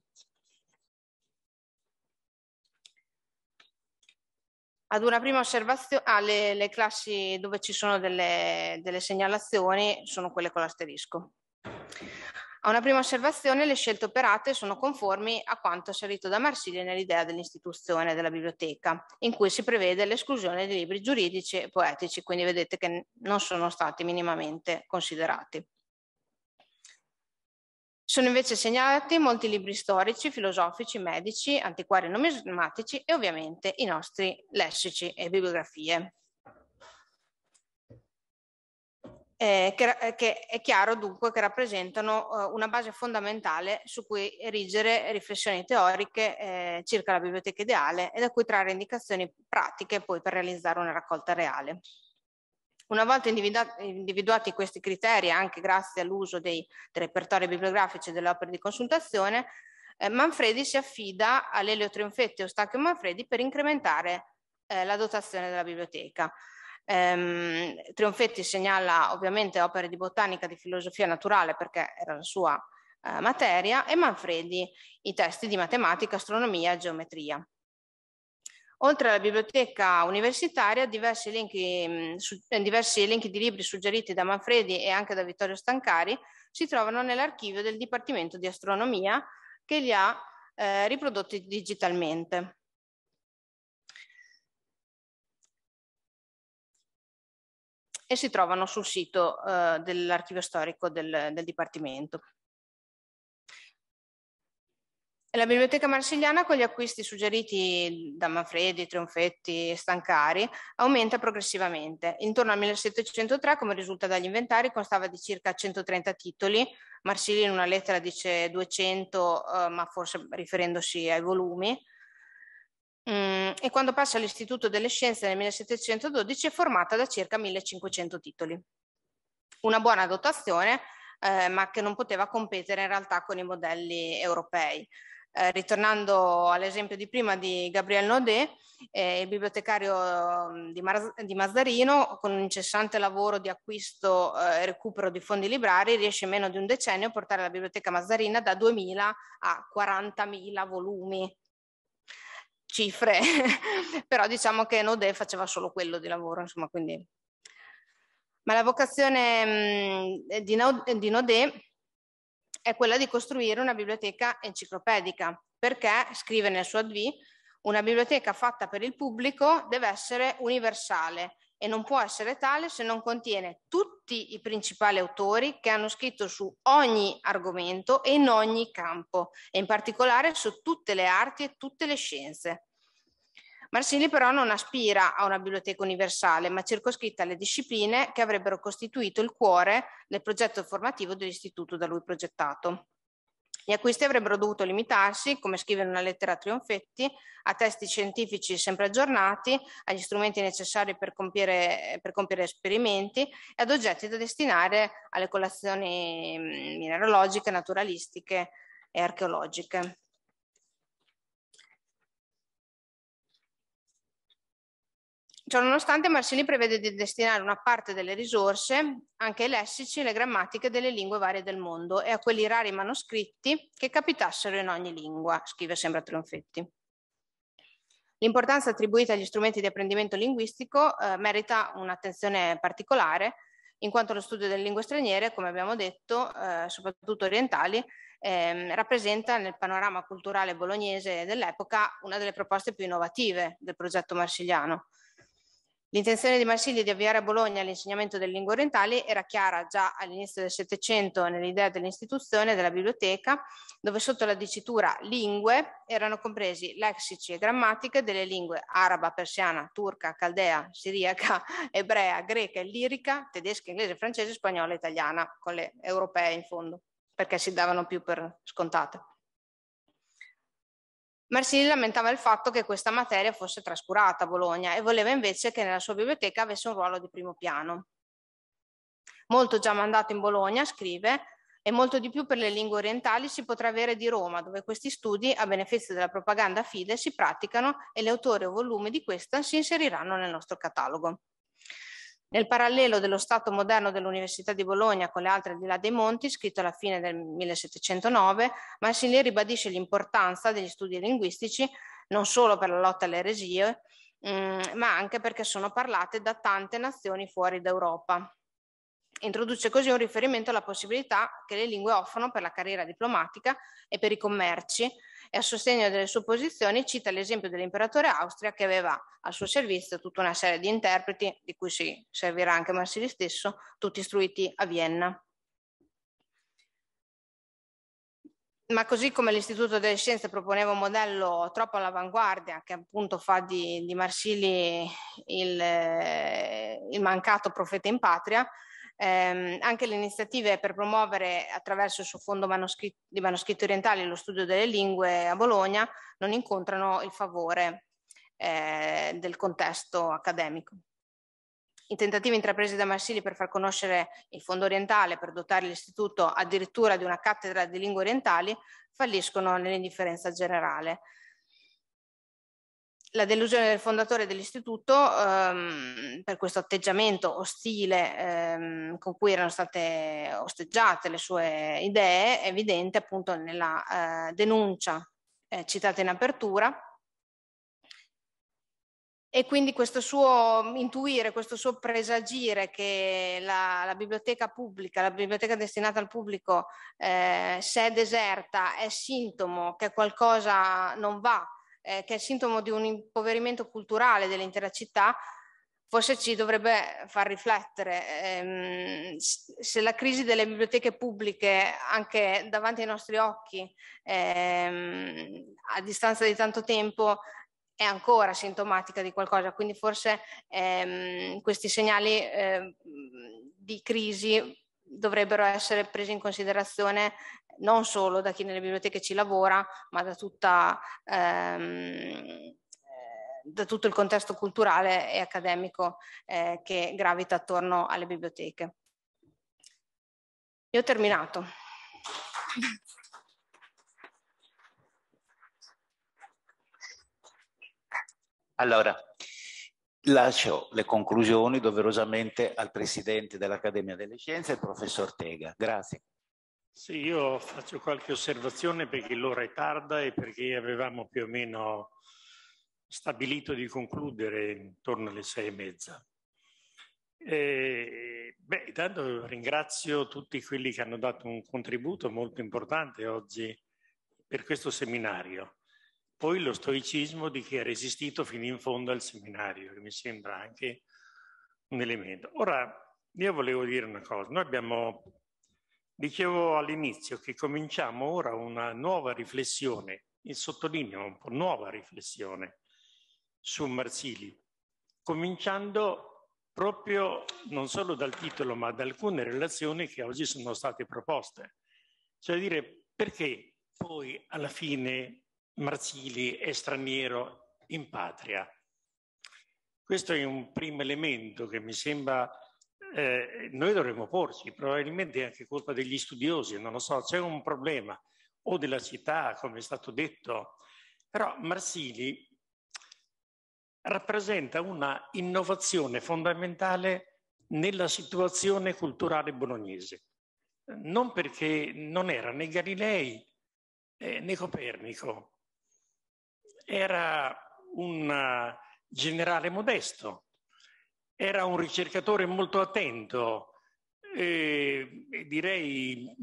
ad una prima osservazione, ah, le, le, classi dove ci sono delle, delle segnalazioni sono quelle con l'asterisco. A una prima osservazione le scelte operate sono conformi a quanto asserito da Marsiglia nell'idea dell'istituzione della biblioteca, in cui si prevede l'esclusione di libri giuridici e poetici, quindi vedete che non sono stati minimamente considerati. Sono invece segnalati molti libri storici, filosofici, medici, antiquari numismatici e ovviamente i nostri lessici e bibliografie. eh, che, eh, che, è chiaro dunque che rappresentano eh, una base fondamentale su cui erigere riflessioni teoriche eh, circa la biblioteca ideale e da cui trarre indicazioni pratiche poi per realizzare una raccolta reale. Una volta individuati questi criteri, anche grazie all'uso dei, dei repertori bibliografici e delle opere di consultazione, eh, Manfredi si affida all'Elio Trionfetti e Ostacchio Manfredi per incrementare eh, la dotazione della biblioteca. Ehm, Trionfetti segnala ovviamente opere di botanica, di filosofia naturale perché era la sua eh, materia e Manfredi i testi di matematica, astronomia e geometria. Oltre alla biblioteca universitaria, diversi elenchi, mm, eh, diversi elenchi, di libri suggeriti da Manfredi e anche da Vittorio Stancari si trovano nell'archivio del Dipartimento di Astronomia che li ha eh, riprodotti digitalmente. e si trovano sul sito eh, dell'archivio storico del, del Dipartimento. La biblioteca marsigliana con gli acquisti suggeriti da Manfredi, Trionfetti e Stancari aumenta progressivamente. Intorno al 1703, come risulta dagli inventari, constava di circa 130 titoli. Marsili in una lettera dice 200, eh, ma forse riferendosi ai volumi. Mm, e quando passa all'Istituto delle Scienze nel 1712 è formata da circa 1500 titoli. Una buona dotazione, eh, ma che non poteva competere in realtà con i modelli europei. Eh, ritornando all'esempio di prima di Gabriel Nodé, eh, il bibliotecario mm, di, Mar- di Mazzarino, con un incessante lavoro di acquisto eh, e eh, recupero di fondi librari, riesce in meno di un decennio a portare la biblioteca Mazzarina da 2.000 a 40.000 volumi cifre, però diciamo che Node faceva solo quello di lavoro, insomma, quindi... Ma la vocazione mhmm, di, no, Node è quella di costruire una biblioteca enciclopedica, perché, scrive nel suo ADV, una biblioteca fatta per il pubblico deve essere universale, e non può essere tale se non contiene tutti i principali autori che hanno scritto su ogni argomento e in ogni campo, e in particolare su tutte le arti e tutte le scienze. Marsili però non aspira a una biblioteca universale, ma circoscritta alle discipline che avrebbero costituito il cuore del progetto formativo dell'istituto da lui progettato. Gli acquisti avrebbero dovuto limitarsi, come scrive una lettera a Trionfetti, a testi scientifici sempre aggiornati, agli strumenti necessari per compiere, per compiere esperimenti e ad oggetti da destinare alle colazioni mm, mineralogiche, naturalistiche e archeologiche. Ciononostante Marsili prevede di destinare una parte delle risorse anche ai lessici e alle grammatiche delle lingue varie del mondo e a quelli rari manoscritti che capitassero in ogni lingua, scrive sempre Trionfetti. L'importanza attribuita agli strumenti di apprendimento linguistico eh, merita un'attenzione particolare, in quanto lo studio delle lingue straniere, come abbiamo detto, eh, soprattutto orientali, eh, rappresenta nel panorama culturale bolognese dell'epoca una delle proposte più innovative del progetto marsigliano L'intenzione di Marsiglia di avviare a Bologna l'insegnamento delle lingue orientali era chiara già all'inizio del Settecento nell'idea dell'istituzione della biblioteca, dove sotto la dicitura lingue erano compresi lessici e grammatiche delle lingue araba, persiana, turca, caldea, siriaca, ebrea, greca e lirica, tedesca, inglese, francese, spagnola e italiana, con le europee in fondo, perché si davano più per scontate. Marsili lamentava il fatto che questa materia fosse trascurata a Bologna e voleva invece che nella sua biblioteca avesse un ruolo di primo piano. Molto già mandato in Bologna, scrive, e molto di più per le lingue orientali si potrà avere di Roma, dove questi studi, a beneficio della propaganda fide, si praticano e gli autori o volumi di questa si inseriranno nel nostro catalogo. Nel parallelo dello stato moderno dell'Università di Bologna con le altre di là dei Monti, scritto alla fine del 1709, Mansilier ribadisce l'importanza degli studi linguistici non solo per la lotta alle eresie, mm, ma anche perché sono parlate da tante nazioni fuori d'Europa. Introduce così un riferimento alla possibilità che le lingue offrono per la carriera diplomatica e per i commerci, e a sostegno delle sue posizioni cita l'esempio dell'imperatore Austria che aveva al suo servizio tutta una serie di interpreti, di cui si servirà anche Marsili stesso, tutti istruiti a Vienna. ma così come l'Istituto delle Scienze proponeva un modello troppo all'avanguardia, che appunto fa di, di Marsili il, eh, il, mancato profeta in patria, Ehm, anche le iniziative per promuovere attraverso il suo fondo manoscrit- di manoscritti orientali lo studio delle lingue a Bologna non incontrano il favore eh, del contesto accademico. I tentativi intrapresi da Marsili per far conoscere il fondo orientale, per dotare l'istituto addirittura di una cattedra di lingue orientali, falliscono nell'indifferenza generale la delusione del fondatore dell'istituto ehm, per questo atteggiamento ostile ehm, con cui erano state osteggiate le sue idee è evidente appunto nella eh, denuncia eh, citata in apertura e quindi questo suo intuire, questo suo presagire che la, la biblioteca pubblica, la biblioteca destinata al pubblico eh, se è deserta è sintomo che qualcosa non va eh, che è sintomo di un impoverimento culturale dell'intera città, forse ci dovrebbe far riflettere. Ehm, se la crisi delle biblioteche pubbliche, anche davanti ai nostri occhi, ehm, a distanza di tanto tempo, è ancora sintomatica di qualcosa, quindi forse ehm, questi segnali ehm, di crisi dovrebbero essere prese in considerazione non solo da chi nelle biblioteche ci lavora, ma da, tutta, ehm, eh, da tutto il contesto culturale e accademico eh, che gravita attorno alle biblioteche. Io ho terminato. Allora, Lascio le conclusioni doverosamente al Presidente dell'Accademia delle Scienze, il Professor Tega. Grazie. Sì, io faccio qualche osservazione perché l'ora è tarda e perché avevamo più o meno stabilito di concludere intorno alle sei e mezza. E, beh, intanto ringrazio tutti quelli che hanno dato un contributo molto importante oggi per questo seminario poi lo stoicismo di chi ha resistito fino in fondo al seminario, che mi sembra anche un elemento. Ora, io volevo dire una cosa, noi abbiamo, dicevo all'inizio che cominciamo ora una nuova riflessione, e sottolineo un po' nuova riflessione su Marsili, cominciando proprio non solo dal titolo ma da alcune relazioni che oggi sono state proposte. Cioè dire perché poi alla fine Marzili è straniero in patria. Questo è un primo elemento che mi sembra eh, noi dovremmo porci, probabilmente è anche colpa degli studiosi, non lo so, c'è un problema o della città, come è stato detto, però Marsili rappresenta una innovazione fondamentale nella situazione culturale bolognese, non perché non era né Galilei eh, né Copernico, era un eh, generale modesto, era un ricercatore molto attento, eh, e direi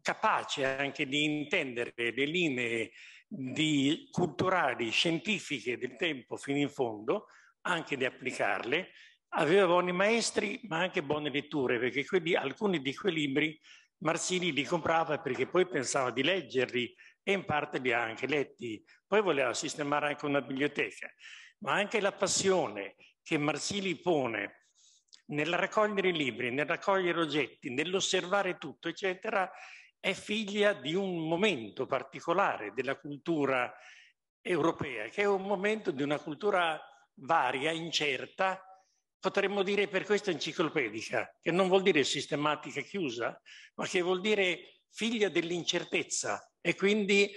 capace anche di intendere le linee di, culturali, scientifiche del tempo fino in fondo, anche di applicarle. Aveva buoni maestri, ma anche buone letture, perché quelli, alcuni di quei libri Marsili li comprava perché poi pensava di leggerli e in parte li ha anche letti. Poi voleva sistemare anche una biblioteca, ma anche la passione che Marsili pone nel raccogliere libri, nel raccogliere oggetti, nell'osservare tutto, eccetera, è figlia di un momento particolare della cultura europea, che è un momento di una cultura varia, incerta, potremmo dire per questo enciclopedica, che non vuol dire sistematica chiusa, ma che vuol dire figlia dell'incertezza e quindi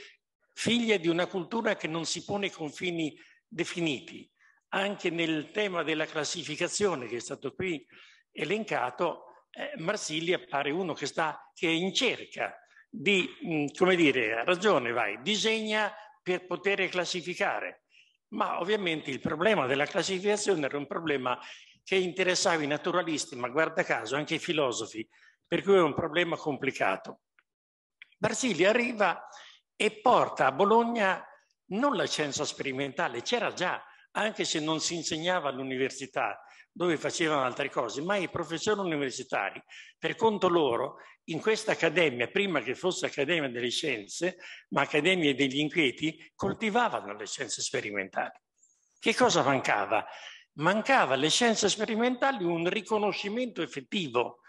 figlia di una cultura che non si pone confini definiti. Anche nel tema della classificazione che è stato qui elencato, eh, Marsili appare uno che, sta, che è in cerca di, mh, mm, come dire, ha ragione, vai, disegna per poter classificare. Ma ovviamente il problema della classificazione era un problema che interessava i naturalisti, ma guarda caso anche i filosofi, per cui è un problema complicato. Barsili arriva e porta a Bologna non la scienza sperimentale, c'era già, anche se non si insegnava all'università, dove facevano altre cose, ma i professori universitari, per conto loro, in questa accademia, prima che fosse Accademia delle Scienze, ma Accademia degli Inquieti, coltivavano le scienze sperimentali. Che cosa mancava? Mancava alle scienze sperimentali un riconoscimento effettivo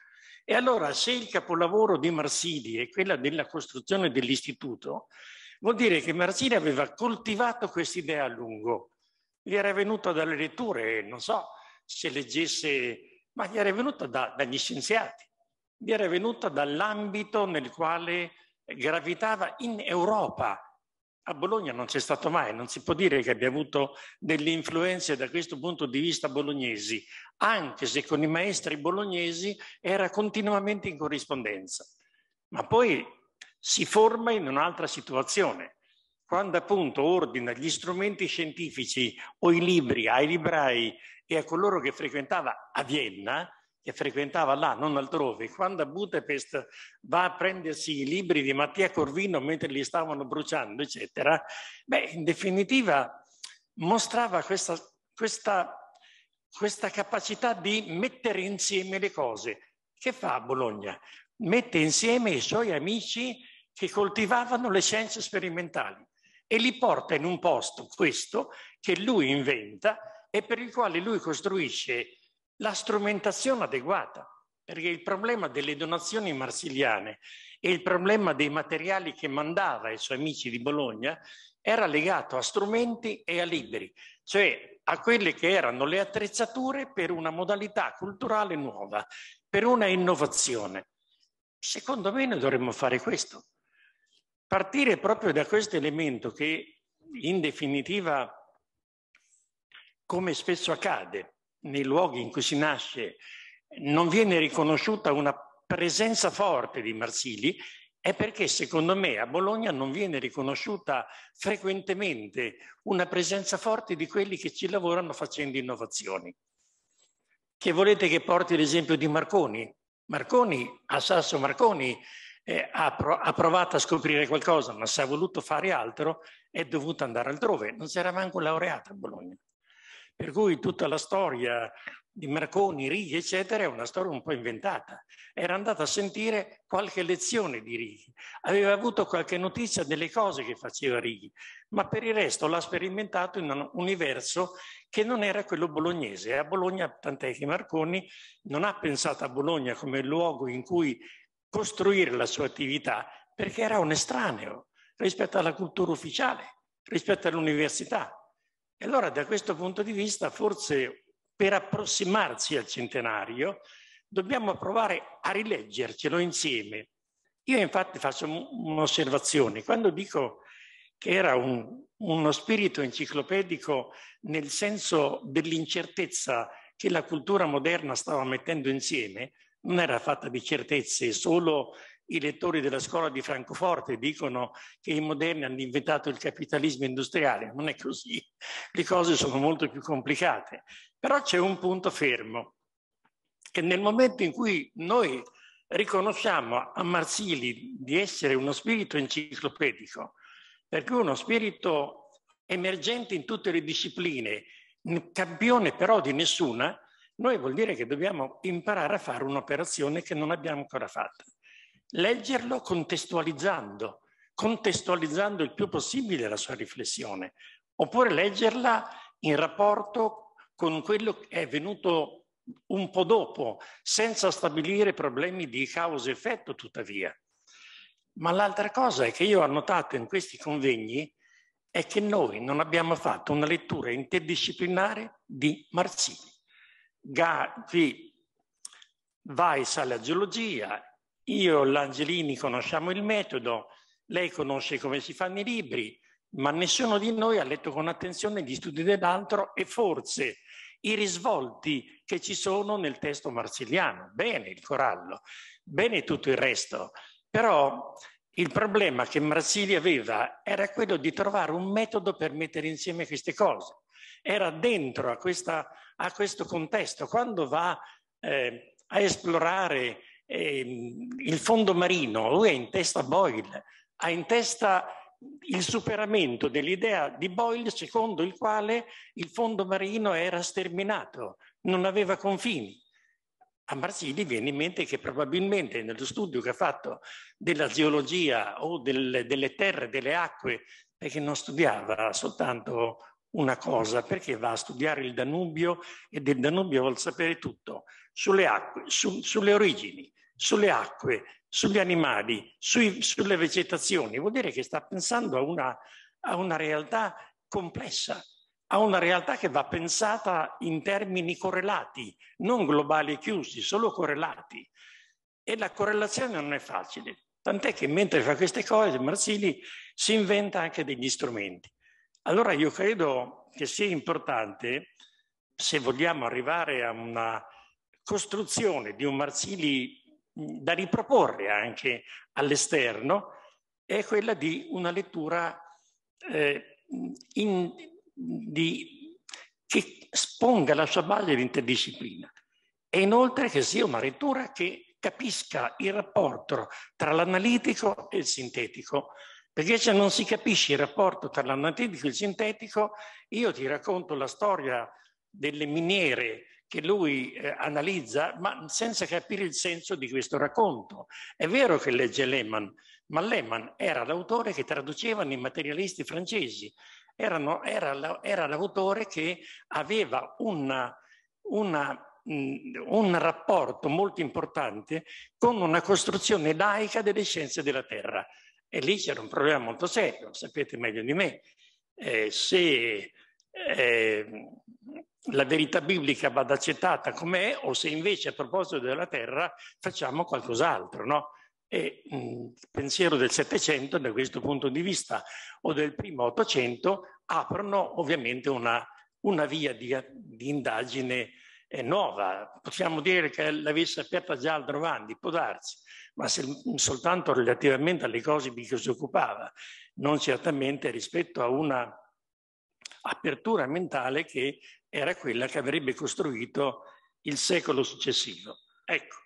e allora se il capolavoro di Marsili è quella della costruzione dell'istituto, vuol dire che Marsili aveva coltivato quest'idea a lungo. Gli era venuta dalle letture, non so se leggesse, ma gli era venuta da, dagli scienziati, gli era venuta dall'ambito nel quale gravitava in Europa a Bologna non c'è stato mai, non si può dire che abbia avuto delle influenze da questo punto di vista bolognesi, anche se con i maestri bolognesi era continuamente in corrispondenza. Ma poi si forma in un'altra situazione. Quando appunto ordina gli strumenti scientifici o i libri ai librai e a coloro che frequentava a Vienna, che frequentava là, non altrove, quando a Budapest va a prendersi i libri di Mattia Corvino mentre li stavano bruciando, eccetera, beh, in definitiva mostrava questa, questa, questa capacità di mettere insieme le cose. Che fa Bologna? Mette insieme i suoi amici che coltivavano le scienze sperimentali e li porta in un posto, questo, che lui inventa e per il quale lui costruisce la strumentazione adeguata, perché il problema delle donazioni marsiliane e il problema dei materiali che mandava ai suoi amici di Bologna era legato a strumenti e a libri, cioè a quelle che erano le attrezzature per una modalità culturale nuova, per una innovazione. Secondo me noi dovremmo fare questo, partire proprio da questo elemento che in definitiva, come spesso accade, nei luoghi in cui si nasce non viene riconosciuta una presenza forte di Marsili è perché secondo me a Bologna non viene riconosciuta frequentemente una presenza forte di quelli che ci lavorano facendo innovazioni. Che volete che porti l'esempio di Marconi? Marconi, a Sasso Marconi, eh, ha, pro ha, provato a scoprire qualcosa, ma se ha voluto fare altro è dovuto andare altrove. Non si era manco laureata a Bologna. Per cui tutta la storia di Marconi, Righi, eccetera, è una storia un po' inventata. Era andata a sentire qualche lezione di Righi, aveva avuto qualche notizia delle cose che faceva Righi, ma per il resto l'ha sperimentato in un universo che non era quello bolognese. A Bologna, tant'è che Marconi non ha pensato a Bologna come luogo in cui costruire la sua attività, perché era un estraneo rispetto alla cultura ufficiale, rispetto all'università, e allora da questo punto di vista forse per approssimarsi al centenario dobbiamo provare a rileggercelo insieme. Io infatti faccio un'osservazione. Quando dico che era un, uno spirito enciclopedico nel senso dell'incertezza che la cultura moderna stava mettendo insieme, non era fatta di certezze, solo i lettori della scuola di Francoforte dicono che i moderni hanno inventato il capitalismo industriale. Non è così, le cose sono molto più complicate. Però c'è un punto fermo, che nel momento in cui noi riconosciamo a Marsili di essere uno spirito enciclopedico, perché uno spirito emergente in tutte le discipline, campione però di nessuna, noi vuol dire che dobbiamo imparare a fare un'operazione che non abbiamo ancora fatto leggerlo contestualizzando, contestualizzando il più possibile la sua riflessione, oppure leggerla in rapporto con quello che è venuto un po' dopo, senza stabilire problemi di causa-effetto e tuttavia. Ma l'altra cosa che io ho notato in questi convegni è che noi non abbiamo fatto una lettura interdisciplinare di Marsini. Ga- vai sale a geologia, io, e l'Angelini, conosciamo il metodo, lei conosce come si fanno i libri, ma nessuno di noi ha letto con attenzione gli studi dell'altro e forse i risvolti che ci sono nel testo marsiliano. Bene il corallo, bene tutto il resto, però il problema che Marsili aveva era quello di trovare un metodo per mettere insieme queste cose. Era dentro a, questa, a questo contesto. Quando va eh, a esplorare eh, il fondo marino, lui ha in testa Boyle, ha in testa il superamento dell'idea di Boyle secondo il quale il fondo marino era sterminato, non aveva confini. A Marsili viene in mente che probabilmente nello studio che ha fatto della geologia o del, delle terre, delle acque, perché non studiava soltanto una cosa, perché va a studiare il Danubio e del Danubio vuol sapere tutto, sulle acque, su, sulle origini, sulle acque, sugli animali, sui, sulle vegetazioni, vuol dire che sta pensando a una, a una realtà complessa, a una realtà che va pensata in termini correlati, non globali e chiusi, solo correlati. E la correlazione non è facile, tant'è che mentre fa queste cose Marsili si inventa anche degli strumenti. Allora io credo che sia importante, se vogliamo arrivare a una costruzione di un Marsili da riproporre anche all'esterno è quella di una lettura eh, in, di, che sponga la sua base di interdisciplina e inoltre che sia una lettura che capisca il rapporto tra l'analitico e il sintetico. Perché se non si capisce il rapporto tra l'analitico e il sintetico, io ti racconto la storia delle miniere che lui eh, analizza, ma senza capire il senso di questo racconto. È vero che legge Lehmann, ma Lehmann era l'autore che traducevano i materialisti francesi, Erano, era, era, l'autore che aveva una, una un rapporto molto importante con una costruzione laica delle scienze della Terra. E lì c'era un problema molto serio, sapete meglio di me. Eh, se eh, la verità biblica vada accettata com'è o se invece a proposito della terra facciamo qualcos'altro, no? E il mm, pensiero del Settecento da questo punto di vista o del primo Ottocento aprono ovviamente una, una via di, di indagine eh, nuova. Possiamo dire che l'avesse aperta già Aldrovandi, può darsi, ma se, mm, soltanto relativamente alle cose di cui si occupava, non certamente rispetto a una apertura mentale che era quella che avrebbe costruito il secolo successivo. Ecco,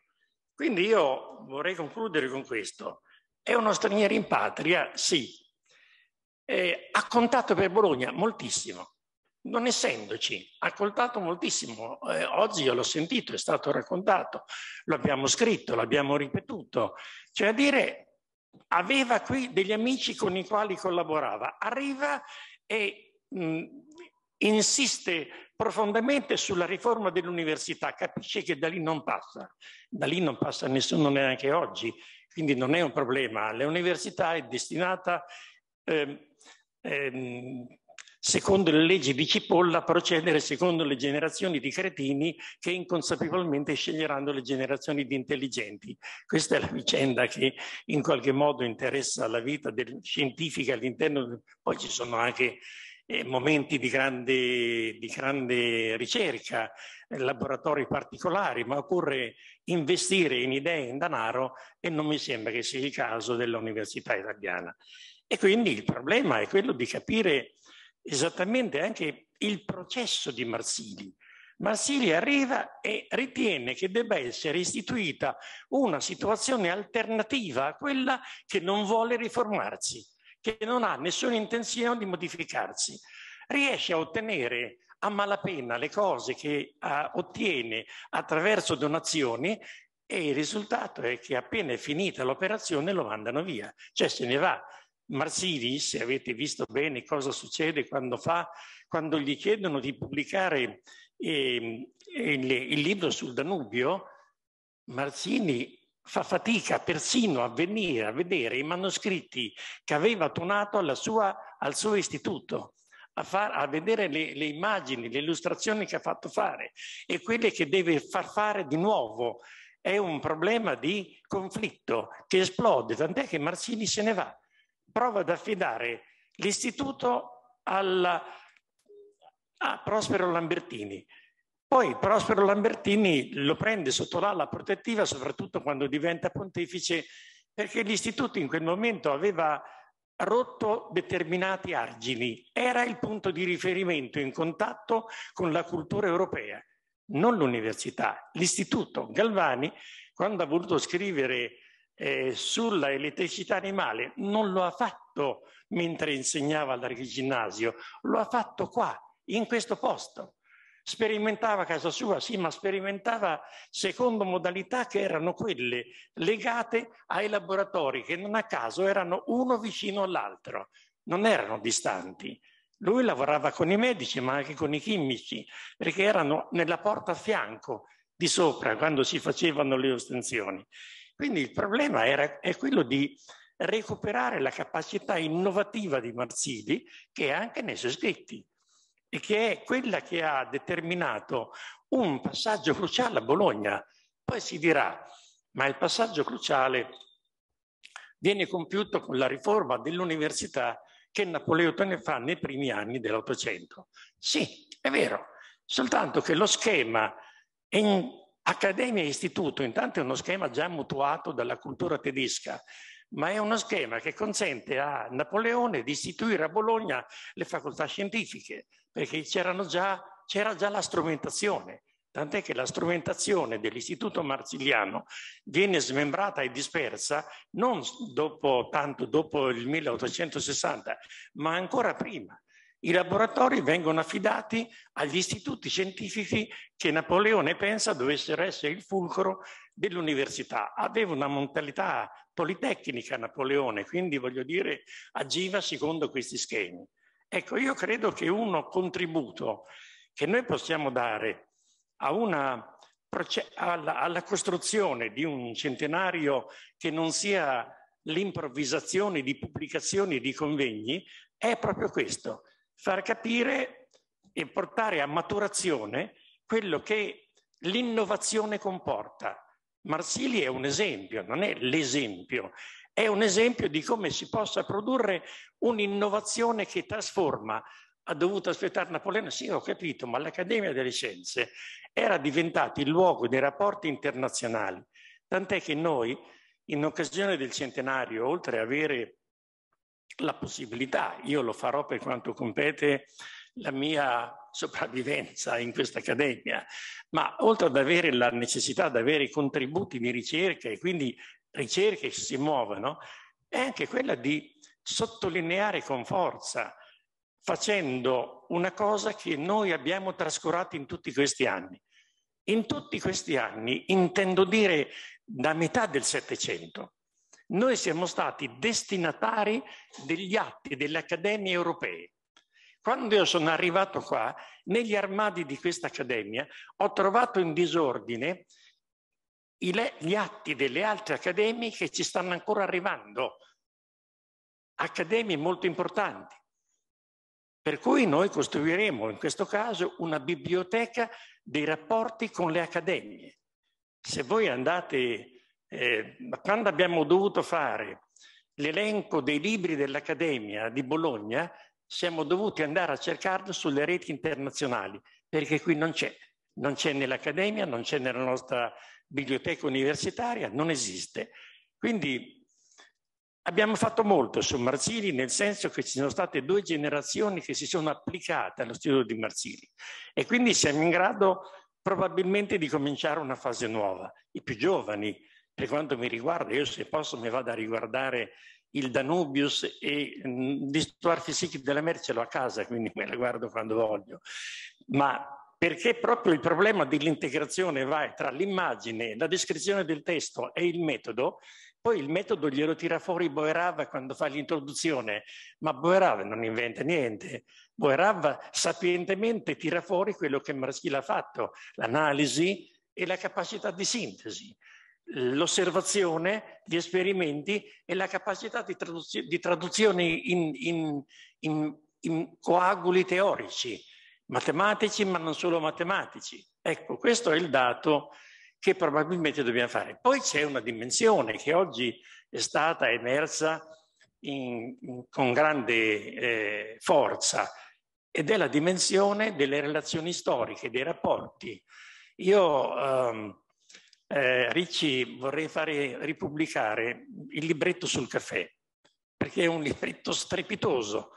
quindi io vorrei concludere con questo. È uno straniero in patria? Sì. Eh, ha contato per Bologna moltissimo, non essendoci, ha contato moltissimo. Eh, oggi io l'ho sentito, è stato raccontato, lo abbiamo scritto, l'abbiamo ripetuto. Cioè a dire, aveva qui degli amici con i quali collaborava. Arriva e mh, mm, insiste profondamente sulla riforma dell'università, capisce che da lì non passa, da lì non passa nessuno neanche oggi, quindi non è un problema. L'università è destinata, eh, eh, secondo le leggi di Cipolla, a procedere secondo le generazioni di cretini che inconsapevolmente sceglieranno le generazioni di intelligenti. Questa è la vicenda che in qualche modo interessa la vita del, scientifica all'interno, poi ci sono anche eh, momenti di grande, di grande ricerca, eh, laboratori particolari, ma occorre investire in idee, in denaro e non mi sembra che sia il caso dell'università italiana. E quindi il problema è quello di capire esattamente anche il processo di Marsili. Marsili arriva e ritiene che debba essere istituita una situazione alternativa a quella che non vuole riformarsi che non ha nessuna intenzione di modificarsi. Riesce a ottenere a malapena le cose che uh, ottiene attraverso donazioni e il risultato è che appena è finita l'operazione lo mandano via, cioè se ne va. Marsili, se avete visto bene cosa succede quando, fa, quando gli chiedono di pubblicare eh, il, il libro sul Danubio, Marzini fa fatica persino a venire a vedere i manoscritti che aveva donato al suo istituto, a, far, a vedere le, le, immagini, le illustrazioni che ha fatto fare e quelle che deve far fare di nuovo. È un problema di conflitto che esplode, tant'è che Marsini se ne va. Prova ad affidare l'istituto alla, a Prospero Lambertini poi Prospero Lambertini lo prende sotto l'ala protettiva, soprattutto quando diventa pontefice, perché l'istituto in quel momento aveva rotto determinati argini, era il punto di riferimento in contatto con la cultura europea, non l'università. L'istituto Galvani, quando ha voluto scrivere eh, sulla elettricità animale, non lo ha fatto mentre insegnava all'archiginnasio, lo ha fatto qua, in questo posto. Sperimentava a casa sua, sì, ma sperimentava secondo modalità che erano quelle legate ai laboratori, che non a caso erano uno vicino all'altro, non erano distanti. Lui lavorava con i medici, ma anche con i chimici, perché erano nella porta a fianco di sopra quando si facevano le ostensioni. Quindi il problema era, è quello di recuperare la capacità innovativa di Marzilli che è anche nei suoi scritti e che è quella che ha determinato un passaggio cruciale a Bologna. Poi si dirà, ma il passaggio cruciale viene compiuto con la riforma dell'università che Napoleone fa nei primi anni dell'Ottocento. Sì, è vero, soltanto che lo schema in accademia e istituto intanto è uno schema già mutuato dalla cultura tedesca, ma è uno schema che consente a Napoleone di istituire a Bologna le facoltà scientifiche, perché già, c'era già la strumentazione, tant'è che la strumentazione dell'Istituto Marziliano viene smembrata e dispersa non dopo, tanto dopo il 1860, ma ancora prima. I laboratori vengono affidati agli istituti scientifici che Napoleone pensa dovessero essere il fulcro dell'università. Aveva una mentalità politecnica Napoleone, quindi voglio dire agiva secondo questi schemi. Ecco, io credo che uno contributo che noi possiamo dare una, alla, alla costruzione di un centenario che non sia l'improvvisazione di pubblicazioni e di convegni è proprio questo, far capire e portare a maturazione quello che l'innovazione comporta. Marsili è un esempio, non è l'esempio, è un esempio di come si possa produrre un'innovazione che trasforma. Ha dovuto aspettare Napoleone, sì, ho capito, ma l'Accademia delle Scienze era diventata il luogo dei rapporti internazionali. Tant'è che noi, in occasione del centenario, oltre ad avere la possibilità, io lo farò per quanto compete la mia sopravvivenza in questa accademia, ma oltre ad avere la necessità di avere contributi di ricerca e quindi ricerche che si muovono, è anche quella di sottolineare con forza, facendo una cosa che noi abbiamo trascurato in tutti questi anni. In tutti questi anni, intendo dire da metà del Settecento, noi siamo stati destinatari degli atti delle accademie europee. Quando io sono arrivato qua, negli armadi di questa accademia, ho trovato in disordine gli atti delle altre accademie che ci stanno ancora arrivando, accademie molto importanti. Per cui noi costruiremo in questo caso una biblioteca dei rapporti con le accademie. Se voi andate, eh, quando abbiamo dovuto fare l'elenco dei libri dell'Accademia di Bologna, siamo dovuti andare a cercarlo sulle reti internazionali, perché qui non c'è, non c'è nell'Accademia, non c'è nella nostra biblioteca universitaria non esiste. Quindi abbiamo fatto molto su Marzilli nel senso che ci sono state due generazioni che si sono applicate allo studio di Marzilli e quindi siamo in grado probabilmente di cominciare una fase nuova. I più giovani, per quanto mi riguarda, io se posso mi vado a riguardare il Danubius e l'Histoire mm, Physique della l'ho a casa, quindi me la guardo quando voglio. Ma perché proprio il problema dell'integrazione va tra l'immagine, la descrizione del testo e il metodo. Poi il metodo glielo tira fuori Boerav quando fa l'introduzione, ma Boerav non inventa niente. Boerav sapientemente tira fuori quello che Marschil ha fatto, l'analisi e la capacità di sintesi, l'osservazione, gli esperimenti e la capacità di, traduzio- di traduzione in, in, in, in coaguli teorici matematici, ma non solo matematici. Ecco, questo è il dato che probabilmente dobbiamo fare. Poi c'è una dimensione che oggi è stata emersa in, in, con grande eh, forza ed è la dimensione delle relazioni storiche, dei rapporti. Io, ehm, eh, Ricci, vorrei fare ripubblicare il libretto sul caffè, perché è un libretto strepitoso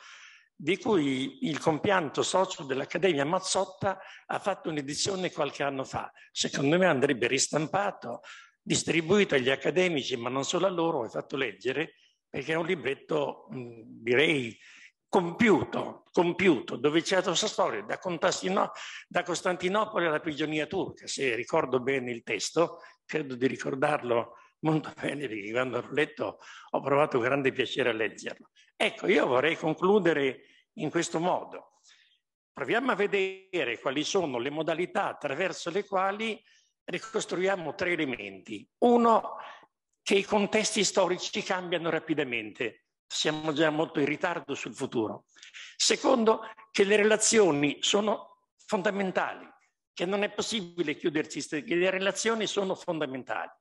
di cui il compianto socio dell'Accademia Mazzotta ha fatto un'edizione qualche anno fa. Secondo me andrebbe ristampato, distribuito agli accademici, ma non solo a loro, e fatto leggere, perché è un libretto, direi, compiuto, compiuto, dove c'è la sua storia, da, da, Costantinopoli alla prigionia turca, se ricordo bene il testo, credo di ricordarlo molto bene perché quando l'ho letto ho provato grande piacere a leggerlo. Ecco, io vorrei concludere in questo modo. Proviamo a vedere quali sono le modalità attraverso le quali ricostruiamo tre elementi. Uno, che i contesti storici cambiano rapidamente, siamo già molto in ritardo sul futuro. Secondo, che le relazioni sono fondamentali, che non è possibile chiuderci, che le relazioni sono fondamentali.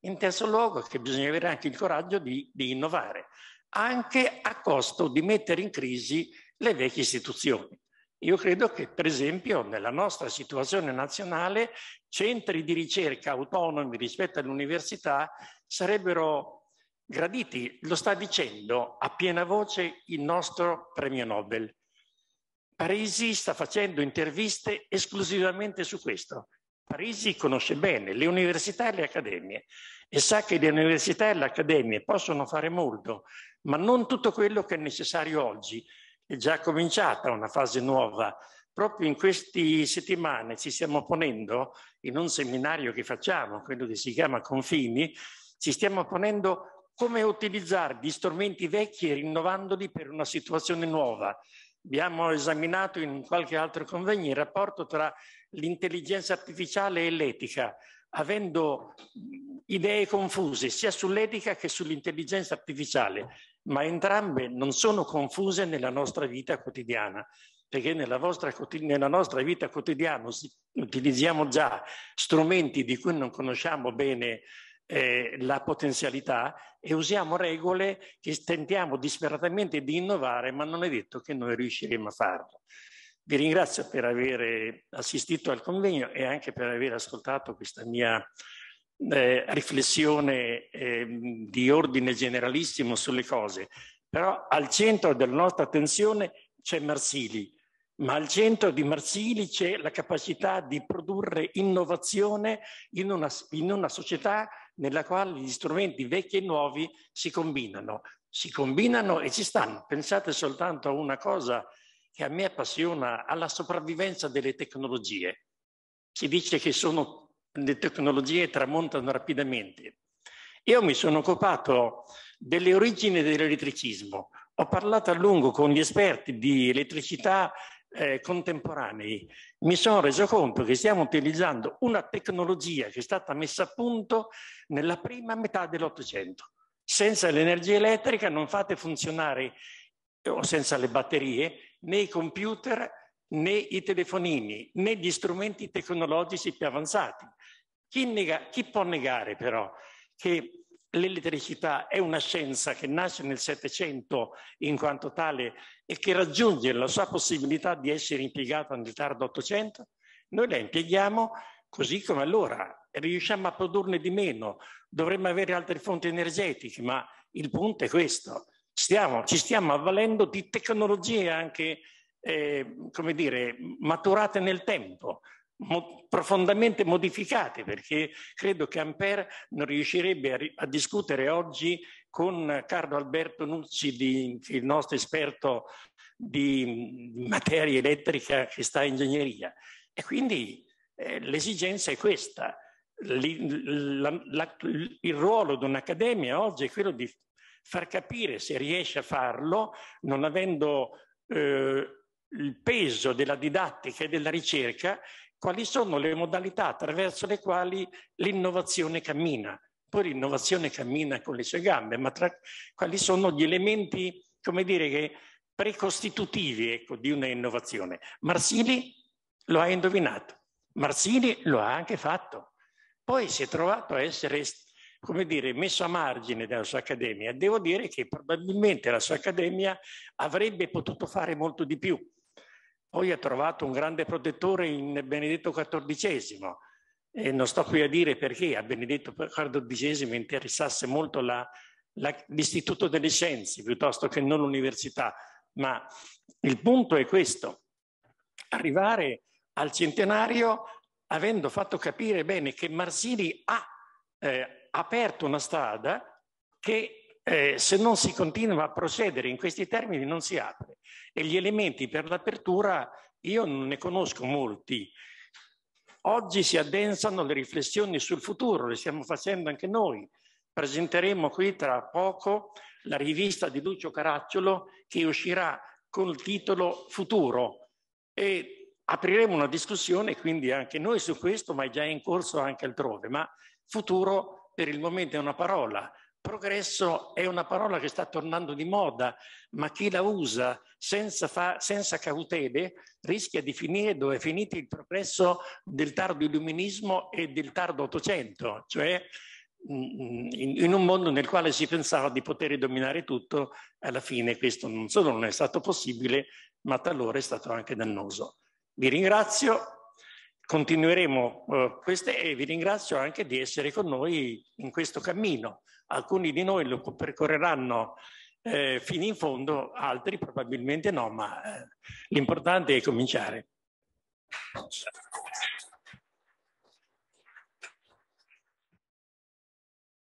In terzo luogo, che bisogna avere anche il coraggio di, di innovare, anche a costo di mettere in crisi le vecchie istituzioni. Io credo che, per esempio, nella nostra situazione nazionale, centri di ricerca autonomi rispetto all'università sarebbero graditi. Lo sta dicendo a piena voce il nostro premio Nobel. Parisi sta facendo interviste esclusivamente su questo. Parisi conosce bene le università e le accademie e sa che le università e le accademie possono fare molto, ma non tutto quello che è necessario oggi è già cominciata una fase nuova. Proprio in queste settimane ci stiamo ponendo, in un seminario che facciamo, quello che si chiama Confini, ci stiamo ponendo come utilizzare gli strumenti vecchi e rinnovandoli per una situazione nuova. Abbiamo esaminato in qualche altro convegno il rapporto tra l'intelligenza artificiale e l'etica, avendo idee confuse sia sull'etica che sull'intelligenza artificiale ma entrambe non sono confuse nella nostra vita quotidiana, perché nella, vostra, nella nostra vita quotidiana utilizziamo già strumenti di cui non conosciamo bene eh, la potenzialità e usiamo regole che tentiamo disperatamente di innovare, ma non è detto che noi riusciremo a farlo. Vi ringrazio per aver assistito al convegno e anche per aver ascoltato questa mia eh, riflessione eh, di ordine generalissimo sulle cose, però al centro della nostra attenzione c'è Marsili, ma al centro di Marsili c'è la capacità di produrre innovazione in una, in una società nella quale gli strumenti vecchi e nuovi si combinano, si combinano e ci stanno. Pensate soltanto a una cosa che a me appassiona, alla sopravvivenza delle tecnologie. Si dice che sono le tecnologie tramontano rapidamente. Io mi sono occupato delle origini dell'elettricismo, ho parlato a lungo con gli esperti di elettricità eh, contemporanei, mi sono reso conto che stiamo utilizzando una tecnologia che è stata messa a punto nella prima metà dell'Ottocento. Senza l'energia elettrica non fate funzionare, o senza le batterie, né i computer né i telefonini, né gli strumenti tecnologici più avanzati. Chi, nega, chi può negare però che l'elettricità è una scienza che nasce nel Settecento in quanto tale e che raggiunge la sua possibilità di essere impiegata nel tardo Ottocento? Noi la impieghiamo così come allora, riusciamo a produrne di meno, dovremmo avere altre fonti energetiche, ma il punto è questo, stiamo, ci stiamo avvalendo di tecnologie anche eh, come dire, maturate nel tempo, mo- profondamente modificate, perché credo che Ampère non riuscirebbe a, ri- a discutere oggi con Carlo Alberto Nucci, di, il nostro esperto di materia elettrica che sta in ingegneria. E quindi eh, l'esigenza è questa. L- la- la- il ruolo di un'accademia oggi è quello di far capire se riesce a farlo, non avendo eh, il peso della didattica e della ricerca, quali sono le modalità attraverso le quali l'innovazione cammina. Poi l'innovazione cammina con le sue gambe, ma tra, quali sono gli elementi, come dire, che precostitutivi ecco, di una innovazione. Marsili lo ha indovinato, Marsili lo ha anche fatto. Poi si è trovato a essere, come dire, messo a margine dalla sua accademia. Devo dire che probabilmente la sua accademia avrebbe potuto fare molto di più. Poi ha trovato un grande protettore in Benedetto XIV e non sto qui a dire perché a Benedetto XIV interessasse molto la, la, l'Istituto delle Scienze piuttosto che non l'università, ma il punto è questo, arrivare al centenario avendo fatto capire bene che Marsili ha eh, aperto una strada che eh, se non si continua a procedere in questi termini non si apre e gli elementi per l'apertura io non ne conosco molti. Oggi si addensano le riflessioni sul futuro, le stiamo facendo anche noi. Presenteremo qui tra poco la rivista di Lucio Caracciolo che uscirà col titolo Futuro e apriremo una discussione quindi anche noi su questo, ma è già in corso anche altrove. Ma futuro per il momento è una parola, Progresso è una parola che sta tornando di moda, ma chi la usa senza, fa, senza cautele rischia di finire dove è finito il progresso del tardo illuminismo e del tardo Ottocento, cioè mm, mm, in, un mondo nel quale si pensava di poter dominare tutto, alla fine questo non solo non è stato possibile, ma talora è stato anche dannoso. Vi ringrazio, continueremo eh, queste e vi ringrazio anche di essere con noi in questo cammino. Alcuni di noi lo percorreranno eh, fino in fondo, altri probabilmente no, ma eh, l'importante è cominciare.